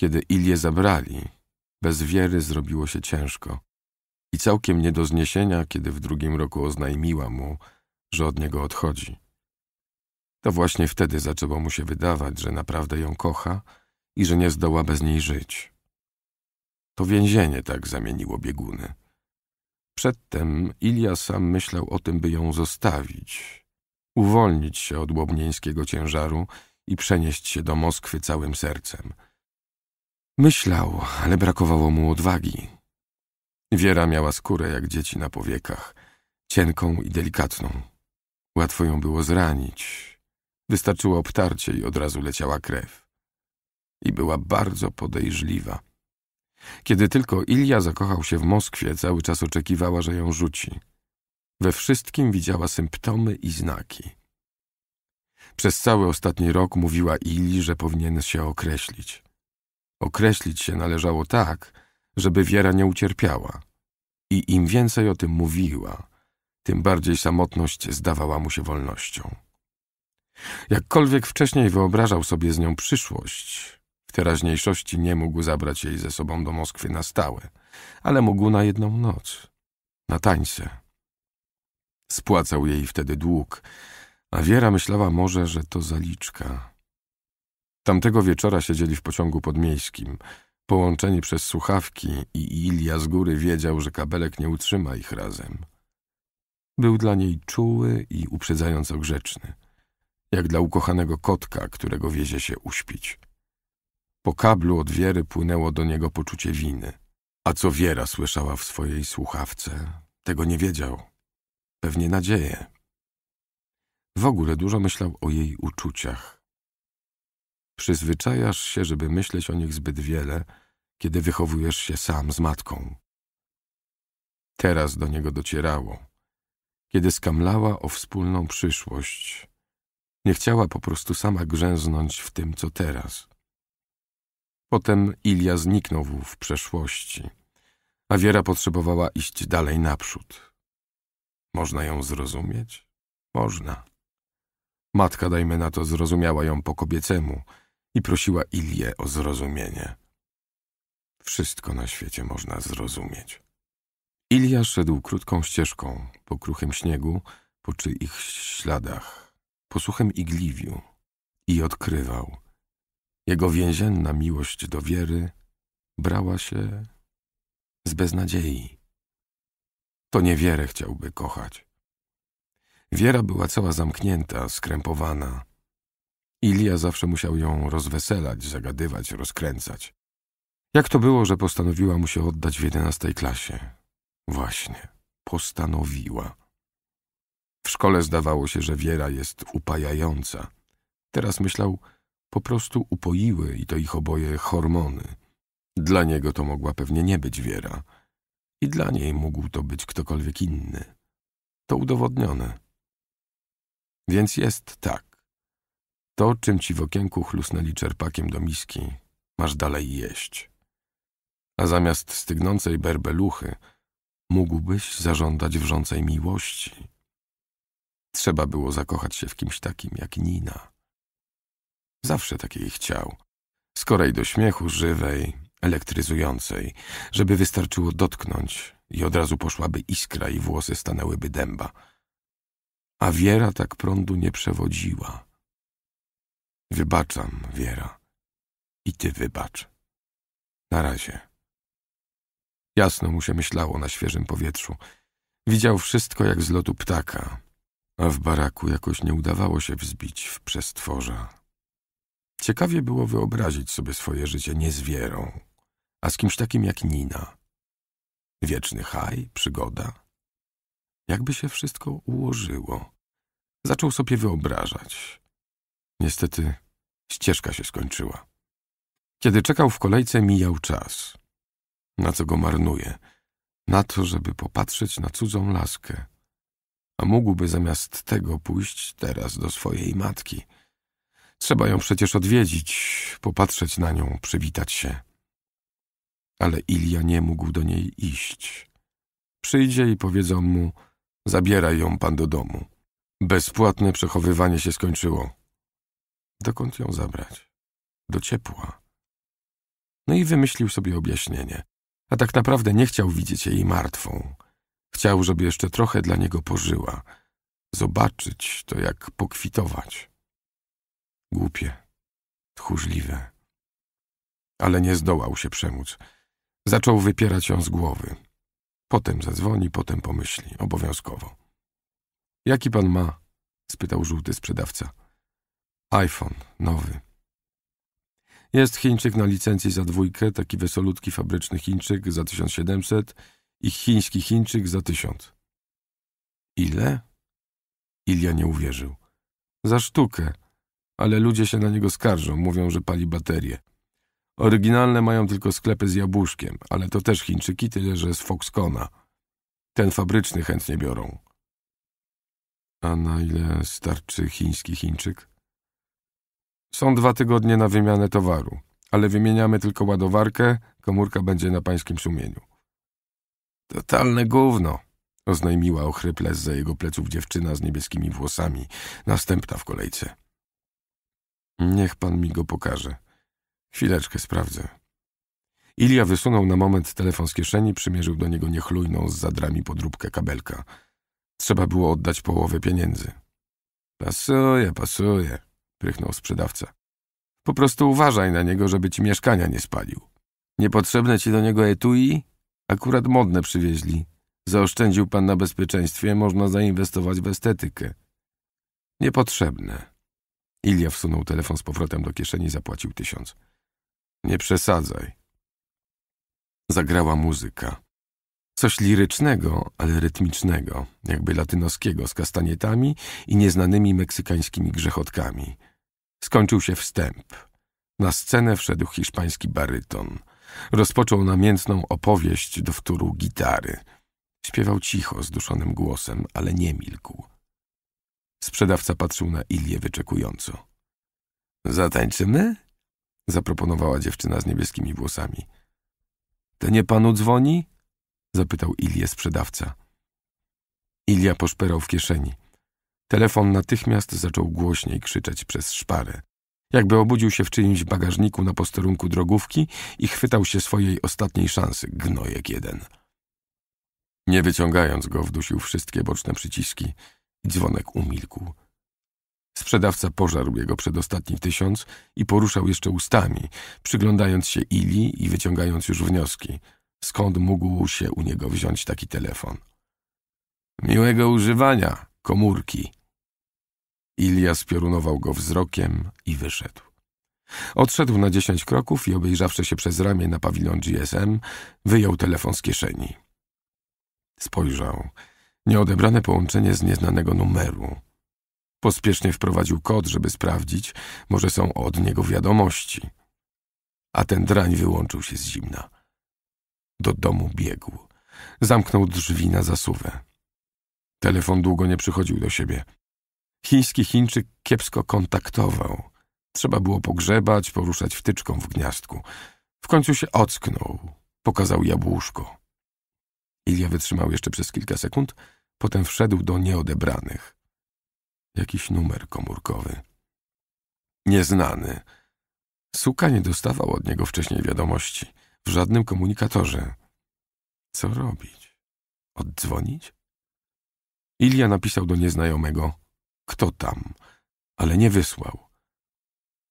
Kiedy Ilię zabrali, bez wiery zrobiło się ciężko i całkiem nie do zniesienia, kiedy w drugim roku oznajmiła mu, że od niego odchodzi. To właśnie wtedy zaczęło mu się wydawać, że naprawdę ją kocha i że nie zdoła bez niej żyć. To więzienie tak zamieniło bieguny. Przedtem Ilia sam myślał o tym, by ją zostawić, uwolnić się od łobnieńskiego ciężaru i przenieść się do Moskwy całym sercem. Myślał, ale brakowało mu odwagi. Wiera miała skórę jak dzieci na powiekach, cienką i delikatną. Łatwo ją było zranić. Wystarczyło obtarcie i od razu leciała krew. I była bardzo podejrzliwa. Kiedy tylko Ilia zakochał się w Moskwie, cały czas oczekiwała, że ją rzuci. We wszystkim widziała symptomy i znaki. Przez cały ostatni rok mówiła Ili, że powinien się określić. Określić się należało tak, żeby wiera nie ucierpiała. I im więcej o tym mówiła, tym bardziej samotność zdawała mu się wolnością. Jakkolwiek wcześniej wyobrażał sobie z nią przyszłość, w teraźniejszości nie mógł zabrać jej ze sobą do Moskwy na stałe, ale mógł na jedną noc, na tańce. Spłacał jej wtedy dług, a Wiera myślała może, że to zaliczka. Tamtego wieczora siedzieli w pociągu podmiejskim, połączeni przez słuchawki i Ilia z góry wiedział, że kabelek nie utrzyma ich razem. Był dla niej czuły i uprzedzająco grzeczny, jak dla ukochanego kotka, którego wiezie się uśpić. Po kablu od Wiery płynęło do niego poczucie winy. A co Wiera słyszała w swojej słuchawce, tego nie wiedział. Pewnie nadzieje. W ogóle dużo myślał o jej uczuciach. Przyzwyczajasz się, żeby myśleć o nich zbyt wiele, kiedy wychowujesz się sam z matką. Teraz do niego docierało. Kiedy skamlała o wspólną przyszłość, nie chciała po prostu sama grzęznąć w tym, co teraz. Potem Ilia zniknął w przeszłości, a Wiera potrzebowała iść dalej naprzód. Można ją zrozumieć? Można. Matka, dajmy na to, zrozumiała ją po kobiecemu i prosiła Ilię o zrozumienie. Wszystko na świecie można zrozumieć. Ilia szedł krótką ścieżką, po kruchym śniegu, po czyichś śladach, po suchym igliwiu i odkrywał – jego więzienna miłość do wiery brała się z beznadziei. To nie wierę chciałby kochać. Wiera była cała zamknięta, skrępowana. Ilia zawsze musiał ją rozweselać, zagadywać, rozkręcać. Jak to było, że postanowiła mu się oddać w jedenastej klasie? Właśnie, postanowiła. W szkole zdawało się, że wiera jest upajająca. Teraz myślał, po prostu upoiły i to ich oboje hormony. Dla niego to mogła pewnie nie być Wiera. I dla niej mógł to być ktokolwiek inny. To udowodnione. Więc jest tak. To, czym ci w okienku chlusnęli czerpakiem do miski, masz dalej jeść. A zamiast stygnącej berbeluchy mógłbyś zażądać wrzącej miłości. Trzeba było zakochać się w kimś takim jak Nina. Zawsze takiej chciał. Skorej do śmiechu żywej, elektryzującej, żeby wystarczyło dotknąć i od razu poszłaby iskra i włosy stanęłyby dęba. A Wiera tak prądu nie przewodziła. Wybaczam, Wiera. I ty wybacz. Na razie. Jasno mu się myślało na świeżym powietrzu. Widział wszystko jak z lotu ptaka, a w baraku jakoś nie udawało się wzbić w przestworza Ciekawie było wyobrazić sobie swoje życie nie z Wierą, a z kimś takim jak Nina. Wieczny haj, przygoda. Jakby się wszystko ułożyło. Zaczął sobie wyobrażać. Niestety ścieżka się skończyła. Kiedy czekał w kolejce, mijał czas. Na co go marnuje? Na to, żeby popatrzeć na cudzą laskę. A mógłby zamiast tego pójść teraz do swojej matki – Trzeba ją przecież odwiedzić, popatrzeć na nią, przywitać się. Ale Ilia nie mógł do niej iść. Przyjdzie i powiedzą mu, zabieraj ją pan do domu. Bezpłatne przechowywanie się skończyło. Dokąd ją zabrać? Do ciepła. No i wymyślił sobie objaśnienie. A tak naprawdę nie chciał widzieć jej martwą. Chciał, żeby jeszcze trochę dla niego pożyła. Zobaczyć to, jak pokwitować głupie, tchórzliwe. Ale nie zdołał się przemóc. Zaczął wypierać ją z głowy. Potem zadzwoni, potem pomyśli, obowiązkowo. Jaki pan ma? spytał żółty sprzedawca. iPhone, nowy. Jest Chińczyk na licencji za dwójkę, taki wesolutki fabryczny Chińczyk za 1700 i chiński Chińczyk za 1000. Ile? Ilia nie uwierzył. Za sztukę ale ludzie się na niego skarżą, mówią, że pali baterie. Oryginalne mają tylko sklepy z jabłuszkiem, ale to też Chińczyki, tyle że z Foxcona. Ten fabryczny chętnie biorą. A na ile starczy chiński Chińczyk? Są dwa tygodnie na wymianę towaru, ale wymieniamy tylko ładowarkę, komórka będzie na pańskim sumieniu. Totalne gówno, oznajmiła ochryple z za jego pleców dziewczyna z niebieskimi włosami, następna w kolejce. Niech pan mi go pokaże. Chwileczkę sprawdzę. Ilia wysunął na moment telefon z kieszeni, przymierzył do niego niechlujną z zadrami podróbkę kabelka. Trzeba było oddać połowę pieniędzy. Pasuje, pasuje, prychnął sprzedawca. Po prostu uważaj na niego, żeby ci mieszkania nie spalił. Niepotrzebne ci do niego etui? Akurat modne przywieźli. Zaoszczędził pan na bezpieczeństwie, można zainwestować w estetykę. Niepotrzebne, Ilia wsunął telefon z powrotem do kieszeni i zapłacił tysiąc. Nie przesadzaj. Zagrała muzyka. Coś lirycznego, ale rytmicznego, jakby latynoskiego, z kastanietami i nieznanymi meksykańskimi grzechotkami. Skończył się wstęp. Na scenę wszedł hiszpański baryton. Rozpoczął namiętną opowieść do wtóru gitary. Śpiewał cicho, zduszonym głosem, ale nie milkł. Sprzedawca patrzył na Ilię wyczekująco. Zatańczymy? Zaproponowała dziewczyna z niebieskimi włosami. To nie panu dzwoni? Zapytał Ilię sprzedawca. Ilia poszperał w kieszeni. Telefon natychmiast zaczął głośniej krzyczeć przez szparę. Jakby obudził się w czyimś bagażniku na posterunku drogówki i chwytał się swojej ostatniej szansy, gnojek jeden. Nie wyciągając go, wdusił wszystkie boczne przyciski – Dzwonek umilkł. Sprzedawca pożarł jego przedostatni tysiąc i poruszał jeszcze ustami, przyglądając się Ili i wyciągając już wnioski, skąd mógł się u niego wziąć taki telefon. Miłego używania, komórki. Ilia spiorunował go wzrokiem i wyszedł. Odszedł na dziesięć kroków i obejrzawszy się przez ramię na pawilon GSM, wyjął telefon z kieszeni. Spojrzał Nieodebrane połączenie z nieznanego numeru. Pospiesznie wprowadził kod, żeby sprawdzić, może są od niego wiadomości. A ten drań wyłączył się z zimna. Do domu biegł. Zamknął drzwi na zasuwę. Telefon długo nie przychodził do siebie. Chiński Chińczyk kiepsko kontaktował. Trzeba było pogrzebać, poruszać wtyczką w gniazdku. W końcu się ocknął. Pokazał jabłuszko. Ilia wytrzymał jeszcze przez kilka sekund – Potem wszedł do nieodebranych. Jakiś numer komórkowy. Nieznany. Suka nie dostawał od niego wcześniej wiadomości. W żadnym komunikatorze. Co robić? Oddzwonić? Ilia napisał do nieznajomego. Kto tam? Ale nie wysłał.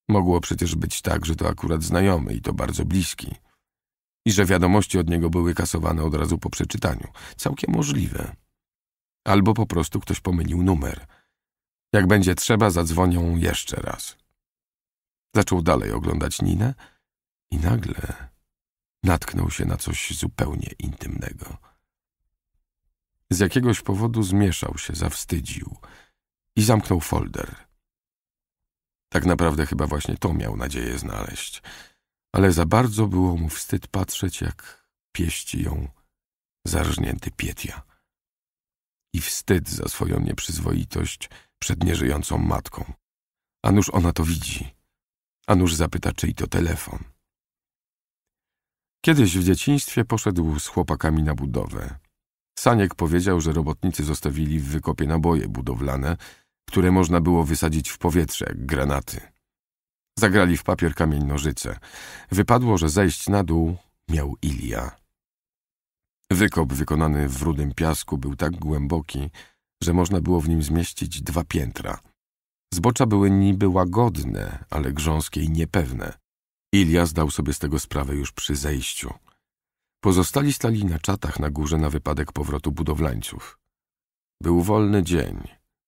Mogło przecież być tak, że to akurat znajomy i to bardzo bliski. I że wiadomości od niego były kasowane od razu po przeczytaniu. Całkiem możliwe albo po prostu ktoś pomylił numer. Jak będzie trzeba, zadzwonią jeszcze raz. Zaczął dalej oglądać Ninę i nagle natknął się na coś zupełnie intymnego. Z jakiegoś powodu zmieszał się, zawstydził i zamknął folder. Tak naprawdę chyba właśnie to miał nadzieję znaleźć, ale za bardzo było mu wstyd patrzeć, jak pieści ją zarżnięty Pietia i wstyd za swoją nieprzyzwoitość przed nieżyjącą matką. A nuż ona to widzi. A nuż zapyta, czyj to telefon. Kiedyś w dzieciństwie poszedł z chłopakami na budowę. Saniek powiedział, że robotnicy zostawili w wykopie naboje budowlane, które można było wysadzić w powietrze jak granaty. Zagrali w papier kamień nożyce. Wypadło, że zejść na dół miał Ilia. Wykop wykonany w rudym piasku był tak głęboki, że można było w nim zmieścić dwa piętra. Zbocza były niby łagodne, ale grząskie i niepewne. Ilia zdał sobie z tego sprawę już przy zejściu. Pozostali stali na czatach na górze na wypadek powrotu budowlańców. Był wolny dzień,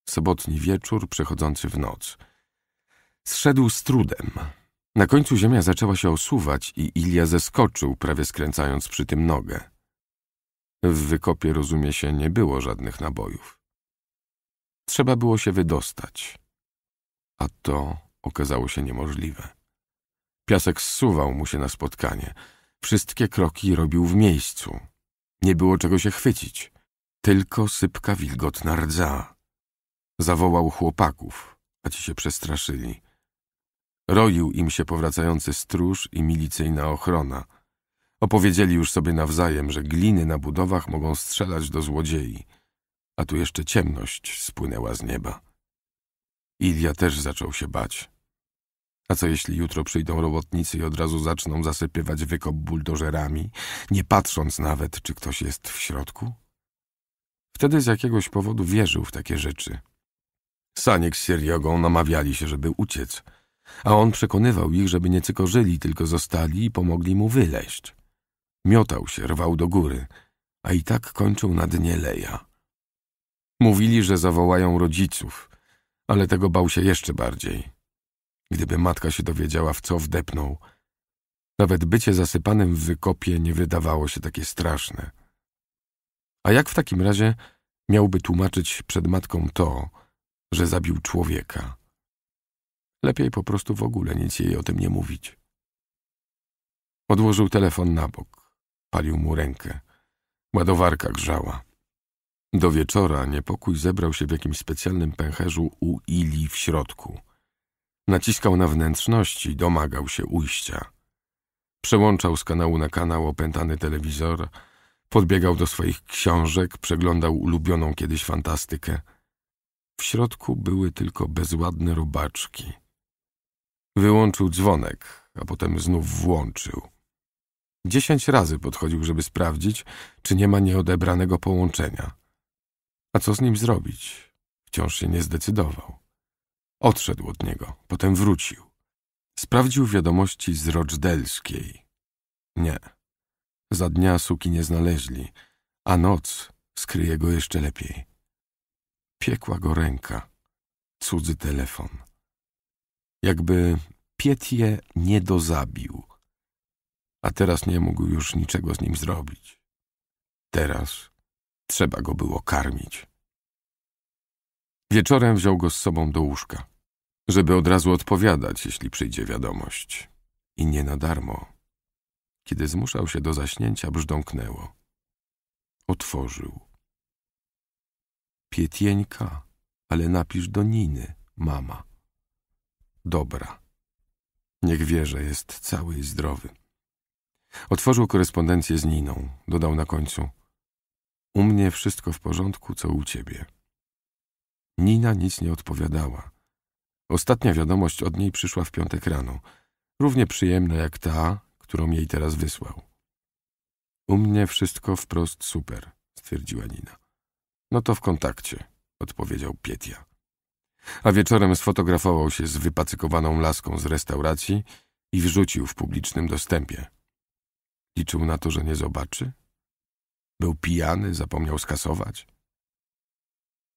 sobotni wieczór przechodzący w noc. Zszedł z trudem. Na końcu ziemia zaczęła się osuwać i Ilia zeskoczył, prawie skręcając przy tym nogę. W wykopie, rozumie się, nie było żadnych nabojów. Trzeba było się wydostać, a to okazało się niemożliwe. Piasek zsuwał mu się na spotkanie. Wszystkie kroki robił w miejscu. Nie było czego się chwycić. Tylko sypka wilgotna rdza. Zawołał chłopaków, a ci się przestraszyli. Roił im się powracający stróż i milicyjna ochrona – Opowiedzieli już sobie nawzajem, że gliny na budowach mogą strzelać do złodziei, a tu jeszcze ciemność spłynęła z nieba. Ilia też zaczął się bać. A co jeśli jutro przyjdą robotnicy i od razu zaczną zasypywać wykop buldożerami, nie patrząc nawet, czy ktoś jest w środku? Wtedy z jakiegoś powodu wierzył w takie rzeczy. Saniek z Seriogą namawiali się, żeby uciec, a on przekonywał ich, żeby nie tylko żyli, tylko zostali i pomogli mu wyleść. Miotał się, rwał do góry, a i tak kończył na dnie leja. Mówili, że zawołają rodziców, ale tego bał się jeszcze bardziej. Gdyby matka się dowiedziała, w co wdepnął, nawet bycie zasypanym w wykopie nie wydawało się takie straszne. A jak w takim razie miałby tłumaczyć przed matką to, że zabił człowieka? Lepiej po prostu w ogóle nic jej o tym nie mówić. Odłożył telefon na bok. Palił mu rękę. Ładowarka grzała. Do wieczora niepokój zebrał się w jakimś specjalnym pęcherzu u Ili w środku. Naciskał na wnętrzności, domagał się ujścia. Przełączał z kanału na kanał opętany telewizor, podbiegał do swoich książek, przeglądał ulubioną kiedyś fantastykę. W środku były tylko bezładne robaczki. Wyłączył dzwonek, a potem znów włączył. Dziesięć razy podchodził, żeby sprawdzić, czy nie ma nieodebranego połączenia. A co z nim zrobić? Wciąż się nie zdecydował. Odszedł od niego, potem wrócił. Sprawdził wiadomości z Roczdalskiej. Nie. Za dnia suki nie znaleźli, a noc skryje go jeszcze lepiej. Piekła go ręka, cudzy telefon. Jakby Pietie nie dozabił – a teraz nie mógł już niczego z nim zrobić. Teraz trzeba go było karmić. Wieczorem wziął go z sobą do łóżka, żeby od razu odpowiadać, jeśli przyjdzie wiadomość. I nie na darmo. Kiedy zmuszał się do zaśnięcia, brzdąknęło. Otworzył. Pietieńka, ale napisz do Niny, mama. Dobra. Niech wie, że jest cały i zdrowy. Otworzył korespondencję z Niną. Dodał na końcu. U mnie wszystko w porządku, co u ciebie. Nina nic nie odpowiadała. Ostatnia wiadomość od niej przyszła w piątek rano, równie przyjemna jak ta, którą jej teraz wysłał. U mnie wszystko wprost super, stwierdziła Nina. No to w kontakcie, odpowiedział Pietia. A wieczorem sfotografował się z wypacykowaną laską z restauracji i wrzucił w publicznym dostępie. Liczył na to, że nie zobaczy? Był pijany, zapomniał skasować?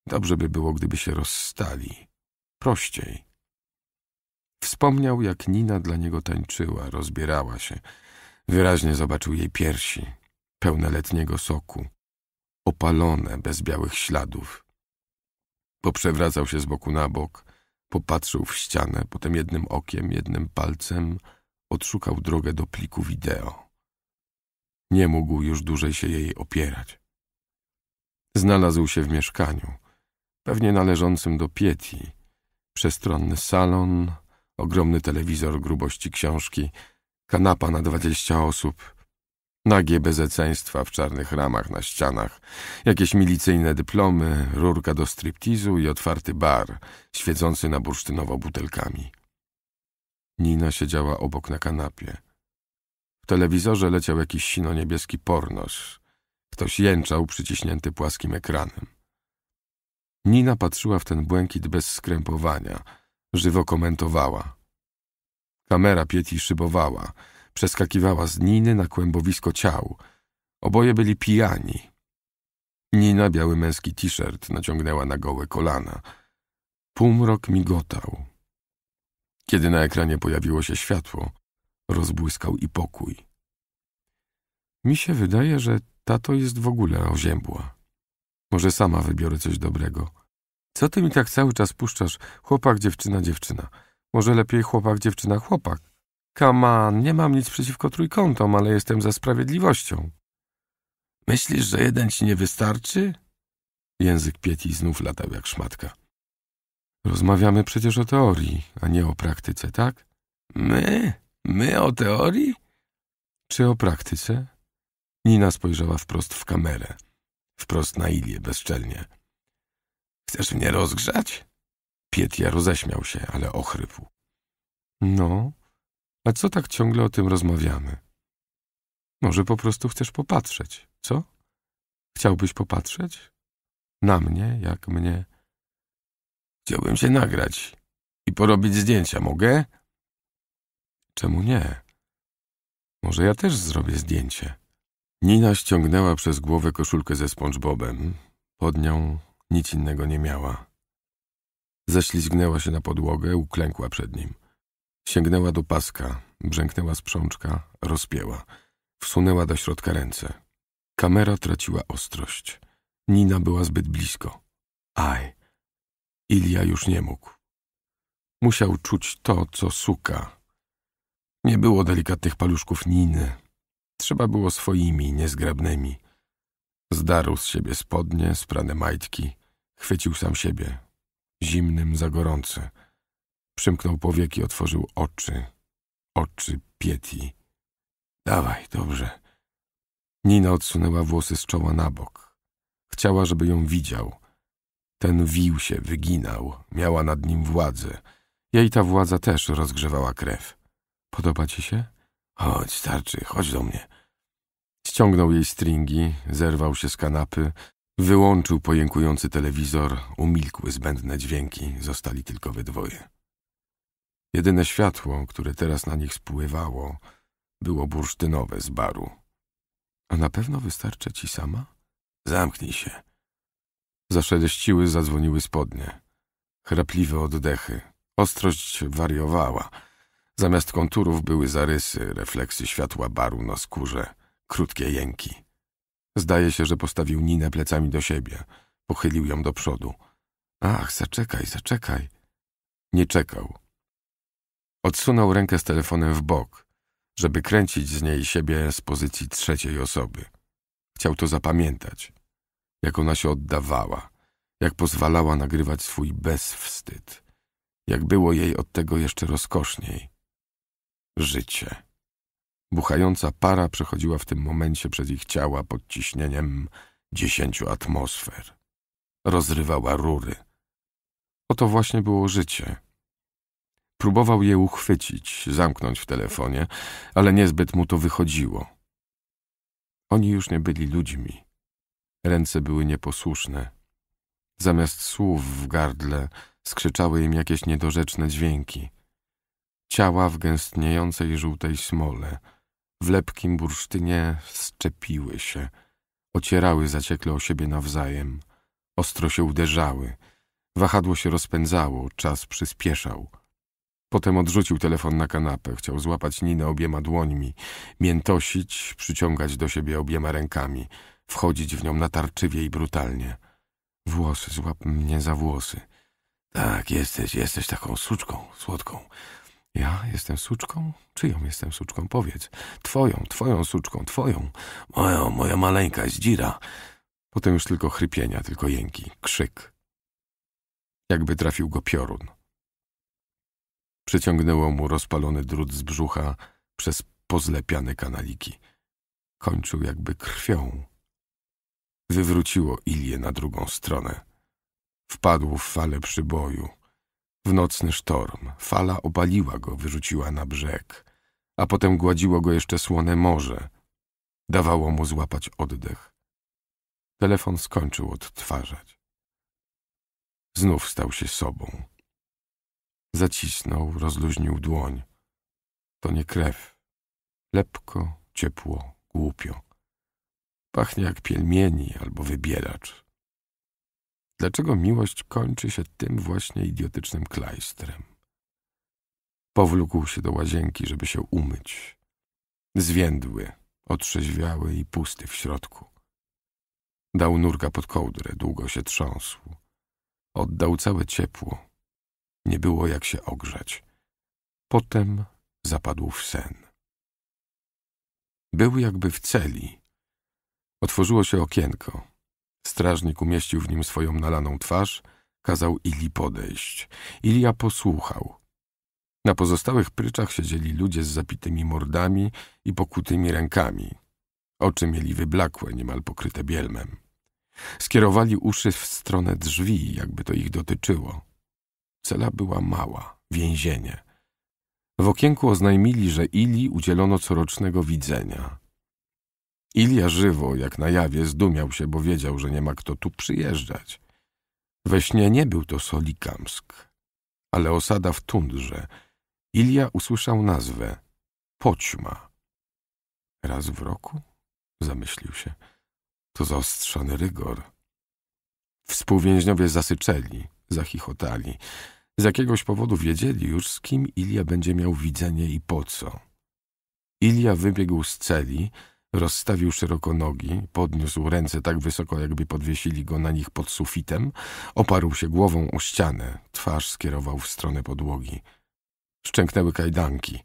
Dobrze by było, gdyby się rozstali. Prościej. Wspomniał, jak Nina dla niego tańczyła, rozbierała się. Wyraźnie zobaczył jej piersi, pełne letniego soku, opalone, bez białych śladów. Poprzewracał się z boku na bok, popatrzył w ścianę, potem jednym okiem, jednym palcem odszukał drogę do pliku wideo. Nie mógł już dłużej się jej opierać. Znalazł się w mieszkaniu, pewnie należącym do Pieti. Przestronny salon, ogromny telewizor grubości książki, kanapa na dwadzieścia osób, nagie bezeceństwa w czarnych ramach na ścianach, jakieś milicyjne dyplomy, rurka do striptizu i otwarty bar, świecący na bursztynowo butelkami. Nina siedziała obok na kanapie telewizorze leciał jakiś sino-niebieski pornosz. Ktoś jęczał, przyciśnięty płaskim ekranem. Nina patrzyła w ten błękit bez skrępowania. Żywo komentowała. Kamera Pieti szybowała. Przeskakiwała z Niny na kłębowisko ciał. Oboje byli pijani. Nina biały męski t-shirt naciągnęła na gołe kolana. Półmrok migotał. Kiedy na ekranie pojawiło się światło, rozbłyskał i pokój. Mi się wydaje, że tato jest w ogóle oziębła. Może sama wybiorę coś dobrego. Co ty mi tak cały czas puszczasz? Chłopak, dziewczyna, dziewczyna. Może lepiej chłopak, dziewczyna, chłopak. Kaman, nie mam nic przeciwko trójkątom, ale jestem za sprawiedliwością. Myślisz, że jeden ci nie wystarczy? Język Pieti znów latał jak szmatka. Rozmawiamy przecież o teorii, a nie o praktyce, tak? My? My o teorii? Czy o praktyce? Nina spojrzała wprost w kamerę, wprost na Ilię bezczelnie. Chcesz mnie rozgrzać? Pietia roześmiał się, ale ochrypł. No, a co tak ciągle o tym rozmawiamy? Może po prostu chcesz popatrzeć, co? Chciałbyś popatrzeć? Na mnie, jak mnie? Chciałbym się nagrać i porobić zdjęcia, mogę? Czemu nie? Może ja też zrobię zdjęcie. Nina ściągnęła przez głowę koszulkę ze SpongeBobem. Pod nią nic innego nie miała. Ześlizgnęła się na podłogę, uklękła przed nim. Sięgnęła do paska, brzęknęła sprzączka, rozpięła. Wsunęła do środka ręce. Kamera traciła ostrość. Nina była zbyt blisko. Aj. Ilia już nie mógł. Musiał czuć to, co suka nie było delikatnych paluszków Niny. Trzeba było swoimi, niezgrabnymi. Zdarł z siebie spodnie, sprane majtki. Chwycił sam siebie. Zimnym za gorący. Przymknął powieki, otworzył oczy. Oczy Pieti. Dawaj, dobrze. Nina odsunęła włosy z czoła na bok. Chciała, żeby ją widział. Ten wił się, wyginał. Miała nad nim władzę. Jej ta władza też rozgrzewała krew. Podoba ci się? Chodź, starczy, chodź do mnie. Ściągnął jej stringi, zerwał się z kanapy, wyłączył pojękujący telewizor, umilkły zbędne dźwięki, zostali tylko we dwoje. Jedyne światło, które teraz na nich spływało, było bursztynowe z baru. A na pewno wystarczy ci sama? Zamknij się. Zaszeleściły, zadzwoniły spodnie. Chrapliwe oddechy. Ostrość wariowała – Zamiast konturów były zarysy, refleksy światła baru na skórze, krótkie jęki. Zdaje się, że postawił Ninę plecami do siebie. Pochylił ją do przodu. Ach, zaczekaj, zaczekaj. Nie czekał. Odsunął rękę z telefonem w bok, żeby kręcić z niej siebie z pozycji trzeciej osoby. Chciał to zapamiętać. Jak ona się oddawała, jak pozwalała nagrywać swój bezwstyd. Jak było jej od tego jeszcze rozkoszniej. Życie. Buchająca para przechodziła w tym momencie przez ich ciała pod ciśnieniem dziesięciu atmosfer. Rozrywała rury. Oto właśnie było życie. Próbował je uchwycić, zamknąć w telefonie, ale niezbyt mu to wychodziło. Oni już nie byli ludźmi. Ręce były nieposłuszne. Zamiast słów w gardle skrzyczały im jakieś niedorzeczne dźwięki – ciała w gęstniejącej żółtej smole, w lepkim bursztynie szczepiły się, ocierały zaciekle o siebie nawzajem, ostro się uderzały, wahadło się rozpędzało, czas przyspieszał. Potem odrzucił telefon na kanapę, chciał złapać Ninę obiema dłońmi, miętosić, przyciągać do siebie obiema rękami, wchodzić w nią natarczywie i brutalnie. Włosy, złap mnie za włosy. Tak, jesteś, jesteś taką suczką, słodką. Ja jestem suczką? Czyją jestem suczką? Powiedz. Twoją, twoją suczką, twoją. Moją, moja maleńka, zdzira. Potem już tylko chrypienia, tylko jęki, krzyk. Jakby trafił go piorun. Przeciągnęło mu rozpalony drut z brzucha przez pozlepiane kanaliki. Kończył jakby krwią. Wywróciło Ilię na drugą stronę. Wpadł w falę przyboju w nocny sztorm fala opaliła go, wyrzuciła na brzeg, a potem gładziło go jeszcze słone morze. Dawało mu złapać oddech. Telefon skończył odtwarzać. Znów stał się sobą. Zacisnął, rozluźnił dłoń. To nie krew. Lepko, ciepło, głupio. Pachnie jak pielmieni albo wybieracz. Dlaczego miłość kończy się tym właśnie idiotycznym klajstrem? Powlókł się do łazienki, żeby się umyć. Zwiędły, otrzeźwiały i pusty w środku. Dał nurka pod kołdrę, długo się trząsł. Oddał całe ciepło. Nie było jak się ogrzać. Potem zapadł w sen. Był jakby w celi. Otworzyło się okienko. Strażnik umieścił w nim swoją nalaną twarz, kazał Ili podejść. Ilia posłuchał. Na pozostałych pryczach siedzieli ludzie z zapitymi mordami i pokutymi rękami. Oczy mieli wyblakłe, niemal pokryte bielmem. Skierowali uszy w stronę drzwi, jakby to ich dotyczyło. Cela była mała, więzienie. W okienku oznajmili, że Ili udzielono corocznego widzenia. Ilia żywo, jak na jawie, zdumiał się, bo wiedział, że nie ma kto tu przyjeżdżać. We śnie nie był to Solikamsk, ale osada w tundrze. Ilia usłyszał nazwę Poćma. Raz w roku? Zamyślił się. To zaostrzony rygor. Współwięźniowie zasyczeli, zachichotali. Z jakiegoś powodu wiedzieli już, z kim Ilia będzie miał widzenie i po co. Ilia wybiegł z celi, Rozstawił szeroko nogi, podniósł ręce tak wysoko, jakby podwiesili go na nich pod sufitem, oparł się głową o ścianę, twarz skierował w stronę podłogi. Szczęknęły kajdanki.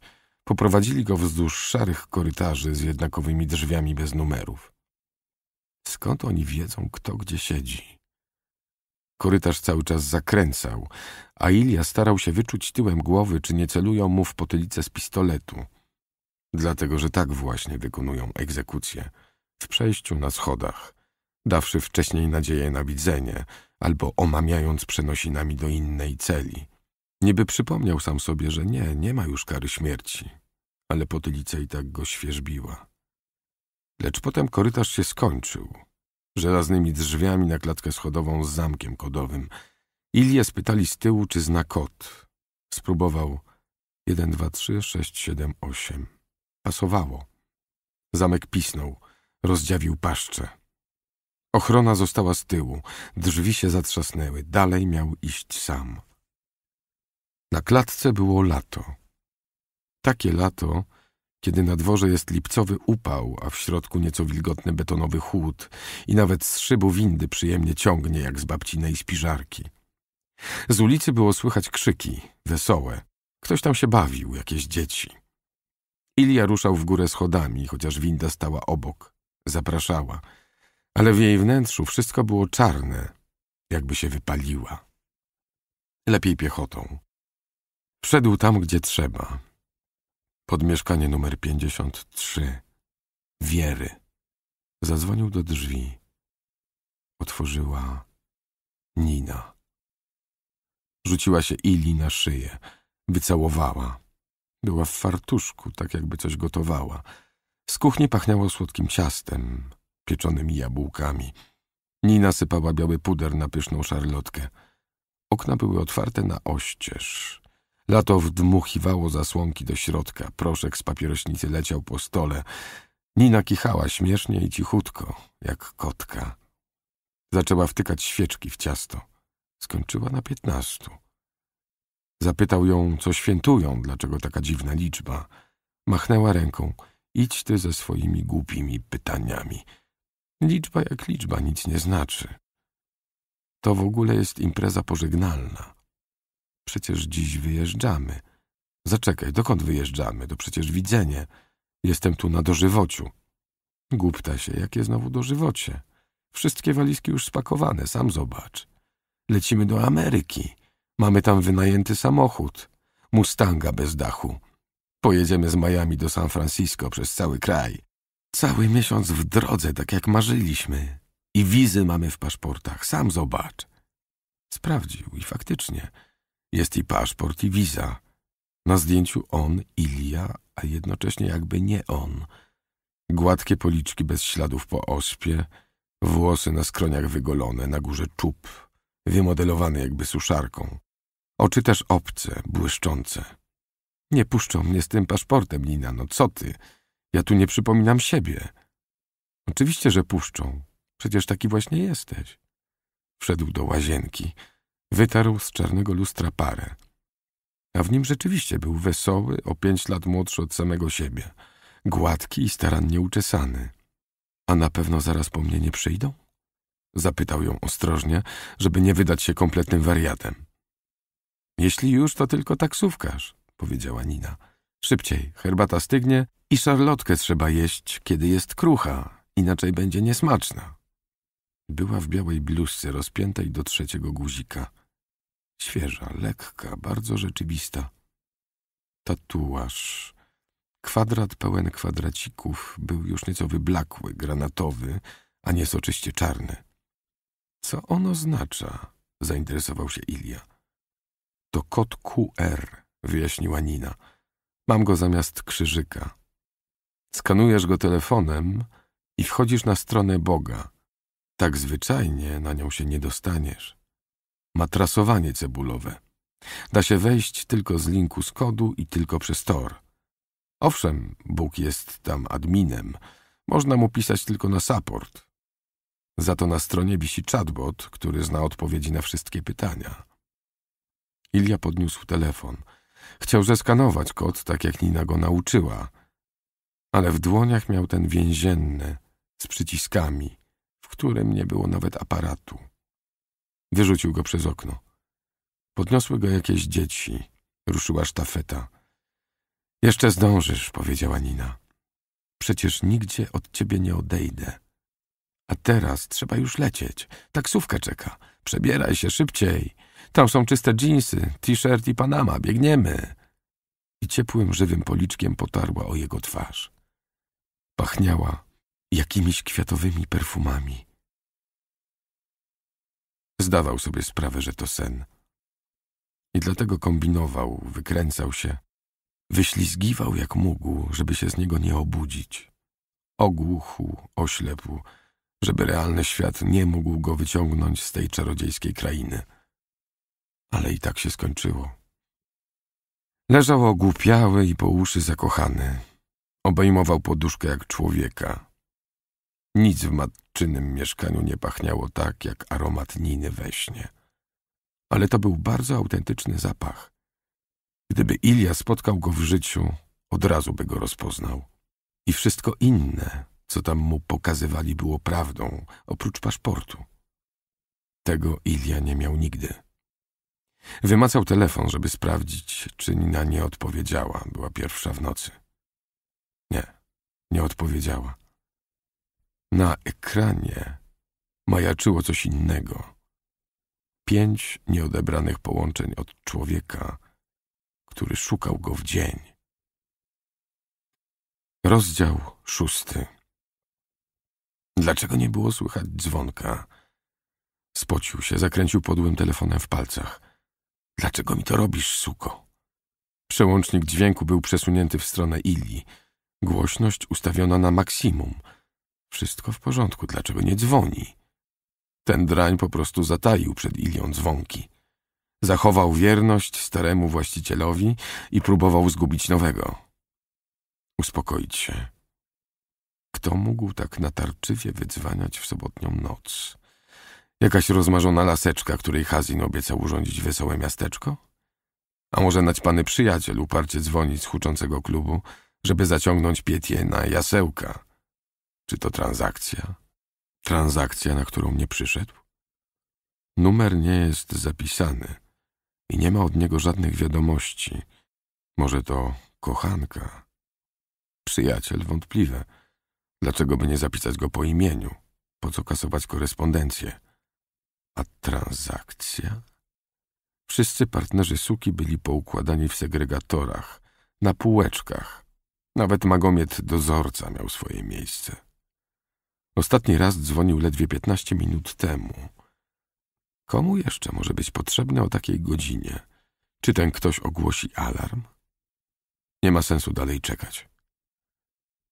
Poprowadzili go wzdłuż szarych korytarzy z jednakowymi drzwiami bez numerów. Skąd oni wiedzą, kto gdzie siedzi? Korytarz cały czas zakręcał, a Ilia starał się wyczuć tyłem głowy, czy nie celują mu w potylicę z pistoletu dlatego że tak właśnie wykonują egzekucję, w przejściu na schodach, dawszy wcześniej nadzieję na widzenie albo omamiając przenosinami do innej celi. Niby przypomniał sam sobie, że nie, nie ma już kary śmierci, ale potylica i tak go świeżbiła. Lecz potem korytarz się skończył, żelaznymi drzwiami na klatkę schodową z zamkiem kodowym. Ilię spytali z tyłu, czy zna kod. Spróbował 1, 2, 3, 6, 7, 8 pasowało. Zamek pisnął, rozdziawił paszczę. Ochrona została z tyłu, drzwi się zatrzasnęły, dalej miał iść sam. Na klatce było lato. Takie lato, kiedy na dworze jest lipcowy upał, a w środku nieco wilgotny betonowy chłód i nawet z szybu windy przyjemnie ciągnie jak z babcinej spiżarki. Z ulicy było słychać krzyki, wesołe. Ktoś tam się bawił, jakieś dzieci. Ilia ruszał w górę schodami, chociaż winda stała obok. Zapraszała. Ale w jej wnętrzu wszystko było czarne, jakby się wypaliła. Lepiej piechotą. Wszedł tam, gdzie trzeba. Pod mieszkanie numer 53. Wiery. Zadzwonił do drzwi. Otworzyła Nina. Rzuciła się Ili na szyję. Wycałowała. Była w fartuszku, tak jakby coś gotowała. Z kuchni pachniało słodkim ciastem, pieczonymi jabłkami. Nina sypała biały puder na pyszną szarlotkę. Okna były otwarte na oścież. Lato wdmuchiwało zasłonki do środka. Proszek z papierośnicy leciał po stole. Nina kichała śmiesznie i cichutko, jak kotka. Zaczęła wtykać świeczki w ciasto. Skończyła na piętnastu. Zapytał ją, co świętują, dlaczego taka dziwna liczba. Machnęła ręką. Idź ty ze swoimi głupimi pytaniami. Liczba jak liczba nic nie znaczy. To w ogóle jest impreza pożegnalna. Przecież dziś wyjeżdżamy. Zaczekaj, dokąd wyjeżdżamy? To przecież widzenie. Jestem tu na dożywociu. Głupta się, jakie znowu dożywocie? Wszystkie walizki już spakowane, sam zobacz. Lecimy do Ameryki. Mamy tam wynajęty samochód. Mustanga bez dachu. Pojedziemy z Miami do San Francisco przez cały kraj. Cały miesiąc w drodze, tak jak marzyliśmy. I wizy mamy w paszportach, sam zobacz. Sprawdził i faktycznie. Jest i paszport, i wiza. Na zdjęciu on, Ilia, a jednocześnie jakby nie on. Gładkie policzki bez śladów po ospie, włosy na skroniach wygolone, na górze czub, wymodelowany jakby suszarką. Oczy też obce, błyszczące. Nie puszczą mnie z tym paszportem, Nina, no co ty? Ja tu nie przypominam siebie. Oczywiście, że puszczą. Przecież taki właśnie jesteś. Wszedł do łazienki. Wytarł z czarnego lustra parę. A w nim rzeczywiście był wesoły, o pięć lat młodszy od samego siebie. Gładki i starannie uczesany. A na pewno zaraz po mnie nie przyjdą? Zapytał ją ostrożnie, żeby nie wydać się kompletnym wariatem. Jeśli już, to tylko taksówkarz, powiedziała Nina. Szybciej, herbata stygnie i szarlotkę trzeba jeść, kiedy jest krucha, inaczej będzie niesmaczna. Była w białej bluzce rozpiętej do trzeciego guzika. Świeża, lekka, bardzo rzeczywista. Tatuaż. Kwadrat pełen kwadracików był już nieco wyblakły, granatowy, a nie soczyście czarny. Co ono oznacza? zainteresował się Ilia. To kod QR, wyjaśniła Nina. Mam go zamiast krzyżyka. Skanujesz go telefonem i wchodzisz na stronę Boga. Tak zwyczajnie na nią się nie dostaniesz. Ma trasowanie cebulowe. Da się wejść tylko z linku z kodu i tylko przez Tor. Owszem, Bóg jest tam adminem. Można mu pisać tylko na support. Za to na stronie wisi chatbot, który zna odpowiedzi na wszystkie pytania. Ilia podniósł telefon. Chciał zeskanować kod, tak jak Nina go nauczyła. Ale w dłoniach miał ten więzienny, z przyciskami, w którym nie było nawet aparatu. Wyrzucił go przez okno. Podniosły go jakieś dzieci. Ruszyła sztafeta. Jeszcze zdążysz, powiedziała Nina. Przecież nigdzie od ciebie nie odejdę. A teraz trzeba już lecieć. Taksówka czeka. Przebieraj się szybciej. Tam są czyste dżinsy, t-shirt i panama. Biegniemy. I ciepłym, żywym policzkiem potarła o jego twarz. Pachniała jakimiś kwiatowymi perfumami. Zdawał sobie sprawę, że to sen. I dlatego kombinował, wykręcał się. Wyślizgiwał jak mógł, żeby się z niego nie obudzić. Ogłuchł, oślepł, żeby realny świat nie mógł go wyciągnąć z tej czarodziejskiej krainy ale i tak się skończyło. Leżał ogłupiały i po uszy zakochany. Obejmował poduszkę jak człowieka. Nic w matczynym mieszkaniu nie pachniało tak, jak aromat Niny we śnie. Ale to był bardzo autentyczny zapach. Gdyby Ilia spotkał go w życiu, od razu by go rozpoznał. I wszystko inne, co tam mu pokazywali, było prawdą, oprócz paszportu. Tego Ilia nie miał nigdy. Wymacał telefon, żeby sprawdzić, czy Nina nie odpowiedziała. Była pierwsza w nocy. Nie, nie odpowiedziała. Na ekranie majaczyło coś innego. Pięć nieodebranych połączeń od człowieka, który szukał go w dzień. Rozdział szósty. Dlaczego nie było słychać dzwonka? Spocił się, zakręcił podłym telefonem w palcach – Dlaczego mi to robisz, suko? Przełącznik dźwięku był przesunięty w stronę Ili. Głośność ustawiona na maksimum. Wszystko w porządku, dlaczego nie dzwoni? Ten drań po prostu zataił przed Ilią dzwonki. Zachował wierność staremu właścicielowi i próbował zgubić nowego. Uspokoić się. Kto mógł tak natarczywie wydzwaniać w sobotnią noc? Jakaś rozmarzona laseczka, której Hazin obiecał urządzić wesołe miasteczko? A może naćpany przyjaciel uparcie dzwonić z huczącego klubu, żeby zaciągnąć Pietię na jasełka? Czy to transakcja? Transakcja, na którą nie przyszedł? Numer nie jest zapisany i nie ma od niego żadnych wiadomości. Może to kochanka? Przyjaciel wątpliwe. Dlaczego by nie zapisać go po imieniu? Po co kasować korespondencję? A transakcja? Wszyscy partnerzy suki byli poukładani w segregatorach, na półeczkach. Nawet magomiet dozorca miał swoje miejsce. Ostatni raz dzwonił ledwie piętnaście minut temu. Komu jeszcze może być potrzebne o takiej godzinie? Czy ten ktoś ogłosi alarm? Nie ma sensu dalej czekać.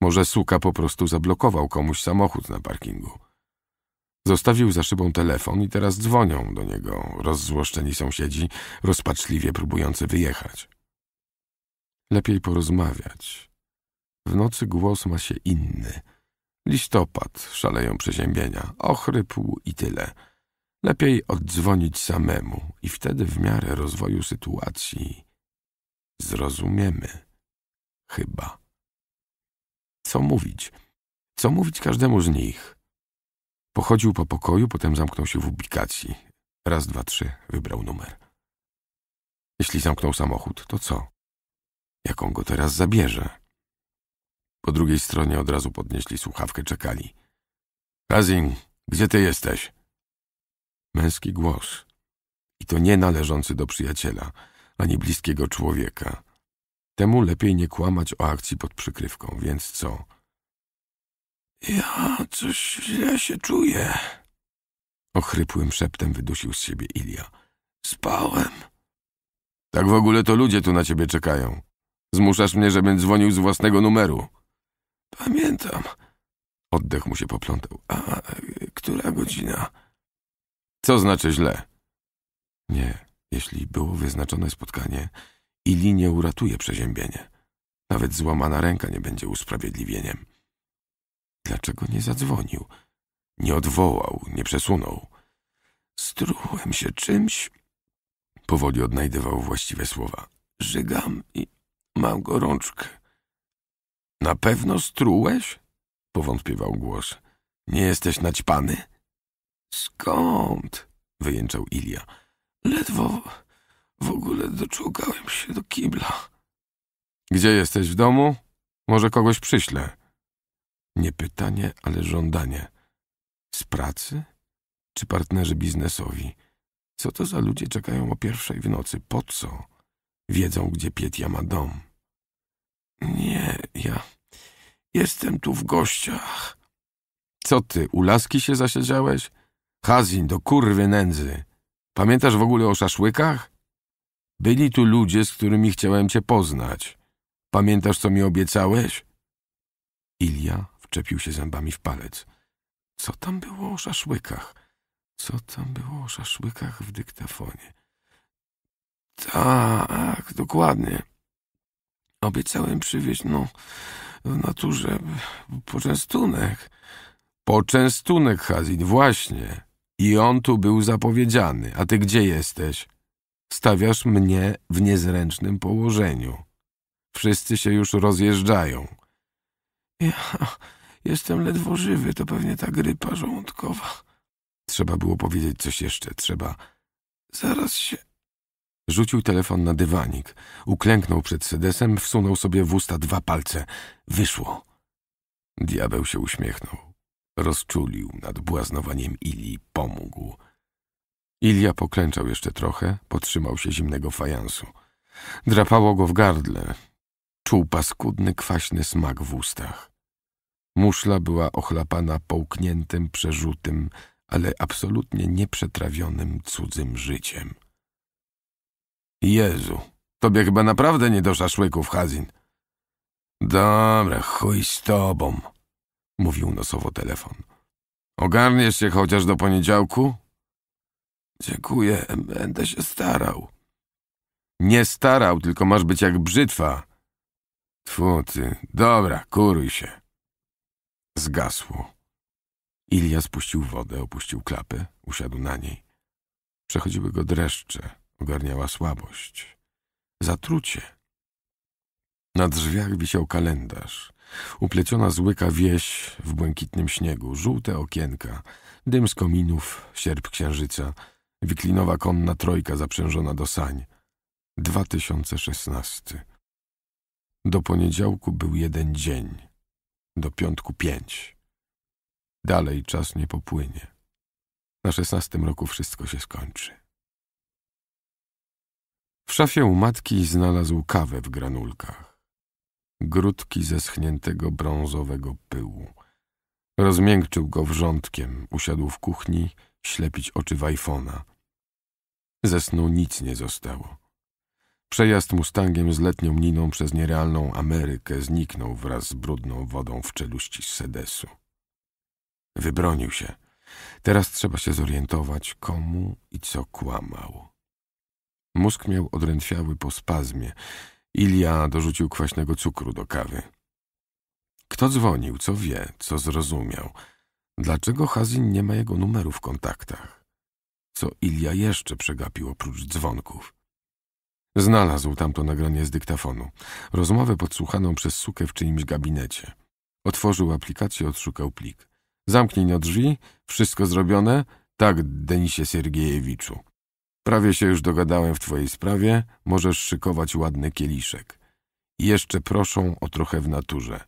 Może suka po prostu zablokował komuś samochód na parkingu. Zostawił za szybą telefon i teraz dzwonią do niego rozzłoszczeni sąsiedzi, rozpaczliwie próbujący wyjechać. Lepiej porozmawiać. W nocy głos ma się inny. Listopad, szaleją przeziębienia, ochrypł i tyle. Lepiej oddzwonić samemu i wtedy w miarę rozwoju sytuacji zrozumiemy. Chyba. Co mówić? Co mówić każdemu z nich? Pochodził po pokoju, potem zamknął się w ubikacji. Raz, dwa, trzy, wybrał numer. Jeśli zamknął samochód, to co? Jaką go teraz zabierze? Po drugiej stronie od razu podnieśli słuchawkę, czekali. Kazin, gdzie ty jesteś? Męski głos. I to nie należący do przyjaciela, ani bliskiego człowieka. Temu lepiej nie kłamać o akcji pod przykrywką, więc co? Ja coś źle się czuję. Ochrypłym szeptem wydusił z siebie Ilia. Spałem. Tak w ogóle to ludzie tu na ciebie czekają. Zmuszasz mnie, żebym dzwonił z własnego numeru. Pamiętam. Oddech mu się poplątał. A która godzina? Co znaczy źle? Nie, jeśli było wyznaczone spotkanie, Ili nie uratuje przeziębienie. Nawet złamana ręka nie będzie usprawiedliwieniem. Dlaczego nie zadzwonił? Nie odwołał, nie przesunął. Strułem się czymś. Powoli odnajdywał właściwe słowa. Żygam i mam gorączkę. Na pewno strułeś? Powątpiewał głos. Nie jesteś naćpany? Skąd? Wyjęczał Ilia. Ledwo w ogóle doczługałem się do kibla. Gdzie jesteś w domu? Może kogoś przyślę. Nie pytanie, ale żądanie. Z pracy? Czy partnerzy biznesowi? Co to za ludzie czekają o pierwszej w nocy? Po co? Wiedzą, gdzie Pietia ma dom. Nie, ja jestem tu w gościach. Co ty, u laski się zasiedziałeś? Hazin, do kurwy nędzy. Pamiętasz w ogóle o szaszłykach? Byli tu ludzie, z którymi chciałem cię poznać. Pamiętasz, co mi obiecałeś? Ilia Wczepił się zębami w palec. Co tam było o szaszłykach? Co tam było o szaszłykach w dyktafonie? Tak, dokładnie. Obiecałem przywieźć, no, w naturze poczęstunek. Poczęstunek, Hazin, właśnie. I on tu był zapowiedziany. A ty gdzie jesteś? Stawiasz mnie w niezręcznym położeniu. Wszyscy się już rozjeżdżają. Ja... Jestem ledwo żywy, to pewnie ta grypa żołądkowa. Trzeba było powiedzieć coś jeszcze, trzeba... Zaraz się... Rzucił telefon na dywanik, uklęknął przed sedesem, wsunął sobie w usta dwa palce. Wyszło. Diabeł się uśmiechnął. Rozczulił nad błaznowaniem Ili, pomógł. Ilia poklęczał jeszcze trochę, potrzymał się zimnego fajansu. Drapało go w gardle. Czuł paskudny, kwaśny smak w ustach. Muszla była ochlapana połkniętym, przerzutym, ale absolutnie nieprzetrawionym cudzym życiem. Jezu, tobie chyba naprawdę nie do szaszłyków, Hazin. Dobra, chuj z tobą, mówił nosowo telefon. Ogarniesz się chociaż do poniedziałku? Dziękuję, będę się starał. Nie starał, tylko masz być jak brzytwa. Tfu ty, dobra, kuruj się. Zgasło. Ilia spuścił wodę, opuścił klapę, usiadł na niej. Przechodziły go dreszcze, ogarniała słabość. Zatrucie. Na drzwiach wisiał kalendarz. Upleciona złyka wieś w błękitnym śniegu, żółte okienka, dym z kominów, sierp księżyca, wiklinowa konna trojka zaprzężona do sań. 2016. Do poniedziałku był jeden dzień do piątku pięć. Dalej czas nie popłynie. Na szesnastym roku wszystko się skończy. W szafie u matki znalazł kawę w granulkach. Grudki zeschniętego brązowego pyłu. Rozmiękczył go wrzątkiem, usiadł w kuchni, ślepić oczy wajfona. Ze snu nic nie zostało. Przejazd Mustangiem z letnią niną przez nierealną Amerykę zniknął wraz z brudną wodą w czeluści Sedesu. Wybronił się. Teraz trzeba się zorientować, komu i co kłamał. Mózg miał odrętwiały po spazmie. Ilia dorzucił kwaśnego cukru do kawy. Kto dzwonił, co wie, co zrozumiał? Dlaczego Hazin nie ma jego numeru w kontaktach? Co Ilia jeszcze przegapił oprócz dzwonków? Znalazł tamto nagranie z dyktafonu. Rozmowę podsłuchaną przez sukę w czyimś gabinecie. Otworzył aplikację, odszukał plik. Zamknij na drzwi. Wszystko zrobione? Tak, Denisie Siergiejewiczu. Prawie się już dogadałem w twojej sprawie. Możesz szykować ładny kieliszek. jeszcze proszą o trochę w naturze.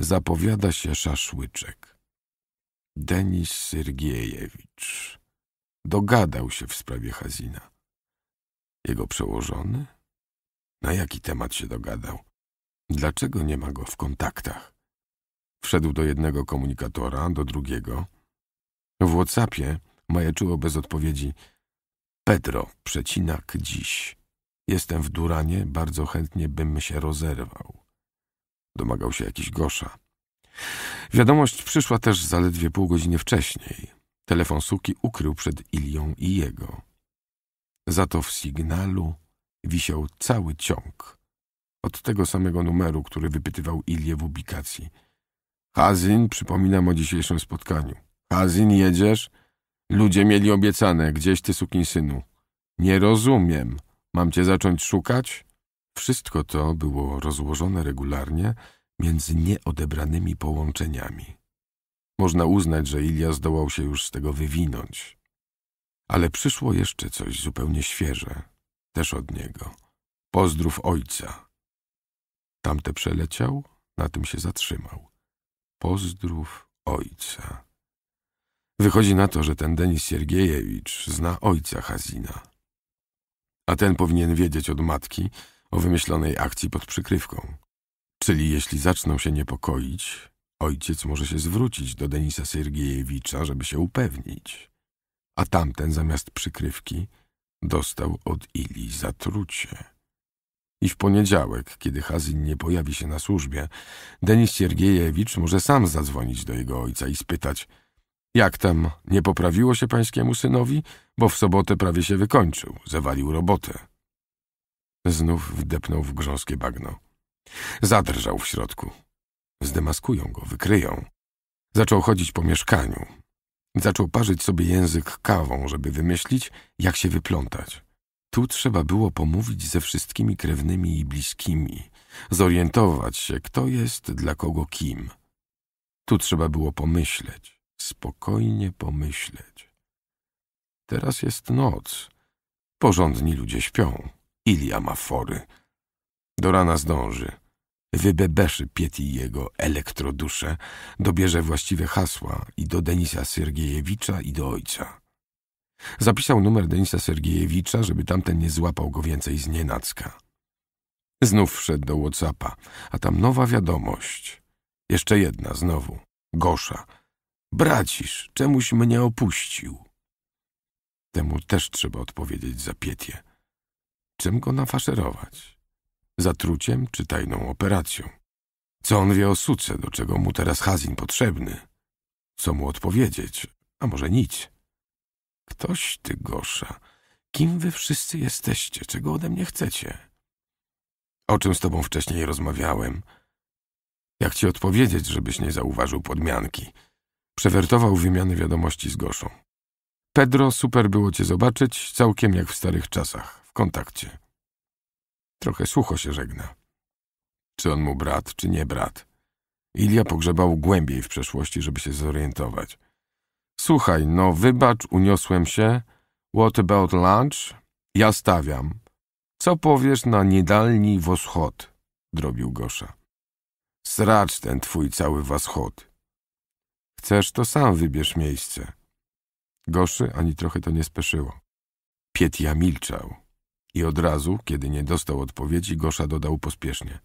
Zapowiada się szaszłyczek. Denis Siergiejewicz. Dogadał się w sprawie Hazina. Jego przełożony? Na jaki temat się dogadał? Dlaczego nie ma go w kontaktach? Wszedł do jednego komunikatora, do drugiego. W Whatsappie majaczyło bez odpowiedzi Pedro, przecinak dziś. Jestem w Duranie, bardzo chętnie bym się rozerwał. Domagał się jakiś Gosza. Wiadomość przyszła też zaledwie pół godziny wcześniej. Telefon Suki ukrył przed Ilią i jego. Za to w sygnalu wisiał cały ciąg. Od tego samego numeru, który wypytywał Ilię w ubikacji. Hazin, przypominam o dzisiejszym spotkaniu. Hazin, jedziesz? Ludzie mieli obiecane, gdzieś ty synu. Nie rozumiem. Mam cię zacząć szukać? Wszystko to było rozłożone regularnie między nieodebranymi połączeniami. Można uznać, że Ilia zdołał się już z tego wywinąć. Ale przyszło jeszcze coś zupełnie świeże, też od niego. Pozdrów ojca. Tamte przeleciał, na tym się zatrzymał. Pozdrów ojca. Wychodzi na to, że ten Denis Siergiejewicz zna ojca Hazina. A ten powinien wiedzieć od matki o wymyślonej akcji pod przykrywką. Czyli jeśli zaczną się niepokoić, ojciec może się zwrócić do Denisa Siergiejewicza, żeby się upewnić a tamten zamiast przykrywki dostał od Ili zatrucie. I w poniedziałek, kiedy Hazin nie pojawi się na służbie, Denis Ciergiejewicz może sam zadzwonić do jego ojca i spytać jak tam, nie poprawiło się pańskiemu synowi? Bo w sobotę prawie się wykończył, zawalił robotę. Znów wdepnął w grząskie bagno. Zadrżał w środku. Zdemaskują go, wykryją. Zaczął chodzić po mieszkaniu, Zaczął parzyć sobie język kawą, żeby wymyślić, jak się wyplątać. Tu trzeba było pomówić ze wszystkimi krewnymi i bliskimi, zorientować się, kto jest dla kogo kim. Tu trzeba było pomyśleć, spokojnie pomyśleć. Teraz jest noc. Porządni ludzie śpią. Ilia ma fory. Do rana zdąży wybebeszy Pieti jego elektrodusze, dobierze właściwe hasła i do Denisa Siergiejewicza i do ojca. Zapisał numer Denisa Siergiejewicza, żeby tamten nie złapał go więcej z nienacka. Znów wszedł do Whatsappa, a tam nowa wiadomość. Jeszcze jedna znowu. Gosza. Bracisz, czemuś mnie opuścił. Temu też trzeba odpowiedzieć za Pietię. Czym go nafaszerować? zatruciem czy tajną operacją. Co on wie o suce, do czego mu teraz Hazin potrzebny? Co mu odpowiedzieć, a może nic? Ktoś ty gorsza, kim wy wszyscy jesteście, czego ode mnie chcecie? O czym z tobą wcześniej rozmawiałem? Jak ci odpowiedzieć, żebyś nie zauważył podmianki? Przewertował wymiany wiadomości z Goszą. Pedro, super było cię zobaczyć, całkiem jak w starych czasach, w kontakcie. Trochę sucho się żegna. Czy on mu brat, czy nie brat? Ilia pogrzebał głębiej w przeszłości, żeby się zorientować. Słuchaj, no wybacz, uniosłem się. What about lunch? Ja stawiam. Co powiesz na niedalni woschod? Drobił Gosza. Sracz ten twój cały waschod. Chcesz, to sam wybierz miejsce. Goszy ani trochę to nie speszyło. Pietia milczał. I od razu, kiedy nie dostał odpowiedzi, Gosza dodał pospiesznie.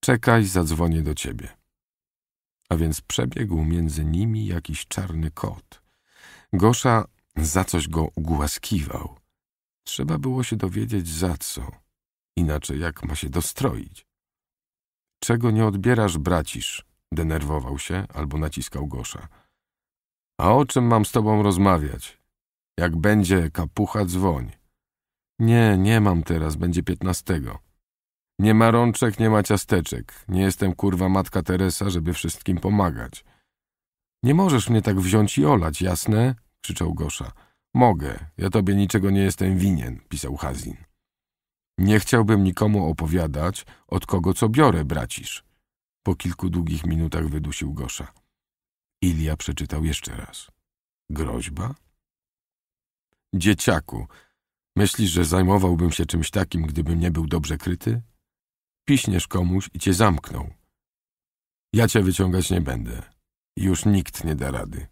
Czekaj, zadzwonię do ciebie. A więc przebiegł między nimi jakiś czarny kot. Gosza za coś go ugłaskiwał. Trzeba było się dowiedzieć za co, inaczej jak ma się dostroić. Czego nie odbierasz, bracisz? Denerwował się albo naciskał Gosza. A o czym mam z tobą rozmawiać? Jak będzie kapucha, dzwoń. Nie, nie mam teraz, będzie piętnastego. Nie ma rączek, nie ma ciasteczek. Nie jestem kurwa matka Teresa, żeby wszystkim pomagać. Nie możesz mnie tak wziąć i olać, jasne? krzyczał Gosza. Mogę, ja tobie niczego nie jestem winien, pisał Hazin. Nie chciałbym nikomu opowiadać, od kogo co biorę, bracisz. Po kilku długich minutach wydusił Gosza. Ilia przeczytał jeszcze raz. Groźba? Dzieciaku, Myślisz, że zajmowałbym się czymś takim, gdybym nie był dobrze kryty? Piśniesz komuś i cię zamknął. Ja cię wyciągać nie będę. Już nikt nie da rady.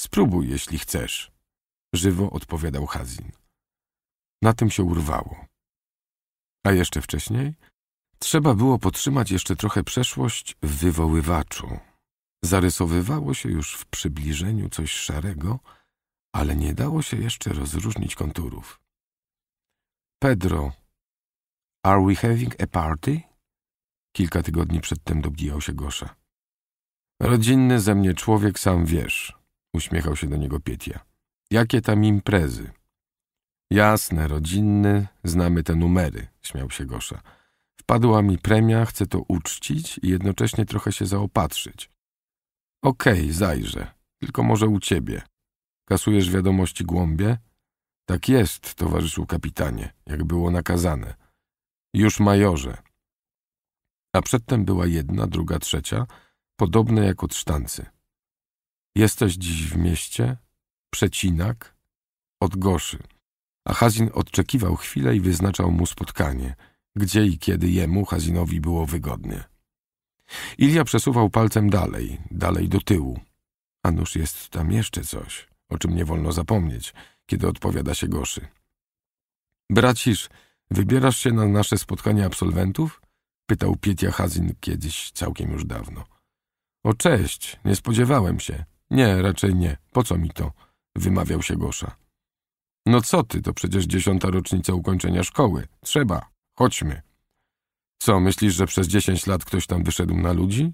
Spróbuj, jeśli chcesz. Żywo odpowiadał Hazin. Na tym się urwało. A jeszcze wcześniej? Trzeba było podtrzymać jeszcze trochę przeszłość w wywoływaczu. Zarysowywało się już w przybliżeniu coś szarego, ale nie dało się jeszcze rozróżnić konturów. Pedro, are we having a party? Kilka tygodni przedtem dobijał się Gosza. Rodzinny ze mnie człowiek, sam wiesz, uśmiechał się do niego Pietia. Jakie tam imprezy? Jasne, rodzinny, znamy te numery, śmiał się Gosza. Wpadła mi premia, chcę to uczcić i jednocześnie trochę się zaopatrzyć. Okej, okay, zajrzę, tylko może u ciebie. Kasujesz wiadomości głąbie? Tak jest, towarzyszu kapitanie, jak było nakazane. Już majorze. A przedtem była jedna, druga, trzecia, podobne jak od sztancy. Jesteś dziś w mieście? Przecinak? Od Goszy. A Hazin odczekiwał chwilę i wyznaczał mu spotkanie, gdzie i kiedy jemu, Hazinowi, było wygodnie. Ilia przesuwał palcem dalej, dalej do tyłu. A nuż jest tam jeszcze coś, o czym nie wolno zapomnieć – kiedy odpowiada się Goszy. Bracisz, wybierasz się na nasze spotkanie absolwentów? Pytał Pietia Hazin kiedyś całkiem już dawno. O cześć, nie spodziewałem się. Nie, raczej nie. Po co mi to? Wymawiał się Gosza. No co ty, to przecież dziesiąta rocznica ukończenia szkoły. Trzeba. Chodźmy. Co, myślisz, że przez dziesięć lat ktoś tam wyszedł na ludzi?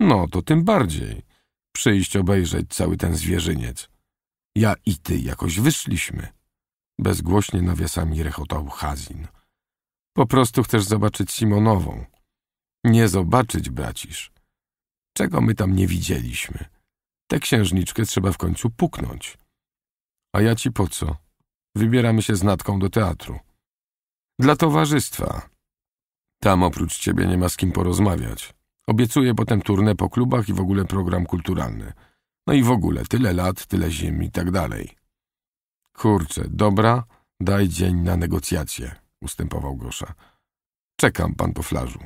No, to tym bardziej. Przyjść obejrzeć cały ten zwierzyniec. Ja i ty jakoś wyszliśmy. Bezgłośnie nawiasami rechotał Hazin. Po prostu chcesz zobaczyć Simonową. Nie zobaczyć, bracisz. Czego my tam nie widzieliśmy? Tę księżniczkę trzeba w końcu puknąć. A ja ci po co? Wybieramy się z Natką do teatru. Dla towarzystwa. Tam oprócz ciebie nie ma z kim porozmawiać. Obiecuję potem turnę po klubach i w ogóle program kulturalny – no i w ogóle, tyle lat, tyle ziemi i tak dalej. Kurczę, dobra, daj dzień na negocjacje, ustępował Gosza. Czekam, pantoflarzu.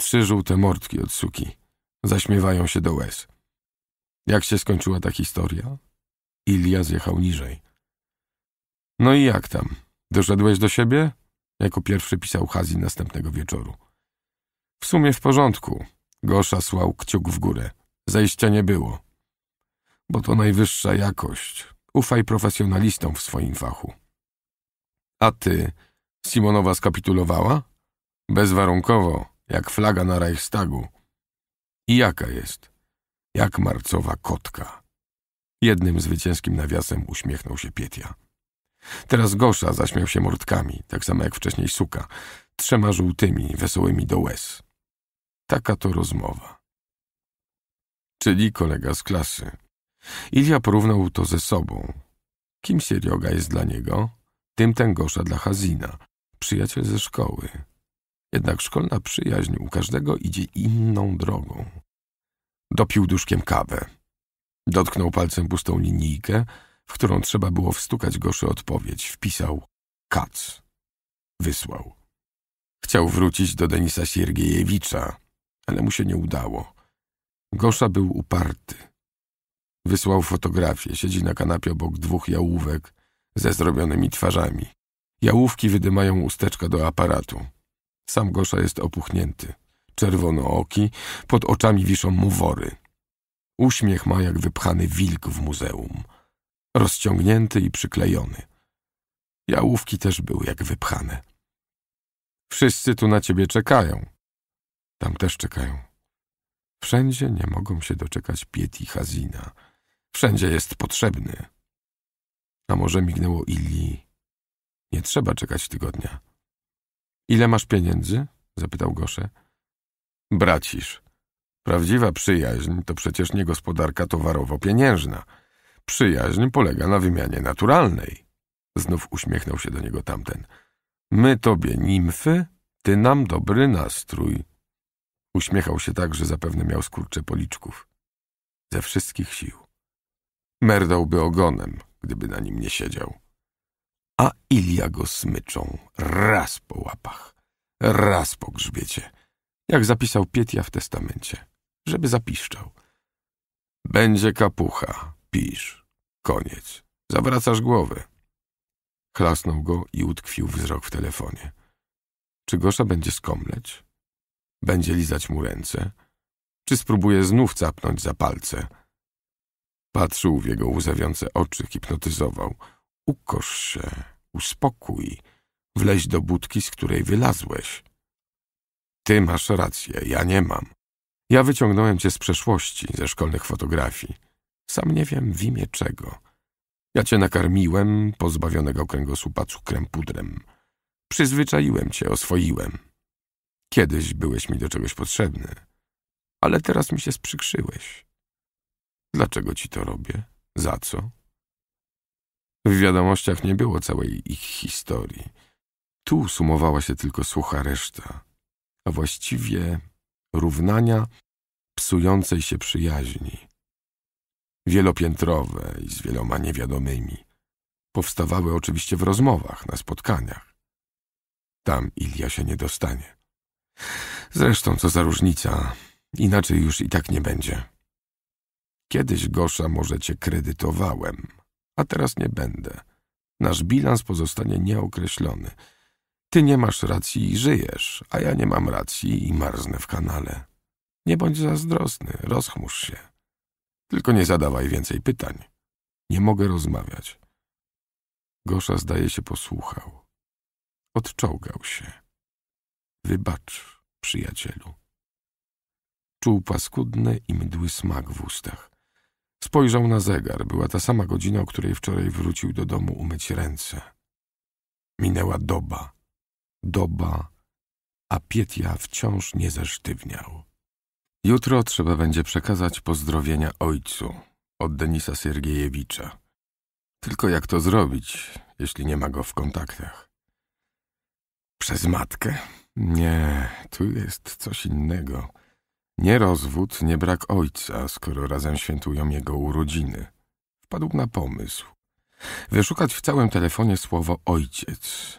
Trzy żółte mordki od suki. Zaśmiewają się do łez. Jak się skończyła ta historia? Ilia zjechał niżej. No i jak tam? Doszedłeś do siebie? Jako pierwszy pisał Hazi następnego wieczoru. W sumie w porządku. Gosza słał kciuk w górę. Zejścia nie było bo to najwyższa jakość. Ufaj profesjonalistom w swoim fachu. A ty, Simonowa skapitulowała? Bezwarunkowo, jak flaga na Reichstagu. I jaka jest? Jak marcowa kotka. Jednym zwycięskim nawiasem uśmiechnął się Pietia. Teraz Gosza zaśmiał się mordkami, tak samo jak wcześniej suka, trzema żółtymi, wesołymi do łez. Taka to rozmowa. Czyli kolega z klasy. Ilia porównał to ze sobą. Kim Sierioga jest dla niego, tym ten gorsza dla Hazina, przyjaciel ze szkoły. Jednak szkolna przyjaźń u każdego idzie inną drogą. Dopił duszkiem kawę. Dotknął palcem pustą linijkę, w którą trzeba było wstukać goszy odpowiedź. Wpisał kac. Wysłał. Chciał wrócić do Denisa Siergiejewicza, ale mu się nie udało. Gosza był uparty. Wysłał fotografię, siedzi na kanapie obok dwóch jałówek ze zrobionymi twarzami. Jałówki wydymają usteczka do aparatu. Sam Gosza jest opuchnięty, czerwono oki, pod oczami wiszą mu wory. Uśmiech ma jak wypchany wilk w muzeum, rozciągnięty i przyklejony. Jałówki też były jak wypchane. Wszyscy tu na ciebie czekają. Tam też czekają. Wszędzie nie mogą się doczekać Pieti i Hazina. Wszędzie jest potrzebny. A może mignęło Ili. Nie trzeba czekać tygodnia. Ile masz pieniędzy? zapytał Gosze. Bracisz. Prawdziwa przyjaźń to przecież nie gospodarka towarowo-pieniężna. Przyjaźń polega na wymianie naturalnej. Znów uśmiechnął się do niego tamten. My tobie nimfy, ty nam dobry nastrój. Uśmiechał się tak, że zapewne miał skurcze policzków. Ze wszystkich sił merdałby ogonem, gdyby na nim nie siedział. A Ilia go smyczą raz po łapach, raz po grzbiecie, jak zapisał Pietia w testamencie, żeby zapiszczał. Będzie kapucha, pisz, koniec, zawracasz głowy. Chlasnął go i utkwił wzrok w telefonie. Czy Gosza będzie skomleć? Będzie lizać mu ręce? Czy spróbuje znów capnąć za palce? Patrzył w jego łzawiące oczy, hipnotyzował. Ukosz się, uspokój, wleź do budki, z której wylazłeś. Ty masz rację, ja nie mam. Ja wyciągnąłem cię z przeszłości, ze szkolnych fotografii. Sam nie wiem w imię czego. Ja cię nakarmiłem, pozbawionego kręgosłupa cukrem pudrem. Przyzwyczaiłem cię, oswoiłem. Kiedyś byłeś mi do czegoś potrzebny, ale teraz mi się sprzykrzyłeś. Dlaczego ci to robię? Za co? W wiadomościach nie było całej ich historii. Tu sumowała się tylko sucha reszta, a właściwie równania psującej się przyjaźni. Wielopiętrowe i z wieloma niewiadomymi. Powstawały oczywiście w rozmowach, na spotkaniach. Tam Ilia się nie dostanie. Zresztą co za różnica, inaczej już i tak nie będzie. Kiedyś, Gosza, może cię kredytowałem, a teraz nie będę. Nasz bilans pozostanie nieokreślony. Ty nie masz racji i żyjesz, a ja nie mam racji i marznę w kanale. Nie bądź zazdrosny, rozchmurz się. Tylko nie zadawaj więcej pytań. Nie mogę rozmawiać. Gosza zdaje się posłuchał. Odczołgał się. Wybacz, przyjacielu. Czuł paskudny i mdły smak w ustach. Spojrzał na zegar. Była ta sama godzina, o której wczoraj wrócił do domu umyć ręce. Minęła doba. Doba, a Pietia wciąż nie zesztywniał. Jutro trzeba będzie przekazać pozdrowienia ojcu od Denisa Siergiejewicza. Tylko jak to zrobić, jeśli nie ma go w kontaktach? Przez matkę? Nie, tu jest coś innego. Nie rozwód, nie brak ojca, skoro razem świętują jego urodziny. Wpadł na pomysł. Wyszukać w całym telefonie słowo ojciec.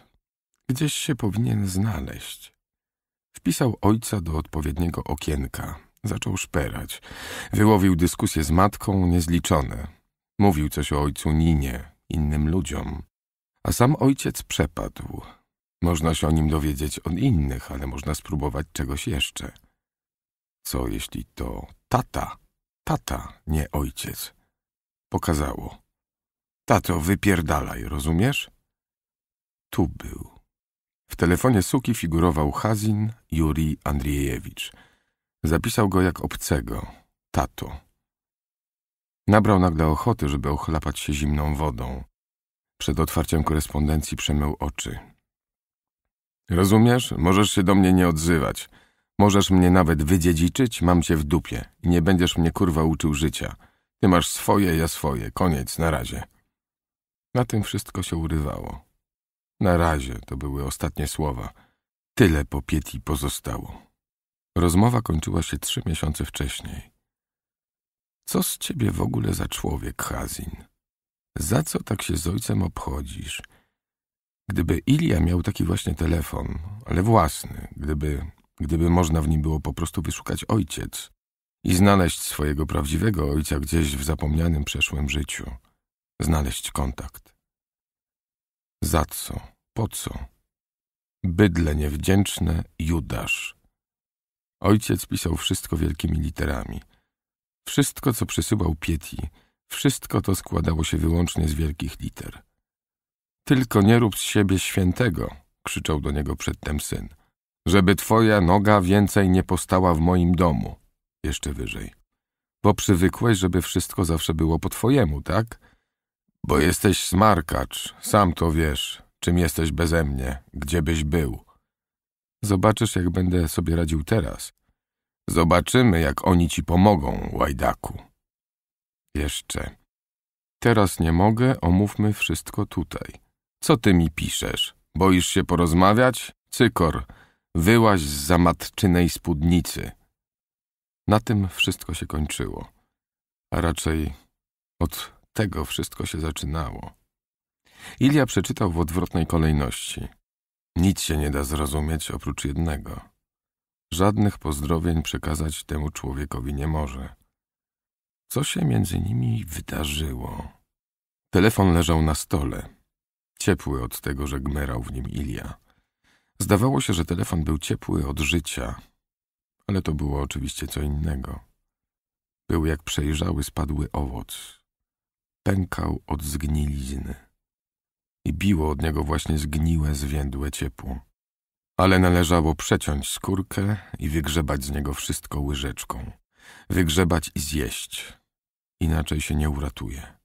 Gdzieś się powinien znaleźć. Wpisał ojca do odpowiedniego okienka. Zaczął szperać. Wyłowił dyskusję z matką niezliczone. Mówił coś o ojcu Ninie, innym ludziom. A sam ojciec przepadł. Można się o nim dowiedzieć od innych, ale można spróbować czegoś jeszcze. Co jeśli to tata, tata, nie ojciec? Pokazało. Tato, wypierdalaj, rozumiesz? Tu był. W telefonie suki figurował Hazin Juri Andrzejewicz. Zapisał go jak obcego, tato. Nabrał nagle ochoty, żeby ochlapać się zimną wodą. Przed otwarciem korespondencji przemył oczy. Rozumiesz? Możesz się do mnie nie odzywać. Możesz mnie nawet wydziedziczyć, mam cię w dupie i nie będziesz mnie kurwa uczył życia. Ty masz swoje, ja swoje. Koniec, na razie. Na tym wszystko się urywało. Na razie to były ostatnie słowa. Tyle po Pieti pozostało. Rozmowa kończyła się trzy miesiące wcześniej. Co z ciebie w ogóle za człowiek, Hazin? Za co tak się z ojcem obchodzisz? Gdyby Ilia miał taki właśnie telefon, ale własny, gdyby gdyby można w nim było po prostu wyszukać ojciec i znaleźć swojego prawdziwego ojca gdzieś w zapomnianym przeszłym życiu, znaleźć kontakt. Za co? Po co? Bydle niewdzięczne, Judasz. Ojciec pisał wszystko wielkimi literami. Wszystko, co przysyłał Pieti, wszystko to składało się wyłącznie z wielkich liter. Tylko nie rób z siebie świętego, krzyczał do niego przedtem syn żeby twoja noga więcej nie postała w moim domu. Jeszcze wyżej. Bo przywykłeś, żeby wszystko zawsze było po twojemu, tak? Bo jesteś smarkacz, sam to wiesz, czym jesteś bezemnie, gdzie byś był. Zobaczysz, jak będę sobie radził teraz. Zobaczymy, jak oni ci pomogą, łajdaku. Jeszcze. Teraz nie mogę, omówmy wszystko tutaj. Co ty mi piszesz? Boisz się porozmawiać? Cykor, Wyłaź z zamatczynej spódnicy. Na tym wszystko się kończyło, a raczej od tego wszystko się zaczynało. Ilia przeczytał w odwrotnej kolejności. Nic się nie da zrozumieć oprócz jednego. Żadnych pozdrowień przekazać temu człowiekowi nie może. Co się między nimi wydarzyło? Telefon leżał na stole, ciepły od tego, że gmerał w nim Ilia. Zdawało się, że telefon był ciepły od życia, ale to było oczywiście co innego. Był jak przejrzały, spadły owoc. Pękał od zgnilizny. I biło od niego właśnie zgniłe, zwiędłe ciepło. Ale należało przeciąć skórkę i wygrzebać z niego wszystko łyżeczką. Wygrzebać i zjeść. Inaczej się nie uratuje.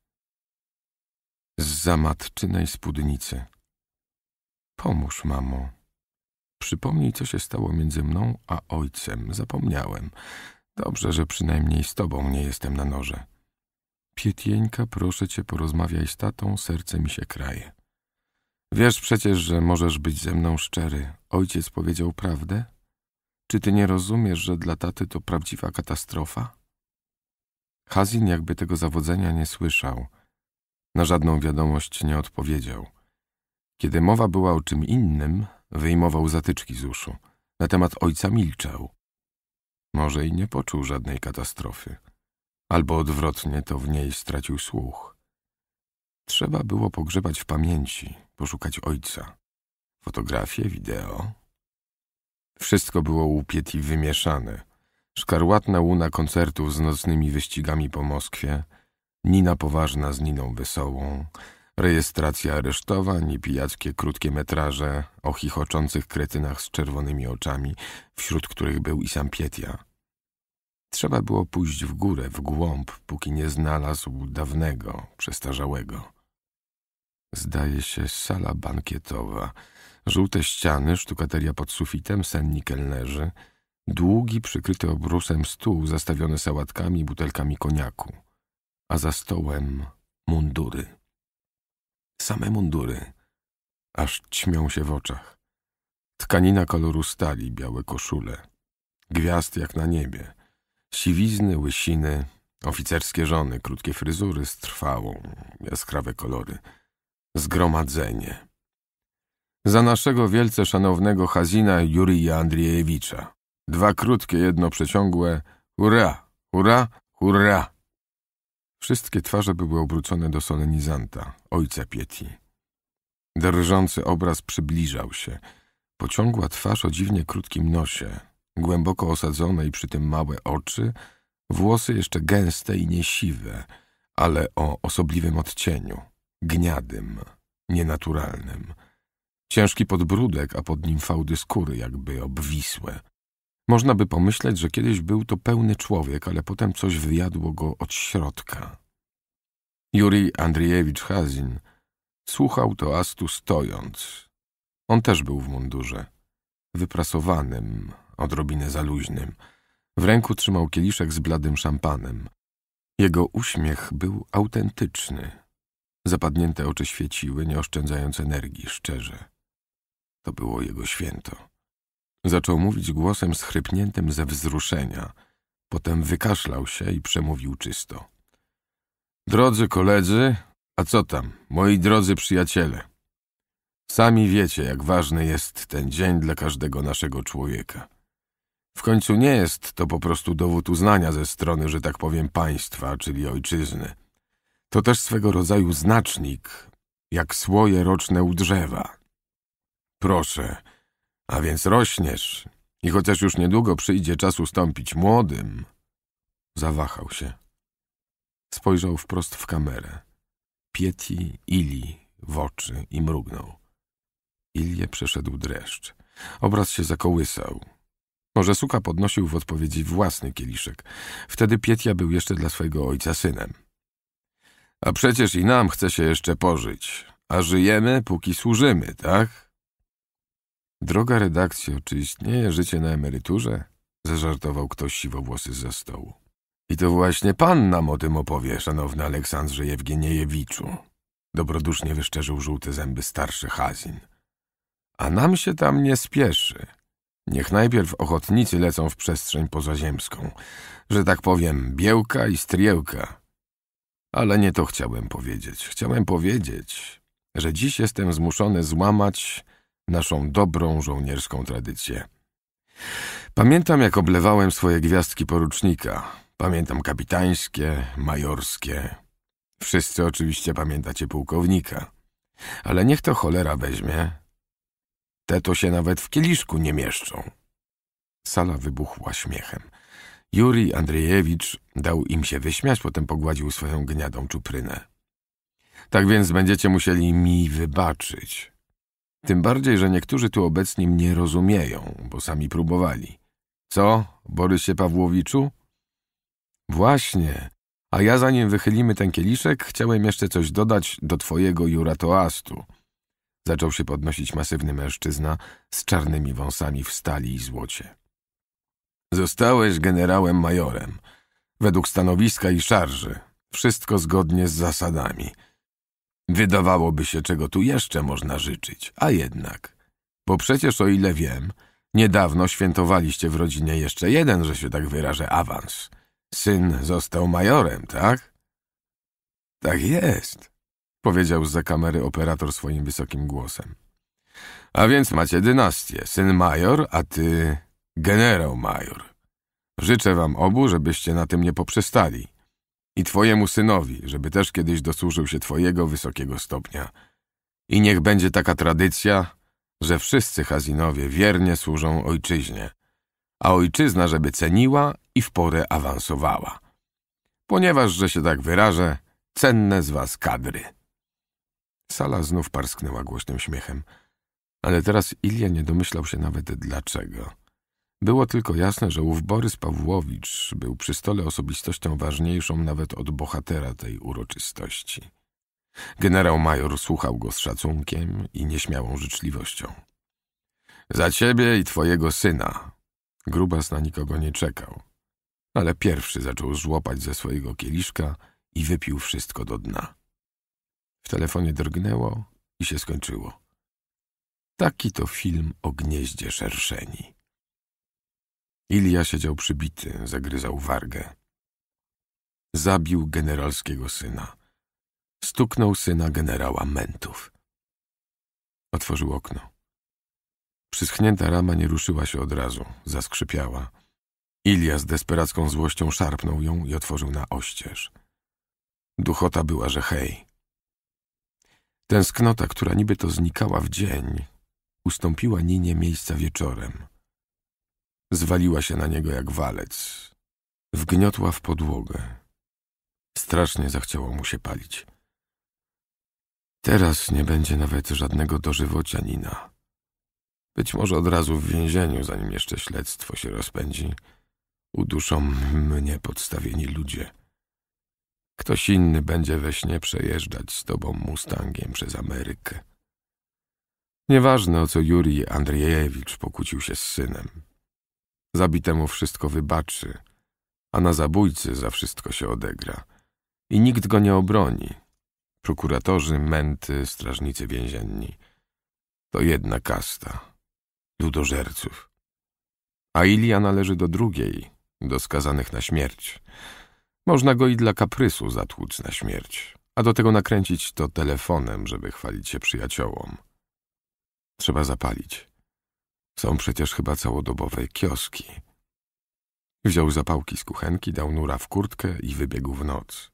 Z zamatczynej spódnicy. Pomóż, mamo. Przypomnij, co się stało między mną a ojcem. Zapomniałem. Dobrze, że przynajmniej z tobą nie jestem na noże. Pietieńka, proszę cię, porozmawiaj z tatą, serce mi się kraje. Wiesz przecież, że możesz być ze mną szczery. Ojciec powiedział prawdę? Czy ty nie rozumiesz, że dla taty to prawdziwa katastrofa? Hazin jakby tego zawodzenia nie słyszał. Na żadną wiadomość nie odpowiedział. Kiedy mowa była o czym innym, Wyjmował zatyczki z uszu. Na temat ojca milczał. Może i nie poczuł żadnej katastrofy. Albo odwrotnie, to w niej stracił słuch. Trzeba było pogrzebać w pamięci, poszukać ojca. Fotografie, wideo. Wszystko było upiet i wymieszane. Szkarłatna łuna koncertów z nocnymi wyścigami po Moskwie, Nina poważna z Niną Wesołą, Rejestracja aresztowań i pijackie krótkie metraże o chichoczących kretynach z czerwonymi oczami, wśród których był i sam Pietia. Trzeba było pójść w górę, w głąb, póki nie znalazł dawnego, przestarzałego. Zdaje się sala bankietowa. Żółte ściany, sztukateria pod sufitem, senni kelnerzy, długi, przykryty obrusem stół zastawiony sałatkami i butelkami koniaku, a za stołem mundury. Same mundury. Aż ćmią się w oczach. Tkanina koloru stali, białe koszule. Gwiazd jak na niebie. Siwizny, łysiny, oficerskie żony, krótkie fryzury z trwałą, jaskrawe kolory. Zgromadzenie. Za naszego wielce szanownego Hazina Jurija Andrzejewicza. Dwa krótkie, jedno przeciągłe. Hurra, hurra, hurra. Wszystkie twarze były obrócone do solenizanta, ojca Pieti. Drżący obraz przybliżał się. Pociągła twarz o dziwnie krótkim nosie, głęboko osadzone i przy tym małe oczy, włosy jeszcze gęste i niesiwe, ale o osobliwym odcieniu, gniadym, nienaturalnym. Ciężki podbródek, a pod nim fałdy skóry jakby obwisłe. Można by pomyśleć, że kiedyś był to pełny człowiek, ale potem coś wyjadło go od środka. Juri Andrzejewicz Hazin słuchał toastu stojąc. On też był w mundurze, wyprasowanym, odrobinę zaluźnym. W ręku trzymał kieliszek z bladym szampanem. Jego uśmiech był autentyczny. Zapadnięte oczy świeciły, nie oszczędzając energii, szczerze. To było jego święto. Zaczął mówić głosem schrypniętym ze wzruszenia. Potem wykaszlał się i przemówił czysto. Drodzy koledzy, a co tam, moi drodzy przyjaciele? Sami wiecie, jak ważny jest ten dzień dla każdego naszego człowieka. W końcu nie jest to po prostu dowód uznania ze strony, że tak powiem, państwa, czyli ojczyzny. To też swego rodzaju znacznik, jak słoje roczne u drzewa. Proszę, a więc rośniesz i chociaż już niedługo przyjdzie czas ustąpić młodym... Zawahał się. Spojrzał wprost w kamerę. Pieti Ili w oczy i mrugnął. Ilie przeszedł dreszcz. Obraz się zakołysał. Może suka podnosił w odpowiedzi własny kieliszek. Wtedy Pietia był jeszcze dla swojego ojca synem. A przecież i nam chce się jeszcze pożyć. A żyjemy, póki służymy, tak? Droga redakcja, czy istnieje życie na emeryturze? Zażartował ktoś siwowłosy ze stołu. I to właśnie pan nam o tym opowie, szanowny Aleksandrze Jewgeniejewiczu. Dobrodusznie wyszczerzył żółte zęby starszy Hazin. A nam się tam nie spieszy. Niech najpierw ochotnicy lecą w przestrzeń pozaziemską, że tak powiem, biełka i striełka. Ale nie to chciałem powiedzieć. Chciałem powiedzieć, że dziś jestem zmuszony złamać naszą dobrą żołnierską tradycję. Pamiętam, jak oblewałem swoje gwiazdki porucznika. Pamiętam kapitańskie, majorskie. Wszyscy oczywiście pamiętacie pułkownika. Ale niech to cholera weźmie. Te to się nawet w kieliszku nie mieszczą. Sala wybuchła śmiechem. Juri Andrzejewicz dał im się wyśmiać, potem pogładził swoją gniadą czuprynę. Tak więc będziecie musieli mi wybaczyć. Tym bardziej, że niektórzy tu obecni mnie rozumieją, bo sami próbowali. Co, Borysie Pawłowiczu? Właśnie. A ja zanim wychylimy ten kieliszek, chciałem jeszcze coś dodać do twojego juratoastu. Zaczął się podnosić masywny mężczyzna z czarnymi wąsami w stali i złocie. Zostałeś generałem majorem. Według stanowiska i szarży. Wszystko zgodnie z zasadami. Wydawałoby się, czego tu jeszcze można życzyć, a jednak. Bo przecież, o ile wiem, niedawno świętowaliście w rodzinie jeszcze jeden, że się tak wyrażę, awans. Syn został majorem, tak? Tak jest, powiedział z za kamery operator swoim wysokim głosem. A więc macie dynastię, syn major, a ty generał major. Życzę wam obu, żebyście na tym nie poprzestali i Twojemu synowi, żeby też kiedyś dosłużył się Twojego wysokiego stopnia. I niech będzie taka tradycja, że wszyscy Hazinowie wiernie służą ojczyźnie, a ojczyzna, żeby ceniła i w porę awansowała. Ponieważ, że się tak wyrażę, cenne z was kadry. Sala znów parsknęła głośnym śmiechem, ale teraz Ilia nie domyślał się nawet dlaczego. Było tylko jasne, że ów Borys Pawłowicz był przy stole osobistością ważniejszą nawet od bohatera tej uroczystości. Generał major słuchał go z szacunkiem i nieśmiałą życzliwością. Za ciebie i twojego syna. Grubas na nikogo nie czekał, ale pierwszy zaczął żłopać ze swojego kieliszka i wypił wszystko do dna. W telefonie drgnęło i się skończyło. Taki to film o gnieździe szerszeni. Ilia siedział przybity, zagryzał wargę. Zabił generalskiego syna. Stuknął syna generała Mentów. Otworzył okno. Przyschnięta rama nie ruszyła się od razu, zaskrzypiała. Ilia z desperacką złością szarpnął ją i otworzył na oścież. Duchota była, że hej. Tęsknota, która niby to znikała w dzień, ustąpiła Ninie miejsca wieczorem. Zwaliła się na niego jak walec. Wgniotła w podłogę. Strasznie zachciało mu się palić. Teraz nie będzie nawet żadnego dożywocia Nina. Być może od razu w więzieniu, zanim jeszcze śledztwo się rozpędzi, uduszą mnie podstawieni ludzie. Ktoś inny będzie we śnie przejeżdżać z tobą Mustangiem przez Amerykę. Nieważne, o co Juri Andrzejewicz pokłócił się z synem. Zabitemu wszystko wybaczy, a na zabójcy za wszystko się odegra. I nikt go nie obroni. Prokuratorzy, męty, strażnicy więzienni. To jedna kasta. Ludożerców. A Ilia należy do drugiej, do skazanych na śmierć. Można go i dla kaprysu zatłuc na śmierć, a do tego nakręcić to telefonem, żeby chwalić się przyjaciołom. Trzeba zapalić. Są przecież chyba całodobowe kioski. Wziął zapałki z kuchenki, dał nura w kurtkę i wybiegł w noc.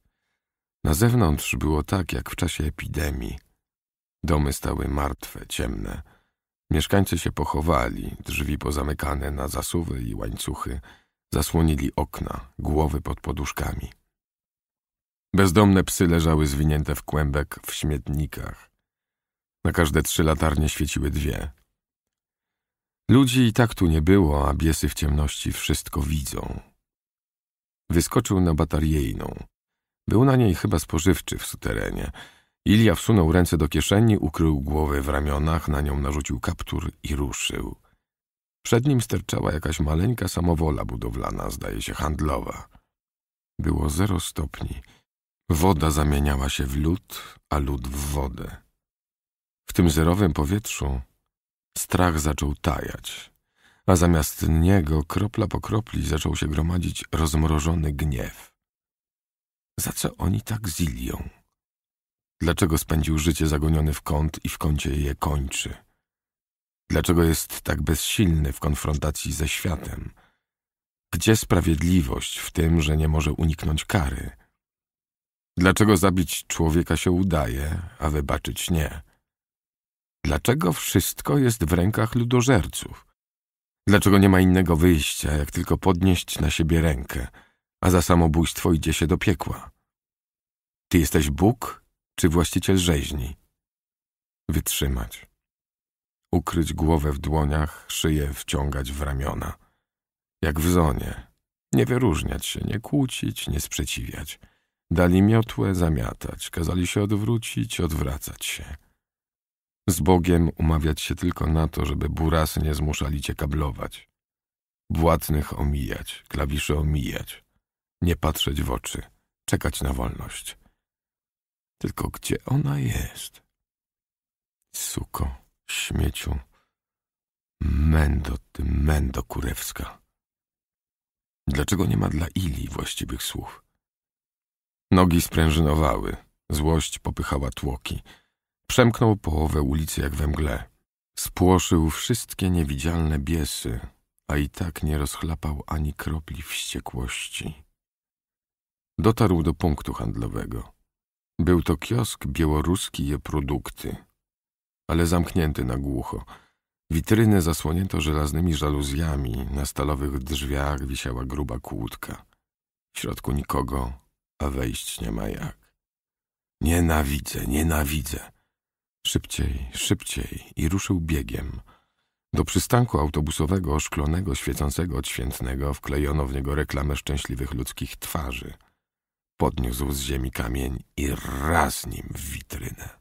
Na zewnątrz było tak, jak w czasie epidemii. Domy stały martwe, ciemne. Mieszkańcy się pochowali, drzwi pozamykane na zasuwy i łańcuchy, zasłonili okna, głowy pod poduszkami. Bezdomne psy leżały zwinięte w kłębek w śmietnikach. Na każde trzy latarnie świeciły dwie. Ludzi i tak tu nie było, a biesy w ciemności wszystko widzą. Wyskoczył na batariejną. Był na niej chyba spożywczy w suterenie. Ilia wsunął ręce do kieszeni, ukrył głowę w ramionach, na nią narzucił kaptur i ruszył. Przed nim sterczała jakaś maleńka samowola budowlana, zdaje się handlowa. Było zero stopni. Woda zamieniała się w lód, a lód w wodę. W tym zerowym powietrzu Strach zaczął tajać, a zamiast niego kropla po kropli zaczął się gromadzić rozmrożony gniew. Za co oni tak zilią? Dlaczego spędził życie zagoniony w kąt i w kącie je kończy? Dlaczego jest tak bezsilny w konfrontacji ze światem? Gdzie sprawiedliwość w tym, że nie może uniknąć kary? Dlaczego zabić człowieka się udaje, a wybaczyć nie? Dlaczego wszystko jest w rękach ludożerców? Dlaczego nie ma innego wyjścia, jak tylko podnieść na siebie rękę, a za samobójstwo idzie się do piekła? Ty jesteś Bóg czy właściciel rzeźni? Wytrzymać. Ukryć głowę w dłoniach, szyję wciągać w ramiona. Jak w zonie. Nie wyróżniać się, nie kłócić, nie sprzeciwiać. Dali miotłę zamiatać, kazali się odwrócić, odwracać się. Z Bogiem umawiać się tylko na to, żeby burasy nie zmuszali cię kablować. Władnych omijać, klawisze omijać. Nie patrzeć w oczy, czekać na wolność. Tylko gdzie ona jest? Suko, śmieciu. Mendo, ty mendo kurewska. Dlaczego nie ma dla Ili właściwych słów? Nogi sprężynowały, złość popychała tłoki. Przemknął połowę ulicy jak we mgle. Spłoszył wszystkie niewidzialne biesy, a i tak nie rozchlapał ani kropli wściekłości. Dotarł do punktu handlowego. Był to kiosk Białoruski je produkty, ale zamknięty na głucho. Witryny zasłonięto żelaznymi żaluzjami, na stalowych drzwiach wisiała gruba kłódka. W środku nikogo, a wejść nie ma jak. Nienawidzę, nienawidzę. Szybciej, szybciej i ruszył biegiem. Do przystanku autobusowego oszklonego, świecącego od świętnego wklejono w niego reklamę szczęśliwych ludzkich twarzy. Podniósł z ziemi kamień i raz nim w witrynę.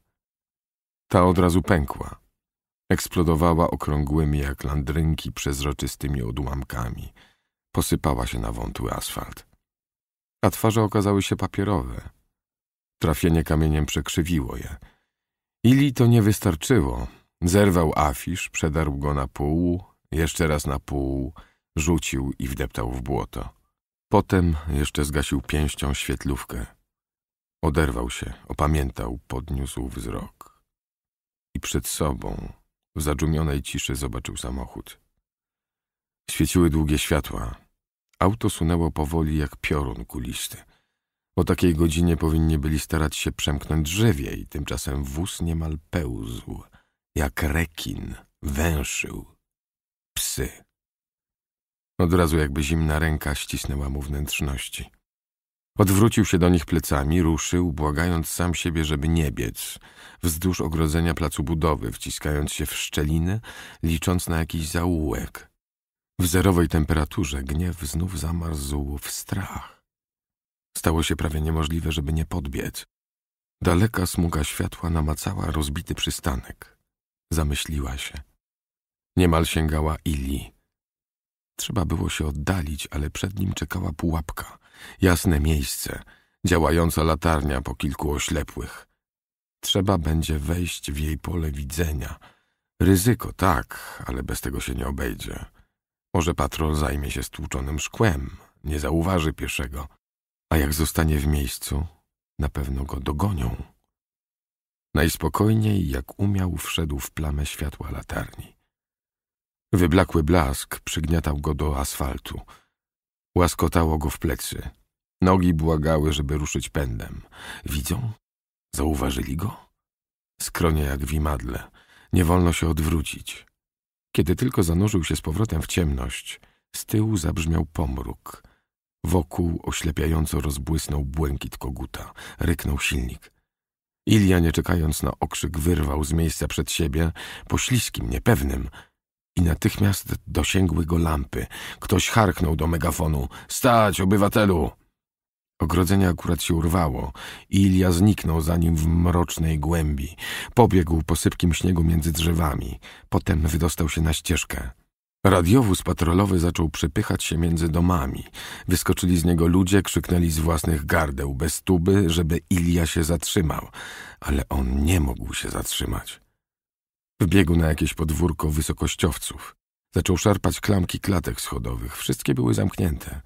Ta od razu pękła. Eksplodowała okrągłymi jak landrynki przezroczystymi odłamkami. Posypała się na wątły asfalt. A twarze okazały się papierowe. Trafienie kamieniem przekrzywiło je – Ili to nie wystarczyło. Zerwał afisz, przedarł go na pół, jeszcze raz na pół, rzucił i wdeptał w błoto. Potem jeszcze zgasił pięścią świetlówkę. Oderwał się, opamiętał, podniósł wzrok. I przed sobą, w zadżumionej ciszy, zobaczył samochód. Świeciły długie światła. Auto sunęło powoli jak piorun kulisty. O takiej godzinie powinni byli starać się przemknąć drzewie i tymczasem wóz niemal pełzł, jak rekin, węszył. Psy. Od razu jakby zimna ręka ścisnęła mu wnętrzności. Odwrócił się do nich plecami, ruszył, błagając sam siebie, żeby nie biec, wzdłuż ogrodzenia placu budowy, wciskając się w szczelinę, licząc na jakiś zaułek. W zerowej temperaturze gniew znów zamarzł w strach. Stało się prawie niemożliwe, żeby nie podbiec. Daleka smuga światła namacała rozbity przystanek. Zamyśliła się. Niemal sięgała Ili. Trzeba było się oddalić, ale przed nim czekała pułapka. Jasne miejsce, działająca latarnia po kilku oślepłych. Trzeba będzie wejść w jej pole widzenia. Ryzyko, tak, ale bez tego się nie obejdzie. Może patrol zajmie się stłuczonym szkłem, nie zauważy pieszego. A jak zostanie w miejscu, na pewno go dogonią. Najspokojniej, jak umiał, wszedł w plamę światła latarni. Wyblakły blask przygniatał go do asfaltu. Łaskotało go w plecy. Nogi błagały, żeby ruszyć pędem. Widzą? Zauważyli go? Skronie jak wimadle. Nie wolno się odwrócić. Kiedy tylko zanurzył się z powrotem w ciemność, z tyłu zabrzmiał pomruk – Wokół oślepiająco rozbłysnął błękit koguta. Ryknął silnik. Ilia, nie czekając na okrzyk, wyrwał z miejsca przed siebie, pośliskim, niepewnym. I natychmiast dosięgły go lampy. Ktoś harknął do megafonu. Stać, obywatelu! Ogrodzenie akurat się urwało Ilia zniknął za nim w mrocznej głębi. Pobiegł po sypkim śniegu między drzewami. Potem wydostał się na ścieżkę. Radiowóz patrolowy zaczął przepychać się między domami. Wyskoczyli z niego ludzie, krzyknęli z własnych gardeł bez tuby, żeby Ilia się zatrzymał. Ale on nie mógł się zatrzymać. Wbiegł na jakieś podwórko wysokościowców. Zaczął szarpać klamki klatek schodowych. Wszystkie były zamknięte.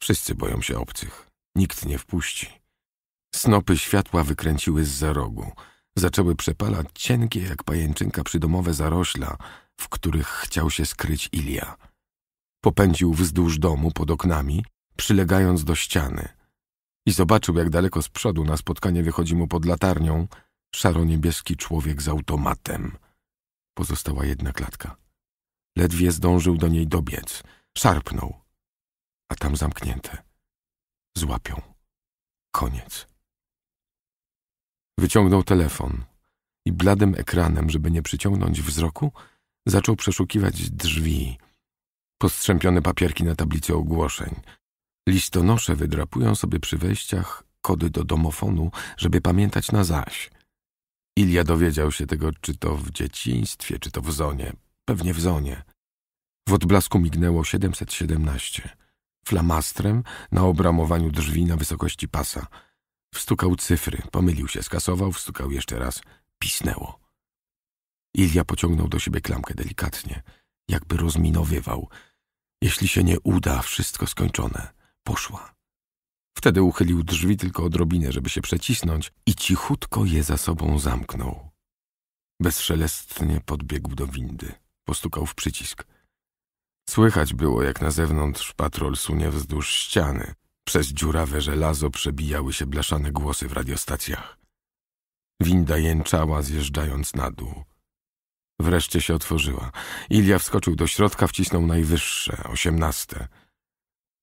Wszyscy boją się obcych. Nikt nie wpuści. Snopy światła wykręciły z za rogu zaczęły przepalać cienkie jak pajęczynka przydomowe zarośla, w których chciał się skryć Ilia. Popędził wzdłuż domu pod oknami, przylegając do ściany i zobaczył, jak daleko z przodu na spotkanie wychodzi mu pod latarnią szaro-niebieski człowiek z automatem. Pozostała jedna klatka. Ledwie zdążył do niej dobiec. Szarpnął. A tam zamknięte. Złapią. Koniec. Wyciągnął telefon i bladym ekranem, żeby nie przyciągnąć wzroku, zaczął przeszukiwać drzwi. Postrzępione papierki na tablicy ogłoszeń. Listonosze wydrapują sobie przy wejściach kody do domofonu, żeby pamiętać na zaś. Ilia dowiedział się tego, czy to w dzieciństwie, czy to w zonie. Pewnie w zonie. W odblasku mignęło 717. Flamastrem na obramowaniu drzwi na wysokości pasa – Wstukał cyfry, pomylił się, skasował, wstukał jeszcze raz. Pisnęło. Ilja pociągnął do siebie klamkę delikatnie, jakby rozminowywał. Jeśli się nie uda, wszystko skończone. Poszła. Wtedy uchylił drzwi tylko odrobinę, żeby się przecisnąć i cichutko je za sobą zamknął. Bezszelestnie podbiegł do windy. Postukał w przycisk. Słychać było, jak na zewnątrz patrol sunie wzdłuż ściany. Przez dziurawe żelazo przebijały się blaszane głosy w radiostacjach. Winda jęczała, zjeżdżając na dół. Wreszcie się otworzyła. Ilia wskoczył do środka, wcisnął najwyższe, osiemnaste.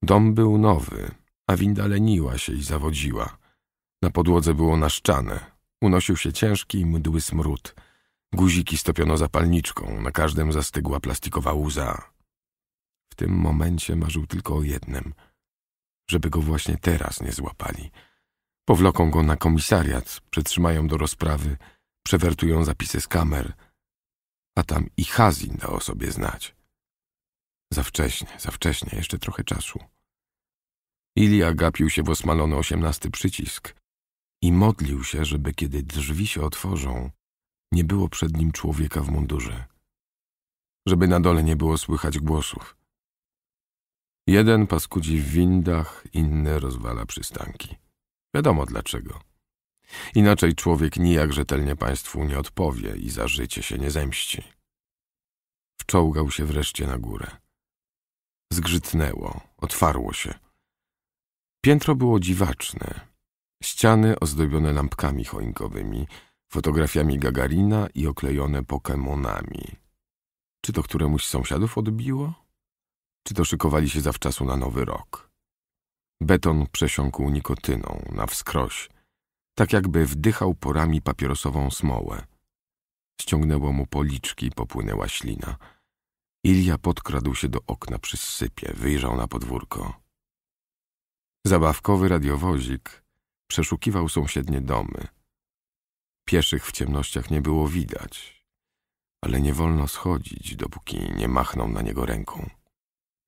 Dom był nowy, a winda leniła się i zawodziła. Na podłodze było naszczane. Unosił się ciężki, mdły smród. Guziki stopiono zapalniczką, na każdym zastygła plastikowa łza. W tym momencie marzył tylko o jednym – żeby go właśnie teraz nie złapali. Powloką go na komisariat, przetrzymają do rozprawy, przewertują zapisy z kamer, a tam i Hazin da o sobie znać. Za wcześnie, za wcześnie, jeszcze trochę czasu. Ilia gapił się w osmalony osiemnasty przycisk i modlił się, żeby kiedy drzwi się otworzą, nie było przed nim człowieka w mundurze. Żeby na dole nie było słychać głosów. Jeden paskudzi w windach, inny rozwala przystanki. Wiadomo dlaczego. Inaczej człowiek nijak rzetelnie państwu nie odpowie i za życie się nie zemści. Wczołgał się wreszcie na górę. Zgrzytnęło, otwarło się. Piętro było dziwaczne. Ściany ozdobione lampkami choinkowymi, fotografiami Gagarina i oklejone pokemonami. Czy to któremuś z sąsiadów odbiło? czy to szykowali się zawczasu na nowy rok. Beton przesiąkł nikotyną na wskroś, tak jakby wdychał porami papierosową smołę. Ściągnęło mu policzki, popłynęła ślina. Ilia podkradł się do okna przy sypie, wyjrzał na podwórko. Zabawkowy radiowozik przeszukiwał sąsiednie domy. Pieszych w ciemnościach nie było widać, ale nie wolno schodzić, dopóki nie machną na niego ręką.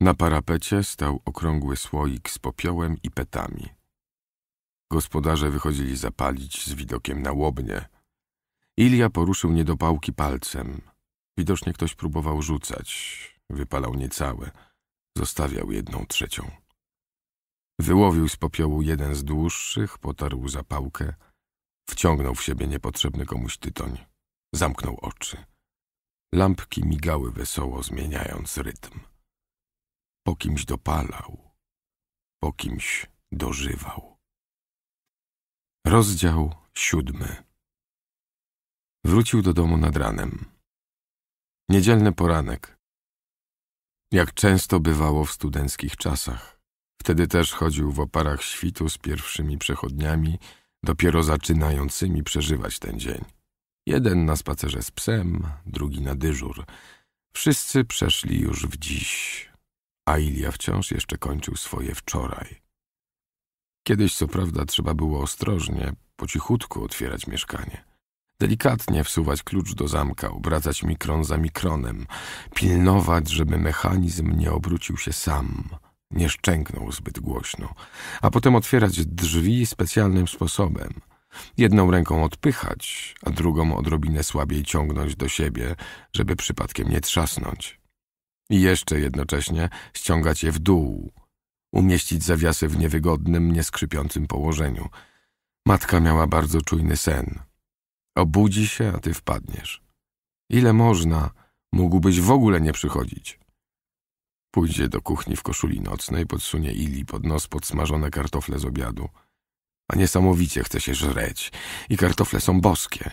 Na parapecie stał okrągły słoik z popiołem i petami. Gospodarze wychodzili zapalić z widokiem na łobnie. Ilia poruszył niedopałki palcem. Widocznie ktoś próbował rzucać. Wypalał niecałe. Zostawiał jedną trzecią. Wyłowił z popiołu jeden z dłuższych, potarł zapałkę. Wciągnął w siebie niepotrzebny komuś tytoń. Zamknął oczy. Lampki migały wesoło, zmieniając rytm po kimś dopalał, po kimś dożywał. Rozdział siódmy. Wrócił do domu nad ranem. Niedzielny poranek. Jak często bywało w studenckich czasach. Wtedy też chodził w oparach świtu z pierwszymi przechodniami, dopiero zaczynającymi przeżywać ten dzień. Jeden na spacerze z psem, drugi na dyżur. Wszyscy przeszli już w dziś, a Ilia wciąż jeszcze kończył swoje wczoraj. Kiedyś, co prawda, trzeba było ostrożnie, po cichutku otwierać mieszkanie. Delikatnie wsuwać klucz do zamka, obracać mikron za mikronem, pilnować, żeby mechanizm nie obrócił się sam, nie szczęknął zbyt głośno, a potem otwierać drzwi specjalnym sposobem. Jedną ręką odpychać, a drugą odrobinę słabiej ciągnąć do siebie, żeby przypadkiem nie trzasnąć i jeszcze jednocześnie ściągać je w dół, umieścić zawiasy w niewygodnym, nieskrzypiącym położeniu. Matka miała bardzo czujny sen. Obudzi się, a ty wpadniesz. Ile można, mógłbyś w ogóle nie przychodzić. Pójdzie do kuchni w koszuli nocnej, podsunie Ili pod nos podsmażone kartofle z obiadu. A niesamowicie chce się żreć i kartofle są boskie.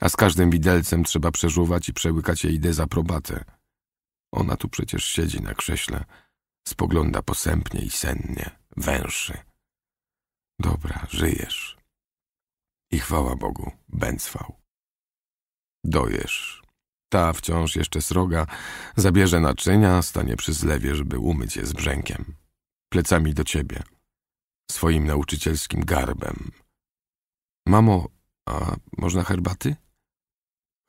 A z każdym widelcem trzeba przeżuwać i przełykać jej dezaprobatę. Ona tu przecież siedzi na krześle, spogląda posępnie i sennie, węszy. Dobra, żyjesz. I chwała Bogu, bęcwał. Dojesz. Ta wciąż jeszcze sroga, zabierze naczynia, stanie przy zlewie, żeby umyć je z brzękiem. Plecami do ciebie. Swoim nauczycielskim garbem. Mamo, a można herbaty?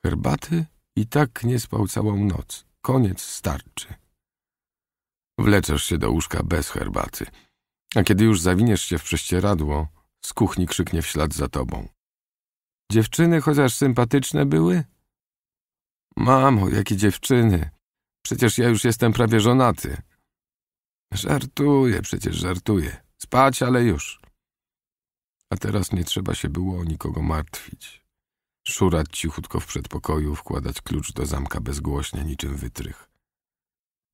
Herbaty? I tak nie spał całą noc. Koniec starczy. Wleczesz się do łóżka bez herbaty, a kiedy już zawiniesz się w prześcieradło, z kuchni krzyknie w ślad za tobą. Dziewczyny chociaż sympatyczne były? Mamo, jakie dziewczyny. Przecież ja już jestem prawie żonaty. Żartuję, przecież żartuję. Spać, ale już. A teraz nie trzeba się było o nikogo martwić szurać cichutko w przedpokoju, wkładać klucz do zamka bezgłośnie niczym wytrych.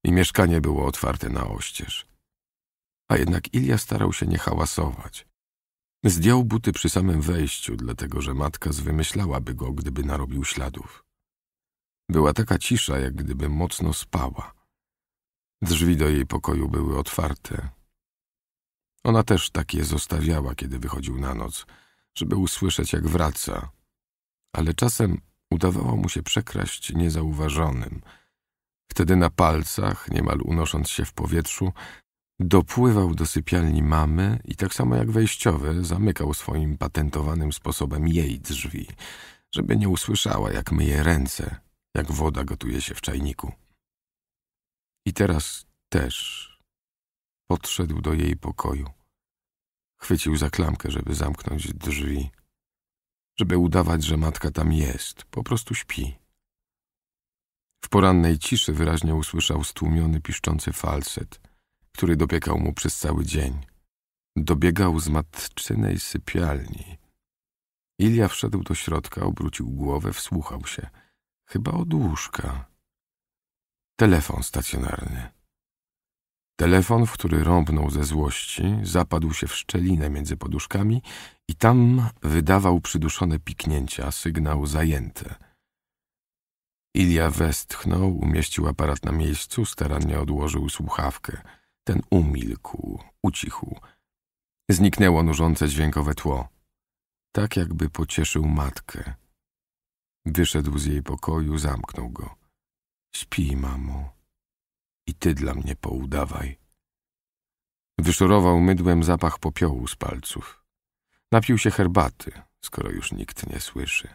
I mieszkanie było otwarte na oścież. A jednak Ilia starał się nie hałasować. Zdjął buty przy samym wejściu, dlatego że matka zwymyślałaby go, gdyby narobił śladów. Była taka cisza, jak gdyby mocno spała. Drzwi do jej pokoju były otwarte. Ona też takie zostawiała, kiedy wychodził na noc, żeby usłyszeć, jak wraca, ale czasem udawało mu się przekraść niezauważonym. Wtedy na palcach, niemal unosząc się w powietrzu, dopływał do sypialni mamy i tak samo jak wejściowy zamykał swoim patentowanym sposobem jej drzwi, żeby nie usłyszała, jak myje ręce, jak woda gotuje się w czajniku. I teraz też podszedł do jej pokoju. Chwycił za klamkę, żeby zamknąć drzwi żeby udawać, że matka tam jest, po prostu śpi. W porannej ciszy wyraźnie usłyszał stłumiony, piszczący falset, który dopiekał mu przez cały dzień. Dobiegał z matczynej sypialni. Ilia wszedł do środka, obrócił głowę, wsłuchał się. Chyba od łóżka. Telefon stacjonarny. Telefon, w który rąbnął ze złości, zapadł się w szczelinę między poduszkami i tam wydawał przyduszone piknięcia, sygnał zajęte. Ilia westchnął, umieścił aparat na miejscu, starannie odłożył słuchawkę. Ten umilkł, ucichł. Zniknęło nużące dźwiękowe tło. Tak jakby pocieszył matkę. Wyszedł z jej pokoju, zamknął go. Śpi, mamo i ty dla mnie poudawaj. Wyszorował mydłem zapach popiołu z palców. Napił się herbaty, skoro już nikt nie słyszy.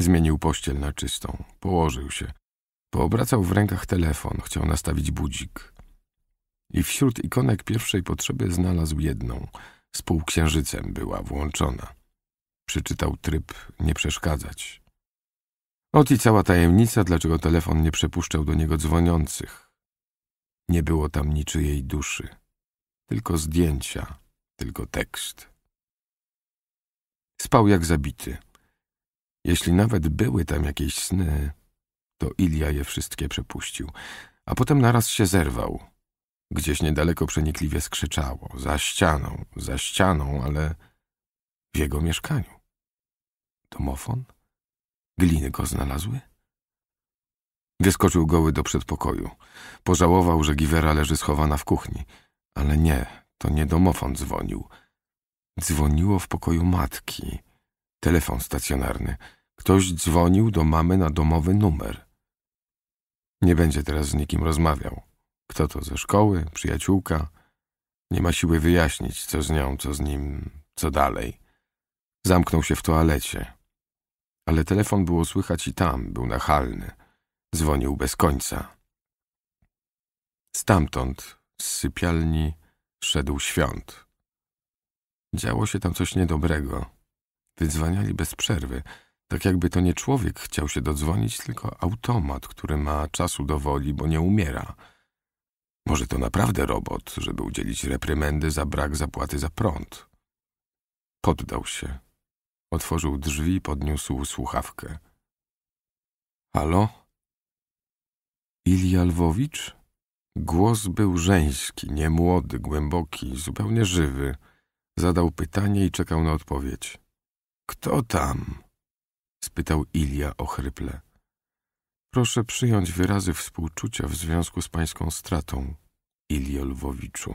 Zmienił pościel na czystą, położył się. Poobracał w rękach telefon, chciał nastawić budzik. I wśród ikonek pierwszej potrzeby znalazł jedną. Z półksiężycem była włączona. Przeczytał tryb nie przeszkadzać. Ot i cała tajemnica, dlaczego telefon nie przepuszczał do niego dzwoniących. Nie było tam niczyjej duszy, tylko zdjęcia, tylko tekst. Spał jak zabity. Jeśli nawet były tam jakieś sny, to Ilia je wszystkie przepuścił, a potem naraz się zerwał. Gdzieś niedaleko przenikliwie skrzyczało, za ścianą, za ścianą, ale w jego mieszkaniu. Domofon? Gliny go znalazły? Wyskoczył goły do przedpokoju. Pożałował, że Giwera leży schowana w kuchni. Ale nie, to nie domofon dzwonił. Dzwoniło w pokoju matki. Telefon stacjonarny. Ktoś dzwonił do mamy na domowy numer. Nie będzie teraz z nikim rozmawiał. Kto to ze szkoły, przyjaciółka? Nie ma siły wyjaśnić, co z nią, co z nim, co dalej. Zamknął się w toalecie. Ale telefon było słychać i tam, był nachalny. Dzwonił bez końca. Stamtąd, z sypialni, szedł świąt. Działo się tam coś niedobrego. Wydzwaniali bez przerwy, tak jakby to nie człowiek chciał się dodzwonić, tylko automat, który ma czasu do woli, bo nie umiera. Może to naprawdę robot, żeby udzielić reprymendy za brak zapłaty za prąd. Poddał się. Otworzył drzwi i podniósł słuchawkę. Halo? Ilia Lwowicz? Głos był żeński, niemłody, głęboki, zupełnie żywy. Zadał pytanie i czekał na odpowiedź. Kto tam? spytał Ilia ochryple. Proszę przyjąć wyrazy współczucia w związku z pańską stratą, Ilio Lwowiczu,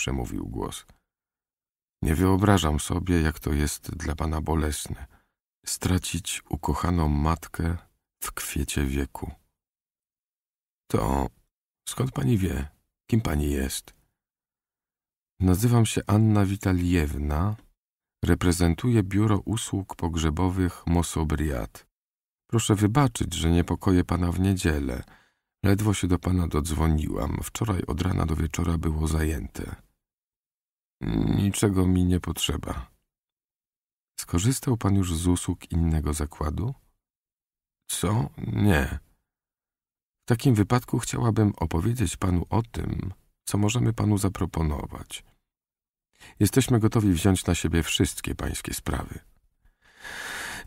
przemówił głos. Nie wyobrażam sobie, jak to jest dla pana bolesne stracić ukochaną matkę w kwiecie wieku. To skąd pani wie, kim pani jest? Nazywam się Anna Witaliewna. Reprezentuję Biuro Usług Pogrzebowych Mosobriat. Proszę wybaczyć, że niepokoję pana w niedzielę. Ledwo się do pana dodzwoniłam. Wczoraj od rana do wieczora było zajęte. Niczego mi nie potrzeba. Skorzystał pan już z usług innego zakładu? Co? Nie takim wypadku chciałabym opowiedzieć panu o tym, co możemy panu zaproponować. Jesteśmy gotowi wziąć na siebie wszystkie pańskie sprawy.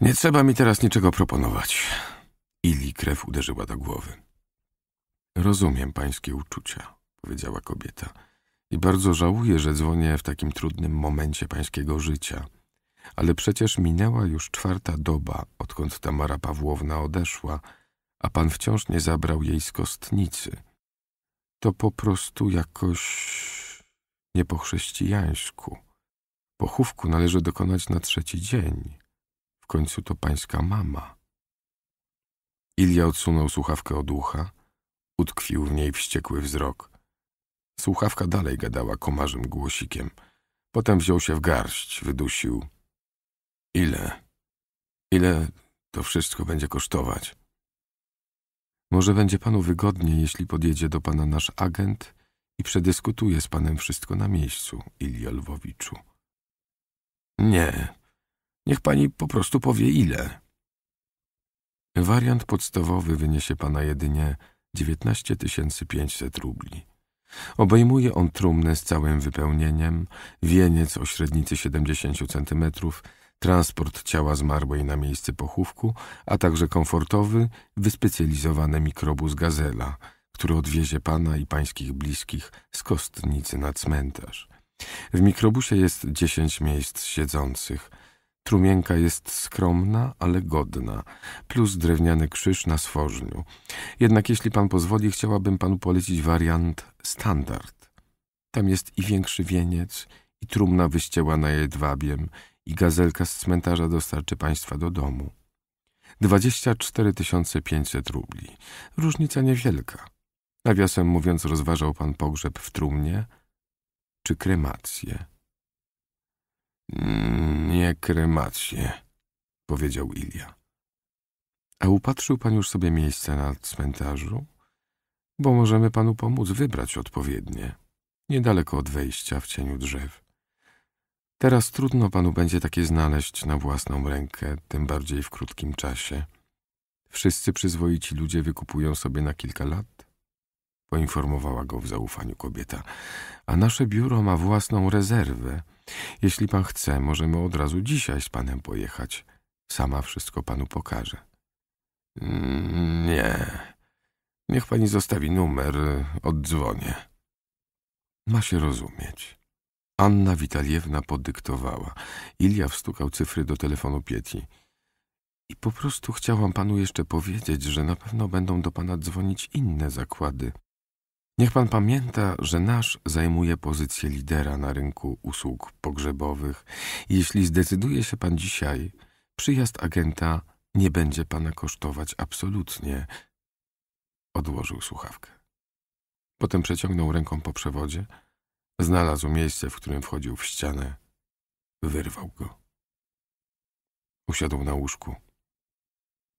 Nie trzeba mi teraz niczego proponować. Ili krew uderzyła do głowy. Rozumiem pańskie uczucia, powiedziała kobieta. I bardzo żałuję, że dzwonię w takim trudnym momencie pańskiego życia. Ale przecież minęła już czwarta doba, odkąd Tamara Pawłowna odeszła – a pan wciąż nie zabrał jej z kostnicy. To po prostu jakoś nie po chrześcijańsku. Pochówku należy dokonać na trzeci dzień. W końcu to pańska mama. Ilia odsunął słuchawkę od ucha. Utkwił w niej wściekły wzrok. Słuchawka dalej gadała komarzym głosikiem. Potem wziął się w garść, wydusił. Ile? Ile to wszystko będzie kosztować? Może będzie panu wygodniej, jeśli podjedzie do pana nasz agent i przedyskutuje z panem wszystko na miejscu, Ilio Lwowiczu. Nie, niech pani po prostu powie ile. Wariant podstawowy wyniesie pana jedynie 19 500 rubli. Obejmuje on trumnę z całym wypełnieniem, wieniec o średnicy 70 centymetrów, transport ciała zmarłej na miejsce pochówku, a także komfortowy, wyspecjalizowany mikrobus Gazela, który odwiezie pana i pańskich bliskich z kostnicy na cmentarz. W mikrobusie jest dziesięć miejsc siedzących. Trumienka jest skromna, ale godna, plus drewniany krzyż na sforżniu. Jednak jeśli pan pozwoli, chciałabym panu polecić wariant standard. Tam jest i większy wieniec, i trumna wyścielana jedwabiem, i gazelka z cmentarza dostarczy państwa do domu. 24 500 rubli. Różnica niewielka. Nawiasem mówiąc, rozważał pan pogrzeb w trumnie czy kremację? Mm, nie kremację, powiedział Ilia. A upatrzył pan już sobie miejsce na cmentarzu? Bo możemy panu pomóc wybrać odpowiednie, niedaleko od wejścia w cieniu drzew. Teraz trudno panu będzie takie znaleźć na własną rękę, tym bardziej w krótkim czasie. Wszyscy przyzwoici ludzie wykupują sobie na kilka lat? Poinformowała go w zaufaniu kobieta. A nasze biuro ma własną rezerwę. Jeśli pan chce, możemy od razu dzisiaj z panem pojechać. Sama wszystko panu pokażę. Mm, nie. Niech pani zostawi numer, oddzwonię. Ma się rozumieć. Anna Witaliewna podyktowała. Ilia wstukał cyfry do telefonu Pieti. I po prostu chciałam panu jeszcze powiedzieć, że na pewno będą do pana dzwonić inne zakłady. Niech pan pamięta, że nasz zajmuje pozycję lidera na rynku usług pogrzebowych. Jeśli zdecyduje się pan dzisiaj, przyjazd agenta nie będzie pana kosztować absolutnie. Odłożył słuchawkę. Potem przeciągnął ręką po przewodzie – Znalazł miejsce, w którym wchodził w ścianę. Wyrwał go. Usiadł na łóżku.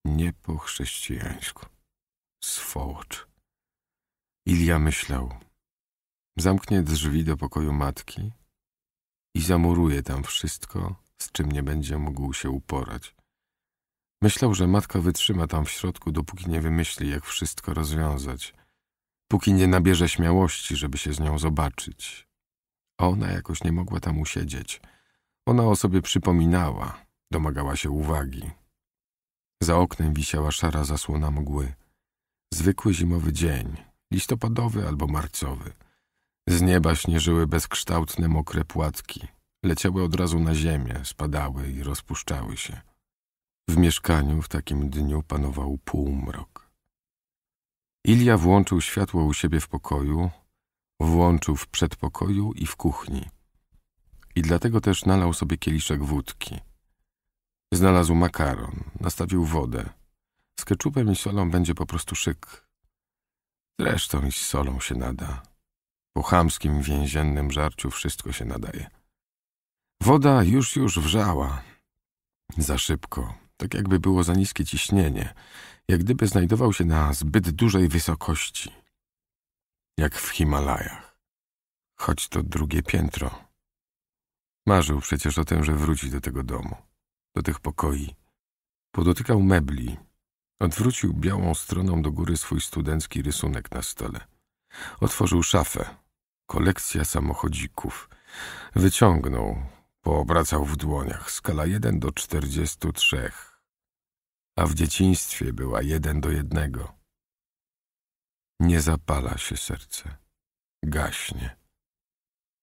Nie po chrześcijańsku. Swołocz. Ilia myślał. Zamknie drzwi do pokoju matki i zamuruje tam wszystko, z czym nie będzie mógł się uporać. Myślał, że matka wytrzyma tam w środku, dopóki nie wymyśli, jak wszystko rozwiązać, póki nie nabierze śmiałości, żeby się z nią zobaczyć, ona jakoś nie mogła tam usiedzieć. Ona o sobie przypominała, domagała się uwagi. Za oknem wisiała szara zasłona mgły. Zwykły zimowy dzień, listopadowy albo marcowy. Z nieba śnieżyły bezkształtne mokre płatki. Leciały od razu na ziemię, spadały i rozpuszczały się. W mieszkaniu w takim dniu panował półmrok. Ilia włączył światło u siebie w pokoju, włączył w przedpokoju i w kuchni. I dlatego też nalał sobie kieliszek wódki. Znalazł makaron, nastawił wodę. Z keczupem i solą będzie po prostu szyk. Zresztą i z solą się nada. Po chamskim więziennym żarciu wszystko się nadaje. Woda już, już wrzała. Za szybko, tak jakby było za niskie ciśnienie, jak gdyby znajdował się na zbyt dużej wysokości jak w Himalajach. Choć to drugie piętro. Marzył przecież o tym, że wróci do tego domu, do tych pokoi. Podotykał mebli, odwrócił białą stroną do góry swój studencki rysunek na stole. Otworzył szafę, kolekcja samochodzików. Wyciągnął, poobracał w dłoniach, skala 1 do 43, a w dzieciństwie była 1 do 1. Nie zapala się serce. Gaśnie.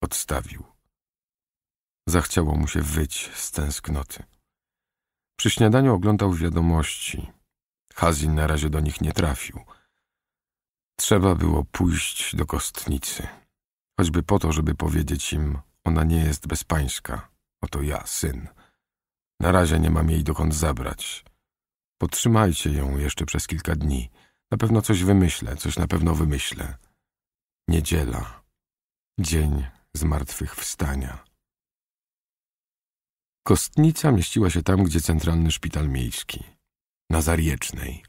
Odstawił. Zachciało mu się wyć z tęsknoty. Przy śniadaniu oglądał wiadomości. Hazin na razie do nich nie trafił. Trzeba było pójść do kostnicy. Choćby po to, żeby powiedzieć im, ona nie jest bezpańska. Oto ja, syn. Na razie nie mam jej dokąd zabrać. Potrzymajcie ją jeszcze przez kilka dni – na pewno coś wymyślę, coś na pewno wymyślę. Niedziela. Dzień zmartwychwstania. Kostnica mieściła się tam, gdzie centralny szpital miejski. Na Zariecznej.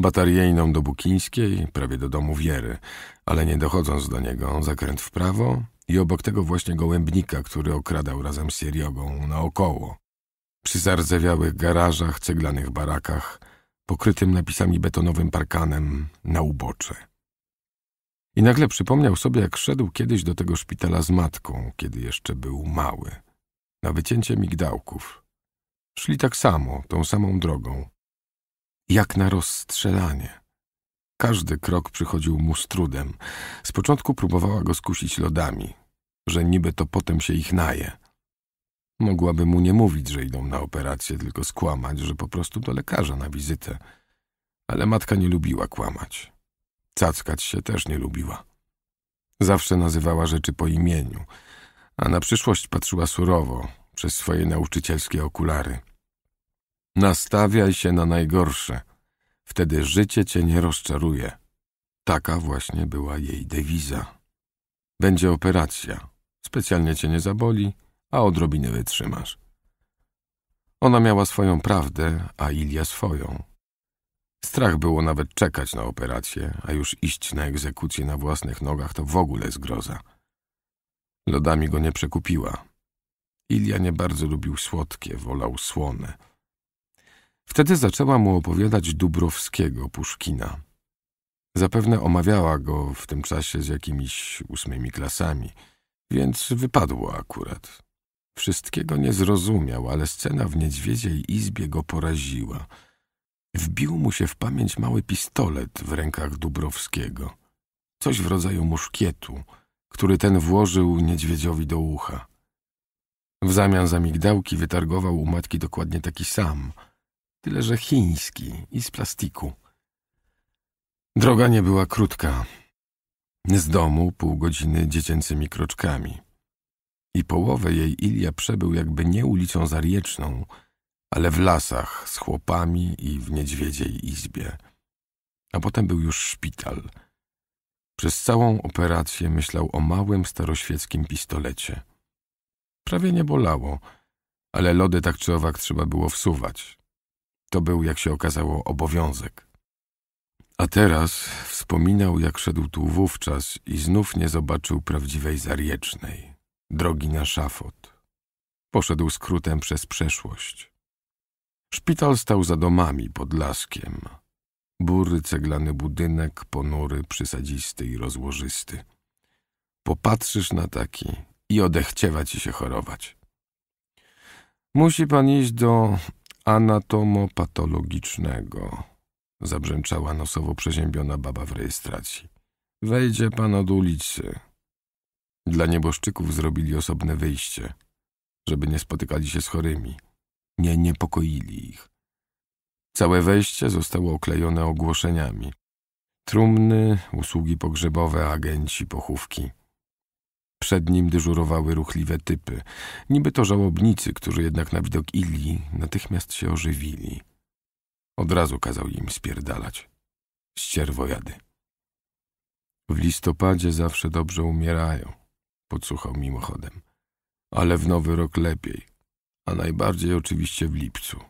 Batariejną do Bukińskiej, prawie do domu Wiery, ale nie dochodząc do niego, zakręt w prawo i obok tego właśnie gołębnika, który okradał razem z Seriogą naokoło. Przy zardzewiałych garażach, ceglanych barakach, pokrytym napisami betonowym parkanem na ubocze. I nagle przypomniał sobie, jak szedł kiedyś do tego szpitala z matką, kiedy jeszcze był mały, na wycięcie migdałków. Szli tak samo, tą samą drogą. Jak na rozstrzelanie. Każdy krok przychodził mu z trudem. Z początku próbowała go skusić lodami, że niby to potem się ich naje. Mogłaby mu nie mówić, że idą na operację, tylko skłamać, że po prostu do lekarza na wizytę. Ale matka nie lubiła kłamać. Cackać się też nie lubiła. Zawsze nazywała rzeczy po imieniu, a na przyszłość patrzyła surowo, przez swoje nauczycielskie okulary. Nastawiaj się na najgorsze, wtedy życie cię nie rozczaruje. Taka właśnie była jej dewiza. Będzie operacja, specjalnie cię nie zaboli, a odrobinę wytrzymasz. Ona miała swoją prawdę, a Ilia swoją. Strach było nawet czekać na operację, a już iść na egzekucję na własnych nogach to w ogóle zgroza. Lodami go nie przekupiła. Ilia nie bardzo lubił słodkie, wolał słone. Wtedy zaczęła mu opowiadać Dubrowskiego Puszkina. Zapewne omawiała go w tym czasie z jakimiś ósmymi klasami, więc wypadło akurat. Wszystkiego nie zrozumiał, ale scena w niedźwiedziej izbie go poraziła. Wbił mu się w pamięć mały pistolet w rękach Dubrowskiego. Coś w rodzaju muszkietu, który ten włożył niedźwiedziowi do ucha. W zamian za migdałki wytargował u matki dokładnie taki sam, tyle że chiński i z plastiku. Droga nie była krótka. Z domu pół godziny dziecięcymi kroczkami i połowę jej Ilia przebył jakby nie ulicą Zarieczną, ale w lasach z chłopami i w niedźwiedziej izbie. A potem był już szpital. Przez całą operację myślał o małym staroświeckim pistolecie. Prawie nie bolało, ale lody tak czy owak trzeba było wsuwać. To był, jak się okazało, obowiązek. A teraz wspominał, jak szedł tu wówczas i znów nie zobaczył prawdziwej zariecznej drogi na szafot. Poszedł skrótem przez przeszłość. Szpital stał za domami pod laskiem. Bury ceglany budynek, ponury, przysadzisty i rozłożysty. Popatrzysz na taki i odechciewa ci się chorować. Musi pan iść do anatomopatologicznego, zabrzęczała nosowo przeziębiona baba w rejestracji. Wejdzie pan od ulicy, dla nieboszczyków zrobili osobne wyjście, żeby nie spotykali się z chorymi. Nie niepokoili ich. Całe wejście zostało oklejone ogłoszeniami. Trumny, usługi pogrzebowe, agenci, pochówki. Przed nim dyżurowały ruchliwe typy, niby to żałobnicy, którzy jednak na widok Ili natychmiast się ożywili. Od razu kazał im spierdalać. Ścierwojady. W listopadzie zawsze dobrze umierają podsłuchał mimochodem. Ale w nowy rok lepiej, a najbardziej oczywiście w lipcu.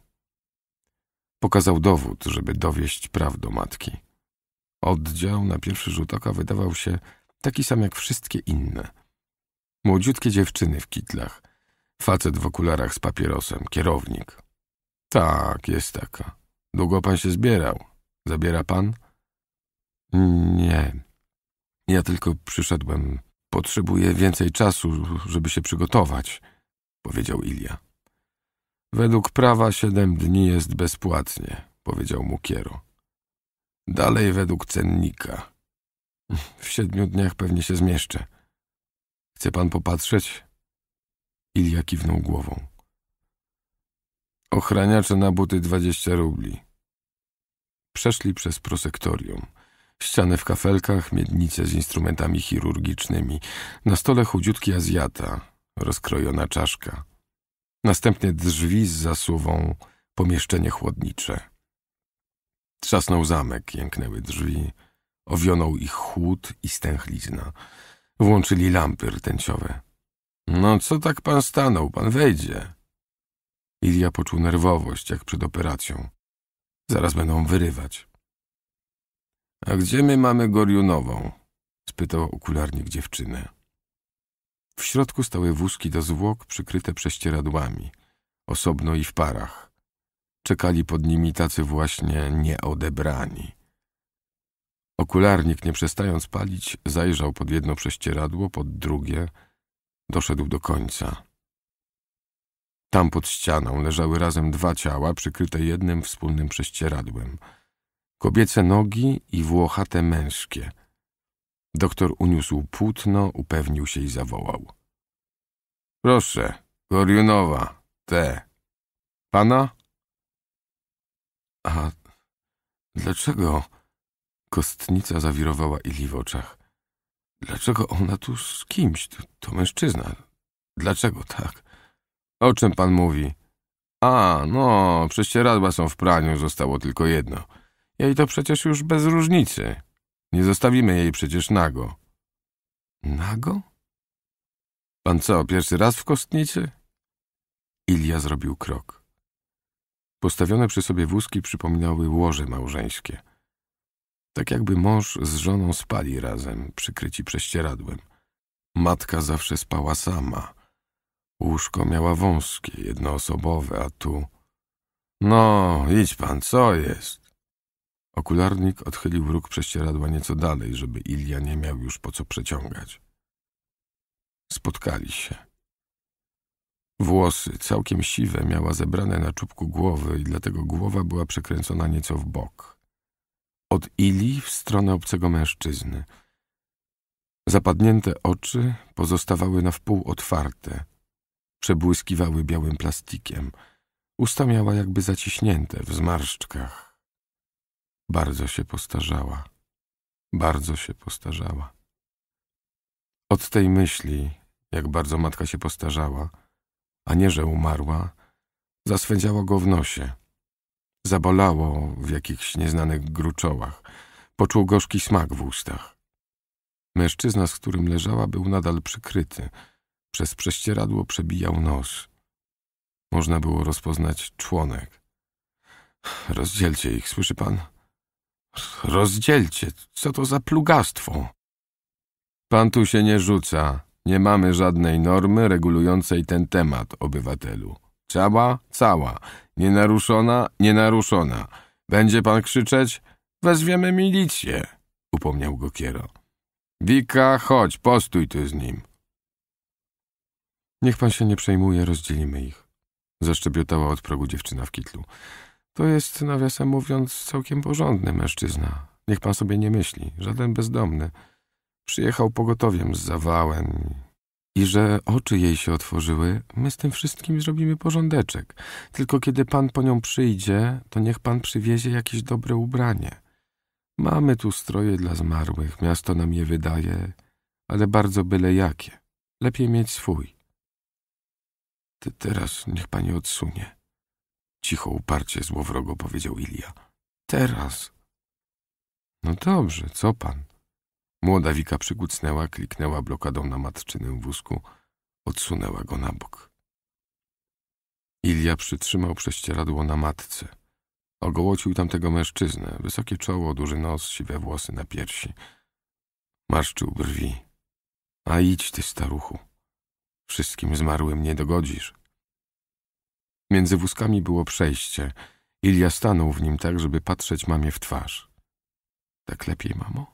Pokazał dowód, żeby dowieść praw do matki. Oddział na pierwszy rzut oka wydawał się taki sam jak wszystkie inne. Młodziutkie dziewczyny w kitlach, facet w okularach z papierosem, kierownik. Tak, jest taka. Długo pan się zbierał. Zabiera pan? Nie. Ja tylko przyszedłem Potrzebuje więcej czasu, żeby się przygotować, powiedział Ilia. Według prawa siedem dni jest bezpłatnie, powiedział mu Kiero. Dalej według cennika. W siedmiu dniach pewnie się zmieszczę. Chce pan popatrzeć? Ilia kiwnął głową. Ochraniacze na buty dwadzieścia rubli. Przeszli przez prosektorium. Ściany w kafelkach, miednice z instrumentami chirurgicznymi. Na stole chudziutki Azjata, rozkrojona czaszka. Następnie drzwi z zasuwą, pomieszczenie chłodnicze. Trzasnął zamek, jęknęły drzwi. Owionął ich chłód i stęchlizna. Włączyli lampy rtęciowe. No co tak pan stanął? Pan wejdzie. Ilia poczuł nerwowość, jak przed operacją. Zaraz będą wyrywać. A gdzie my mamy Gorionową? spytał okularnik dziewczynę. W środku stały wózki do zwłok przykryte prześcieradłami, osobno i w parach. Czekali pod nimi tacy właśnie nieodebrani. Okularnik, nie przestając palić, zajrzał pod jedno prześcieradło, pod drugie, doszedł do końca. Tam pod ścianą leżały razem dwa ciała przykryte jednym wspólnym prześcieradłem – kobiece nogi i włochate męskie. Doktor uniósł płótno, upewnił się i zawołał. Proszę, Korionowa, te. Pana? A dlaczego? Kostnica zawirowała Ili w oczach. Dlaczego ona tu z kimś? To, to mężczyzna. Dlaczego tak? O czym pan mówi? A, no, prześcieradła są w praniu, zostało tylko jedno. Jej to przecież już bez różnicy. Nie zostawimy jej przecież nago. Nago? Pan co, pierwszy raz w kostnicy? Ilia zrobił krok. Postawione przy sobie wózki przypominały łoże małżeńskie. Tak jakby mąż z żoną spali razem, przykryci prześcieradłem. Matka zawsze spała sama. Łóżko miała wąskie, jednoosobowe, a tu... No, idź pan, co jest? Okularnik odchylił róg prześcieradła nieco dalej, żeby Ilia nie miał już po co przeciągać. Spotkali się. Włosy, całkiem siwe, miała zebrane na czubku głowy i dlatego głowa była przekręcona nieco w bok. Od Ili w stronę obcego mężczyzny. Zapadnięte oczy pozostawały na wpół otwarte. Przebłyskiwały białym plastikiem. Usta miała jakby zaciśnięte w zmarszczkach. Bardzo się postarzała. Bardzo się postarzała. Od tej myśli, jak bardzo matka się postarzała, a nie że umarła, zaswędziało go w nosie. Zabolało w jakichś nieznanych gruczołach. Poczuł gorzki smak w ustach. Mężczyzna, z którym leżała, był nadal przykryty. Przez prześcieradło przebijał nos. Można było rozpoznać członek. Rozdzielcie ich, słyszy pan? Rozdzielcie, co to za plugastwo? Pan tu się nie rzuca. Nie mamy żadnej normy regulującej ten temat, obywatelu. Cała, cała. Nienaruszona, nienaruszona. Będzie pan krzyczeć? Wezwiemy milicję, upomniał go Kiero. Wika, chodź, postój tu z nim. Niech pan się nie przejmuje, rozdzielimy ich. Zaszczebiotała od progu dziewczyna w kitlu. To jest, nawiasem mówiąc, całkiem porządny mężczyzna. Niech pan sobie nie myśli, żaden bezdomny. Przyjechał pogotowiem z zawałem. I że oczy jej się otworzyły, my z tym wszystkim zrobimy porządeczek. Tylko kiedy pan po nią przyjdzie, to niech pan przywiezie jakieś dobre ubranie. Mamy tu stroje dla zmarłych, miasto nam je wydaje, ale bardzo byle jakie. Lepiej mieć swój. Ty teraz niech pani odsunie. Cicho, uparcie, złowrogo powiedział Ilia. Teraz. No dobrze, co pan? Młoda Wika przykucnęła, kliknęła blokadą na matczynym wózku, odsunęła go na bok. Ilia przytrzymał prześcieradło na matce. Ogołocił tamtego mężczyznę, wysokie czoło, duży nos, siwe włosy na piersi. Marszczył brwi. A idź ty, staruchu. Wszystkim zmarłym nie dogodzisz. Między wózkami było przejście. Ilia stanął w nim tak, żeby patrzeć mamie w twarz. Tak lepiej, mamo?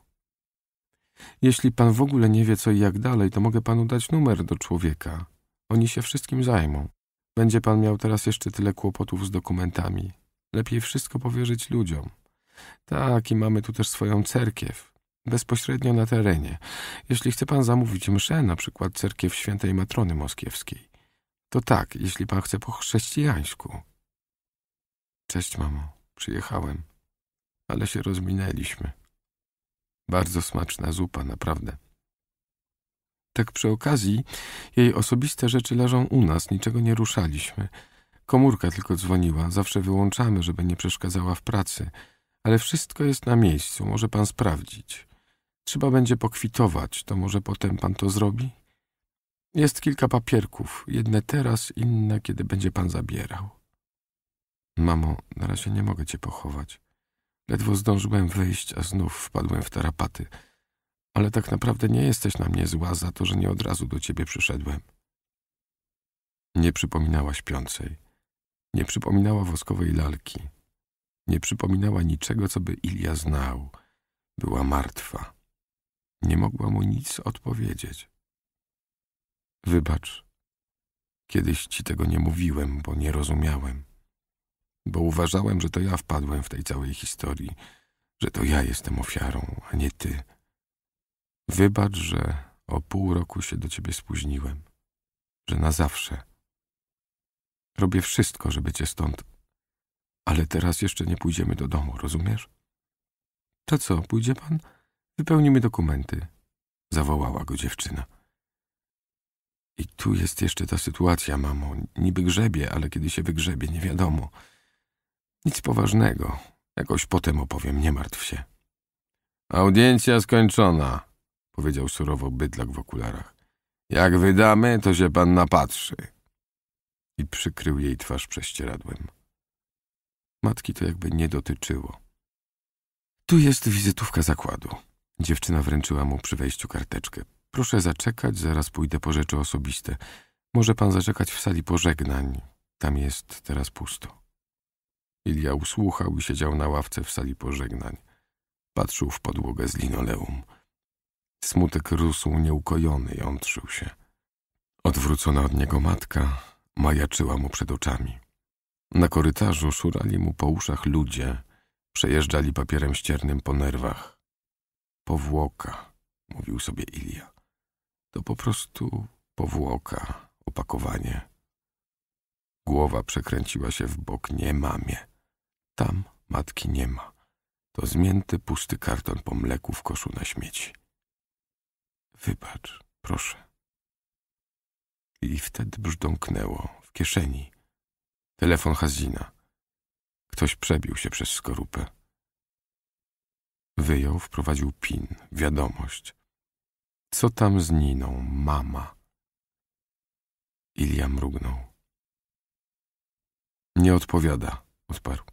Jeśli pan w ogóle nie wie, co i jak dalej, to mogę panu dać numer do człowieka. Oni się wszystkim zajmą. Będzie pan miał teraz jeszcze tyle kłopotów z dokumentami. Lepiej wszystko powierzyć ludziom. Tak, i mamy tu też swoją cerkiew. Bezpośrednio na terenie. Jeśli chce pan zamówić mszę, na przykład cerkiew świętej Matrony Moskiewskiej. To tak, jeśli pan chce po chrześcijańsku. Cześć, mamo. Przyjechałem. Ale się rozminęliśmy. Bardzo smaczna zupa, naprawdę. Tak przy okazji, jej osobiste rzeczy leżą u nas, niczego nie ruszaliśmy. Komórka tylko dzwoniła, zawsze wyłączamy, żeby nie przeszkadzała w pracy. Ale wszystko jest na miejscu, może pan sprawdzić. Trzeba będzie pokwitować, to może potem pan to zrobi? Jest kilka papierków, jedne teraz, inne, kiedy będzie pan zabierał. Mamo, na razie nie mogę cię pochować. Ledwo zdążyłem wyjść, a znów wpadłem w tarapaty. Ale tak naprawdę nie jesteś na mnie zła za to, że nie od razu do ciebie przyszedłem. Nie przypominała śpiącej. Nie przypominała woskowej lalki. Nie przypominała niczego, co by Ilia znał. Była martwa. Nie mogła mu nic odpowiedzieć. Wybacz. Kiedyś ci tego nie mówiłem, bo nie rozumiałem. Bo uważałem, że to ja wpadłem w tej całej historii, że to ja jestem ofiarą, a nie ty. Wybacz, że o pół roku się do ciebie spóźniłem, że na zawsze. Robię wszystko, żeby cię stąd. Ale teraz jeszcze nie pójdziemy do domu, rozumiesz? To co, pójdzie pan? Wypełnimy dokumenty, zawołała go dziewczyna. I tu jest jeszcze ta sytuacja, mamo. Niby grzebie, ale kiedy się wygrzebie, nie wiadomo. Nic poważnego. Jakoś potem opowiem, nie martw się. Audiencja skończona, powiedział surowo bydlak w okularach. Jak wydamy, to się pan napatrzy. I przykrył jej twarz prześcieradłem. Matki to jakby nie dotyczyło. Tu jest wizytówka zakładu. Dziewczyna wręczyła mu przy wejściu karteczkę. Proszę zaczekać, zaraz pójdę po rzeczy osobiste. Może pan zaczekać w sali pożegnań. Tam jest teraz pusto. Ilia usłuchał i siedział na ławce w sali pożegnań. Patrzył w podłogę z linoleum. Smutek rósł nieukojony, jątrzył się. Odwrócona od niego matka majaczyła mu przed oczami. Na korytarzu szurali mu po uszach ludzie, przejeżdżali papierem ściernym po nerwach. Powłoka, mówił sobie Ilia. To po prostu powłoka, opakowanie. Głowa przekręciła się w bok. Nie mamie. Tam matki nie ma. To zmięty, pusty karton po mleku w koszu na śmieci. Wybacz, proszę. I wtedy brzdąknęło w kieszeni. Telefon Hazina. Ktoś przebił się przez skorupę. Wyjął, wprowadził PIN, wiadomość. Co tam z Niną, mama? Ilia mrugnął. Nie odpowiada, odparł.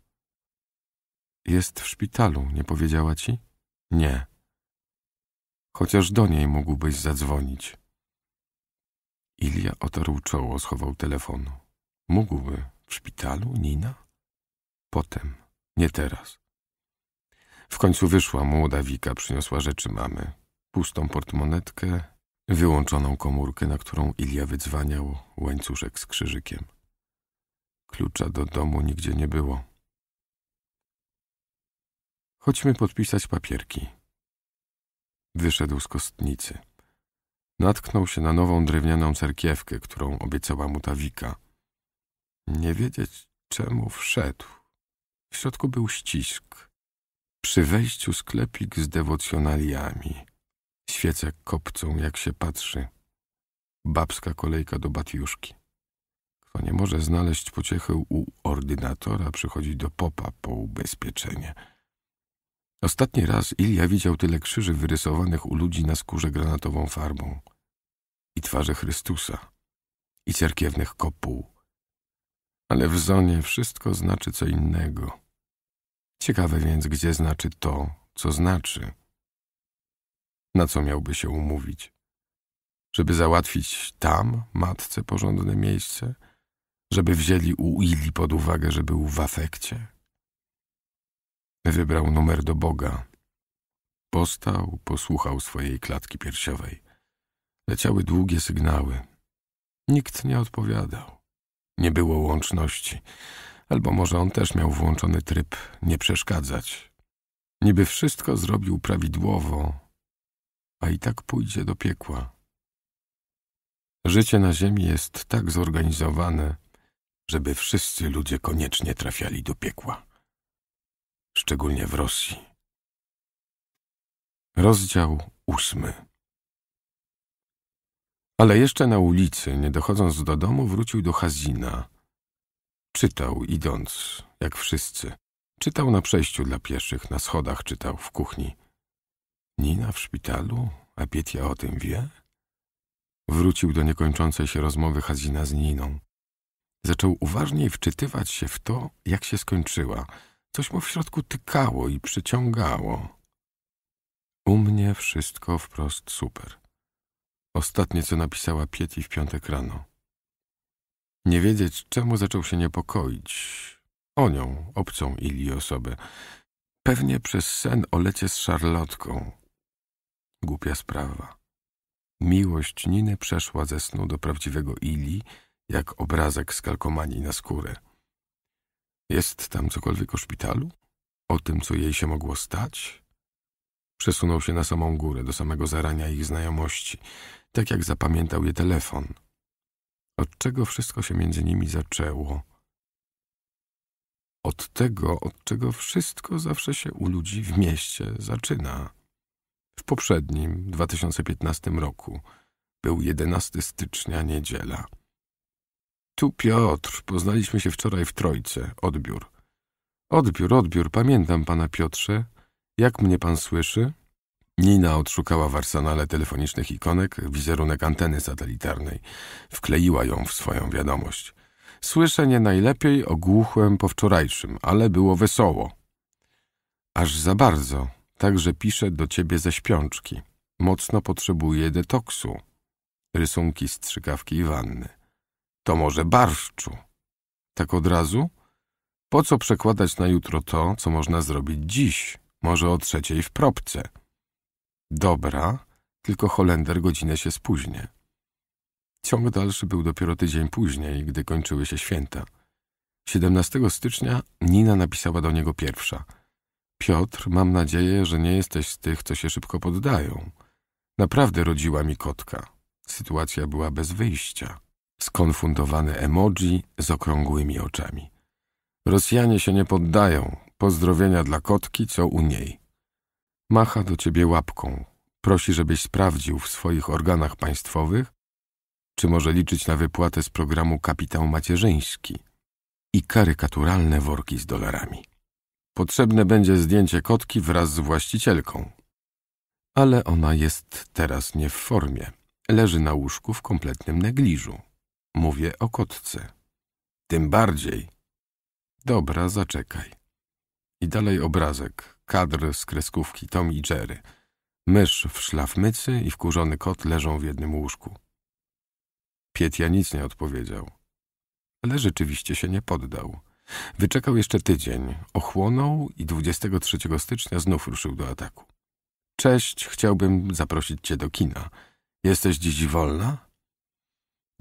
Jest w szpitalu, nie powiedziała ci? Nie. Chociaż do niej mógłbyś zadzwonić. Ilia otarł czoło, schował telefon. Mógłby. W szpitalu, Nina? Potem. Nie teraz. W końcu wyszła młoda Wika, przyniosła rzeczy mamy pustą portmonetkę, wyłączoną komórkę, na którą Ilia wydzwaniał łańcuszek z krzyżykiem. Klucza do domu nigdzie nie było. Chodźmy podpisać papierki. Wyszedł z kostnicy. Natknął się na nową drewnianą cerkiewkę, którą obiecała mu ta wika. Nie wiedzieć, czemu wszedł. W środku był ścisk. Przy wejściu sklepik z dewocjonaliami. Świece kopcą, jak się patrzy. Babska kolejka do batiuszki. Kto nie może znaleźć pociechy u ordynatora, przychodzi do popa po ubezpieczenie. Ostatni raz Ilia widział tyle krzyży wyrysowanych u ludzi na skórze granatową farbą. I twarze Chrystusa. I cerkiewnych kopuł. Ale w zonie wszystko znaczy co innego. Ciekawe więc, gdzie znaczy to, co znaczy – na co miałby się umówić? Żeby załatwić tam matce porządne miejsce? Żeby wzięli u Ili pod uwagę, że był w afekcie? Wybrał numer do Boga. Postał, posłuchał swojej klatki piersiowej. Leciały długie sygnały. Nikt nie odpowiadał. Nie było łączności. Albo może on też miał włączony tryb nie przeszkadzać. Niby wszystko zrobił prawidłowo, a i tak pójdzie do piekła. Życie na ziemi jest tak zorganizowane, żeby wszyscy ludzie koniecznie trafiali do piekła. Szczególnie w Rosji. Rozdział ósmy. Ale jeszcze na ulicy, nie dochodząc do domu, wrócił do Hazina. Czytał, idąc, jak wszyscy. Czytał na przejściu dla pieszych, na schodach czytał, w kuchni. Nina w szpitalu? A Pietia o tym wie? Wrócił do niekończącej się rozmowy Hazina z Niną. Zaczął uważniej wczytywać się w to, jak się skończyła. Coś mu w środku tykało i przyciągało. U mnie wszystko wprost super. Ostatnie, co napisała Pieti w piątek rano. Nie wiedzieć, czemu zaczął się niepokoić. O nią, obcą Ili osobę. Pewnie przez sen o lecie z szarlotką. Głupia sprawa. Miłość Niny przeszła ze snu do prawdziwego Ili, jak obrazek z kalkomanii na skórę. Jest tam cokolwiek o szpitalu? O tym, co jej się mogło stać? Przesunął się na samą górę, do samego zarania ich znajomości, tak jak zapamiętał je telefon. Od czego wszystko się między nimi zaczęło? Od tego, od czego wszystko zawsze się u ludzi w mieście zaczyna. W poprzednim, 2015 roku, był 11 stycznia, niedziela. Tu Piotr, poznaliśmy się wczoraj w Trojce, odbiór. Odbiór, odbiór, pamiętam pana Piotrze. Jak mnie pan słyszy? Nina odszukała w arsenale telefonicznych ikonek wizerunek anteny satelitarnej. Wkleiła ją w swoją wiadomość. Słyszę nie najlepiej, ogłuchłem po wczorajszym, ale było wesoło. Aż za bardzo, Także piszę do ciebie ze śpiączki. Mocno potrzebuje detoksu. Rysunki z trzykawki i wanny. To może barszczu? Tak od razu? Po co przekładać na jutro to, co można zrobić dziś? Może o trzeciej w propce. Dobra, tylko Holender godzinę się spóźnie. Ciąg dalszy był dopiero tydzień później, gdy kończyły się święta. 17 stycznia Nina napisała do niego pierwsza – Piotr, mam nadzieję, że nie jesteś z tych, co się szybko poddają. Naprawdę rodziła mi kotka. Sytuacja była bez wyjścia. Skonfundowane emoji z okrągłymi oczami. Rosjanie się nie poddają. Pozdrowienia dla kotki, co u niej. Macha do ciebie łapką. Prosi, żebyś sprawdził w swoich organach państwowych, czy może liczyć na wypłatę z programu Kapitał Macierzyński i karykaturalne worki z dolarami. Potrzebne będzie zdjęcie kotki wraz z właścicielką. Ale ona jest teraz nie w formie. Leży na łóżku w kompletnym negliżu. Mówię o kotce. Tym bardziej. Dobra, zaczekaj. I dalej obrazek, kadr z kreskówki Tom i Jerry. Mysz w szlafmycy i wkurzony kot leżą w jednym łóżku. Pietia nic nie odpowiedział. Ale rzeczywiście się nie poddał. Wyczekał jeszcze tydzień, ochłonął i 23 stycznia znów ruszył do ataku. Cześć, chciałbym zaprosić cię do kina. Jesteś dziś wolna?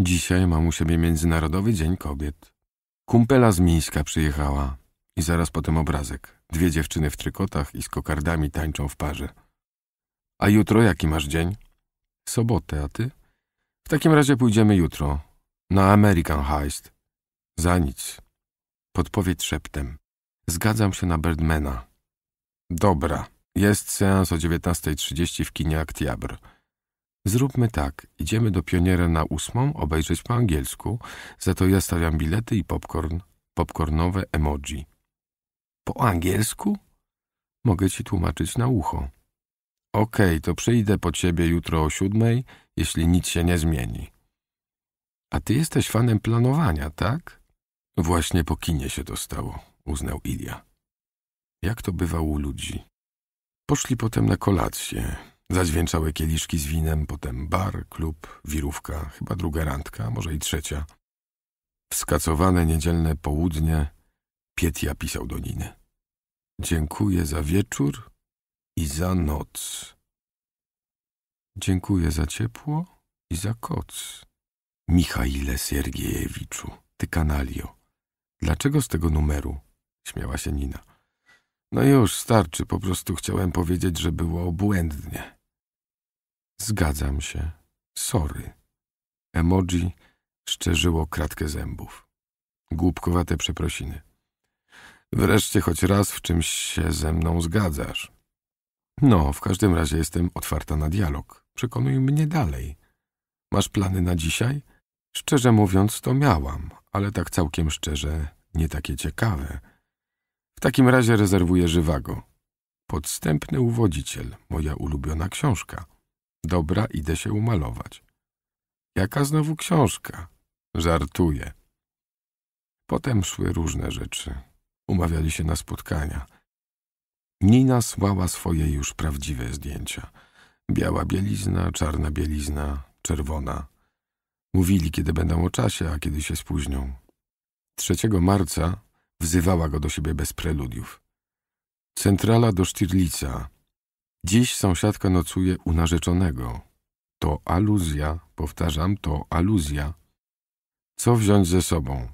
Dzisiaj mam u siebie Międzynarodowy Dzień Kobiet. Kumpela z Mińska przyjechała i zaraz potem obrazek. Dwie dziewczyny w trykotach i z kokardami tańczą w parze. A jutro jaki masz dzień? Sobotę, a ty? W takim razie pójdziemy jutro. Na American Heist. Za nic. Podpowiedź szeptem. Zgadzam się na Birdmana. Dobra, jest seans o 19.30 w kinie Aktiabr. Zróbmy tak, idziemy do Pioniera na ósmą, obejrzeć po angielsku, za to ja stawiam bilety i popcorn, popcornowe emoji. Po angielsku? Mogę ci tłumaczyć na ucho. Okej, okay, to przyjdę po ciebie jutro o siódmej, jeśli nic się nie zmieni. A ty jesteś fanem planowania, tak? Właśnie po kinie się to stało, uznał Ilia. Jak to bywało u ludzi? Poszli potem na kolację. Zadźwięczały kieliszki z winem, potem bar, klub, wirówka, chyba druga randka, może i trzecia. Wskacowane niedzielne południe Pietia pisał do Niny. Dziękuję za wieczór i za noc. Dziękuję za ciepło i za koc. Michaile Siergiejewiczu, ty kanalio. Dlaczego z tego numeru? Śmiała się Nina. No już, starczy, po prostu chciałem powiedzieć, że było obłędnie. Zgadzam się. Sorry. Emoji szczerzyło kratkę zębów. Głupkowate przeprosiny. Wreszcie choć raz w czymś się ze mną zgadzasz. No, w każdym razie jestem otwarta na dialog. Przekonuj mnie dalej. Masz plany na dzisiaj? Szczerze mówiąc, to miałam, ale tak całkiem szczerze, nie takie ciekawe. W takim razie rezerwuję żywago. Podstępny uwodziciel, moja ulubiona książka. Dobra, idę się umalować. Jaka znowu książka? Żartuję. Potem szły różne rzeczy. Umawiali się na spotkania. Nina słała swoje już prawdziwe zdjęcia. Biała bielizna, czarna bielizna, czerwona, Mówili, kiedy będą o czasie, a kiedy się spóźnią. 3 marca wzywała go do siebie bez preludiów. Centrala do Sztirlica. Dziś sąsiadka nocuje u narzeczonego. To aluzja, powtarzam, to aluzja. Co wziąć ze sobą?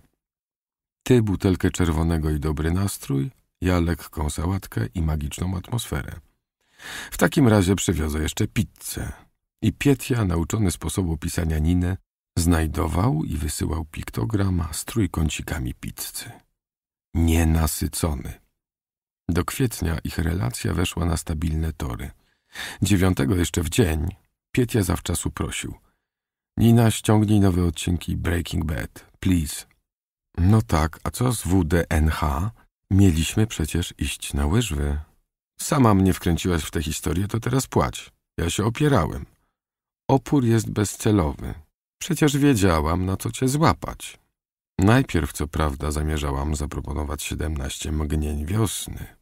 Ty butelkę czerwonego i dobry nastrój, ja lekką sałatkę i magiczną atmosferę. W takim razie przewiozę jeszcze pizzę. I Pietia, nauczony sposobu pisania Ninę. Znajdował i wysyłał piktograma z trójkącikami pizzy. Nienasycony. Do kwietnia ich relacja weszła na stabilne tory. Dziewiątego jeszcze w dzień Pietia zawczasu prosił. Nina, ściągnij nowe odcinki Breaking Bad, please. No tak, a co z WDNH? Mieliśmy przecież iść na łyżwy. Sama mnie wkręciłaś w tę historię, to teraz płać. Ja się opierałem. Opór jest bezcelowy. Przecież wiedziałam, na co cię złapać. Najpierw, co prawda, zamierzałam zaproponować 17 mgnień wiosny.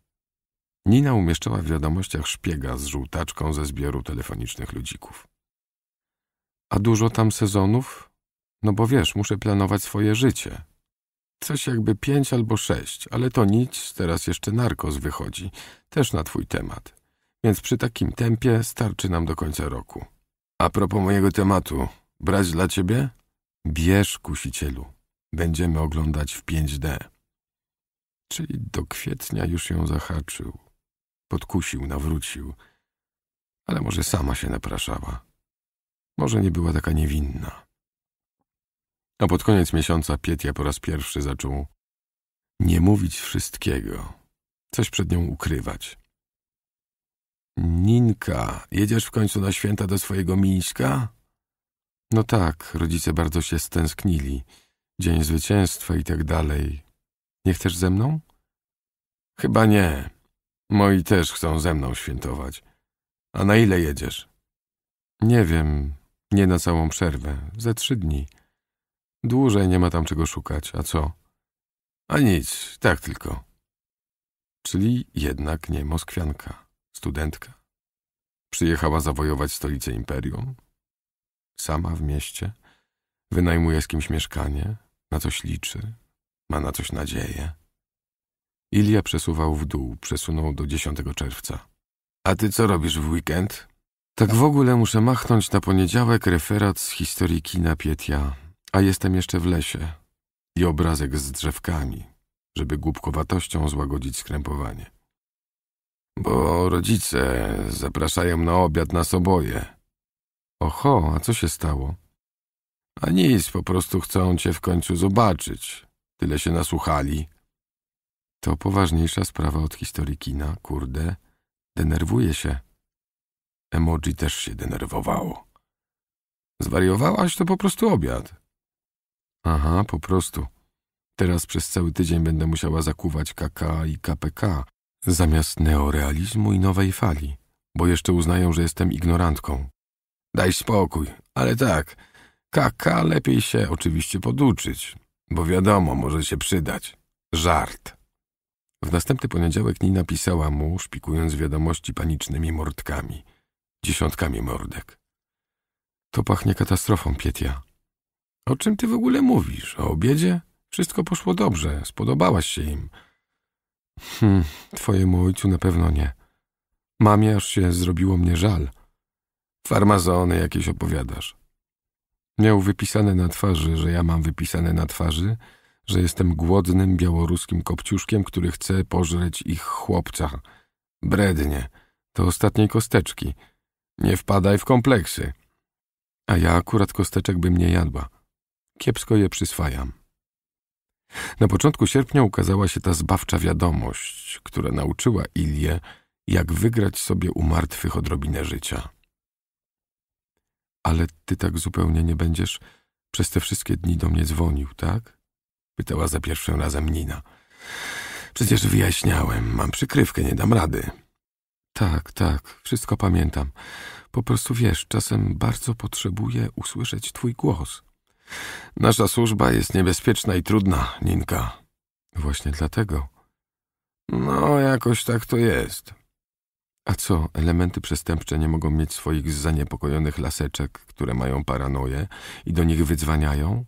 Nina umieszczała w wiadomościach szpiega z żółtaczką ze zbioru telefonicznych ludzików. A dużo tam sezonów? No bo wiesz, muszę planować swoje życie. Coś jakby pięć albo sześć, ale to nic, teraz jeszcze narkos wychodzi, też na twój temat. Więc przy takim tempie starczy nam do końca roku. A propos mojego tematu, Brać dla ciebie? Bierz, kusicielu. Będziemy oglądać w 5D. Czyli do kwietnia już ją zahaczył. Podkusił, nawrócił. Ale może sama się napraszała. Może nie była taka niewinna. A pod koniec miesiąca Pietia po raz pierwszy zaczął nie mówić wszystkiego, coś przed nią ukrywać. Ninka, jedziesz w końcu na święta do swojego Mińska? No tak, rodzice bardzo się stęsknili. Dzień zwycięstwa i tak dalej. Nie chcesz ze mną? Chyba nie. Moi też chcą ze mną świętować. A na ile jedziesz? Nie wiem. Nie na całą przerwę. Ze trzy dni. Dłużej nie ma tam czego szukać. A co? A nic, tak tylko. Czyli jednak nie Moskwianka, studentka. Przyjechała zawojować stolicę imperium? Sama w mieście? Wynajmuje z kimś mieszkanie? Na coś liczy? Ma na coś nadzieję? Ilia przesuwał w dół, przesunął do 10 czerwca. A ty co robisz w weekend? Tak w ogóle muszę machnąć na poniedziałek referat z historii kina Pietia, a jestem jeszcze w lesie. I obrazek z drzewkami, żeby głupkowatością złagodzić skrępowanie. Bo rodzice zapraszają na obiad nas oboje. Oho, a co się stało? A nic, po prostu chcą cię w końcu zobaczyć. Tyle się nasłuchali. To poważniejsza sprawa od historii kina, kurde. Denerwuje się. Emoji też się denerwowało. Zwariowałaś, to po prostu obiad. Aha, po prostu. Teraz przez cały tydzień będę musiała zakuwać KK i KPK zamiast neorealizmu i nowej fali, bo jeszcze uznają, że jestem ignorantką. Daj spokój, ale tak, kaka lepiej się oczywiście poduczyć, bo wiadomo, może się przydać. Żart. W następny poniedziałek Nina pisała mu, szpikując wiadomości panicznymi mordkami, dziesiątkami mordek. To pachnie katastrofą, Pietia. O czym ty w ogóle mówisz? O obiedzie? Wszystko poszło dobrze, spodobałaś się im. Hm, twojemu ojcu na pewno nie. Mamie aż się zrobiło mnie żal. Farmazony jakieś opowiadasz. Miał wypisane na twarzy, że ja mam wypisane na twarzy, że jestem głodnym białoruskim kopciuszkiem, który chce pożreć ich chłopca. Brednie, to ostatniej kosteczki. Nie wpadaj w kompleksy. A ja akurat kosteczek bym nie jadła. Kiepsko je przyswajam. Na początku sierpnia ukazała się ta zbawcza wiadomość, która nauczyła Ilię, jak wygrać sobie u martwych odrobinę życia. Ale ty tak zupełnie nie będziesz przez te wszystkie dni do mnie dzwonił, tak? Pytała za pierwszym razem Nina. Przecież wyjaśniałem, mam przykrywkę, nie dam rady. Tak, tak, wszystko pamiętam. Po prostu wiesz, czasem bardzo potrzebuję usłyszeć twój głos. Nasza służba jest niebezpieczna i trudna, Ninka. Właśnie dlatego. No, jakoś tak to jest. A co, elementy przestępcze nie mogą mieć swoich zaniepokojonych laseczek, które mają paranoję i do nich wydzwaniają?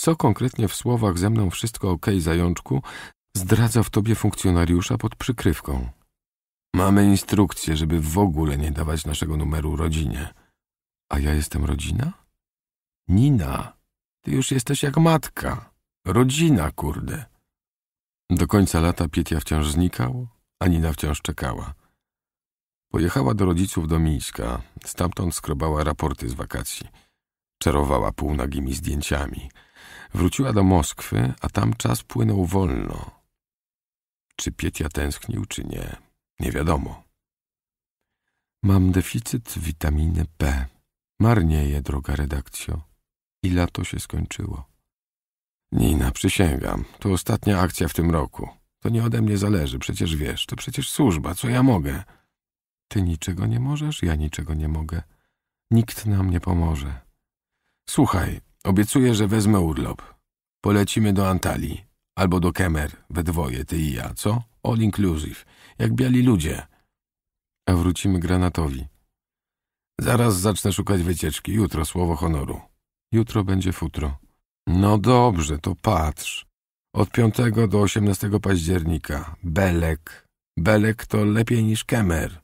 Co konkretnie w słowach ze mną wszystko okej, okay, zajączku, zdradza w tobie funkcjonariusza pod przykrywką? Mamy instrukcję, żeby w ogóle nie dawać naszego numeru rodzinie. A ja jestem rodzina? Nina, ty już jesteś jak matka. Rodzina, kurde. Do końca lata Pietia wciąż znikał, a Nina wciąż czekała. Pojechała do rodziców do Mińska, stamtąd skrobała raporty z wakacji. Czarowała półnagimi zdjęciami. Wróciła do Moskwy, a tam czas płynął wolno. Czy Pietia tęsknił, czy nie, nie wiadomo. Mam deficyt witaminy B. Marnieje, droga redakcjo. I lato się skończyło. Nina, przysięgam, to ostatnia akcja w tym roku. To nie ode mnie zależy, przecież wiesz, to przecież służba, co ja mogę? Ty niczego nie możesz, ja niczego nie mogę. Nikt nam nie pomoże. Słuchaj, obiecuję, że wezmę urlop. Polecimy do Antalii albo do Kemer, we dwoje, ty i ja, co? All inclusive, jak biali ludzie. A wrócimy granatowi. Zaraz zacznę szukać wycieczki, jutro słowo honoru. Jutro będzie futro. No dobrze, to patrz. Od 5 do 18 października. Belek. Belek to lepiej niż Kemer.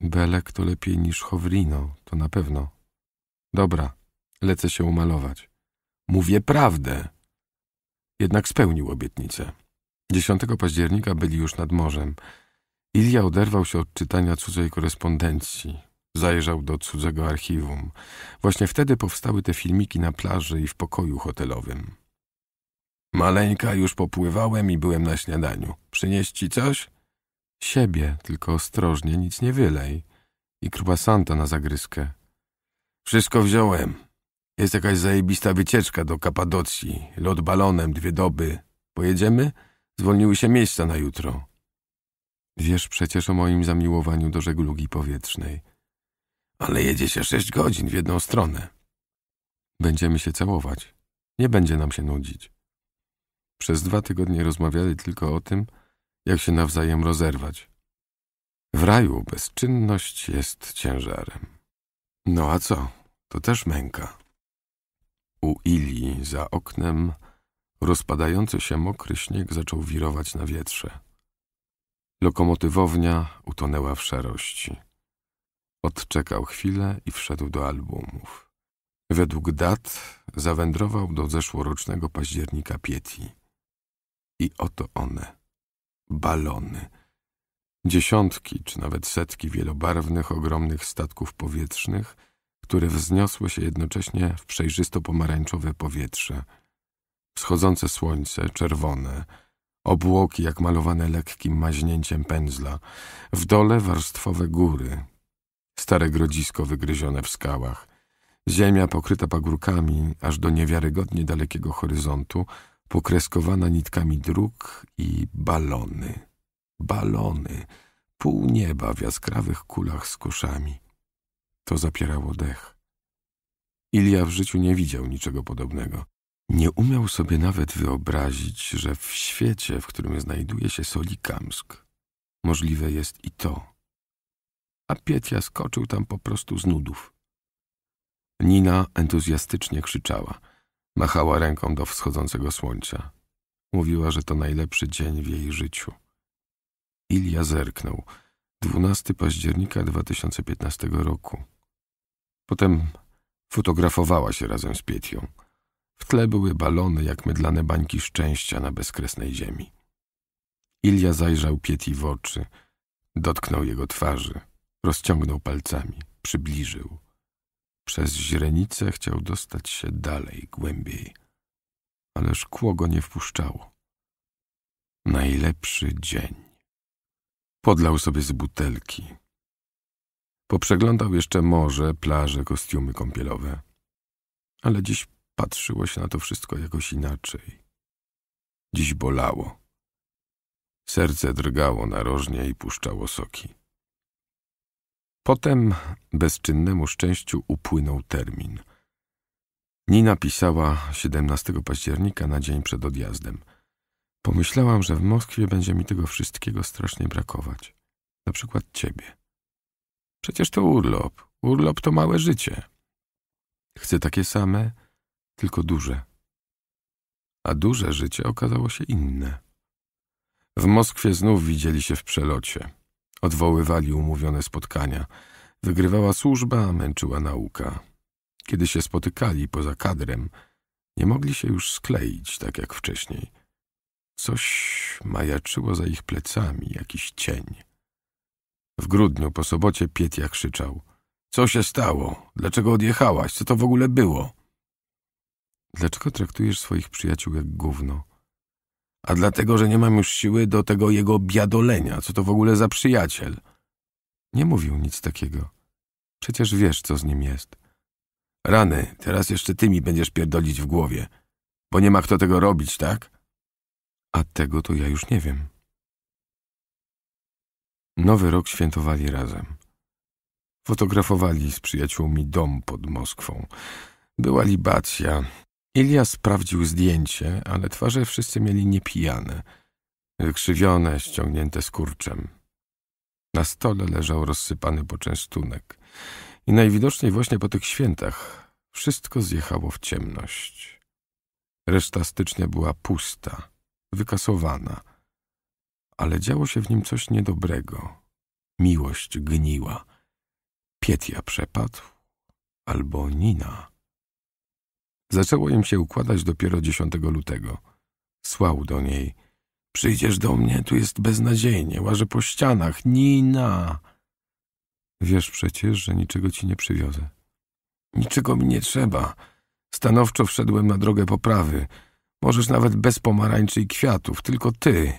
Belek to lepiej niż Chowrino, to na pewno. Dobra, lecę się umalować. Mówię prawdę. Jednak spełnił obietnicę. 10 października byli już nad morzem. Ilia oderwał się od czytania cudzej korespondencji. Zajrzał do cudzego archiwum. Właśnie wtedy powstały te filmiki na plaży i w pokoju hotelowym. Maleńka już popływałem i byłem na śniadaniu. Przynieść ci coś? Siebie, tylko ostrożnie, nic nie wylej. I krubasanta na zagryzkę. Wszystko wziąłem. Jest jakaś zajebista wycieczka do Kapadocji. Lot balonem, dwie doby. Pojedziemy? Zwolniły się miejsca na jutro. Wiesz przecież o moim zamiłowaniu do żeglugi powietrznej. Ale jedzie się sześć godzin w jedną stronę. Będziemy się całować. Nie będzie nam się nudzić. Przez dwa tygodnie rozmawiali tylko o tym, jak się nawzajem rozerwać. W raju bezczynność jest ciężarem. No a co? To też męka. U Ili za oknem rozpadający się mokry śnieg zaczął wirować na wietrze. Lokomotywownia utonęła w szarości. Odczekał chwilę i wszedł do albumów. Według dat zawędrował do zeszłorocznego października Pieti. I oto one balony. Dziesiątki czy nawet setki wielobarwnych, ogromnych statków powietrznych, które wzniosły się jednocześnie w przejrzysto-pomarańczowe powietrze. Wschodzące słońce, czerwone, obłoki jak malowane lekkim maźnięciem pędzla, w dole warstwowe góry, stare grodzisko wygryzione w skałach, ziemia pokryta pagórkami aż do niewiarygodnie dalekiego horyzontu, pokreskowana nitkami dróg i balony. Balony, pół nieba w jaskrawych kulach z koszami. To zapierało dech. Ilia w życiu nie widział niczego podobnego. Nie umiał sobie nawet wyobrazić, że w świecie, w którym znajduje się Solikamsk, możliwe jest i to. A Pietia skoczył tam po prostu z nudów. Nina entuzjastycznie krzyczała. Machała ręką do wschodzącego słońca. Mówiła, że to najlepszy dzień w jej życiu. Ilia zerknął. 12 października 2015 roku. Potem fotografowała się razem z Pietią. W tle były balony jak mydlane bańki szczęścia na bezkresnej ziemi. Ilia zajrzał Pieti w oczy, dotknął jego twarzy, rozciągnął palcami, przybliżył. Przez źrenicę chciał dostać się dalej, głębiej, ale szkło go nie wpuszczało. Najlepszy dzień. Podlał sobie z butelki. Poprzeglądał jeszcze morze, plaże, kostiumy kąpielowe, ale dziś patrzyło się na to wszystko jakoś inaczej. Dziś bolało. Serce drgało narożnie i puszczało soki. Potem bezczynnemu szczęściu upłynął termin. Nina pisała 17 października na dzień przed odjazdem. Pomyślałam, że w Moskwie będzie mi tego wszystkiego strasznie brakować. Na przykład ciebie. Przecież to urlop. Urlop to małe życie. Chcę takie same, tylko duże. A duże życie okazało się inne. W Moskwie znów widzieli się w przelocie. Odwoływali umówione spotkania. Wygrywała służba, męczyła nauka. Kiedy się spotykali poza kadrem, nie mogli się już skleić tak jak wcześniej. Coś majaczyło za ich plecami, jakiś cień. W grudniu po sobocie Pietia krzyczał. Co się stało? Dlaczego odjechałaś? Co to w ogóle było? Dlaczego traktujesz swoich przyjaciół jak gówno? a dlatego, że nie mam już siły do tego jego biadolenia, co to w ogóle za przyjaciel. Nie mówił nic takiego. Przecież wiesz, co z nim jest. Rany, teraz jeszcze ty mi będziesz pierdolić w głowie, bo nie ma kto tego robić, tak? A tego to ja już nie wiem. Nowy rok świętowali razem. Fotografowali z przyjaciółmi dom pod Moskwą. Była libacja, Ilia sprawdził zdjęcie, ale twarze wszyscy mieli niepijane, krzywione, ściągnięte skurczem. Na stole leżał rozsypany poczęstunek i najwidoczniej właśnie po tych świętach wszystko zjechało w ciemność. Reszta stycznia była pusta, wykasowana, ale działo się w nim coś niedobrego. Miłość gniła. Pietia przepadł albo Nina. Zaczęło im się układać dopiero 10 lutego. Słał do niej. Przyjdziesz do mnie, tu jest beznadziejnie, łażę po ścianach, Nina. Wiesz przecież, że niczego ci nie przywiozę. Niczego mi nie trzeba. Stanowczo wszedłem na drogę poprawy. Możesz nawet bez pomarańczy i kwiatów, tylko ty.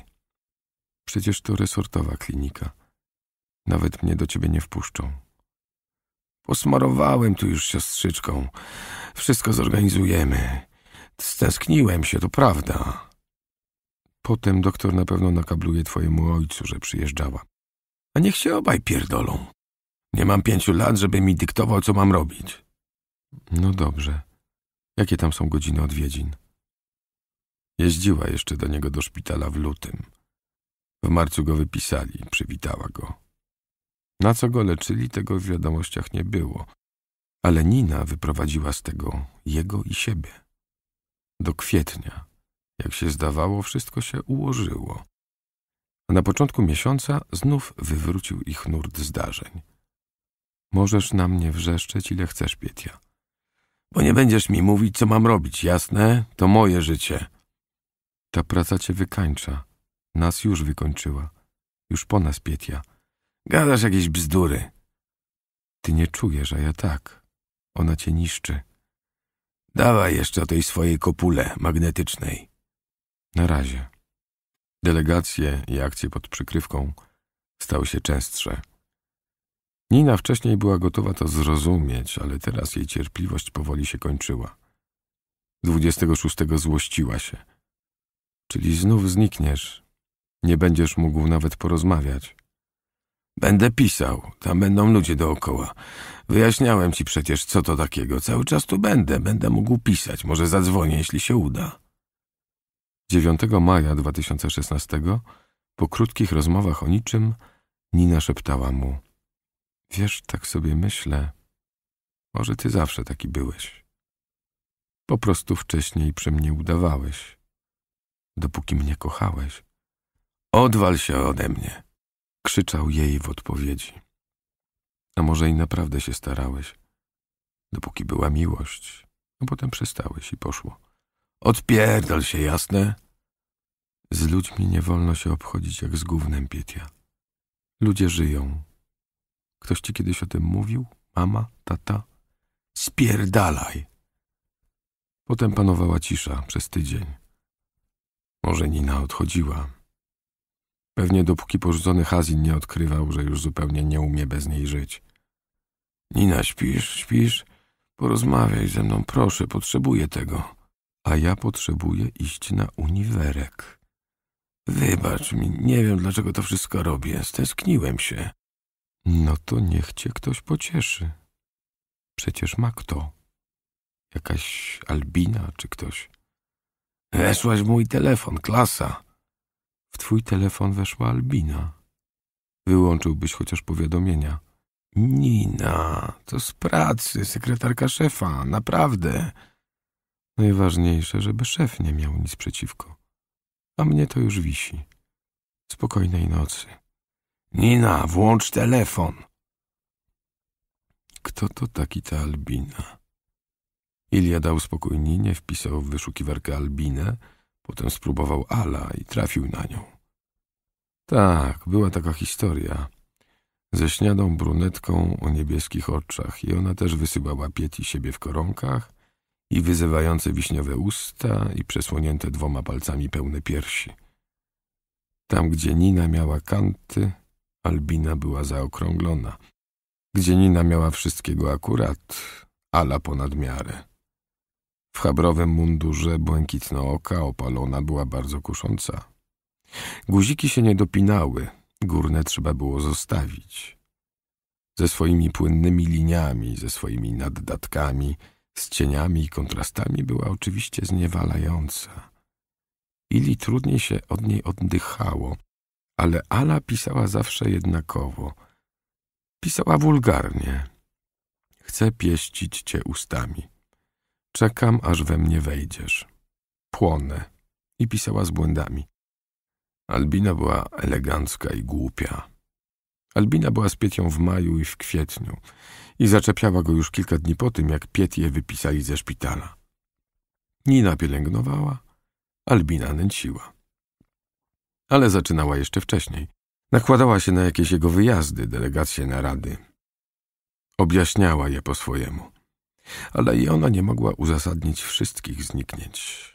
Przecież to resortowa klinika. Nawet mnie do ciebie nie wpuszczą. Posmarowałem tu już siostrzyczką. Wszystko zorganizujemy. Stęskniłem się, to prawda. Potem doktor na pewno nakabluje twojemu ojcu, że przyjeżdżała. A niech się obaj pierdolą. Nie mam pięciu lat, żeby mi dyktował, co mam robić. No dobrze. Jakie tam są godziny odwiedzin? Jeździła jeszcze do niego do szpitala w lutym. W marcu go wypisali, przywitała go. Na co go leczyli, tego w wiadomościach nie było. Ale Nina wyprowadziła z tego jego i siebie. Do kwietnia, jak się zdawało, wszystko się ułożyło. A na początku miesiąca znów wywrócił ich nurt zdarzeń. Możesz na mnie wrzeszczeć, ile chcesz, Pietia. Bo nie będziesz mi mówić, co mam robić, jasne? To moje życie. Ta praca cię wykańcza. Nas już wykończyła. Już po nas, Pietia. Gadasz jakieś bzdury. Ty nie czujesz, a ja tak. Ona cię niszczy. Dawaj jeszcze o tej swojej kopule magnetycznej. Na razie. Delegacje i akcje pod przykrywką stały się częstsze. Nina wcześniej była gotowa to zrozumieć, ale teraz jej cierpliwość powoli się kończyła. 26 złościła się. Czyli znów znikniesz. Nie będziesz mógł nawet porozmawiać. Będę pisał, tam będą ludzie dookoła. Wyjaśniałem ci przecież, co to takiego. Cały czas tu będę, będę mógł pisać. Może zadzwonię, jeśli się uda. 9 maja 2016, po krótkich rozmowach o niczym, Nina szeptała mu. Wiesz, tak sobie myślę. Może ty zawsze taki byłeś. Po prostu wcześniej przy mnie udawałeś. Dopóki mnie kochałeś. Odwal się ode mnie. Krzyczał jej w odpowiedzi. A może i naprawdę się starałeś, dopóki była miłość, a no potem przestałeś i poszło. Odpierdol się, jasne? Z ludźmi nie wolno się obchodzić jak z gównem, Pietia. Ludzie żyją. Ktoś ci kiedyś o tym mówił? Mama? Tata? Spierdalaj! Potem panowała cisza przez tydzień. Może Nina odchodziła, Pewnie dopóki porzucony Hazin nie odkrywał, że już zupełnie nie umie bez niej żyć. Nina, śpisz, śpisz? Porozmawiaj ze mną, proszę, potrzebuję tego. A ja potrzebuję iść na uniwerek. Wybacz mi, nie wiem, dlaczego to wszystko robię. Stęskniłem się. No to niech cię ktoś pocieszy. Przecież ma kto. Jakaś Albina czy ktoś. Weszłaś w mój telefon, klasa. W twój telefon weszła Albina. Wyłączyłbyś chociaż powiadomienia. Nina, to z pracy, sekretarka szefa, naprawdę. Najważniejsze, żeby szef nie miał nic przeciwko. A mnie to już wisi. Spokojnej nocy. Nina, włącz telefon. Kto to taki ta Albina? Ilia dał spokój Ninie, wpisał w wyszukiwarkę Albinę, Potem spróbował Ala i trafił na nią. Tak, była taka historia. Ze śniadą brunetką o niebieskich oczach i ona też wysyłała pieci siebie w koronkach i wyzywające wiśniowe usta i przesłonięte dwoma palcami pełne piersi. Tam, gdzie Nina miała kanty, Albina była zaokrąglona. Gdzie Nina miała wszystkiego akurat, Ala ponad miarę. W chabrowym mundurze błękitna oka opalona była bardzo kusząca. Guziki się nie dopinały, górne trzeba było zostawić. Ze swoimi płynnymi liniami, ze swoimi naddatkami, z cieniami i kontrastami była oczywiście zniewalająca. Ili trudniej się od niej oddychało, ale Ala pisała zawsze jednakowo. Pisała wulgarnie. Chcę pieścić cię ustami. Czekam, aż we mnie wejdziesz. Płonę. I pisała z błędami. Albina była elegancka i głupia. Albina była z Pietią w maju i w kwietniu i zaczepiała go już kilka dni po tym, jak Pietię wypisali ze szpitala. Nina pielęgnowała, Albina nęciła. Ale zaczynała jeszcze wcześniej. Nakładała się na jakieś jego wyjazdy, delegacje na rady. Objaśniała je po swojemu ale i ona nie mogła uzasadnić wszystkich zniknięć.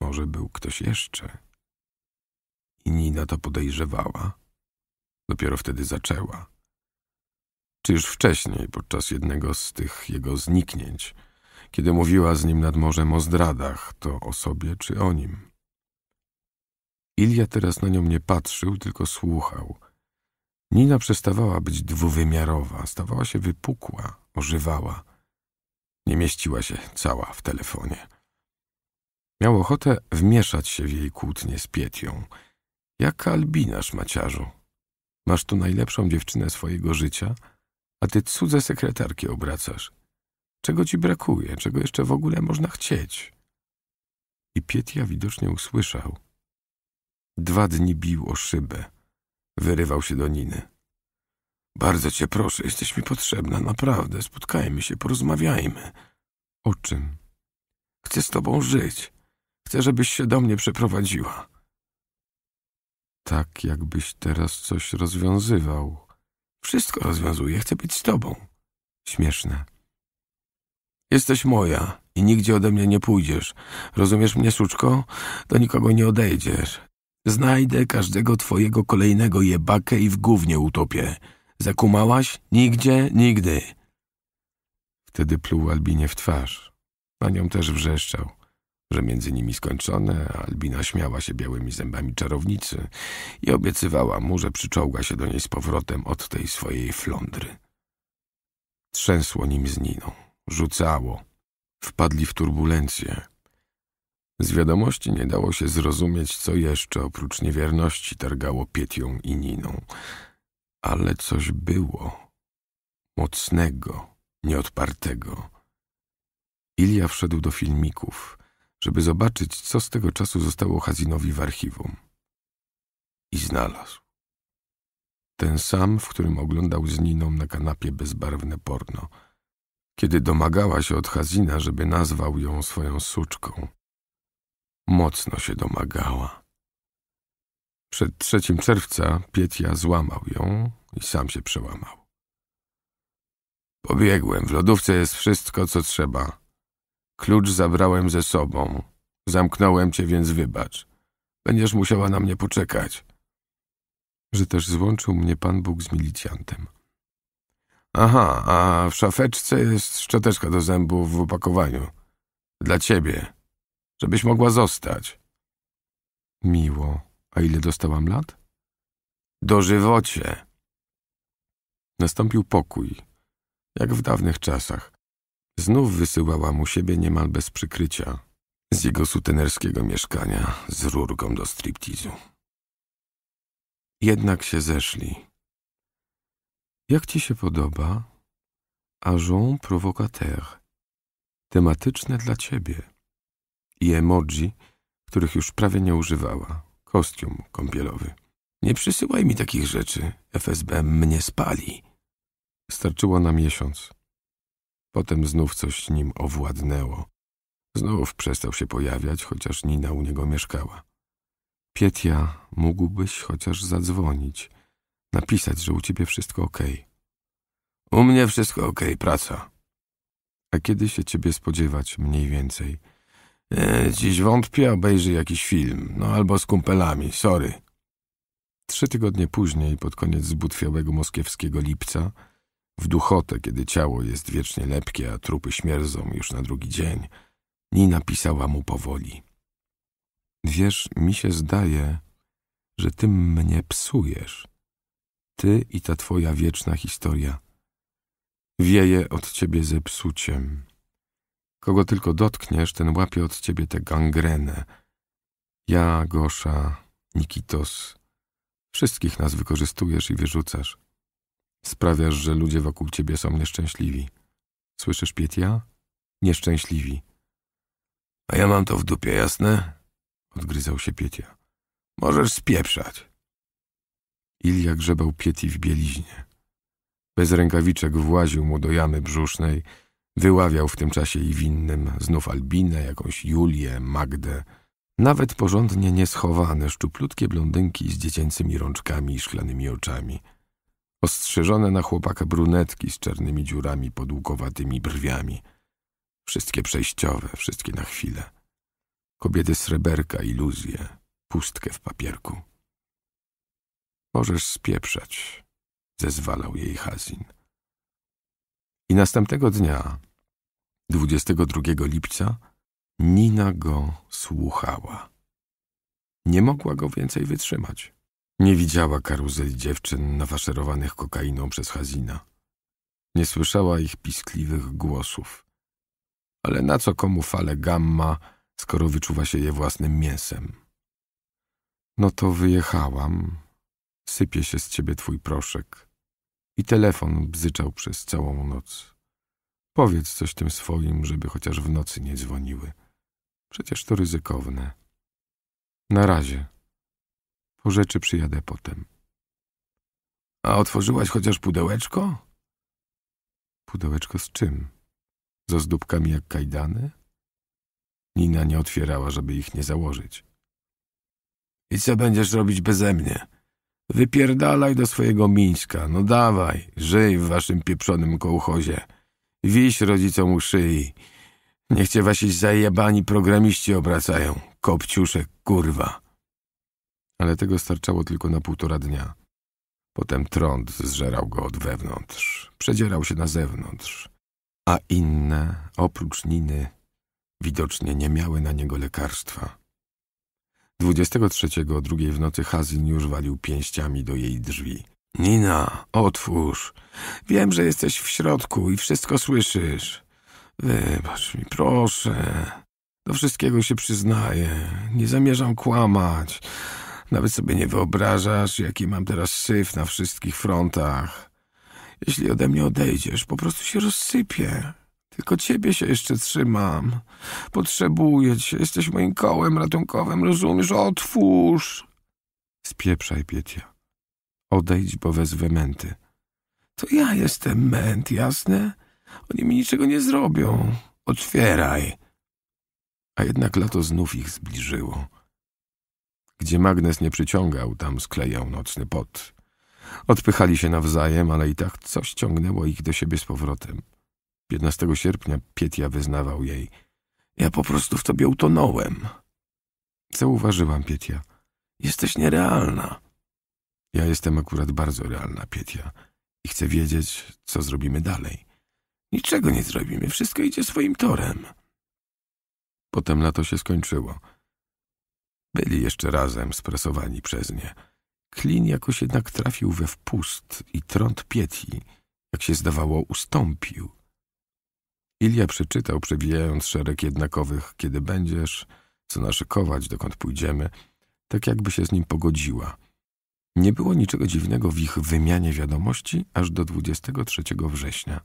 Może był ktoś jeszcze? I Nina to podejrzewała. Dopiero wtedy zaczęła. Czy już wcześniej, podczas jednego z tych jego zniknięć, kiedy mówiła z nim nad morzem o zdradach, to o sobie czy o nim? Ilia teraz na nią nie patrzył, tylko słuchał. Nina przestawała być dwuwymiarowa, stawała się wypukła, ożywała. Nie mieściła się cała w telefonie. Miał ochotę wmieszać się w jej kłótnie z Pietią. Jak albinasz, maciarzu. Masz tu najlepszą dziewczynę swojego życia, a ty cudze sekretarki obracasz. Czego ci brakuje? Czego jeszcze w ogóle można chcieć? I Pietia widocznie usłyszał. Dwa dni bił o szybę. Wyrywał się do Niny. Bardzo cię proszę, jesteś mi potrzebna, naprawdę. Spotkajmy się, porozmawiajmy. O czym? Chcę z tobą żyć. Chcę, żebyś się do mnie przeprowadziła. Tak, jakbyś teraz coś rozwiązywał. Wszystko rozwiązuję, chcę być z tobą. Śmieszne. Jesteś moja i nigdzie ode mnie nie pójdziesz. Rozumiesz mnie, suczko? Do nikogo nie odejdziesz. Znajdę każdego twojego kolejnego jebakę i w gównie utopię. Zakumałaś? Nigdzie? Nigdy. Wtedy pluł Albinie w twarz. Na nią też wrzeszczał, że między nimi skończone, a Albina śmiała się białymi zębami czarownicy i obiecywała mu, że przyczołga się do niej z powrotem od tej swojej flądry. Trzęsło nim z Niną, rzucało. Wpadli w turbulencję. Z wiadomości nie dało się zrozumieć, co jeszcze oprócz niewierności targało Pietią i Niną – ale coś było. Mocnego, nieodpartego. Ilia wszedł do filmików, żeby zobaczyć, co z tego czasu zostało Hazinowi w archiwum. I znalazł. Ten sam, w którym oglądał z Niną na kanapie bezbarwne porno, kiedy domagała się od Hazina, żeby nazwał ją swoją suczką. Mocno się domagała. Przed 3 czerwca Pietia złamał ją i sam się przełamał. Pobiegłem, w lodówce jest wszystko, co trzeba. Klucz zabrałem ze sobą. Zamknąłem cię, więc wybacz. Będziesz musiała na mnie poczekać. Że też złączył mnie Pan Bóg z milicjantem. Aha, a w szafeczce jest szczoteczka do zębów w opakowaniu. Dla ciebie, żebyś mogła zostać. Miło, a ile dostałam lat? Dożywocie. Nastąpił pokój, jak w dawnych czasach. Znów wysyłała mu siebie niemal bez przykrycia, z jego sutenerskiego mieszkania, z rurką do striptizu. Jednak się zeszli. Jak ci się podoba? Agent provocateur. Tematyczne dla ciebie. I emoji, których już prawie nie używała kostium kąpielowy. Nie przysyłaj mi takich rzeczy. FSB mnie spali. Starczyło na miesiąc. Potem znów coś nim owładnęło. Znów przestał się pojawiać, chociaż Nina u niego mieszkała. Pietia, mógłbyś chociaż zadzwonić, napisać, że u ciebie wszystko okej. Okay. U mnie wszystko okej, okay, praca. A kiedy się ciebie spodziewać mniej więcej? E, dziś wątpię, obejrzy jakiś film. No albo z kumpelami, sorry. Trzy tygodnie później, pod koniec zbutwiałego moskiewskiego lipca, w duchotę, kiedy ciało jest wiecznie lepkie, a trupy śmierzą już na drugi dzień, Nina pisała mu powoli. Wiesz, mi się zdaje, że ty mnie psujesz. Ty i ta twoja wieczna historia. Wieje od ciebie zepsuciem. Kogo tylko dotkniesz, ten łapie od ciebie tę gangrenę. Ja, Gosza, Nikitos, wszystkich nas wykorzystujesz i wyrzucasz. Sprawiasz, że ludzie wokół ciebie są nieszczęśliwi. Słyszysz, Pietia? Nieszczęśliwi. A ja mam to w dupie, jasne? Odgryzał się Pietia. Możesz spieprzać. Ilja grzebał Pieti w bieliźnie. Bez rękawiczek właził mu do jamy brzusznej, Wyławiał w tym czasie i winnym znów Albinę, jakąś Julię, Magdę. Nawet porządnie nieschowane, szczuplutkie blondynki z dziecięcymi rączkami i szklanymi oczami. Ostrzeżone na chłopaka brunetki z czarnymi dziurami pod łukowatymi brwiami. Wszystkie przejściowe, wszystkie na chwilę. Kobiety sreberka, iluzje, pustkę w papierku. Możesz spieprzać, zezwalał jej Hazin. I następnego dnia 22 lipca Nina go słuchała. Nie mogła go więcej wytrzymać. Nie widziała karuzeli dziewczyn nafaszerowanych kokainą przez Hazina. Nie słyszała ich piskliwych głosów. Ale na co komu fale gamma, skoro wyczuwa się je własnym mięsem? No to wyjechałam. Sypie się z ciebie twój proszek. I telefon bzyczał przez całą noc. Powiedz coś tym swoim, żeby chociaż w nocy nie dzwoniły. Przecież to ryzykowne. Na razie. Po rzeczy przyjadę potem. A otworzyłaś chociaż pudełeczko? Pudełeczko z czym? Z ozdóbkami jak kajdany? Nina nie otwierała, żeby ich nie założyć. I co będziesz robić beze mnie? Wypierdalaj do swojego Mińska. No dawaj, żyj w waszym pieprzonym kołchozie. Wiś rodzicom u szyi. Niech cię wasi zajebani programiści obracają. Kopciuszek, kurwa. Ale tego starczało tylko na półtora dnia. Potem trąd zżerał go od wewnątrz. Przedzierał się na zewnątrz. A inne, oprócz Niny, widocznie nie miały na niego lekarstwa. 23 o drugiej w nocy Hazin już walił pięściami do jej drzwi. Nina, otwórz. Wiem, że jesteś w środku i wszystko słyszysz. Wybacz mi, proszę. Do wszystkiego się przyznaję. Nie zamierzam kłamać. Nawet sobie nie wyobrażasz, jaki mam teraz syf na wszystkich frontach. Jeśli ode mnie odejdziesz, po prostu się rozsypię. Tylko ciebie się jeszcze trzymam. Potrzebuję cię, jesteś moim kołem ratunkowym, rozumiesz? Otwórz! Spieprzaj, Pietia. Odejdź, bo wezwę męty. To ja jestem męt, jasne? Oni mi niczego nie zrobią. Otwieraj. A jednak lato znów ich zbliżyło. Gdzie magnes nie przyciągał, tam sklejał nocny pot. Odpychali się nawzajem, ale i tak coś ciągnęło ich do siebie z powrotem. 15 sierpnia Pietia wyznawał jej. Ja po prostu w tobie utonąłem. Zauważyłam, Pietia. Jesteś nierealna. Ja jestem akurat bardzo realna, Pietia, i chcę wiedzieć, co zrobimy dalej. Niczego nie zrobimy, wszystko idzie swoim torem. Potem lato się skończyło. Byli jeszcze razem, spresowani przez nie. Klin jakoś jednak trafił we wpust i trąd Pieti, jak się zdawało, ustąpił. Ilia przeczytał, przewijając szereg jednakowych, kiedy będziesz, co naszykować, dokąd pójdziemy, tak jakby się z nim pogodziła – nie było niczego dziwnego w ich wymianie wiadomości aż do 23 września.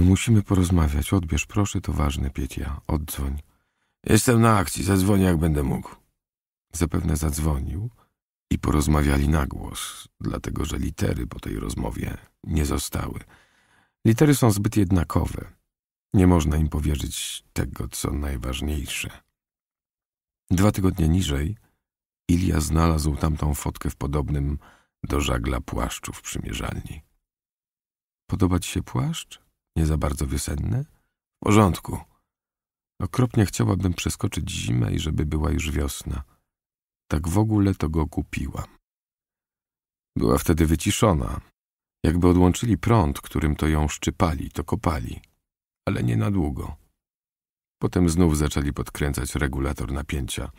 Musimy porozmawiać. Odbierz proszę, to ważne, Pietia. Oddzwoń. Jestem na akcji, zadzwonię jak będę mógł. Zapewne zadzwonił i porozmawiali na głos, dlatego że litery po tej rozmowie nie zostały. Litery są zbyt jednakowe. Nie można im powierzyć tego, co najważniejsze. Dwa tygodnie niżej – Ilia znalazł tamtą fotkę w podobnym do żagla płaszczu w przymierzalni. Podobać się płaszcz? Nie za bardzo wiosenny? W porządku. Okropnie chciałabym przeskoczyć zimę i żeby była już wiosna. Tak w ogóle to go kupiłam. Była wtedy wyciszona. Jakby odłączyli prąd, którym to ją szczypali, to kopali. Ale nie na długo. Potem znów zaczęli podkręcać regulator napięcia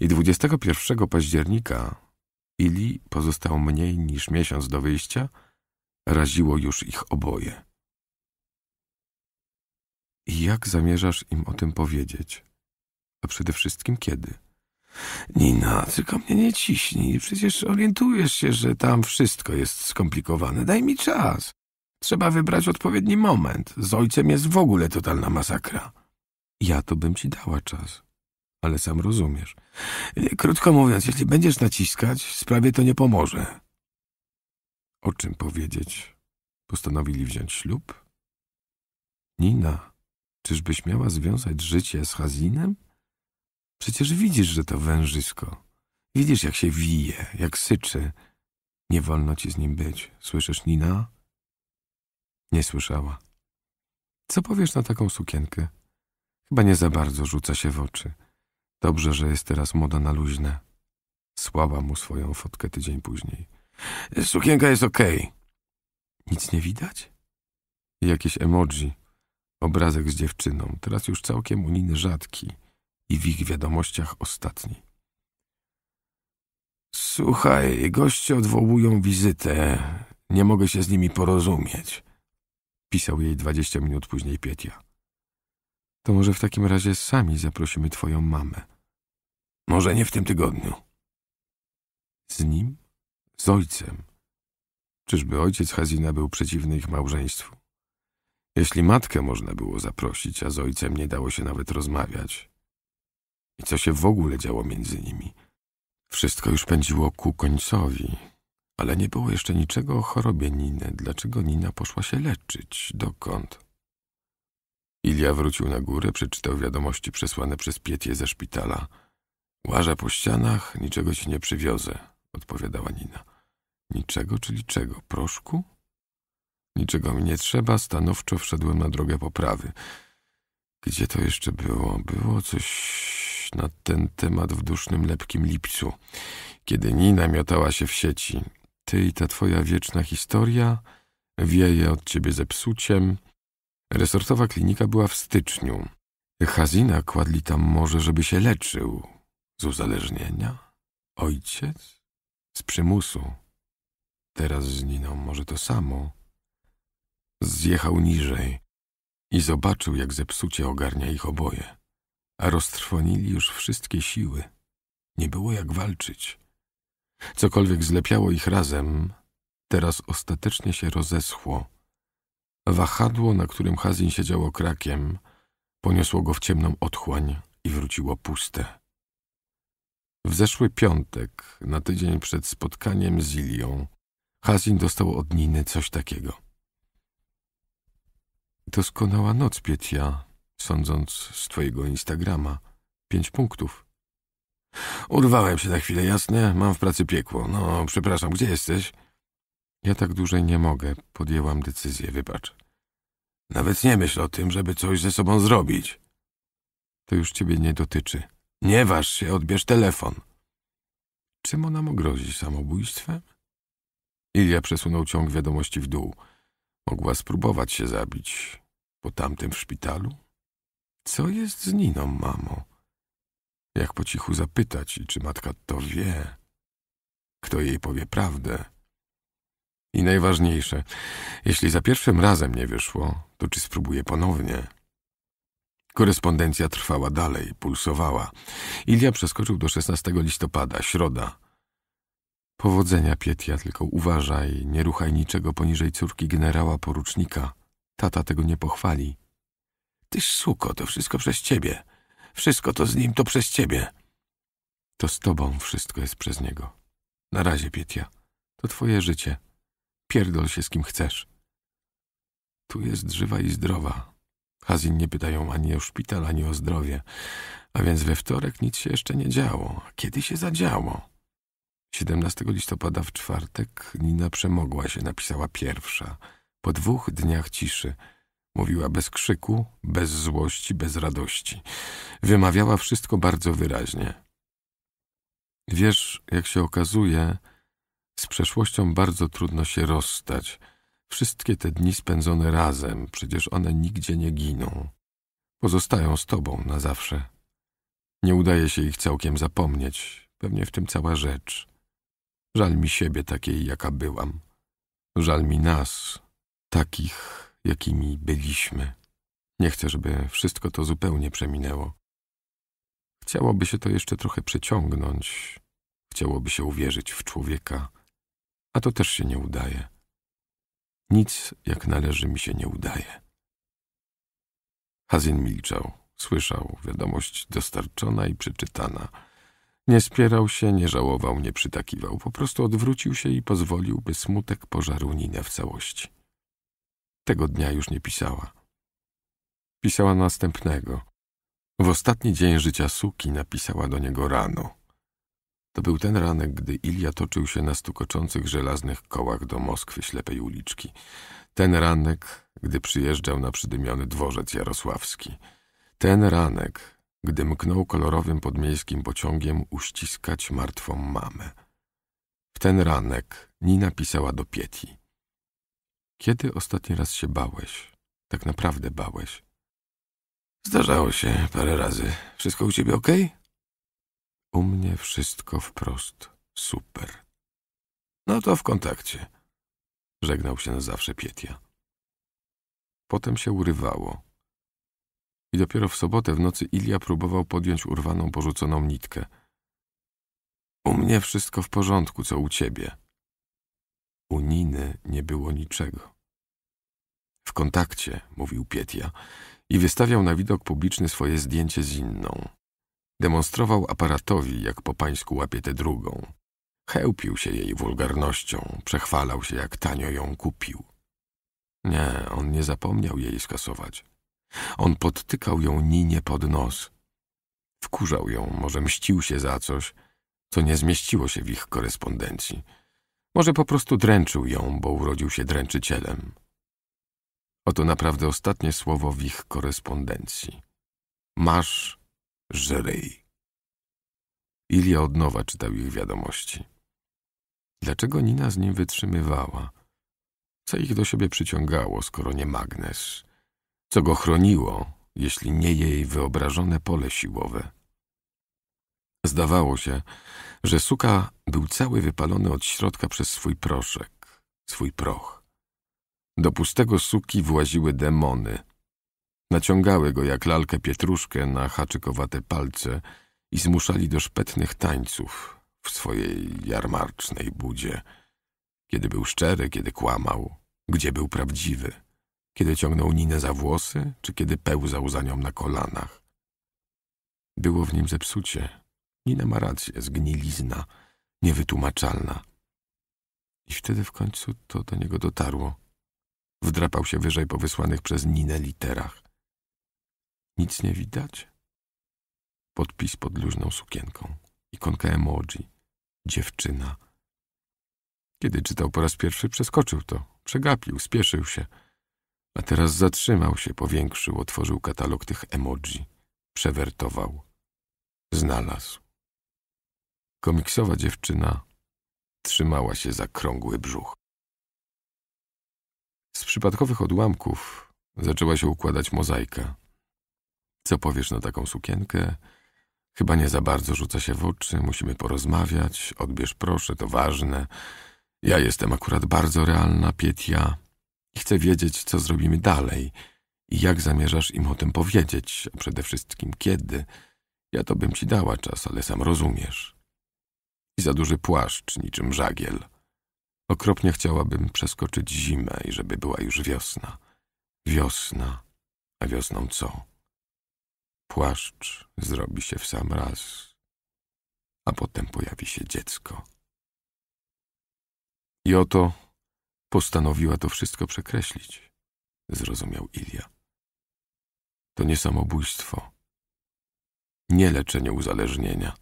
i 21 października Ili pozostał mniej niż miesiąc do wyjścia, raziło już ich oboje. I jak zamierzasz im o tym powiedzieć? A przede wszystkim kiedy? Nina, tylko mnie nie ciśnij. Przecież orientujesz się, że tam wszystko jest skomplikowane. Daj mi czas. Trzeba wybrać odpowiedni moment. Z ojcem jest w ogóle totalna masakra. Ja to bym ci dała czas, ale sam rozumiesz. E, krótko mówiąc, jeśli będziesz naciskać, sprawie to nie pomoże. O czym powiedzieć? Postanowili wziąć ślub? Nina, czyżbyś miała związać życie z Hazinem? Przecież widzisz, że to wężysko. Widzisz, jak się wije, jak syczy. Nie wolno ci z nim być. Słyszysz, Nina? Nie słyszała. Co powiesz na taką sukienkę? Chyba nie za bardzo rzuca się w oczy. Dobrze, że jest teraz moda na luźne. Słaba mu swoją fotkę tydzień później. Sukienka jest okej. Okay. Nic nie widać? Jakieś emoji. Obrazek z dziewczyną, teraz już całkiem unijny rzadki i w ich wiadomościach ostatni. Słuchaj, goście odwołują wizytę. Nie mogę się z nimi porozumieć. Pisał jej dwadzieścia minut później Pietia. To może w takim razie sami zaprosimy twoją mamę. Może nie w tym tygodniu. Z nim? Z ojcem. Czyżby ojciec Hazina był przeciwny ich małżeństwu? Jeśli matkę można było zaprosić, a z ojcem nie dało się nawet rozmawiać. I co się w ogóle działo między nimi? Wszystko już pędziło ku końcowi, ale nie było jeszcze niczego o chorobie Niny. Dlaczego Nina poszła się leczyć? Dokąd? Ilia wrócił na górę, przeczytał wiadomości przesłane przez Pietię ze szpitala. Łaża po ścianach, niczego ci nie przywiozę, odpowiadała Nina. Niczego, czyli czego? Proszku? Niczego mi nie trzeba, stanowczo wszedłem na drogę poprawy. Gdzie to jeszcze było? Było coś na ten temat w dusznym lepkim lipcu, kiedy Nina miotała się w sieci. Ty i ta twoja wieczna historia wieje od ciebie zepsuciem, Resortowa klinika była w styczniu. Hazina kładli tam może, żeby się leczył. Z uzależnienia? Ojciec? Z przymusu. Teraz z Niną może to samo. Zjechał niżej i zobaczył, jak zepsucie ogarnia ich oboje. A roztrwonili już wszystkie siły. Nie było jak walczyć. Cokolwiek zlepiało ich razem, teraz ostatecznie się rozeschło Wahadło, na którym Hazin siedział krakiem, poniosło go w ciemną otchłań i wróciło puste. W zeszły piątek, na tydzień przed spotkaniem z Ilią, Hazin dostał od Niny coś takiego. Doskonała noc, Pietia, sądząc z twojego Instagrama. Pięć punktów. Urwałem się na chwilę, jasne? Mam w pracy piekło. No, przepraszam, gdzie jesteś? Ja tak dłużej nie mogę. Podjęłam decyzję, wybacz. Nawet nie myśl o tym, żeby coś ze sobą zrobić. To już ciebie nie dotyczy. Nie waż się, odbierz telefon. Czym ona mu grozi? Samobójstwem? Ilia przesunął ciąg wiadomości w dół. Mogła spróbować się zabić. Po tamtym w szpitalu? Co jest z Niną, mamo? Jak po cichu zapytać i czy matka to wie? Kto jej powie prawdę? I najważniejsze, jeśli za pierwszym razem nie wyszło, to czy spróbuję ponownie? Korespondencja trwała dalej, pulsowała. Ilia przeskoczył do 16 listopada, środa. Powodzenia, Pietia, tylko uważaj, nie ruchaj niczego poniżej córki generała porucznika. Tata tego nie pochwali. Tyś suko, to wszystko przez ciebie. Wszystko to z nim, to przez ciebie. To z tobą wszystko jest przez niego. Na razie, Pietia. To twoje życie. Pierdol się z kim chcesz. Tu jest żywa i zdrowa. Hazin nie pytają ani o szpital, ani o zdrowie. A więc we wtorek nic się jeszcze nie działo. kiedy się zadziało? 17 listopada w czwartek Nina przemogła się, napisała pierwsza. Po dwóch dniach ciszy. Mówiła bez krzyku, bez złości, bez radości. Wymawiała wszystko bardzo wyraźnie. Wiesz, jak się okazuje, z przeszłością bardzo trudno się rozstać. Wszystkie te dni spędzone razem, przecież one nigdzie nie giną. Pozostają z tobą na zawsze. Nie udaje się ich całkiem zapomnieć, pewnie w tym cała rzecz. Żal mi siebie takiej, jaka byłam. Żal mi nas, takich, jakimi byliśmy. Nie chcę, żeby wszystko to zupełnie przeminęło. Chciałoby się to jeszcze trochę przeciągnąć. Chciałoby się uwierzyć w człowieka, a to też się nie udaje. Nic jak należy mi się nie udaje. Hazin milczał, słyszał, wiadomość dostarczona i przeczytana. Nie spierał się, nie żałował, nie przytakiwał. Po prostu odwrócił się i pozwolił, by smutek pożarł Ninę w całości. Tego dnia już nie pisała. Pisała następnego. W ostatni dzień życia Suki napisała do niego rano. To był ten ranek, gdy Ilia toczył się na stukoczących żelaznych kołach do Moskwy ślepej uliczki. Ten ranek, gdy przyjeżdżał na przydymiony dworzec jarosławski. Ten ranek, gdy mknął kolorowym podmiejskim pociągiem uściskać martwą mamę. W ten ranek Nina pisała do Pieti. Kiedy ostatni raz się bałeś? Tak naprawdę bałeś. Zdarzało się parę razy. Wszystko u ciebie okej? Okay? U mnie wszystko wprost super. No to w kontakcie. Żegnał się na zawsze Pietia. Potem się urywało. I dopiero w sobotę w nocy Ilia próbował podjąć urwaną, porzuconą nitkę. U mnie wszystko w porządku, co u ciebie. U Niny nie było niczego. W kontakcie, mówił Pietia, i wystawiał na widok publiczny swoje zdjęcie z inną. Demonstrował aparatowi, jak po pańsku łapie tę drugą. Chełpił się jej wulgarnością, przechwalał się, jak tanio ją kupił. Nie, on nie zapomniał jej skasować. On podtykał ją Ninie pod nos. Wkurzał ją, może mścił się za coś, co nie zmieściło się w ich korespondencji. Może po prostu dręczył ją, bo urodził się dręczycielem. Oto naprawdę ostatnie słowo w ich korespondencji. Masz Żerej. Ilia od nowa czytał ich wiadomości. Dlaczego Nina z nim wytrzymywała? Co ich do siebie przyciągało, skoro nie magnes? Co go chroniło, jeśli nie jej wyobrażone pole siłowe? Zdawało się, że suka był cały wypalony od środka przez swój proszek, swój proch. Do pustego suki właziły demony, Naciągały go jak lalkę pietruszkę na haczykowate palce i zmuszali do szpetnych tańców w swojej jarmarcznej budzie. Kiedy był szczery, kiedy kłamał, gdzie był prawdziwy, kiedy ciągnął Ninę za włosy, czy kiedy pełzał za nią na kolanach. Było w nim zepsucie. Nina ma rację, zgnilizna, niewytłumaczalna. I wtedy w końcu to do niego dotarło. Wdrapał się wyżej po wysłanych przez Ninę literach. Nic nie widać. Podpis pod luźną sukienką. Ikonka emoji. Dziewczyna. Kiedy czytał po raz pierwszy, przeskoczył to. Przegapił, spieszył się. A teraz zatrzymał się, powiększył, otworzył katalog tych emoji. Przewertował. Znalazł. Komiksowa dziewczyna trzymała się za krągły brzuch. Z przypadkowych odłamków zaczęła się układać mozaika. Co powiesz na taką sukienkę? Chyba nie za bardzo rzuca się w oczy, musimy porozmawiać, odbierz proszę, to ważne. Ja jestem akurat bardzo realna, Pietia, i chcę wiedzieć, co zrobimy dalej i jak zamierzasz im o tym powiedzieć, a przede wszystkim kiedy. Ja to bym ci dała czas, ale sam rozumiesz. I za duży płaszcz, niczym żagiel. Okropnie chciałabym przeskoczyć zimę i żeby była już wiosna. Wiosna, a wiosną co? Płaszcz zrobi się w sam raz, a potem pojawi się dziecko. I oto postanowiła to wszystko przekreślić, zrozumiał Ilia. To nie samobójstwo, nie leczenie uzależnienia.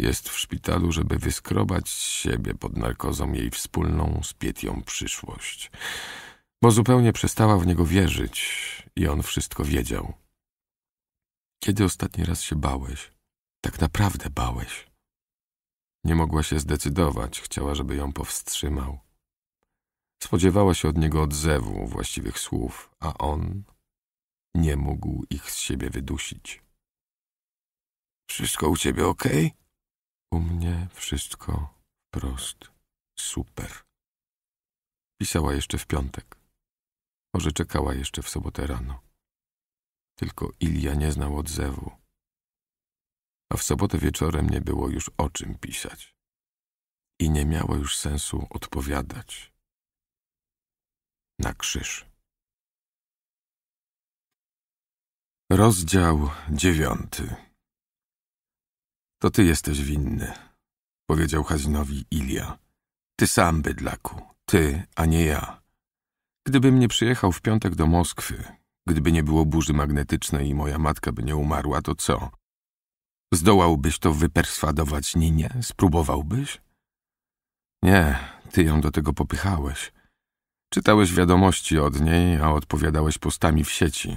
Jest w szpitalu, żeby wyskrobać z siebie pod narkozą jej wspólną z Pietią przyszłość, bo zupełnie przestała w niego wierzyć i on wszystko wiedział. Kiedy ostatni raz się bałeś? Tak naprawdę bałeś. Nie mogła się zdecydować, chciała, żeby ją powstrzymał. Spodziewała się od niego odzewu właściwych słów, a on nie mógł ich z siebie wydusić. Wszystko u ciebie ok? U mnie wszystko prost, super. Pisała jeszcze w piątek. Może czekała jeszcze w sobotę rano tylko Ilia nie znał odzewu. A w sobotę wieczorem nie było już o czym pisać. I nie miało już sensu odpowiadać. Na krzyż. Rozdział dziewiąty. To ty jesteś winny, powiedział Hazinowi Ilia. Ty sam, bydlaku, ty, a nie ja. Gdybym nie przyjechał w piątek do Moskwy, Gdyby nie było burzy magnetycznej i moja matka by nie umarła, to co? Zdołałbyś to wyperswadować Ninie? Spróbowałbyś? Nie, ty ją do tego popychałeś. Czytałeś wiadomości od niej, a odpowiadałeś postami w sieci.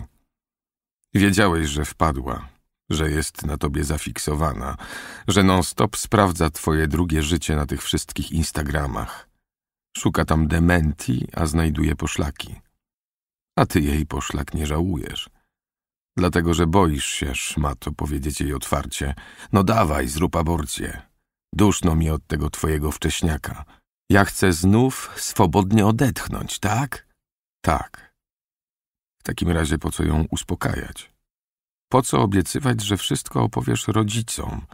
Wiedziałeś, że wpadła, że jest na tobie zafiksowana, że non-stop sprawdza twoje drugie życie na tych wszystkich Instagramach. Szuka tam dementi, a znajduje poszlaki a ty jej poszlak nie żałujesz. Dlatego, że boisz się, szmato, powiedzieć jej otwarcie. No dawaj, zrób aborcję. Duszno mi od tego twojego wcześniaka. Ja chcę znów swobodnie odetchnąć, tak? Tak. W takim razie po co ją uspokajać? Po co obiecywać, że wszystko opowiesz rodzicom?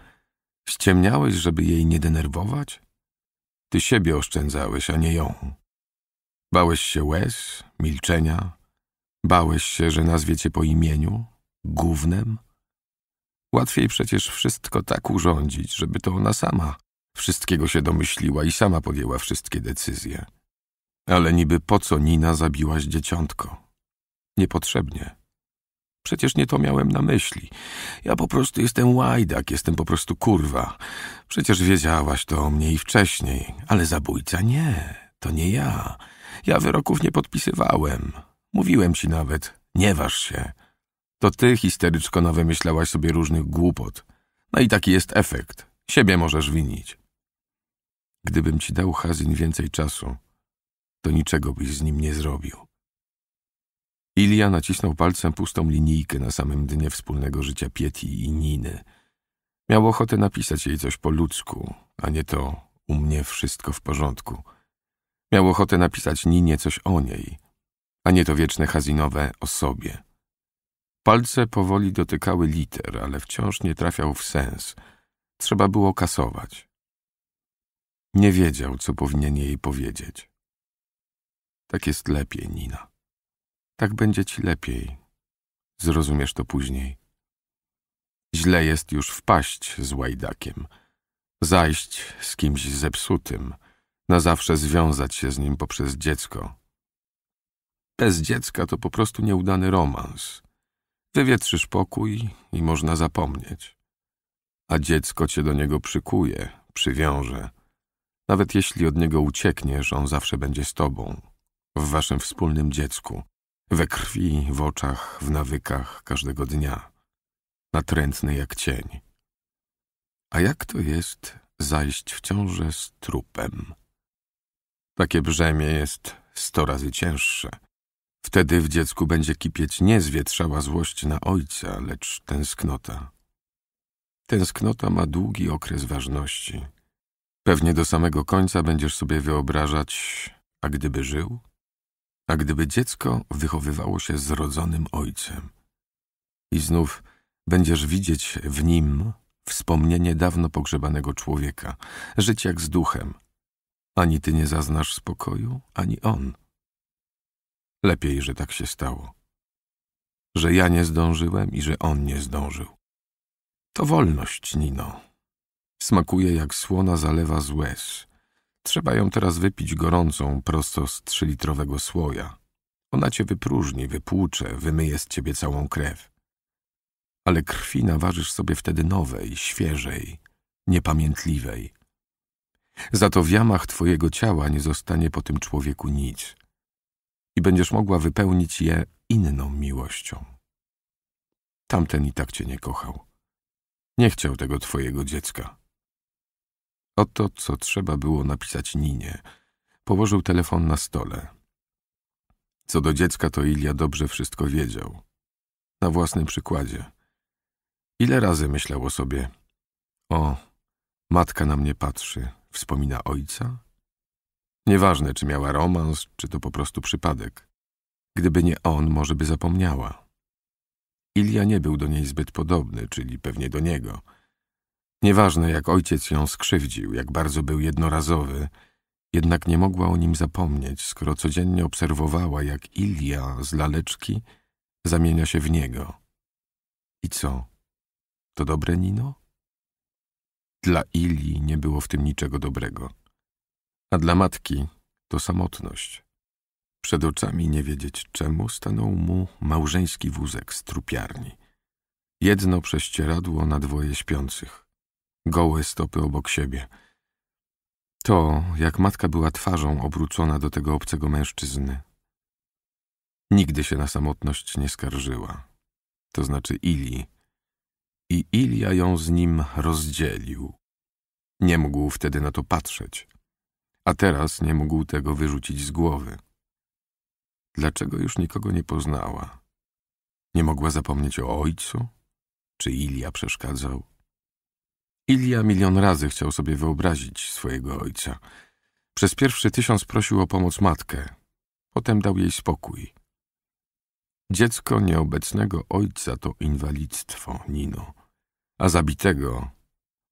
Ściemniałeś, żeby jej nie denerwować? Ty siebie oszczędzałeś, a nie ją. Bałeś się łez, milczenia, Bałeś się, że nazwie cię po imieniu? Gównem? Łatwiej przecież wszystko tak urządzić, żeby to ona sama wszystkiego się domyśliła i sama podjęła wszystkie decyzje. Ale niby po co Nina zabiłaś dzieciątko? Niepotrzebnie. Przecież nie to miałem na myśli. Ja po prostu jestem łajdak, jestem po prostu kurwa. Przecież wiedziałaś to o mnie i wcześniej, ale zabójca nie, to nie ja. Ja wyroków nie podpisywałem. Mówiłem ci nawet, nie waż się. To ty, histeryczko, wymyślałaś sobie różnych głupot. No i taki jest efekt. Siebie możesz winić. Gdybym ci dał Hazin więcej czasu, to niczego byś z nim nie zrobił. Ilia nacisnął palcem pustą linijkę na samym dnie wspólnego życia Pieti i Niny. Miał ochotę napisać jej coś po ludzku, a nie to u mnie wszystko w porządku. Miał ochotę napisać Ninie coś o niej, a nie to wieczne hazinowe o sobie. Palce powoli dotykały liter, ale wciąż nie trafiał w sens. Trzeba było kasować. Nie wiedział, co powinien jej powiedzieć. Tak jest lepiej, Nina. Tak będzie ci lepiej. Zrozumiesz to później. Źle jest już wpaść z łajdakiem, zajść z kimś zepsutym, na zawsze związać się z nim poprzez dziecko, bez dziecka to po prostu nieudany romans. Wywietrzysz pokój i można zapomnieć. A dziecko cię do niego przykuje, przywiąże. Nawet jeśli od niego uciekniesz, on zawsze będzie z tobą. W waszym wspólnym dziecku. We krwi, w oczach, w nawykach każdego dnia. Natrętny jak cień. A jak to jest zajść w ciążę z trupem? Takie brzemię jest sto razy cięższe. Wtedy w dziecku będzie kipieć nie zwietrzała złość na ojca, lecz tęsknota. Tęsknota ma długi okres ważności. Pewnie do samego końca będziesz sobie wyobrażać, a gdyby żył? A gdyby dziecko wychowywało się z rodzonym ojcem? I znów będziesz widzieć w nim wspomnienie dawno pogrzebanego człowieka, żyć jak z duchem. Ani ty nie zaznasz spokoju, ani on – Lepiej, że tak się stało. Że ja nie zdążyłem i że on nie zdążył. To wolność, Nino. Smakuje jak słona zalewa z łez. Trzeba ją teraz wypić gorącą, prosto z trzylitrowego słoja. Ona cię wypróżni, wypłucze, wymyje z ciebie całą krew. Ale krwi naważysz sobie wtedy nowej, świeżej, niepamiętliwej. Za to w jamach twojego ciała nie zostanie po tym człowieku nic i będziesz mogła wypełnić je inną miłością. Tamten i tak cię nie kochał. Nie chciał tego twojego dziecka. Oto, co trzeba było napisać Ninie. Położył telefon na stole. Co do dziecka, to Ilia dobrze wszystko wiedział. Na własnym przykładzie. Ile razy myślał o sobie, o, matka na mnie patrzy, wspomina ojca, Nieważne, czy miała romans, czy to po prostu przypadek. Gdyby nie on, może by zapomniała. Ilia nie był do niej zbyt podobny, czyli pewnie do niego. Nieważne, jak ojciec ją skrzywdził, jak bardzo był jednorazowy, jednak nie mogła o nim zapomnieć, skoro codziennie obserwowała, jak Ilia z laleczki zamienia się w niego. I co? To dobre, Nino? Dla Ilii nie było w tym niczego dobrego a dla matki to samotność. Przed oczami nie wiedzieć czemu stanął mu małżeński wózek z trupiarni. Jedno prześcieradło na dwoje śpiących, gołe stopy obok siebie. To, jak matka była twarzą obrócona do tego obcego mężczyzny. Nigdy się na samotność nie skarżyła, to znaczy Ili. I Ilia ją z nim rozdzielił. Nie mógł wtedy na to patrzeć a teraz nie mógł tego wyrzucić z głowy. Dlaczego już nikogo nie poznała? Nie mogła zapomnieć o ojcu? Czy Ilia przeszkadzał? Ilia milion razy chciał sobie wyobrazić swojego ojca. Przez pierwszy tysiąc prosił o pomoc matkę. Potem dał jej spokój. Dziecko nieobecnego ojca to inwalidztwo, Nino, a zabitego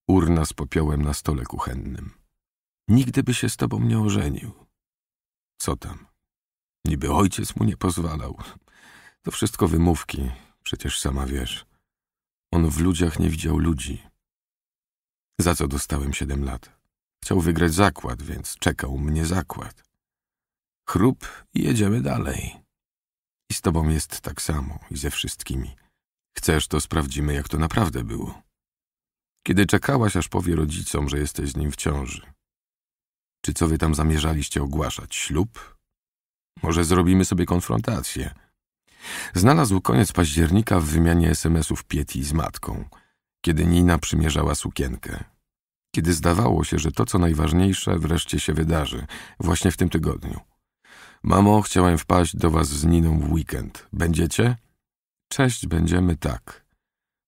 urna z popiołem na stole kuchennym. Nigdy by się z tobą nie ożenił. Co tam? Niby ojciec mu nie pozwalał. To wszystko wymówki, przecież sama wiesz. On w ludziach nie widział ludzi. Za co dostałem siedem lat? Chciał wygrać zakład, więc czekał mnie zakład. Chrup i jedziemy dalej. I z tobą jest tak samo, i ze wszystkimi. Chcesz, to sprawdzimy, jak to naprawdę było. Kiedy czekałaś, aż powie rodzicom, że jesteś z nim w ciąży. Czy co wy tam zamierzaliście ogłaszać? Ślub? Może zrobimy sobie konfrontację. Znalazł koniec października w wymianie SMS-ów Pieti z matką, kiedy Nina przymierzała sukienkę. Kiedy zdawało się, że to, co najważniejsze, wreszcie się wydarzy, właśnie w tym tygodniu. Mamo, chciałem wpaść do was z Niną w weekend. Będziecie? Cześć, będziemy tak.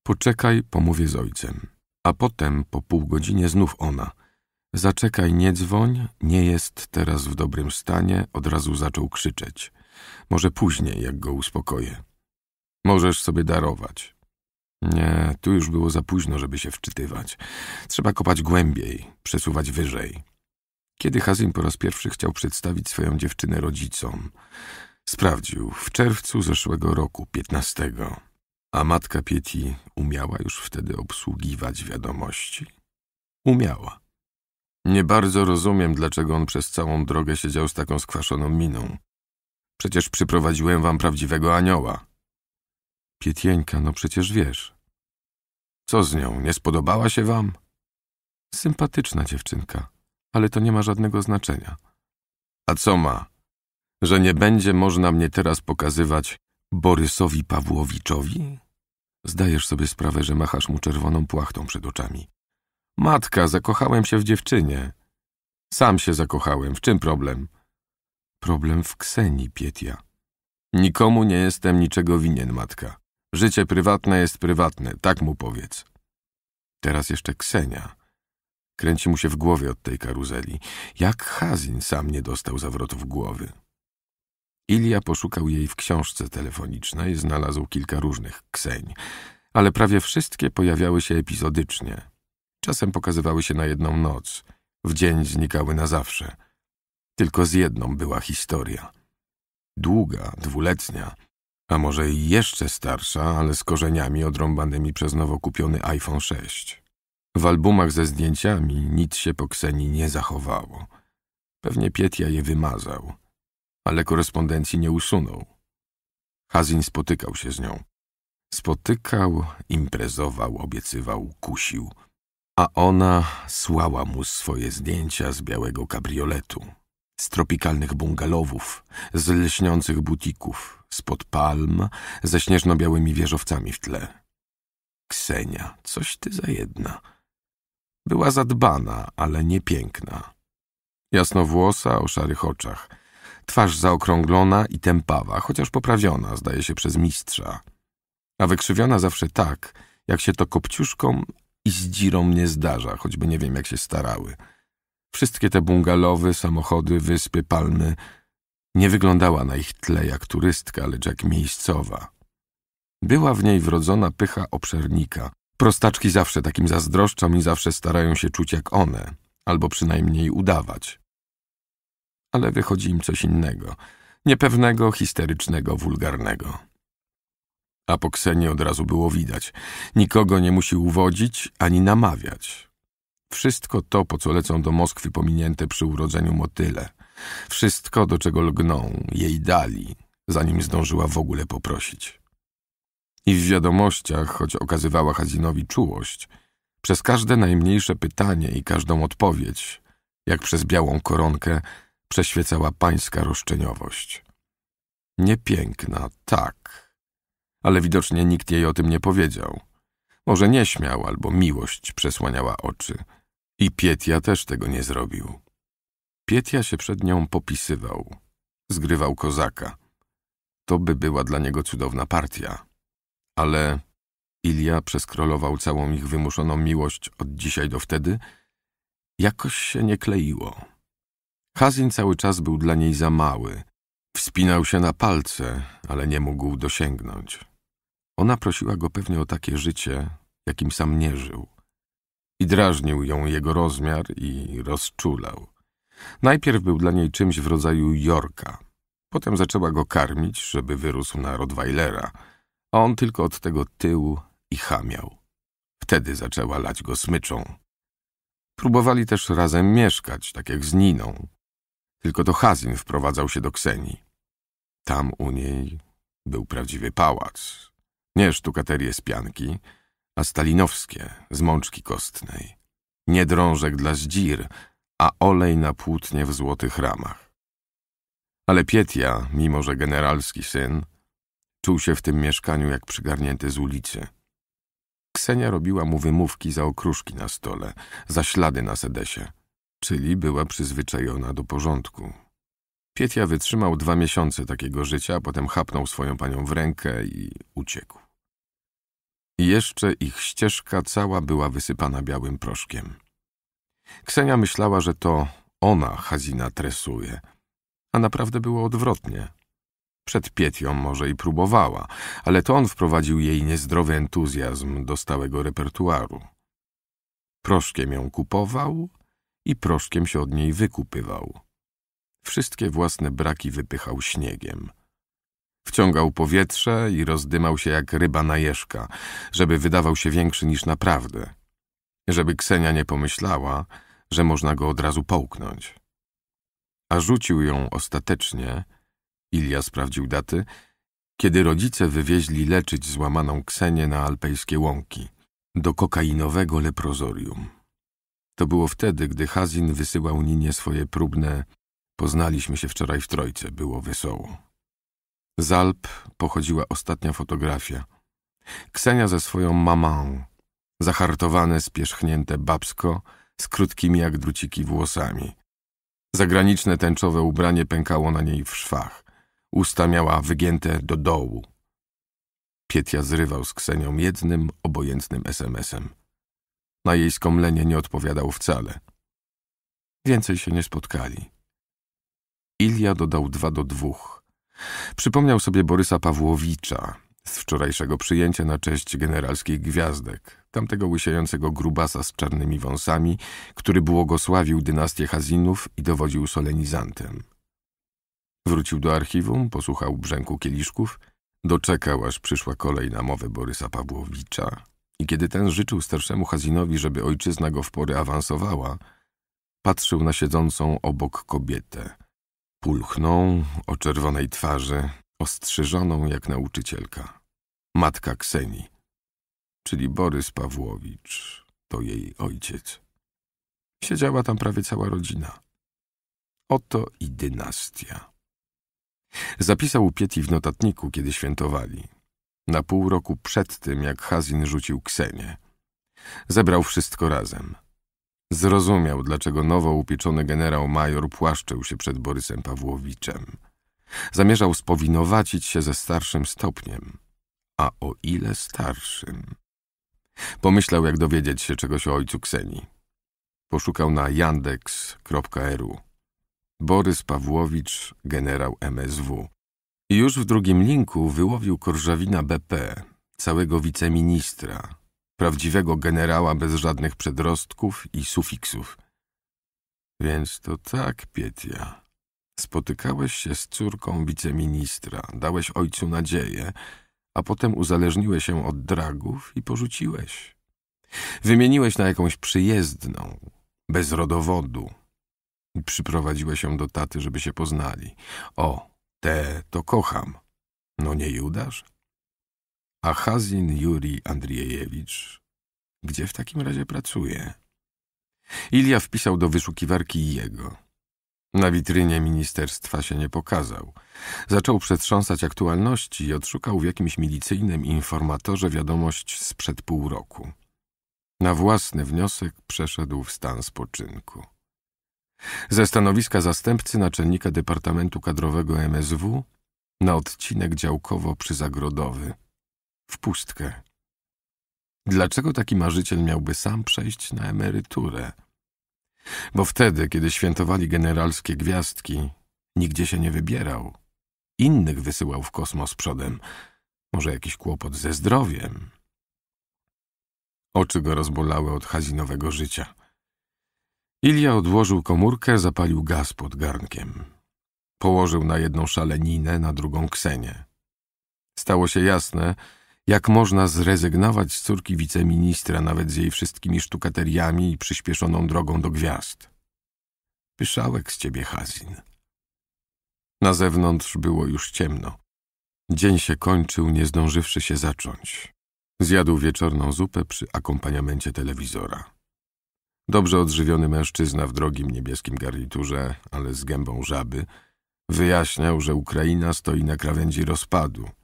Poczekaj, pomówię z ojcem. A potem, po pół godzinie, znów ona – Zaczekaj, nie dzwoń, nie jest teraz w dobrym stanie, od razu zaczął krzyczeć. Może później, jak go uspokoję. Możesz sobie darować. Nie, tu już było za późno, żeby się wczytywać. Trzeba kopać głębiej, przesuwać wyżej. Kiedy Hazim po raz pierwszy chciał przedstawić swoją dziewczynę rodzicom? Sprawdził, w czerwcu zeszłego roku, piętnastego, A matka Pieti umiała już wtedy obsługiwać wiadomości? Umiała. Nie bardzo rozumiem, dlaczego on przez całą drogę siedział z taką skwaszoną miną. Przecież przyprowadziłem wam prawdziwego anioła. Pietieńka, no przecież wiesz. Co z nią, nie spodobała się wam? Sympatyczna dziewczynka, ale to nie ma żadnego znaczenia. A co ma? Że nie będzie można mnie teraz pokazywać Borysowi Pawłowiczowi? Zdajesz sobie sprawę, że machasz mu czerwoną płachtą przed oczami. Matka, zakochałem się w dziewczynie. Sam się zakochałem. W czym problem? Problem w Ksenii, Pietia. Nikomu nie jestem niczego winien, matka. Życie prywatne jest prywatne, tak mu powiedz. Teraz jeszcze Ksenia. Kręci mu się w głowie od tej karuzeli. Jak Hazin sam nie dostał zawrotów głowy. Ilia poszukał jej w książce telefonicznej, znalazł kilka różnych Kseń, ale prawie wszystkie pojawiały się epizodycznie. Czasem pokazywały się na jedną noc, w dzień znikały na zawsze. Tylko z jedną była historia. Długa, dwuletnia, a może i jeszcze starsza, ale z korzeniami odrąbanymi przez nowo kupiony iPhone 6. W albumach ze zdjęciami nic się po Ksenii nie zachowało. Pewnie Pietia je wymazał, ale korespondencji nie usunął. Hazin spotykał się z nią. Spotykał, imprezował, obiecywał, kusił – a ona słała mu swoje zdjęcia z białego kabrioletu, z tropikalnych bungalowów, z lśniących butików, spod palm, ze śnieżno-białymi wieżowcami w tle. Ksenia, coś ty za jedna. Była zadbana, ale nie piękna. Jasnowłosa o szarych oczach, twarz zaokrąglona i tępawa, chociaż poprawiona, zdaje się, przez mistrza, a wykrzywiona zawsze tak, jak się to kopciuszką i z dzirą nie zdarza, choćby nie wiem, jak się starały. Wszystkie te bungalowy, samochody, wyspy, palmy. Nie wyglądała na ich tle jak turystka, lecz jak miejscowa. Była w niej wrodzona pycha obszernika. Prostaczki zawsze takim zazdroszczą i zawsze starają się czuć jak one, albo przynajmniej udawać. Ale wychodzi im coś innego, niepewnego, histerycznego, wulgarnego. A po Ksenie od razu było widać. Nikogo nie musi uwodzić ani namawiać. Wszystko to, po co lecą do Moskwy pominięte przy urodzeniu motyle. Wszystko, do czego lgną, jej dali, zanim zdążyła w ogóle poprosić. I w wiadomościach, choć okazywała Hazinowi czułość, przez każde najmniejsze pytanie i każdą odpowiedź, jak przez białą koronkę, przeświecała pańska roszczeniowość. Niepiękna, tak, ale widocznie nikt jej o tym nie powiedział. Może nie śmiał, albo miłość przesłaniała oczy. I Pietia też tego nie zrobił. Pietia się przed nią popisywał. Zgrywał kozaka. To by była dla niego cudowna partia. Ale Ilia przeskrolował całą ich wymuszoną miłość od dzisiaj do wtedy. Jakoś się nie kleiło. Hazin cały czas był dla niej za mały. Wspinał się na palce, ale nie mógł dosięgnąć. Ona prosiła go pewnie o takie życie, jakim sam nie żył. I drażnił ją jego rozmiar i rozczulał. Najpierw był dla niej czymś w rodzaju Jorka. Potem zaczęła go karmić, żeby wyrósł na Rottweilera, a on tylko od tego tył i chamiał. Wtedy zaczęła lać go smyczą. Próbowali też razem mieszkać, tak jak z Niną. Tylko to Hazin wprowadzał się do Ksenii. Tam u niej był prawdziwy pałac, nie sztukaterie z pianki, a stalinowskie z mączki kostnej. Nie drążek dla zdzir, a olej na płótnie w złotych ramach. Ale Pietia, mimo że generalski syn, czuł się w tym mieszkaniu jak przygarnięty z ulicy. Ksenia robiła mu wymówki za okruszki na stole, za ślady na sedesie, czyli była przyzwyczajona do porządku. Pietia wytrzymał dwa miesiące takiego życia, potem chapnął swoją panią w rękę i uciekł. Jeszcze ich ścieżka cała była wysypana białym proszkiem. Ksenia myślała, że to ona Hazina tresuje, a naprawdę było odwrotnie. Przed Pietią może i próbowała, ale to on wprowadził jej niezdrowy entuzjazm do stałego repertuaru. Proszkiem ją kupował i proszkiem się od niej wykupywał. Wszystkie własne braki wypychał śniegiem – Wciągał powietrze i rozdymał się jak ryba na jeżka, żeby wydawał się większy niż naprawdę. Żeby Ksenia nie pomyślała, że można go od razu połknąć. A rzucił ją ostatecznie, Ilia sprawdził daty, kiedy rodzice wywieźli leczyć złamaną Ksenię na alpejskie łąki, do kokainowego leprozorium. To było wtedy, gdy Hazin wysyłał Ninie swoje próbne Poznaliśmy się wczoraj w Trojce, było wesoło. Z Alp pochodziła ostatnia fotografia. Ksenia ze swoją mamą, zahartowane, spierzchnięte babsko z krótkimi jak druciki włosami. Zagraniczne tęczowe ubranie pękało na niej w szwach. Usta miała wygięte do dołu. Pietia zrywał z Ksenią jednym, obojętnym SMS-em. Na jej skomlenie nie odpowiadał wcale. Więcej się nie spotkali. Ilia dodał dwa do dwóch. Przypomniał sobie Borysa Pawłowicza z wczorajszego przyjęcia na cześć generalskich gwiazdek, tamtego łysiejącego grubasa z czarnymi wąsami, który błogosławił dynastię Hazinów i dowodził solenizantem. Wrócił do archiwum, posłuchał brzęku kieliszków, doczekał, aż przyszła kolej na mowę Borysa Pawłowicza i kiedy ten życzył starszemu Hazinowi, żeby ojczyzna go w pory awansowała, patrzył na siedzącą obok kobietę – pulchną, o czerwonej twarzy, ostrzyżoną jak nauczycielka. Matka Kseni, czyli Borys Pawłowicz, to jej ojciec. Siedziała tam prawie cała rodzina. Oto i dynastia. Zapisał Pieti w notatniku, kiedy świętowali. Na pół roku przed tym, jak Hazin rzucił Ksenię. Zebrał wszystko razem – Zrozumiał, dlaczego nowo upieczony generał major płaszczył się przed Borysem Pawłowiczem. Zamierzał spowinowacić się ze starszym stopniem. A o ile starszym? Pomyślał, jak dowiedzieć się czegoś o ojcu Kseni. Poszukał na yandex.ru. Borys Pawłowicz, generał MSW. I już w drugim linku wyłowił Korżawina BP, całego wiceministra, Prawdziwego generała bez żadnych przedrostków i sufiksów. Więc to tak, Pietia. Spotykałeś się z córką wiceministra, dałeś ojcu nadzieję, a potem uzależniłeś się od dragów i porzuciłeś. Wymieniłeś na jakąś przyjezdną, bez rodowodu. I przyprowadziłeś ją do taty, żeby się poznali. O, te to kocham. No nie Judasz? A Hazin Juri Andrzejewicz, gdzie w takim razie pracuje? Ilia wpisał do wyszukiwarki jego. Na witrynie ministerstwa się nie pokazał. Zaczął przetrząsać aktualności i odszukał w jakimś milicyjnym informatorze wiadomość sprzed pół roku. Na własny wniosek przeszedł w stan spoczynku. Ze stanowiska zastępcy naczelnika Departamentu Kadrowego MSW na odcinek działkowo przyzagrodowy – w pustkę. Dlaczego taki marzyciel miałby sam przejść na emeryturę? Bo wtedy, kiedy świętowali generalskie gwiazdki, nigdzie się nie wybierał. Innych wysyłał w kosmos przodem. Może jakiś kłopot ze zdrowiem. Oczy go rozbolały od hazinowego życia. Ilia odłożył komórkę, zapalił gaz pod garnkiem. Położył na jedną Ninę, na drugą ksenię. Stało się jasne, jak można zrezygnować z córki wiceministra, nawet z jej wszystkimi sztukateriami i przyspieszoną drogą do gwiazd? Pyszałek z ciebie, Hazin. Na zewnątrz było już ciemno. Dzień się kończył, nie zdążywszy się zacząć. Zjadł wieczorną zupę przy akompaniamencie telewizora. Dobrze odżywiony mężczyzna w drogim niebieskim garniturze, ale z gębą żaby, wyjaśniał, że Ukraina stoi na krawędzi rozpadu –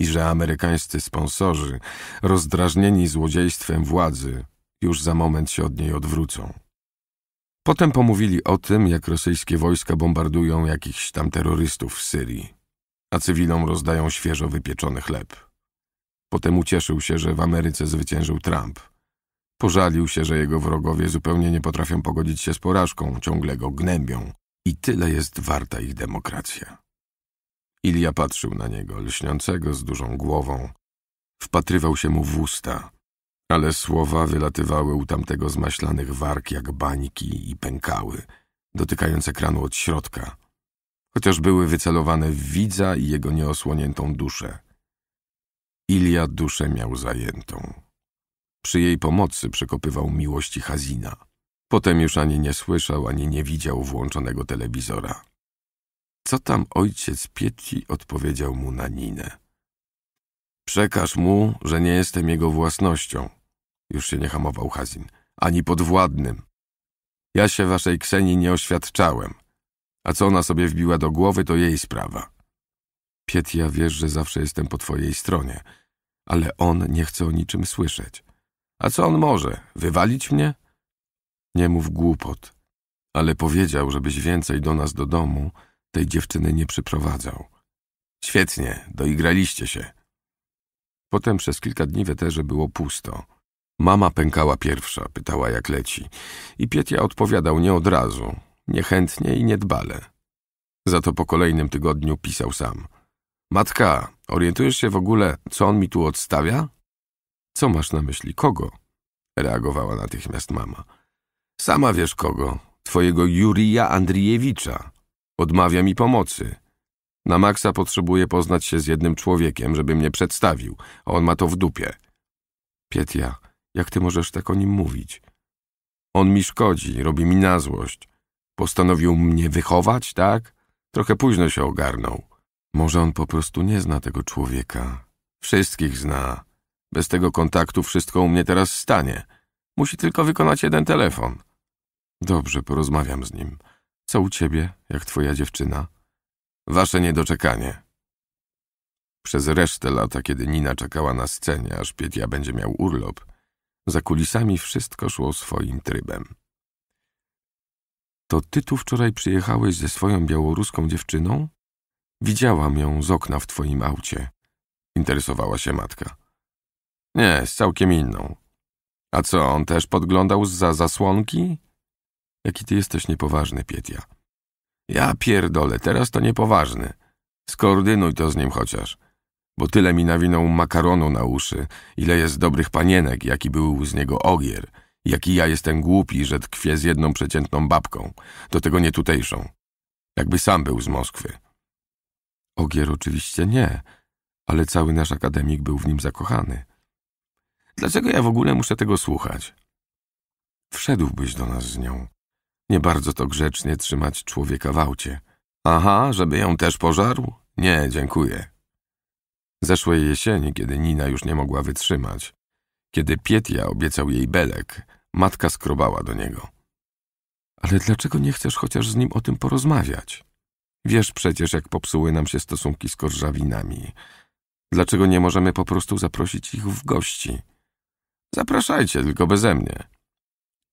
i że amerykańscy sponsorzy, rozdrażnieni złodziejstwem władzy, już za moment się od niej odwrócą. Potem pomówili o tym, jak rosyjskie wojska bombardują jakichś tam terrorystów w Syrii, a cywilom rozdają świeżo wypieczony chleb. Potem ucieszył się, że w Ameryce zwyciężył Trump. Pożalił się, że jego wrogowie zupełnie nie potrafią pogodzić się z porażką, ciągle go gnębią. I tyle jest warta ich demokracja. Ilia patrzył na niego, lśniącego z dużą głową. Wpatrywał się mu w usta, ale słowa wylatywały u tamtego z maślanych warg jak bańki i pękały, dotykając ekranu od środka, chociaż były wycelowane w widza i jego nieosłoniętą duszę. Ilia duszę miał zajętą. Przy jej pomocy przekopywał miłości Hazina. Potem już ani nie słyszał, ani nie widział włączonego telewizora. Co tam ojciec Pieci odpowiedział mu na Ninę? Przekaż mu, że nie jestem jego własnością. Już się nie hamował Hazin. Ani podwładnym. Ja się waszej Kseni nie oświadczałem. A co ona sobie wbiła do głowy, to jej sprawa. Pietia, wiesz, że zawsze jestem po twojej stronie. Ale on nie chce o niczym słyszeć. A co on może? Wywalić mnie? Nie mów głupot. Ale powiedział, żebyś więcej do nas do domu tej dziewczyny nie przyprowadzał. Świetnie, doigraliście się. Potem przez kilka dni weterze było pusto. Mama pękała pierwsza, pytała jak leci i Pietia odpowiadał nie od razu, niechętnie i niedbale. Za to po kolejnym tygodniu pisał sam. Matka, orientujesz się w ogóle, co on mi tu odstawia? Co masz na myśli? Kogo? Reagowała natychmiast mama. Sama wiesz kogo. Twojego Jurija Andrijewicza. Odmawia mi pomocy. Na maksa potrzebuję poznać się z jednym człowiekiem, żeby mnie przedstawił, a on ma to w dupie. Pietia, jak ty możesz tak o nim mówić? On mi szkodzi, robi mi na złość. Postanowił mnie wychować, tak? Trochę późno się ogarnął. Może on po prostu nie zna tego człowieka. Wszystkich zna. Bez tego kontaktu wszystko u mnie teraz stanie. Musi tylko wykonać jeden telefon. Dobrze, porozmawiam z nim. Co u ciebie, jak twoja dziewczyna? Wasze niedoczekanie. Przez resztę lata, kiedy Nina czekała na scenie, aż Pietia będzie miał urlop, za kulisami wszystko szło swoim trybem. To ty tu wczoraj przyjechałeś ze swoją białoruską dziewczyną? Widziałam ją z okna w twoim aucie. Interesowała się matka. Nie, z całkiem inną. A co, on też podglądał za zasłonki? Jaki ty jesteś niepoważny, Pietia. Ja pierdolę, teraz to niepoważny. Skoordynuj to z nim chociaż. Bo tyle mi nawinął makaronu na uszy, ile jest dobrych panienek, jaki był z niego ogier, jaki ja jestem głupi, że tkwię z jedną przeciętną babką, do tego nie tutejszą. Jakby sam był z Moskwy. Ogier oczywiście nie, ale cały nasz akademik był w nim zakochany. Dlaczego ja w ogóle muszę tego słuchać? Wszedłbyś do nas z nią. Nie bardzo to grzecznie trzymać człowieka w aucie. Aha, żeby ją też pożarł? Nie, dziękuję. Zeszłej jesieni, kiedy Nina już nie mogła wytrzymać, kiedy Pietia obiecał jej belek, matka skrobała do niego. Ale dlaczego nie chcesz chociaż z nim o tym porozmawiać? Wiesz przecież, jak popsuły nam się stosunki z korżawinami. Dlaczego nie możemy po prostu zaprosić ich w gości? Zapraszajcie, tylko beze mnie.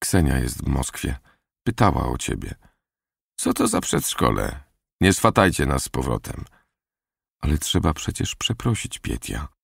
Ksenia jest w Moskwie. Pytała o ciebie. Co to za przedszkole? Nie swatajcie nas z powrotem. Ale trzeba przecież przeprosić Pietia.